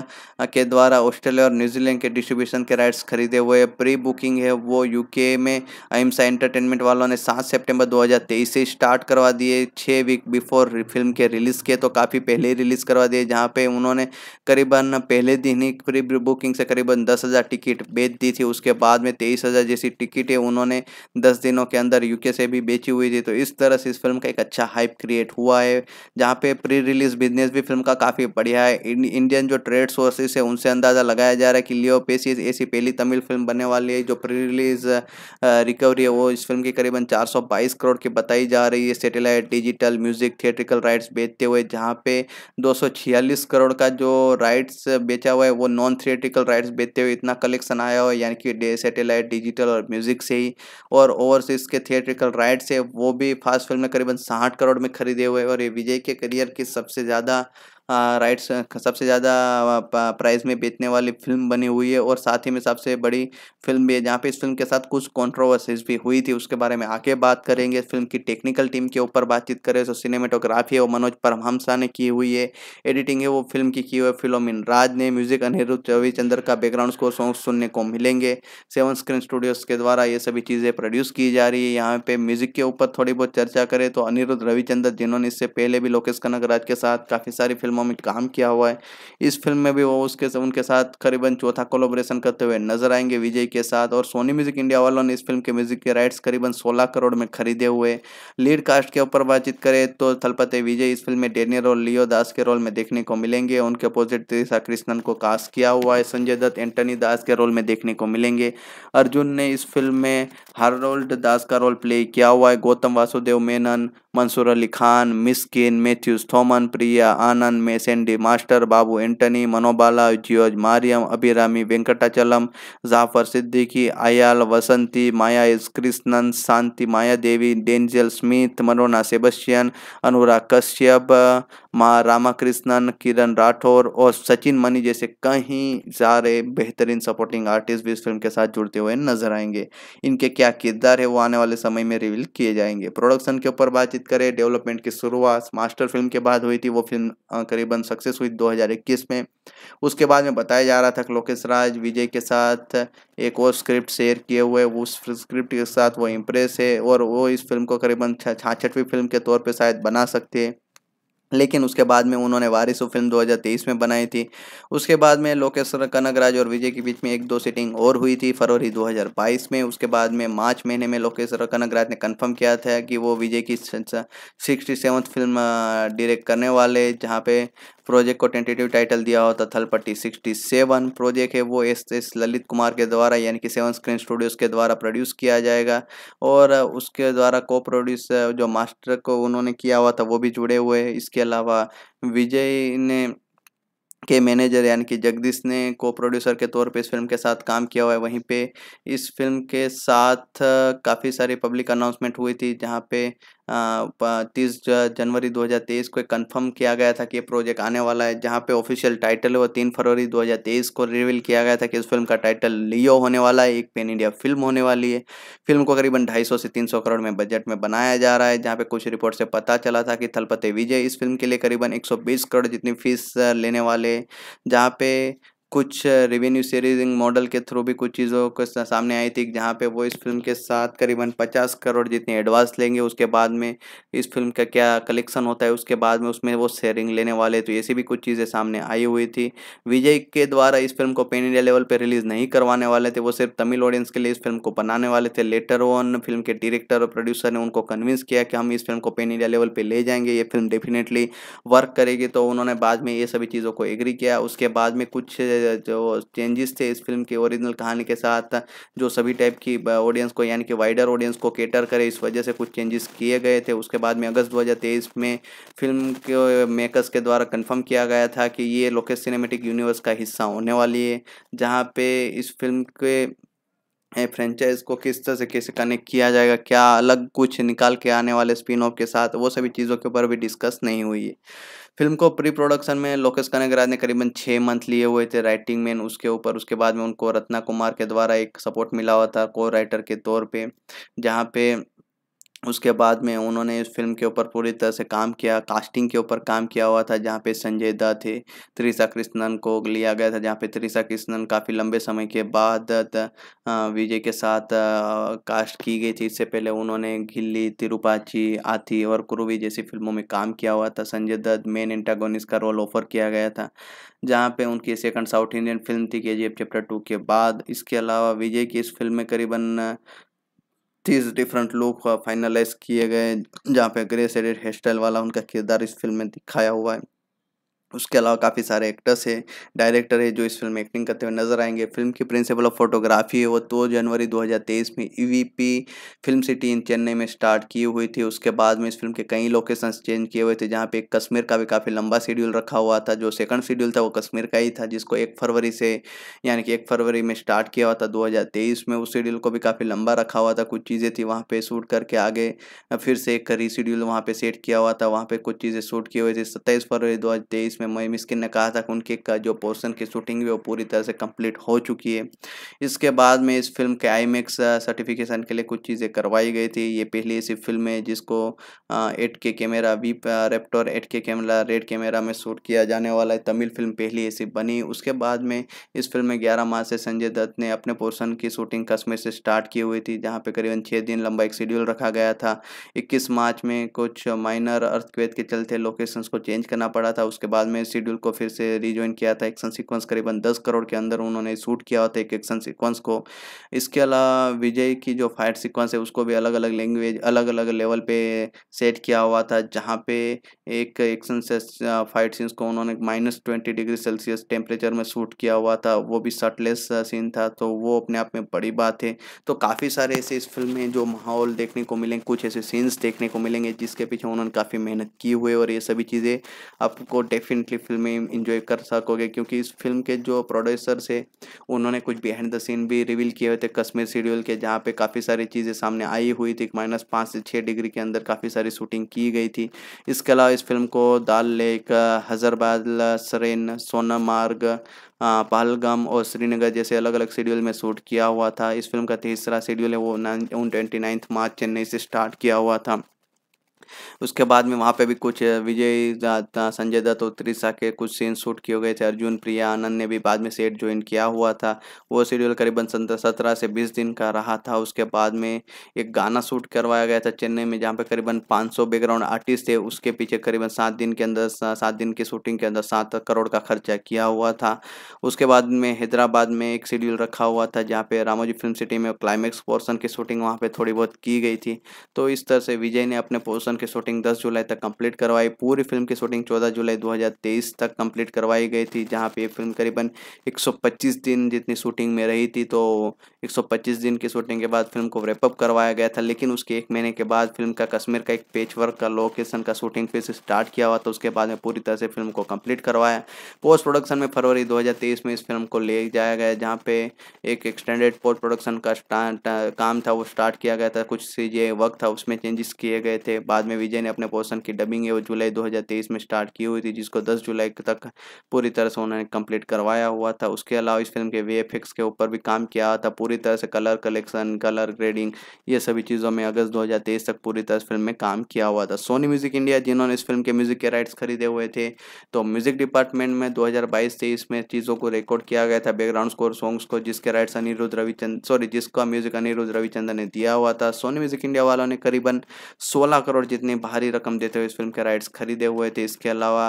के द्वारा ऑस्ट्रेलिया और न्यूजीलैंड के डिस्ट्रीब्यूशन के राइट्स खरीदे हुए प्री बुकिंग है वो यूके में अहिंसा एंटरटेनमेंट वालों ने सात सितंबर 2023 से स्टार्ट करवा दिए छः वीक बिफोर फिल्म के रिलीज़ के तो काफ़ी पहले ही रिलीज़ करवा दिए जहाँ पे उन्होंने करीबन पहले दिन ही प्री बुकिंग से करीबन दस हज़ार टिकट बेच दी थी उसके बाद में तेईस हज़ार जैसी टिकटें उन्होंने दस दिनों के अंदर यूके से भी बेची हुई थी तो इस तरह से इस फिल्म का एक अच्छा हाइप क्रिएट हुआ है जहाँ पे प्री रिलीज बिजनेस भी फिल्म का काफ़ी बढ़िया है इंडियन जो ट्रेड सोर्सेस है उनसे अंदाज़ा लगाया जा रहा है कि लियो पेसी ऐसी पहली तमिल फिल्म बनने वाली है जो प्री रिलीज रिकवरी है वो इस फिल्म की करीबन 422 करोड़ की बताई जा रही है satellite digital music theatrical rights बेचते हुए जहाँ पे छियालीस करोड़ का जो राइट्स बेचा हुआ है वो नॉन थिएट्रिकल राइट्स बेचते हुए इतना कलेक्शन आया हुआ है यानी कि डे सेटेलाइट डिजिटल और म्यूजिक से ही और ओवरसीज के थिएट्रिकल राइट्स है वो भी फास्ट फिल्म में करीबन साठ करोड़ में खरीदे हुए और ये विजय के करियर की सबसे ज़्यादा राइट्स सबसे ज़्यादा प्राइस में बेचने वाली फिल्म बनी हुई है और साथ ही में सबसे बड़ी फिल्म भी है जहाँ पे इस फिल्म के साथ कुछ कॉन्ट्रोवर्सीज भी हुई थी उसके बारे में आगे बात करेंगे फिल्म की टेक्निकल टीम के ऊपर बातचीत करें तो सिनेमेटोग्राफी है वो मनोज परमहंसा ने की हुई है एडिटिंग है वो फिल्म की की हुई है फिलोमिन राज ने म्यूजिक अनिरुद्ध रविचंद्र का बैकग्राउंड स्कोर सॉन्ग सुनने को मिलेंगे सेवन स्क्रीन स्टूडियोज़ के द्वारा ये सभी चीज़ें प्रोड्यूस की जा रही है यहाँ पे म्यूजिक के ऊपर थोड़ी बहुत चर्चा करें तो अनिरुद्ध रविचंद्र जिन्होंने इससे पहले भी लोकेश कनक राज के साथ काफ़ी सारी फिल्म फिल्मों में काम किया हुआ है इस फिल्म में भी वो उसके उनके साथ करीबन चौथा कोलोब्रेशन करते हुए नजर आएंगे विजय के साथ और सोनी म्यूजिक इंडिया वालों ने इस फिल्म के म्यूजिक के राइट्स करीबन सोलह करोड़ में खरीदे हुए लीड कास्ट के ऊपर बातचीत करें तो थलपते विजय इस फिल्म में डेनियर और लियो दास के रोल में देखने को मिलेंगे उनके अपोजिट त्रिशा कृष्णन को कास्ट किया हुआ है संजय दत्त एंटनी दास के रोल में देखने को मिलेंगे अर्जुन ने इस फिल्म में हारोल्ड दास का रोल प्ले किया हुआ है गौतम वासुदेव मेनन मंसूर अली खान किन मैथ्यूज थॉमन प्रिया आनंद मेसेंडी मास्टर बाबू एंटनी मनोबाला जियोज मारियम अभिरामी वेंकटाचलम जाफर सिद्दीकी आयाल Vasanthi Maya is Krishnan Shanti Maya Devi Denzel Smith मनोना सेबस्टियन अनुराग कश्यप माँ रामाकृष्णन किरण राठौर और सचिन मनी जैसे कहीं सारे बेहतरीन सपोर्टिंग आर्टिस्ट भी इस फिल्म के साथ जुड़ते हुए नजर आएंगे इनके क्या किरदार है वो आने वाले समय में रिवील किए जाएंगे प्रोडक्शन के ऊपर बातचीत प्रदर्शित करे डेवलपमेंट की शुरुआत मास्टर फिल्म के बाद हुई थी वो फिल्म करीबन सक्सेस हुई 2021 में उसके बाद में बताया जा रहा था कि लोकेश राज विजय के साथ एक और स्क्रिप्ट शेयर किए हुए उस स्क्रिप्ट के साथ वो इम्प्रेस है और वो इस फिल्म को करीबन छाछठवीं फिल्म के तौर पर शायद बना सकते हैं लेकिन उसके बाद में उन्होंने वारिस फिल्म 2023 में बनाई थी उसके बाद में लोकेश्वर कनकराज और विजय के बीच में एक दो सीटिंग और हुई थी फरवरी 2022 में उसके बाद में मार्च महीने में लोकेश्वर कनकराज ने कंफर्म किया था कि वो विजय की सिक्सटी सेवन्थ फिल्म डायरेक्ट करने वाले जहाँ पे प्रोजेक्ट को टेंटेटिव टाइटल दिया होता पट्टी सिक्सटी सेवन प्रोजेक्ट है वो एस एस ललित कुमार के द्वारा यानी कि सेवन स्क्रीन स्टूडियोज़ के द्वारा प्रोड्यूस किया जाएगा और उसके द्वारा को प्रोड्यूस जो मास्टर को उन्होंने किया हुआ था वो भी जुड़े हुए हैं इसके अलावा विजय ने के मैनेजर यानी कि जगदीश ने को प्रोड्यूसर के तौर पे इस फिल्म के साथ काम किया हुआ है वहीं पे इस फिल्म के साथ काफ़ी सारी पब्लिक अनाउंसमेंट हुई थी जहाँ पे तीस जनवरी 2023 को कंफर्म किया गया था कि ये प्रोजेक्ट आने वाला है जहाँ पे ऑफिशियल टाइटल है वो तीन फरवरी 2023 को रिवील किया गया था कि इस फिल्म का टाइटल लियो होने वाला है एक पेन इंडिया फिल्म होने वाली है फिल्म को करीबन 250 से 300 करोड़ में बजट में बनाया जा रहा है जहाँ पे कुछ रिपोर्ट से पता चला था कि थलपते विजय इस फिल्म के लिए करीबन एक करोड़ जितनी फीस लेने वाले जहाँ पे कुछ रेवेन्यू सीरीजिंग मॉडल के थ्रू भी कुछ चीज़ों के सामने आई थी जहाँ पे वो इस फिल्म के साथ करीबन पचास करोड़ जितने एडवांस लेंगे उसके बाद में इस फिल्म का क्या कलेक्शन होता है उसके बाद में उसमें वो शेयरिंग लेने वाले तो ऐसी भी कुछ चीज़ें सामने आई हुई थी विजय के द्वारा इस फिल्म को पेन इंडिया लेवल पर रिलीज़ नहीं करवाने वाले थे वो सिर्फ तमिल ऑडियंस के लिए इस फिल्म को बनाने वाले थे लेटर ऑन फिल्म के डायरेक्टर और प्रोड्यूसर ने उनको कन्विंस किया कि हम इस फिल्म को पेन इंडिया लेवल पर ले जाएंगे ये फिल्म डेफिनेटली वर्क करेगी तो उन्होंने बाद में ये सभी चीज़ों को एग्री किया उसके बाद में कुछ जो चेंजेस थे इस फिल्म के ओरिजिनल कहानी के साथ जो सभी टाइप की ऑडियंस को यानी कि वाइडर ऑडियंस को केटर करे इस वजह से कुछ चेंजेस किए गए थे उसके बाद में अगस्त 2023 में फिल्म के मेकर्स के द्वारा कंफर्म किया गया था कि ये लोकेश सिनेमेटिक यूनिवर्स का हिस्सा होने वाली है जहाँ पे इस फिल्म के फ्रेंचाइज को किस तरह से कैसे कनेक्ट किया जाएगा क्या अलग कुछ निकाल के आने वाले स्पिन ऑफ के साथ वो सभी चीज़ों के ऊपर भी डिस्कस नहीं हुई है फिल्म को प्री प्रोडक्शन में लोकेश कनगराज ने करीबन छः मंथ लिए हुए थे राइटिंग में उसके ऊपर उसके बाद में उनको रत्ना कुमार के द्वारा एक सपोर्ट मिला हुआ था को राइटर के तौर पर जहाँ पे उसके बाद में उन्होंने इस फिल्म के ऊपर पूरी तरह से काम किया कास्टिंग के ऊपर काम किया हुआ था जहाँ पे संजय दत्त थे त्रिशा कृष्णन को लिया गया था जहाँ पे त्रिशा कृष्णन काफ़ी लंबे समय के बाद विजय के साथ कास्ट की गई थी इससे पहले उन्होंने गिल्ली तिरुपाची आती और कुरुवी जैसी फिल्मों में काम किया हुआ था संजय दत्त मेन इंटागोनिस का रोल ऑफर किया गया था जहाँ पे उनकी सेकंड साउथ इंडियन फिल्म थी के चैप्टर टू के बाद इसके अलावा विजय की इस फिल्म में करीबन तीस डिफरेंट लुक फाइनलाइज किए गए जहाँ पे ग्रे सेडेड हेयर स्टाइल वाला उनका किरदार इस फिल्म में दिखाया हुआ है उसके अलावा काफ़ी सारे एक्टर्स हैं डायरेक्टर है जो इस फिल्म में एक्टिंग करते हुए नजर आएंगे फिल्म की प्रिंसिपल ऑफ फोटोग्राफी है वो तो दो जनवरी 2023 में EVP e film city in Chennai में स्टार्ट की हुई थी उसके बाद में इस फिल्म के कई लोकेशंस चेंज किए हुए थे जहाँ पे कश्मीर का भी काफ़ी लंबा शेड्यूल रखा हुआ था जो सेकंड शेड्यूल था वो कश्मीर का ही था जिसको एक फरवरी से यानी कि एक फरवरी में स्टार्ट किया हुआ था दो में उस शेड्यूल को भी काफ़ी लंबा रखा हुआ था कुछ चीज़ें थी वहाँ पर शूट करके आगे फिर से एक रीशेड्यूल वहाँ पर सेट किया हुआ था वहाँ पर कुछ चीज़ें शूट किए हुए थे सत्ताईस फरवरी दो जिसमें मोहिम स्किन ने कहा था कि उनके का जो पोर्सन की शूटिंग वो पूरी तरह से कंप्लीट हो चुकी है इसके बाद में इस फिल्म के आई सर्टिफिकेशन के लिए कुछ चीज़ें करवाई गई थी ये पहली ऐसी फिल्म है जिसको eight K camera V रेप्टोर eight K camera red camera में शूट किया जाने वाला है तमिल फिल्म पहली ऐसी बनी उसके बाद में इस फिल्म में ग्यारह मार्च से संजय दत्त ने अपने पोर्सन की शूटिंग कश्मीर से स्टार्ट की हुई थी जहाँ पर करीबन छः दिन लंबा एक शेड्यूल रखा गया था इक्कीस मार्च में कुछ माइनर अर्थक्वेत के चलते लोकेशंस को चेंज करना पड़ा था उसके बाद મે શેડ્યુલ કો ફિર સે રીજોઈન કિયા થા એકશન સિક્વન્સ ગरीबन 10 કરોડ કે અંદર ઉનહોને શૂટ કિયા થા એક એકશન સિક્વન્સ કો ઇસકે અલા વિજય કી જો ફાઈટ સિક્વન્સ હે ઉસકો ભી અલગ અલગ લેંગ્વેજ અલગ અલગ લેવલ પે સેટ કિયા ہوا થા જહા પે એક એકશન ફાઈટ સીન્સ કો ઉનહોને -20 ડિગ્રી સેલ્સિયસ ટેમ્પરેચર મે શૂટ કિયા ہوا થા વો ભી શટલેસ સીન થા તો વો અપને આપ મે badi baat hai to kaafi sare aise is film mein jo mahol dekhne ko milenge kuch aise scenes dekhne ko milenge jiske piche unhon ne kaafi mehnat ki hui hai aur ye sabhi cheeze aapko definitely definitely फिल्में enjoy कर सकोगे क्योंकि इस film के जो producer से उन्होंने कुछ बिहाइंड द सीन भी रिवील किए हुए थे कश्मीर शेड्यूल के जहाँ पे काफ़ी सारी चीज़ें सामने आई हुई थी माइनस पाँच से छः डिग्री के अंदर काफ़ी सारी शूटिंग की गई थी इसके अलावा इस फिल्म को दाल लेक हजरबाद सरेन सोनमार्ग पहलगाम और श्रीनगर जैसे अलग अलग शेड्यूल में शूट किया हुआ था इस फिल्म का तीसरा शेड्यूल है वो nine twenty ninth March Chennai से स्टार्ट किया हुआ था उसके बाद में वहाँ पे भी कुछ विजय संजय दत्त और त्रिशा के कुछ सीन शूट किए गए थे अर्जुन प्रिया आनंद ने भी बाद में सेट ज्वाइन किया हुआ था वो शेड्यूल करीबन सत्रह से बीस दिन का रहा था उसके बाद में एक गाना शूट करवाया गया था चेन्नई में जहाँ पे करीबन पाँच बैकग्राउंड आर्टिस्ट थे उसके पीछे करीबन सात दिन के अंदर सात दिन की शूटिंग के अंदर सात करोड़ का खर्चा किया हुआ था उसके बाद में हैदराबाद में एक शेड्यूल रखा हुआ था जहाँ पे रामोजी फिल्म सिटी में क्लाइमैक्स पोर्सन की शूटिंग वहाँ पे थोड़ी बहुत की गई थी तो इस तरह से विजय ने अपने पोर्सन की शूटिंग 10 जुलाई तक कंप्लीट करवाई पूरी फिल्म की शूटिंग 14 जुलाई 2023 तक कंप्लीट करवाई गई थी जहां पे ये फिल्म करीबन 125 दिन जितनी शूटिंग में रही थी तो 125 दिन की शूटिंग के बाद फिल्म को रेपअप करवाया गया था लेकिन उसके एक महीने के बाद फिल्म का कश्मीर का एक पेच वर्क का लोकेशन का शूटिंग फिर से स्टार्ट किया हुआ तो उसके बाद में पूरी तरह से फिल्म को कम्प्लीट करवाया पोस्ट प्रोडक्शन में फरवरी दो में इस फिल्म को ले जाया गया जहाँ पे एक एक्सटेंडेड पोस्ट प्रोडक्शन का काम था वो स्टार्ट किया गया था कुछ सी वक्त था उसमें चेंजेस किए गए थे बाद में में विजय ने अपने पोर्सन की डबिंग है वो जुलाई 2023 में स्टार्ट की हुई थी जिसको 10 जुलाई तक पूरी तरह से उन्होंने कंप्लीट करवाया हुआ था उसके अलावा इस फिल्म के वे के ऊपर भी काम किया था पूरी तरह से कलर कलेक्शन कलर ग्रेडिंग ये सभी चीज़ों में अगस्त दो तक पूरी तरह फिल्म में काम किया हुआ था सोनी म्यूजिक इंडिया जिन्होंने इस फिल्म के म्यूजिक के राइट्स खरीदे हुए थे तो म्यूजिक डिपार्टमेंट में दो हज़ार में चीज़ों को रिकॉर्ड किया गया था बैकग्राउंड स्कोर सॉन्ग्स को जिसके राइट्स अनिरुद्ध रविचंद सॉरी जिसका म्यूजिक अनिरुद्ध रविचंद्र ने दिया हुआ था सोनी म्यूजिक इंडिया वालों ने करीबन 16 करोड़ इतनी भारी रकम देते हुए इस फिल्म के राइट्स खरीदे हुए थे इसके अलावा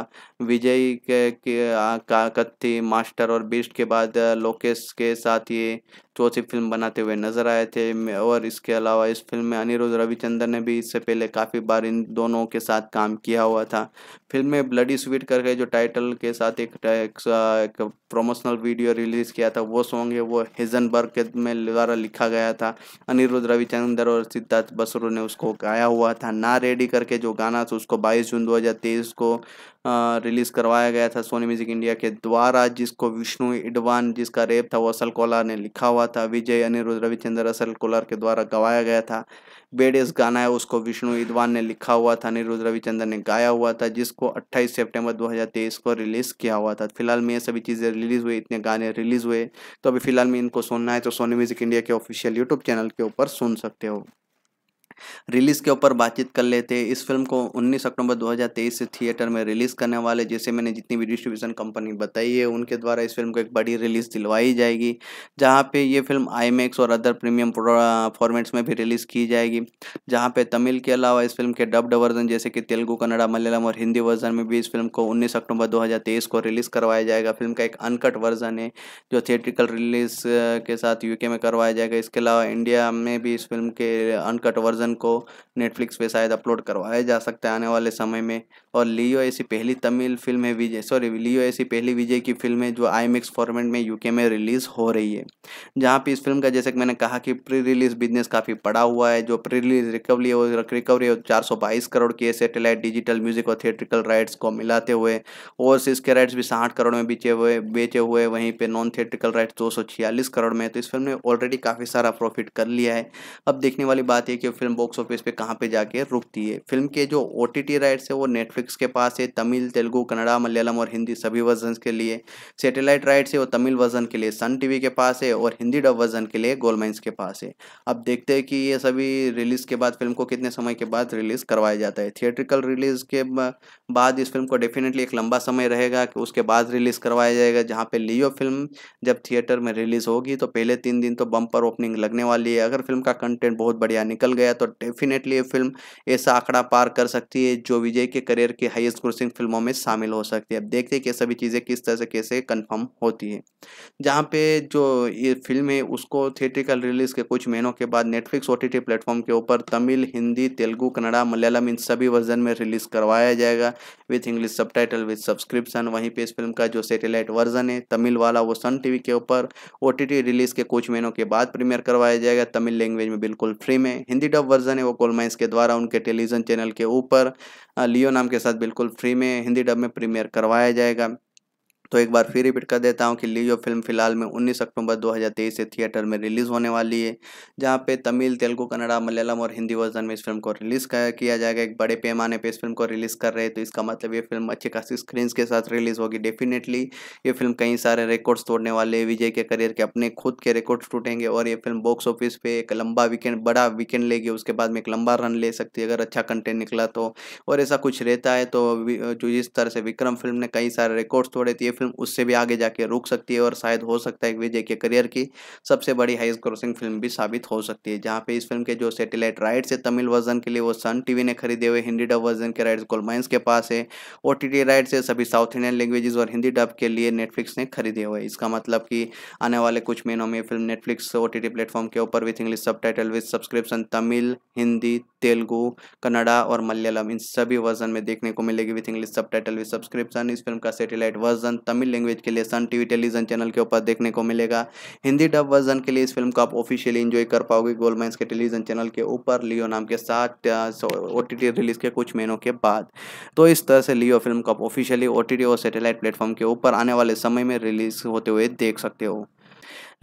विजय के, के काकत्ती मास्टर और बीस्ट के बाद लोकेश के साथ ये चौथी फिल्म बनाते हुए नजर आए थे और इसके अलावा इस फिल्म में अनिरुद्ध रविचंद्रन ने भी इससे पहले काफ़ी बार इन दोनों के साथ काम किया हुआ था फिल्म में ब्लडी स्वीट करके जो टाइटल के साथ एक, एक, एक प्रोमोशनल वीडियो रिलीज़ किया था वो सॉन्ग है वो हिजनबर्ग के में द्वारा लिखा गया था अनिरुद्ध रविचंद्र और सिद्धार्थ बसरू ने उसको गाया हुआ था ना रेडी रेड्डी करके जो गाना था उसको 22 जून 2023 को रिलीज़ करवाया गया था सोनी म्यूजिक इंडिया के द्वारा जिसको विष्णु इडवान जिसका रेप था वो असल कोलार ने लिखा हुआ था विजय अनिरुद्ध रविचंद्र असल कोलार के द्वारा गवाया गया था बेडेस गाना है उसको विष्णु इडवान ने लिखा हुआ था अनिरुद्ध रविचंद्र ने गाया हुआ था जिसको अट्ठाईस सेप्टेम्बर दो को रिलीज़ किया हुआ था फिलहाल में ये सभी चीज़ें रिलीज़ हुई इतने गाने रिलीज़ हुए तो अभी फिलहाल में इनको सुनना है तो सोनी म्यूजिक इंडिया के ऑफिशियल यूट्यूब चैनल के ऊपर सुन सकते हो रिलीज़ के ऊपर बातचीत कर लेते हैं इस फिल्म को 19 अक्टूबर 2023 से थिएटर में रिलीज़ करने वाले जैसे मैंने जितनी भी डिस्ट्रीब्यूशन कंपनी बताई है उनके द्वारा इस फिल्म को एक बड़ी रिलीज़ दिलवाई जाएगी जहाँ पे ये फिल्म आई और अदर प्रीमियम फॉर्मेट्स में भी रिलीज़ की जाएगी जहाँ पे तमिल के अलावा इस फिल्म के डब्ड वर्जन जैसे कि तेलुगू कन्नड़ा मलयालम और हिंदी वर्जन में भी इस फिल्म को उन्नीस अक्टूबर दो को रिलीज़ करवाया जाएगा फिल्म का एक अनकट वर्जन है जो थिएट्रिकल रिलीज़ के साथ यूके में करवाया जाएगा इसके अलावा इंडिया में भी इस फिल्म के अनकट वर्जन को नेटफ्लिक्स पे शायद अपलोड करवाया जा सकता है आने वाले समय में और लियो ऐसी पहली तमिल फिल्म है विजय सॉरी लियो ऐसी पहली विजय की फिल्म है जो आई फॉर्मेट में यूके में रिलीज़ हो रही है जहाँ पे इस फिल्म का जैसे कि मैंने कहा कि प्री रिलीज़ बिजनेस काफ़ी पड़ा हुआ है जो प्री रिलीज रिकवरी और रिकवरी और चार सौ बाईस करोड़ के सेटेलाइट डिजिटल म्यूजिक और थिएट्रिकल राइट्स को मिलाते हुए और इसके राइट्स भी साठ करोड़ में बेचे हुए बेचे हुए वहीं पर नॉन थिएट्रिकल राइट्स दो सौ छियालीस करोड़ में तो इस फिल्म ने ऑलरेडी काफ़ी सारा प्रॉफिट कर लिया है अब देखने वाली बात है कि फिल्म बॉक्स ऑफिस पर कहाँ पर जाके रुकती है फिल्म के जो ओ टी राइट्स है वो नेटफ्लिक्स नेटफ्लिक्स के पास है तमिल तेलुगु कन्नड़ा मलयालम और हिंदी सभी वर्जन के लिए सैटेलाइट राइट्स है वो तमिल वर्जन के लिए सन टीवी के पास है और हिंदी डब वर्जन के लिए गोलमाइंस के पास है अब देखते हैं कि ये सभी रिलीज़ के बाद फिल्म को कितने समय के बाद रिलीज़ करवाया जाता है थिएट्रिकल रिलीज़ के बाद इस फिल्म को डेफिनेटली एक लंबा समय रहेगा कि उसके बाद रिलीज़ करवाया जाएगा जहाँ पे लियो फिल्म जब थिएटर में रिलीज़ होगी तो पहले तीन दिन तो बम्पर ओपनिंग लगने वाली है अगर फिल्म का कंटेंट बहुत बढ़िया निकल गया तो डेफिनेटली ये फिल्म ऐसा आंकड़ा पार कर सकती है जो विजय के करियर ईयर की हाइस्ट ग्रोसिंग फिल्मों में शामिल हो सकती है अब देखते हैं कि सभी चीज़ें किस तरह से कैसे कन्फर्म होती है जहाँ पे जो ये फिल्म है उसको थिएट्रिकल रिलीज़ के कुछ महीनों के बाद नेटफ्लिक्स ओ टी प्लेटफॉर्म के ऊपर तमिल हिंदी तेलुगू कन्नड़ा मलयालम इन सभी वर्जन में रिलीज़ करवाया जाएगा विथ इंग्लिश सब टाइटल सब्सक्रिप्शन वहीं पर इस फिल्म का जो सेटेलाइट वर्जन है तमिल वाला वो सन टी के ऊपर ओ रिलीज़ के कुछ महीनों के बाद प्रीमियर करवाया जाएगा तमिल लैंग्वेज में बिल्कुल फ्री में हिंदी डब वर्जन है वो गोलमाइंस के द्वारा उनके टेलीविजन चैनल के ऊपर लियो नाम के साथ बिल्कुल फ्री में हिंदी डब में प्रीमियर करवाया जाएगा तो एक बार फिर रिपीट कर देता हूँ कि लियो फिल्म फिलहाल में 19 अक्टूबर 2023 से थिएटर में रिलीज़ होने वाली है जहाँ पे तमिल तेलुगू कन्नड़ा मलयालम और हिंदी वर्जन में इस फिल्म को रिलीज़ किया जाएगा एक बड़े पैमाने पर इस फिल्म को रिलीज़ कर रहे तो इसका मतलब ये फिल्म अच्छी खासी स्क्रीन के साथ रिलीज़ होगी डेफिनेटली ये फिल्म कई सारे रिकॉर्ड्स तोड़ने वाले विजय के करियर के अपने खुद के रिकॉर्ड्स टूटेंगे और ये फिल्म बॉक्स ऑफिस पे एक लंबा वीकेंड बड़ा वीकेंड लेगी उसके बाद में एक लंबा रन ले सकती है अगर अच्छा कंटेंट निकला तो और ऐसा कुछ रहता है तो जो जिस तरह से विक्रम फिल्म ने कई सारे रिकॉर्ड्स तोड़े थे ये फिल्म उससे भी आगे जाके रुक सकती है और शायद हो सकता है विजय के करियर की सबसे बड़ी हाइस्ट क्रॉसिंग फिल्म भी साबित हो सकती है जहाँ पे इस फिल्म के जो सेटेलाइट राइट्स से है तमिल वर्जन के लिए वो सन टीवी ने खरीदे हुए हिंदी डब वर्जन के राइट्स गोलमाइंस के पास है ओ टी राइट्स है सभी साउथ इंडियन लैंग्वेजेस और हिंदी डब के लिए नेटफ्लिक्स ने खरीदे हुए इसका मतलब कि आने वाले कुछ महीनों में film Netflix O T T platform के ऊपर विथ इंग्लिश सब title with subscription Tamil Hindi Telugu Kannada और मलयालम इन सभी वर्जन में देखने को मिलेगी विथ इंग्लिश सब टाइटल विथ सब्सक्रिप्शन इस फिल्म का satellite version Tamil Tamil language के लिए सन टीवी टेलीविजन चैनल के ऊपर देखने को मिलेगा हिंदी डब वर्जन के लिए इस फिल्म को आप ऑफिशियली इंजॉय कर पाओगे गोल्ड माइंस के टेलीविजन चैनल के ऊपर लियो नाम के साथ ओ रिलीज के कुछ महीनों के बाद तो इस तरह से लियो फिल्म को आप ऑफिशियली ओ और सैटेलाइट प्लेटफॉर्म के ऊपर आने वाले समय में रिलीज होते हुए देख सकते हो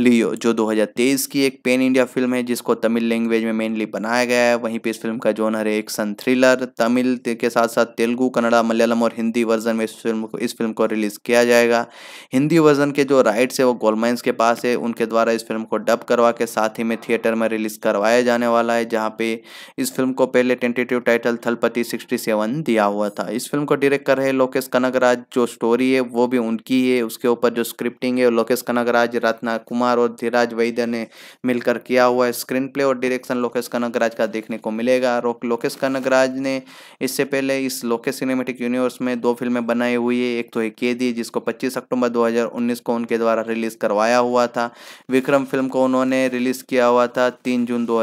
लियो जो 2023 की एक पेन इंडिया फिल्म है जिसको तमिल लैंग्वेज में मेनली बनाया गया है वहीं पे इस फिल्म का जोनर है एक्शन थ्रिलर तमिल के साथ साथ तेलुगु कन्नड़ा मलयालम और हिंदी वर्जन में इस फिल्म को इस फिल्म को रिलीज़ किया जाएगा हिंदी वर्जन के जो राइट्स है वो गोलमाइंस के पास है उनके द्वारा इस फिल्म को डब करवा के साथ ही में थिएटर में रिलीज़ करवाया जाने वाला है जहाँ पे इस फिल्म को पहले tentative title Thalapathy sixty seven दिया हुआ था इस फिल्म को डायरेक्ट कर रहे लोकेश कनगराज जो स्टोरी है वो भी उनकी है उसके ऊपर जो स्क्रिप्टिंग है लोकेश कनगराज रत्ना कुमार कुमार और धीराज वैद्य ने मिलकर किया हुआ है स्क्रीन प्ले और डायरेक्शन लोकेश कनगराज का देखने को मिलेगा लोकेश कनगराज ने इससे पहले इस लोकेश सिनेमेटिक यूनिवर्स में दो फिल्में बनाई हुई है एक तो है कैदी जिसको पच्चीस अक्टूबर दो को उनके द्वारा रिलीज करवाया हुआ था विक्रम फिल्म को उन्होंने रिलीज किया हुआ था तीन जून दो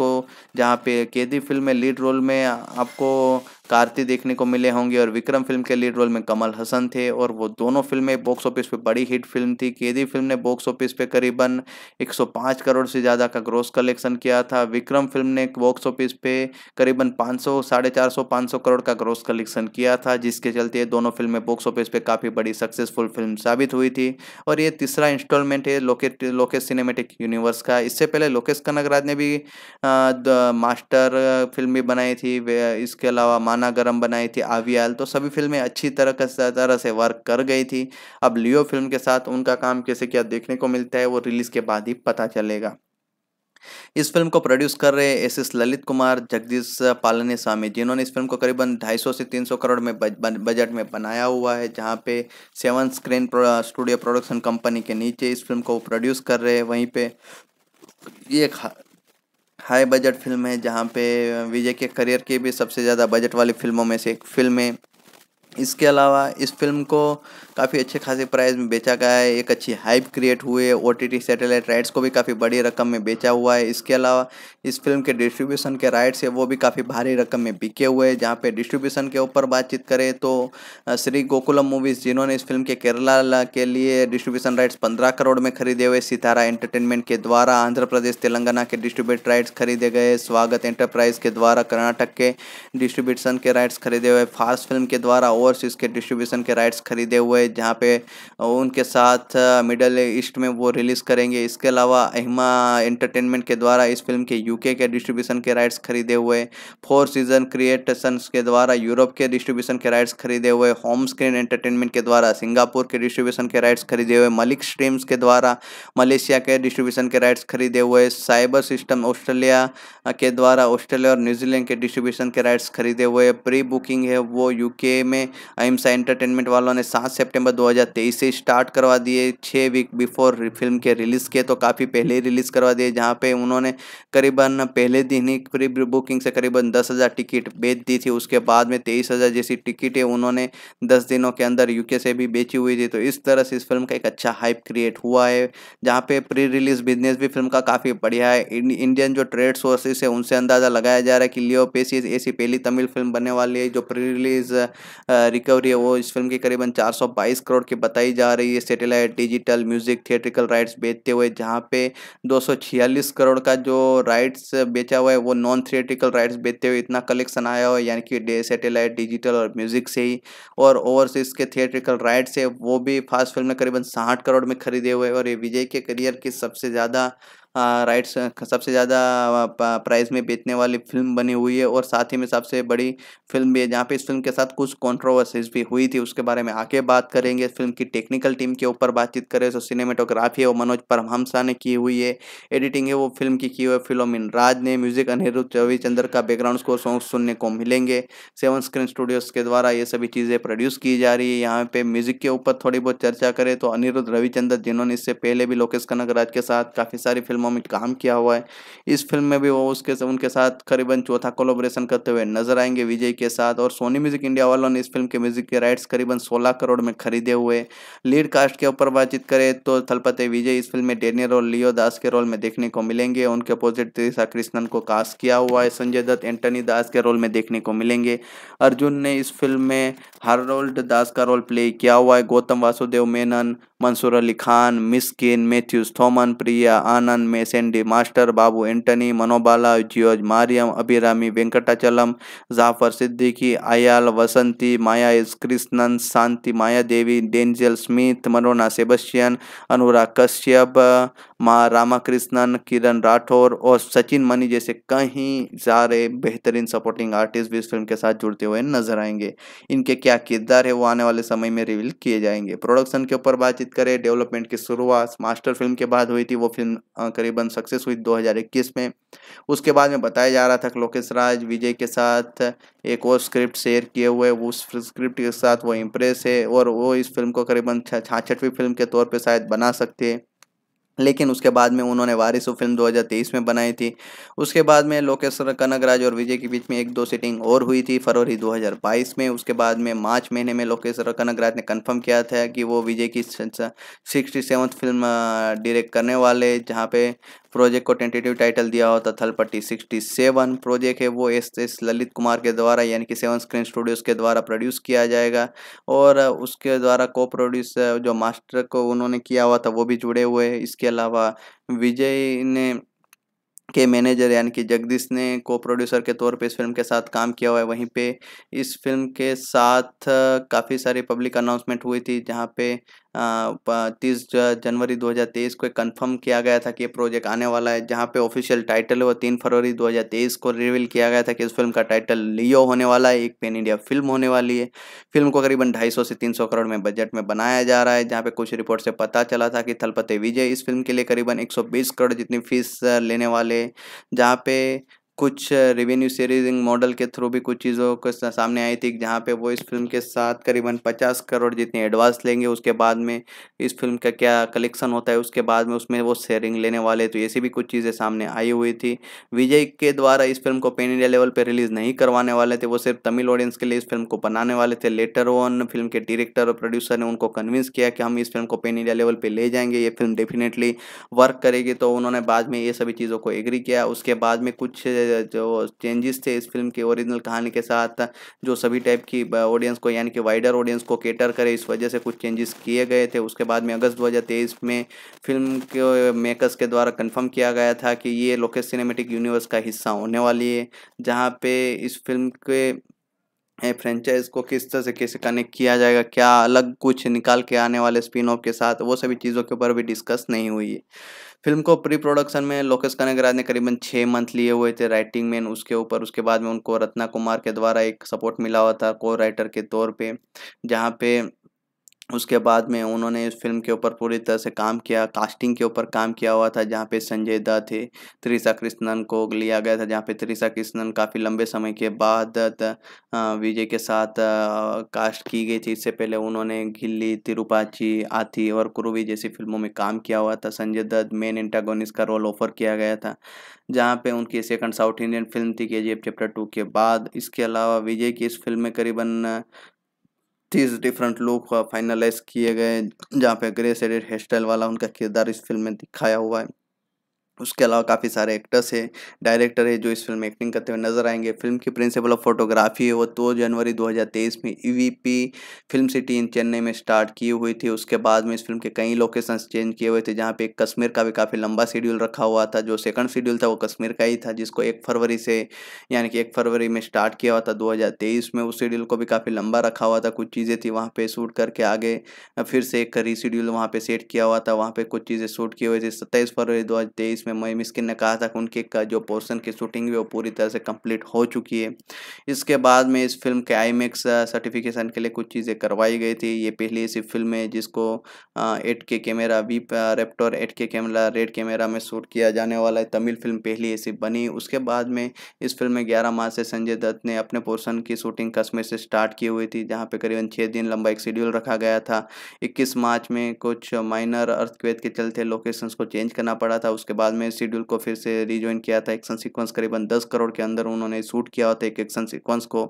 को जहाँ पे कैदी फिल्म में लीड रोल में आपको कार्ति देखने को मिले होंगे और विक्रम फिल्म के लीड रोल में कमल हसन थे और वो दोनों फिल्में बॉक्स ऑफिस पे बड़ी हिट फिल्म थी केदी फिल्म ने बॉक्स ऑफिस पे करीबन 105 करोड़ से ज़्यादा का ग्रोस कलेक्शन किया था विक्रम फिल्म ने बॉक्स ऑफिस पे करीबन 500 साढ़े चार सौ करोड़ का ग्रोस कलेक्शन किया था जिसके चलते ये दोनों फिल्में बॉक्स ऑफिस पर काफ़ी बड़ी सक्सेसफुल फिल्म साबित हुई थी और ये तीसरा इंस्टॉलमेंट है लोके लोकेश सिनेमेटिक यूनिवर्स का इससे पहले लोकेश कनगराज ने भी मास्टर फिल्म भी बनाई थी इसके अलावा खाना गर्म बनाई थी आवियाल तो सभी फिल्में अच्छी तरह तरह से वर्क कर गई थी अब लियो फिल्म के साथ उनका काम कैसे क्या देखने को मिलता है वो रिलीज़ के बाद ही पता चलेगा इस फिल्म को प्रोड्यूस कर रहे एस एस ललित कुमार जगदीश पालने स्वामी जिन्होंने इस फिल्म को करीबन 250 से 300 करोड़ में बजट में बनाया हुआ है जहां पे seven screen studio production company के नीचे इस फिल्म को प्रोड्यूस कर रहे हैं वहीं पे ये हाई बजट फिल्म है जहाँ पे विजय के करियर के भी सबसे ज़्यादा बजट वाली फिल्मों में से एक फिल्म है इसके अलावा इस फिल्म को काफ़ी अच्छे खासे प्राइस में बेचा गया है एक अच्छी हाइप क्रिएट हुई है ओ टी सैटेलाइट राइट्स को भी काफ़ी बड़ी रकम में बेचा हुआ है इसके अलावा इस फिल्म के डिस्ट्रीब्यूशन के राइट्स है वो भी काफ़ी भारी रकम में बिके हुए हैं जहाँ पे डिस्ट्रीब्यूशन के ऊपर बातचीत करें तो श्री गोकुलम मूवीज़ जिन्होंने इस फिल्म के केरला के लिए डिस्ट्रीब्यूशन राइट्स पंद्रह करोड़ में खरीदे हुए सितारा एंटरटेनमेंट के द्वारा आंध्र प्रदेश तेलंगाना के डिस्ट्रीब्यूट राइट्स खरीदे गए स्वागत एंटरप्राइज के द्वारा कर्नाटक के डिस्ट्रीब्यूशन के राइट्स खरीदे हुए फास्ट फिल्म के द्वारा ओवरसीज के डिस्ट्रीब्यूशन के राइट्स खरीदे हुए जहाँ पे उनके साथ मिडल ईस्ट में वो रिलीज़ करेंगे इसके अलावा अहमा एंटरटेनमेंट के द्वारा इस फिल्म के यूके के डिस्ट्रीब्यूशन के राइट्स खरीदे हुए फोर सीजन क्रिएटसन्स के द्वारा यूरोप के डिस्ट्रीब्यूशन के राइट्स खरीदे हुए होम स्क्रीन एंटरटेनमेंट के द्वारा सिंगापुर के डिस्ट्रीब्यूशन के राइट्स खरीदे हुए मलिक स्ट्रीम्स के द्वारा मलेशिया के डिस्ट्रीब्यूशन के राइट्स खरीदे हुए साइबर सिस्टम ऑस्ट्रेलिया के द्वारा ऑस्ट्रेलिया और न्यूजीलैंड के डिस्ट्रीब्यूशन के राइट्स खरीदे हुए प्री बुकिंग है वो यूके में अहिमसा एंटरटेनमेंट वालों ने सात सितंबर 2023 से स्टार्ट करवा दिए छः वीक बिफोर फिल्म के रिलीज़ के तो काफ़ी पहले ही रिलीज़ करवा दिए जहाँ पे उन्होंने करीबन पहले दिन ही प्री बुकिंग से करीबन दस हज़ार टिकट बेच दी थी उसके बाद में तेईस हज़ार जैसी टिकटें उन्होंने दस दिनों के अंदर यूके से भी बेची हुई थी तो इस तरह से इस फिल्म का एक अच्छा हाइप क्रिएट हुआ है जहाँ पे प्री रिलीज़ बिजनेस भी फिल्म का काफ़ी बढ़िया है इंडियन जो ट्रेड सोर्सेस है उनसे अंदाज़ा लगाया जा रहा है कि लियो पेसी ऐसी पहली तमिल फिल्म बनने वाली है जो प्री रिलीज़ रिकवरी है वो इस फिल्म की करीबन चार बाईस करोड़ की बताई जा रही है satellite digital music theatrical rights बेचते हुए जहाँ पे दो करोड़ का जो राइट्स बेचा हुआ है वो नॉन थिएट्रिकल राइट्स बेचते हुए इतना कलेक्शन आया हुआ है यानी कि सेटेलाइट डिजिटल और म्यूजिक से ही और ओवरसीज के थिएट्रिकल राइट्स है वो भी फास्ट फिल्म ने करीबन साठ करोड़ में खरीदे हुए और ये विजय के करियर की सबसे ज़्यादा राइट्स सबसे ज़्यादा प्राइस में बेचने वाली फिल्म बनी हुई है और साथ ही में सबसे बड़ी फिल्म भी है जहाँ पे इस फिल्म के साथ कुछ कॉन्ट्रोवर्सीज भी हुई थी उसके बारे में आगे बात करेंगे फिल्म की टेक्निकल टीम के ऊपर बातचीत करें तो सिनेमेटोग्राफी है वो मनोज परमहंसा ने की हुई है एडिटिंग है वो फिल्म की की हुई है फिलोमिन राज ने म्यूजिक अनिरुद्ध रविचंद्र का बैकग्राउंड स्कोर सॉन्ग सुनने को मिलेंगे सेवन स्क्रीन स्टूडियोज़ के द्वारा ये सभी चीज़ें प्रोड्यूस की जा रही है यहाँ पे म्यूजिक के ऊपर थोड़ी बहुत चर्चा करें तो अनिरुद्ध रविचंद्र जिन्होंने इससे पहले भी लोकेश कनक राज के साथ काफ़ी सारी फिल्मों फिल्मों में काम किया हुआ है इस फिल्म में भी वो उसके उनके साथ करीबन चौथा कोलोब्रेशन करते हुए नजर आएंगे विजय के साथ और सोनी म्यूजिक इंडिया वालों ने इस फिल्म के म्यूजिक के राइट्स करीबन सोलह करोड़ में खरीदे हुए लीड कास्ट के ऊपर बातचीत करें तो थलपते विजय इस फिल्म में डेनियर और लियो दास के रोल में देखने को मिलेंगे उनके अपोजिट त्रिशा कृष्णन को कास्ट किया हुआ है संजय दत्त एंटनी दास के रोल में देखने को मिलेंगे अर्जुन ने इस फिल्म में हारोल्ड दास का रोल प्ले किया हुआ है गौतम वासुदेव मेनन मंसूर अली खान मिस्किन मैथ्यूज थॉमन प्रिया आनंद मेसेंडी मास्टर बाबू एंटनी मनोबाला जियोज मारियम अभिरामी वेंकटाचलम जाफर सिद्दीकी आयाल Vasanthi Maya is Krishnan Shanti Maya Devi Denzel Smith मनोना सेबस्टियन अनुराग कश्यप माँ रामाकृष्णन किरण राठौर और सचिन मनी जैसे कहीं सारे बेहतरीन सपोर्टिंग आर्टिस्ट भी इस फिल्म के साथ जुड़ते हुए नजर आएंगे इनके क्या किरदार है वो आने वाले समय में रिवील किए जाएंगे प्रोडक्शन के ऊपर बातचीत करें डेवलपमेंट की शुरुआत मास्टर फिल्म के बाद हुई थी वो फिल्म करीबन सक्सेस हुई दो में उसके बाद में बताया जा रहा था लोकेश राज विजय के साथ एक और स्क्रिप्ट शेयर किए हुए उस स्क्रिप्ट के साथ वो इम्प्रेस है और वो इस फिल्म को करीबन छाछठवीं फिल्म के तौर पर शायद बना सकते हैं लेकिन उसके बाद में उन्होंने वारिस फिल्म 2023 में बनाई थी उसके बाद में लोकेश्वर कनकराज और विजय के बीच में एक दो सीटिंग और हुई थी फरवरी 2022 में उसके बाद में मार्च महीने में लोकेश्वर कनकराज ने कंफर्म किया था कि वो विजय की सिक्सटी सेवन्थ फिल्म डायरेक्ट करने वाले जहाँ पे प्रोजेक्ट को टेंटेटिव टाइटल दिया होता पट्टी सिक्सटी सेवन प्रोजेक्ट है वो एस एस ललित कुमार के द्वारा यानी कि सेवन स्क्रीन स्टूडियोज़ के द्वारा प्रोड्यूस किया जाएगा और उसके द्वारा को प्रोड्यूस जो मास्टर को उन्होंने किया हुआ था वो भी जुड़े हुए हैं इसके अलावा विजय ने के मैनेजर यानी कि जगदीश ने को प्रोड्यूसर के तौर पे इस फिल्म के साथ काम किया हुआ है वहीं पे इस फिल्म के साथ काफ़ी सारी पब्लिक अनाउंसमेंट हुई थी जहाँ पे तीस जनवरी 2023 को कंफर्म किया गया था कि ये प्रोजेक्ट आने वाला है जहाँ पे ऑफिशियल टाइटल है वो तीन फरवरी 2023 को रिवील किया गया था कि इस फिल्म का टाइटल लियो होने वाला है एक पेन इंडिया फिल्म होने वाली है फिल्म को करीबन 250 से 300 करोड़ में बजट में बनाया जा रहा है जहाँ पे कुछ रिपोर्ट से पता चला था कि थलपते विजय इस फिल्म के लिए करीबन एक करोड़ जितनी फीस लेने वाले जहाँ पे कुछ रेवेन्यू सीरीजिंग मॉडल के थ्रू भी कुछ चीज़ों के सामने आई थी जहाँ पे वो इस फिल्म के साथ करीबन पचास करोड़ जितने एडवांस लेंगे उसके बाद में इस फिल्म का क्या कलेक्शन होता है उसके बाद में उसमें वो शेयरिंग लेने वाले तो ऐसी भी कुछ चीज़ें सामने आई हुई थी विजय के द्वारा इस फिल्म को पेन इंडिया लेवल पर रिलीज़ नहीं करवाने वाले थे वो सिर्फ तमिल ऑडियंस के लिए इस फिल्म को बनाने वाले थे लेटर ऑन फिल्म के डायरेक्टर और प्रोड्यूसर ने उनको कन्विंस किया कि हम इस फिल्म को पेन इंडिया लेवल पर ले जाएंगे ये फिल्म डेफिनेटली वर्क करेगी तो उन्होंने बाद में ये सभी चीज़ों को एग्री किया उसके बाद में कुछ जो चेंजेस थे इस फिल्म के ओरिजिनल कहानी के साथ जो सभी टाइप की ऑडियंस को यानी कि वाइडर ऑडियंस को केटर करे इस वजह से कुछ चेंजेस किए गए थे उसके बाद में अगस्त 2023 में फिल्म के मेकर्स के द्वारा कंफर्म किया गया था कि ये लोकेश सिनेमेटिक यूनिवर्स का हिस्सा होने वाली है जहाँ पे इस फिल्म के फ्रेंचाइज को किस तरह से कैसे कनेक्ट किया जाएगा क्या अलग कुछ निकाल के आने वाले स्पिन ऑफ के साथ वो सभी चीज़ों के ऊपर भी डिस्कस नहीं हुई है फिल्म को प्री प्रोडक्शन में लोकेश कनगराज ने करीबन छः मंथ लिए हुए थे राइटिंग में उसके ऊपर उसके बाद में उनको रत्ना कुमार के द्वारा एक सपोर्ट मिला हुआ था को राइटर के तौर पे जहाँ पे उसके बाद में उन्होंने इस फिल्म के ऊपर पूरी तरह से काम किया कास्टिंग के ऊपर काम किया हुआ था जहाँ पे संजय दत्त थे त्रिशा कृष्णन को लिया गया था जहाँ पे त्रिशा कृष्णन काफ़ी लंबे समय के बाद विजय के साथ कास्ट की गई थी इससे पहले उन्होंने गिल्ली तिरुपाची आती और कुरुवी जैसी फिल्मों में काम किया हुआ था संजय दत्त मेन इंटागोनिस का रोल ऑफर किया गया था जहाँ पे उनकी सेकंड साउथ इंडियन फिल्म थी के जी चैप्टर टू के बाद इसके अलावा विजय की इस फिल्म में करीबन तीस डिफरेंट लुक फाइनलाइज किए गए जहाँ पे ग्रे सेडेड हेयर स्टाइल वाला उनका किरदार इस फिल्म में दिखाया हुआ है उसके अलावा काफ़ी सारे एक्टर्स हैं डायरेक्टर है जो इस फिल्म में एक्टिंग करते हुए नजर आएंगे फिल्म की प्रिंसिपल ऑफ फोटोग्राफी है वो दो जनवरी 2023 में EVP e film city in Chennai में स्टार्ट की हुई थी उसके बाद में इस फिल्म के कई लोकेशंस चेंज किए हुए थे जहाँ पे कश्मीर का भी काफ़ी लंबा शेड्यूल रखा हुआ था जो सेकंड शेड्यूल था वो कश्मीर का ही था जिसको एक फरवरी से यानी कि एक फरवरी में स्टार्ट किया हुआ था दो में उस शेड्यूल को भी काफ़ी लंबा रखा हुआ था कुछ चीज़ें थी वहाँ पर शूट करके आगे फिर से एक रीशेड्यूल वहाँ पर सेट किया हुआ था वहाँ पर कुछ चीज़ें शूट किए हुए थे सत्ताईस फरवरी दो जिसमें मई स्किन ने कहा था कि उनके का जो पोर्सन की शूटिंग है वो पूरी तरह से कंप्लीट हो चुकी है इसके बाद में इस फिल्म के आई सर्टिफिकेशन के लिए कुछ चीज़ें करवाई गई थी ये पहली ऐसी फिल्म है जिसको eight K camera V रेप्टोर eight K camera red camera में शूट किया जाने वाला है तमिल फिल्म पहली ऐसी बनी उसके बाद में इस फिल्म में ग्यारह मार्च से संजय दत्त ने अपने पोर्सन की शूटिंग कश्मीर से स्टार्ट की हुई थी जहाँ पर करीबन छः दिन लंबा एक शेड्यूल रखा गया था इक्कीस मार्च में कुछ माइनर अर्थक्वेत के चलते लोकेशंस को चेंज करना पड़ा था उसके बाद મે શેડ્યુલ કો ફિર સે રીજોઈન કિયા થા એકશન સિક્વન્સ કરીબન 10 કરોડ કે અંદર ઉનહોને શૂટ કિયા થા એક એકશન સિક્વન્સ કો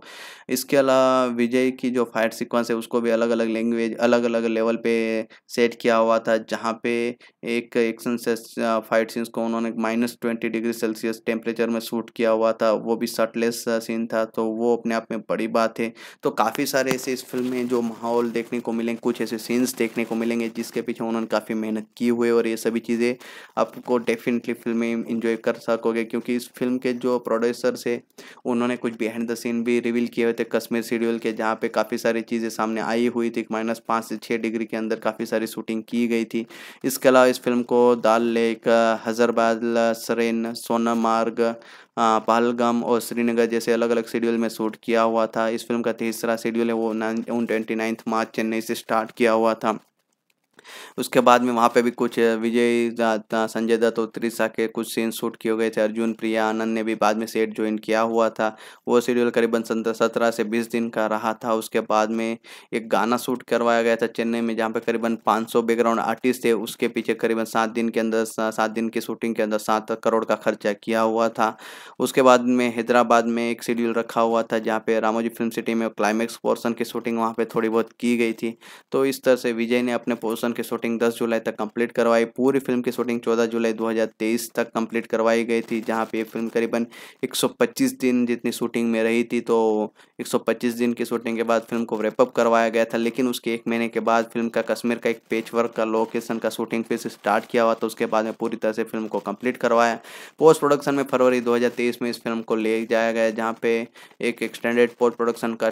ઇસકે અલા વિજય કી જો ફાઈટ સિક્વન્સ હે ઉસકો ભી અલગ અલગ લેંગ્વેજ અલગ અલગ લેવલ પે સેટ કિયા ہوا થા જહાંપે એક એકશન ફાઈટ સીન્સ કો ઉનહોને -20 ડિગ્રી સેલ્સિયસ ટેમ્પરેચર મે શૂટ કિયા ہوا થા વો ભી શટલેસ સીન થા તો વો અપને આપ મે badi baat hai to kaafi sare is film mein jo mahol dekhne ko milenge kuch aise scenes dekhne ko milenge jiske piche unhon ne kaafi mehnat ki hui hai aur ye sabhi cheeze aapko definitely definitely फिल्में enjoy कर सकोगे क्योंकि इस film के जो producer है उन्होंने कुछ बिहाइंड द सीन भी रिवील किए हुए थे कश्मीर शेड्यूल के जहाँ पे काफ़ी सारी चीज़ें सामने आई हुई थी माइनस पाँच से छः डिग्री के अंदर काफ़ी सारी शूटिंग की गई थी इसके अलावा इस फिल्म को दाल लेक हजरबाद सरेन सोनमार्ग पहलगाम और श्रीनगर जैसे अलग अलग शेड्यूल में शूट किया हुआ था इस फिल्म का तीसरा शेड्यूल है वो nine twenty ninth March Chennai से स्टार्ट किया हुआ था उसके बाद में वहाँ पे भी कुछ विजय संजय दत्त और त्रिशा के कुछ सीन शूट किए गए थे अर्जुन प्रिया आनंद ने भी बाद में सेट ज्वाइन किया हुआ था वो शेड्यूल करीबन सत्रह से बीस दिन का रहा था उसके बाद में एक गाना शूट करवाया गया था चेन्नई में जहाँ पे करीबन पाँच बैकग्राउंड आर्टिस्ट थे उसके पीछे करीबन सात दिन के अंदर सात दिन की शूटिंग के अंदर सात करोड़ का खर्चा किया हुआ था उसके बाद में हैदराबाद में एक शेड्यूल रखा हुआ था जहाँ पे रामोजी फिल्म सिटी में क्लाइमैक्स पोर्सन की शूटिंग वहाँ पे थोड़ी बहुत की गई थी तो इस तरह से विजय ने अपने पोर्सन की शूटिंग 10 जुलाई तक कंप्लीट करवाई पूरी फिल्म की शूटिंग 14 जुलाई 2023 तक कंप्लीट करवाई गई थी जहां पे ये फिल्म करीबन 125 दिन जितनी शूटिंग में रही थी तो 125 दिन की शूटिंग के बाद फिल्म को रेपअप करवाया गया था लेकिन उसके एक महीने के बाद फिल्म का कश्मीर का एक पेच वर्क का लोकेशन का शूटिंग फिर से स्टार्ट किया हुआ तो उसके बाद में पूरी तरह से फिल्म को कम्प्लीट करवाया पोस्ट प्रोडक्शन में फरवरी दो में इस फिल्म को ले जाया गया जहाँ पे एक एक्सटेंडेड पोस्ट प्रोडक्शन का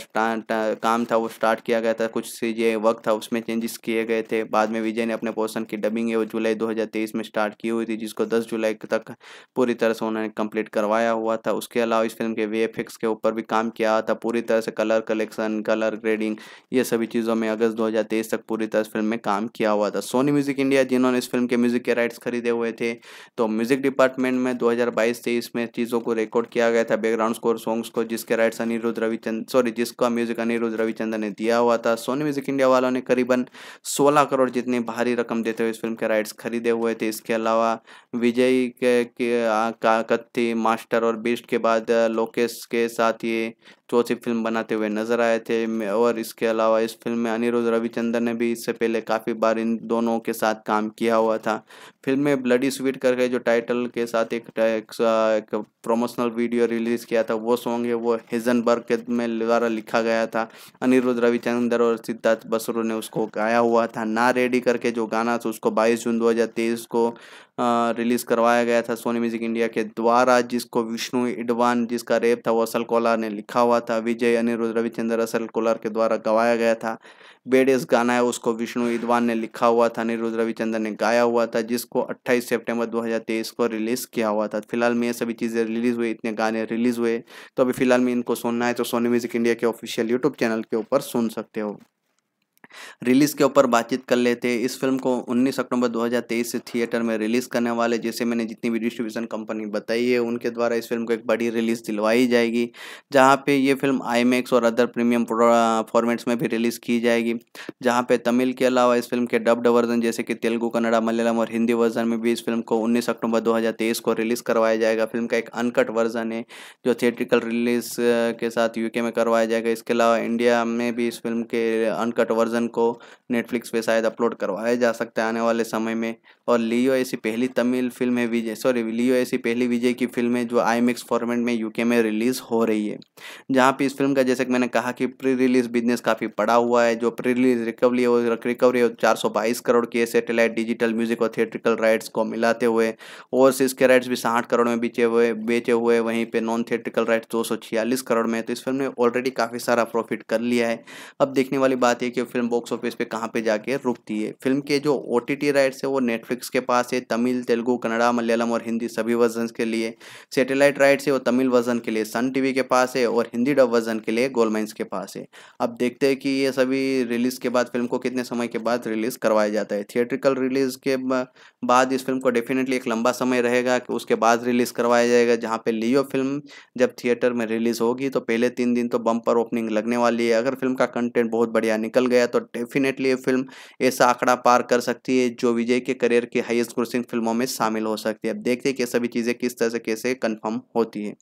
काम था वो स्टार्ट किया गया था कुछ सी वक्त था उसमें चेंजेस किए गए थे बाद में में विजय ने अपने पोर्सन की डबिंग है वो जुलाई 2023 में स्टार्ट की हुई थी जिसको 10 जुलाई तक पूरी तरह से उन्होंने कंप्लीट करवाया हुआ था उसके अलावा इस फिल्म के वे के ऊपर भी काम किया था पूरी तरह से कलर कलेक्शन कलर ग्रेडिंग ये सभी चीज़ों में अगस्त दो तक पूरी तरह फिल्म में काम किया हुआ था सोनी म्यूजिक इंडिया जिन्होंने इस फिल्म के म्यूजिक के राइट्स खरीदे हुए थे तो म्यूजिक डिपार्टमेंट में दो हज़ार में चीज़ों को रिकॉर्ड किया गया था बैकग्राउंड स्कोर सॉन्ग्स को जिसके राइट्स अनिरुद्ध रविचंद सॉरी जिसका म्यूजिक अनिरुद्ध रविचंद्र ने दिया हुआ था सोनी म्यूजिक इंडिया वालों ने करीबन 16 करोड़ इतनी भारी रकम देते हुए इस फिल्म के राइट्स खरीदे हुए थे इसके अलावा विजय के, के कत्ती मास्टर और बीस्ट के बाद लोकेश के साथ ये चौथी फिल्म बनाते हुए नजर आए थे और इसके अलावा इस फिल्म में अनिरुद्ध रविचंद्रन ने भी इससे पहले काफ़ी बार इन दोनों के साथ काम किया हुआ था फिल्म में ब्लडी स्वीट करके जो टाइटल के साथ एक, एक, एक प्रमोशनल वीडियो रिलीज़ किया था वो सॉन्ग है वो हेजनबर्ग के में द्वारा लिखा गया था अनिरुद्ध रविचंद्र और सिद्धार्थ बसरू ने उसको गाया हुआ था ना रेडी करके जो गाना था उसको बाईस जून दो को रिलीज़ करवाया गया था सोनी म्यूजिक इंडिया के द्वारा जिसको विष्णु इडवान जिसका रेप था वो असल कोलार ने लिखा हुआ था विजय अनिरुद्ध रविचंद्र असल कोलार के द्वारा गवाया गया था बेडेस गाना है उसको विष्णु इडवान ने लिखा हुआ था अनिरुद्ध रविचंद्र ने गाया हुआ था जिसको दो हजार तेईस को रिलीज़ किया हुआ था फिलहाल में ये सभी चीज़ें रिलीज़ हुई इतने गाने रिलीज़ हुए तो अभी फिलहाल में इनको सुनना है तो सोनी म्यूजिक इंडिया के ऑफिशियल यूट्यूब चैनल के ऊपर सुन सकते हो रिलीज़ के ऊपर बातचीत कर लेते हैं इस फिल्म को 19 अक्टूबर 2023 से थिएटर में रिलीज़ करने वाले जैसे मैंने जितनी भी डिस्ट्रीब्यूशन कंपनी बताई है उनके द्वारा इस फिल्म को एक बड़ी रिलीज़ दिलवाई जाएगी जहाँ पे ये फिल्म आई और अदर प्रीमियम फॉर्मेट्स में भी रिलीज़ की जाएगी जहाँ पे तमिल के अलावा इस फिल्म के डब्ड वर्जन जैसे कि तेलुगु कन्नड़ा मलयालम और हिंदी वर्जन में भी इस फिल्म को उन्नीस अक्टूबर दो को रिलीज़ करवाया जाएगा फिल्म का एक अनकट वर्जन है जो थिएट्रिकल रिलीज़ के साथ यूके में करवाया जाएगा इसके अलावा इंडिया में भी इस फिल्म के अनकट वर्जन सीजन को नेटफ्लिक्स पे शायद अपलोड करवाया जा सकता है आने वाले समय में और लियो ऐसी पहली तमिल फिल्म है विजय सॉरी लियो ऐसी पहली विजय की फिल्म है जो आई फॉर्मेट में यूके में रिलीज़ हो रही है जहाँ पे इस फिल्म का जैसे कि मैंने कहा कि प्री रिलीज़ बिजनेस काफ़ी पड़ा हुआ है जो प्री रिलीज रिकवरी है वो रिकवरी चार करोड़ की सेटेलाइट डिजिटल म्यूजिक और थिएट्रिकल राइट्स को मिलाते हुए ओवरसीज के राइट्स भी साठ करोड़ में बेचे हुए बेचे हुए वहीं पर नॉन थिएट्रिकल राइट्स दो करोड़ में तो इस फिल्म ने ऑलरेडी काफ़ी सारा प्रॉफिट कर लिया है अब देखने वाली बात है कि फिल्म बॉक्स ऑफिस पे कहाँ पे जाके रुकती है फिल्म के जो ओ टी राइट्स है वो नेटफ्लिक्स के पास है तमिल तेलुगु कन्नड़ा मलयालम और हिंदी सभी वर्जन के लिए सेटेलाइट राइट्स है वो तमिल वर्जन के लिए सन टी के पास है और हिंदी डब वर्जन के लिए गोलमाइंस के पास है अब देखते हैं कि ये सभी रिलीज़ के बाद फिल्म को कितने समय के बाद रिलीज़ करवाया जाता है थिएट्रिकल रिलीज़ के बाद इस फिल्म को डेफिनेटली एक लंबा समय रहेगा कि उसके बाद रिलीज़ करवाया जाएगा जहाँ पे लियो फिल्म जब थिएटर में रिलीज़ होगी तो पहले तीन दिन तो बम्पर ओपनिंग लगने वाली है अगर फिल्म का कंटेंट बहुत बढ़िया निकल गया तो तो डेफिनेटली ये फिल्म ऐसा आंकड़ा पार कर सकती है जो विजय के करियर की हाइएस्ट ग्रोसिंग फिल्मों में शामिल हो सकती है अब देखते हैं कि सभी चीज़ें किस तरह से कैसे कन्फर्म होती है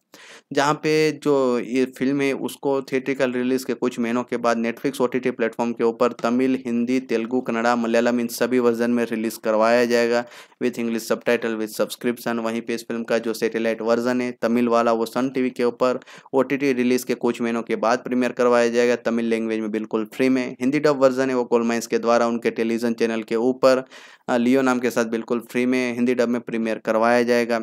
जहाँ पे जो ये फिल्म है उसको थिएट्रिकल रिलीज़ के कुछ महीनों के बाद नेटफ्लिक्स ओ टी प्लेटफॉर्म के ऊपर तमिल हिंदी तेलुगू कन्नड़ा मलयालम इन सभी वर्जन में रिलीज़ करवाया जाएगा विथ इंग्लिश सब टाइटल विथ सब्सक्रिप्शन वहीं पे इस फिल्म का जो सेटेलाइट वर्जन है तमिल वाला वो सन टीवी के ऊपर ओ रिलीज़ के कुछ महीनों के बाद प्रीमियर करवाया जाएगा तमिल लैंग्वेज में बिल्कुल फ्री में हिंदी डब वर्जन है वो कोलमाइंस के द्वारा उनके टेलीविज़न चैनल के ऊपर लियो नाम के साथ बिल्कुल फ्री में हिंदी डब में प्रीमियर करवाया जाएगा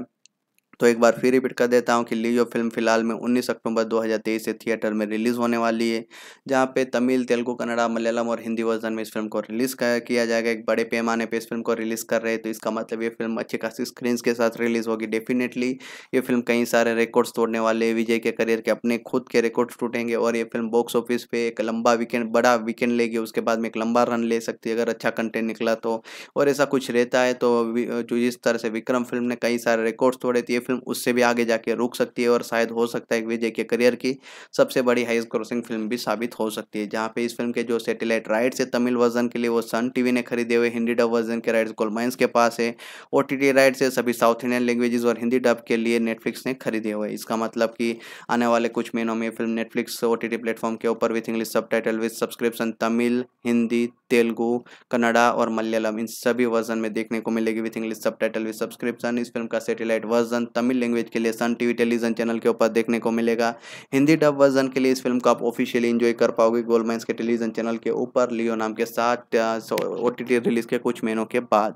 तो एक बार फिर रिपीट कर देता हूँ कि लियो फिल्म फिलहाल में 19 अक्टूबर 2023 से थिएटर में रिलीज़ होने वाली है जहाँ पे तमिल तेलुगु कन्नड़ा मलयालम और हिंदी वर्जन में इस फिल्म को रिलीज़ किया जाएगा एक बड़े पैमाने पर इस फिल्म को रिलीज़ कर रहे तो इसका मतलब ये फिल्म अच्छी खासी स्क्रीन के साथ रिलीज़ होगी डेफिनेटली ये फिल्म कई सारे रिकॉर्ड्स तोड़ने वाले विजय के करियर के अपने खुद के रिकॉर्ड्स टूटेंगे और ये फिल्म बॉक्स ऑफिस पे एक लंबा वीकेंड बड़ा वीकेंड लेगी उसके बाद में एक लंबा रन ले सकती है अगर अच्छा कंटेंट निकला तो और ऐसा कुछ रहता है तो जो जिस तरह से विक्रम फिल्म ने कई सारे रिकॉर्ड्स तोड़े थे ये फिल्म उससे भी आगे जाके रुक सकती है और शायद हो सकता है विजय के करियर की सबसे बड़ी हाइस्ट क्रॉसिंग फिल्म भी साबित हो सकती है जहाँ पे इस फिल्म के जो सेटेलाइट राइट्स है तमिल वर्जन के लिए वो सन टीवी ने खरीदे हुए हिंदी डब वर्जन के राइट्स गोलमाइंस के पास है ओ राइट्स है सभी साउथ इंडियन लैंग्वेजेस और हिंदी डब के लिए नेटफ्लिक्स ने खरीदे हुए इसका मतलब कि आने वाले कुछ महीनों में फिल्म नेटफ्लिक्स ओ प्लेटफॉर्म के ऊपर विथ इंग्लिश सब title with subscription Tamil Hindi Telugu Kannada और मलयालम इन सभी वर्जन में देखने को मिलेगी विथ इंग्लिश सब टाइटल विथ सब्सक्रिप्शन इस फिल्म का सेटेलाइट वर्जन तमिल लैंग्वेज के लिए सन टीवी टेलीविजन चैनल के ऊपर देखने को मिलेगा हिंदी डब वर्जन के लिए इस फिल्म को आप ऑफिशियली इंजॉय कर पाओगे गोल्ड माइंस के टेलीविजन चैनल के ऊपर लियो नाम के साथ ओ रिलीज के कुछ महीनों के बाद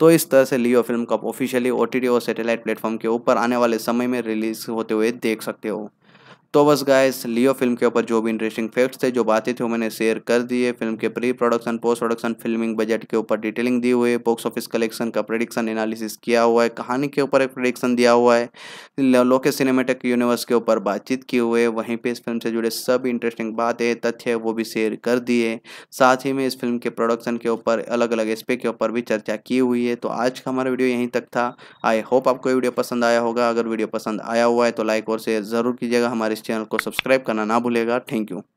तो इस तरह से लियो फिल्म को आप ऑफिशियली ओ और सेटेलाइट प्लेटफॉर्म के ऊपर आने वाले समय में रिलीज होते हुए देख सकते हो तो बस गाइस लियो फिल्म के ऊपर जो भी इंटरेस्टिंग फैक्ट्स थे जो बातें थी वो मैंने शेयर कर दिए फिल्म के pre production post production filming budget के ऊपर डिटेलिंग दी हुई है बॉक्स ऑफिस कलेक्शन का प्रडिक्शन एनालिसिस किया हुआ है कहानी के ऊपर एक प्रडिक्शन दिया हुआ है लोके सिनेमेटिक यूनिवर्स के ऊपर बातचीत की हुई है वहीं पर इस फिल्म से जुड़े सब इंटरेस्टिंग बातें तथ्य वो भी शेयर कर दिए साथ ही में इस फिल्म के प्रोडक्शन के ऊपर अलग अलग एस्पेक्ट के ऊपर भी चर्चा की हुई है तो आज का हमारा वीडियो यहीं तक था आई होप आपको वीडियो पसंद आया होगा अगर वीडियो पसंद आया हुआ है तो लाइक और शेयर ज़रूर कीजिएगा हमारे चैनल को सब्सक्राइब करना ना भूलेगा थैंक यू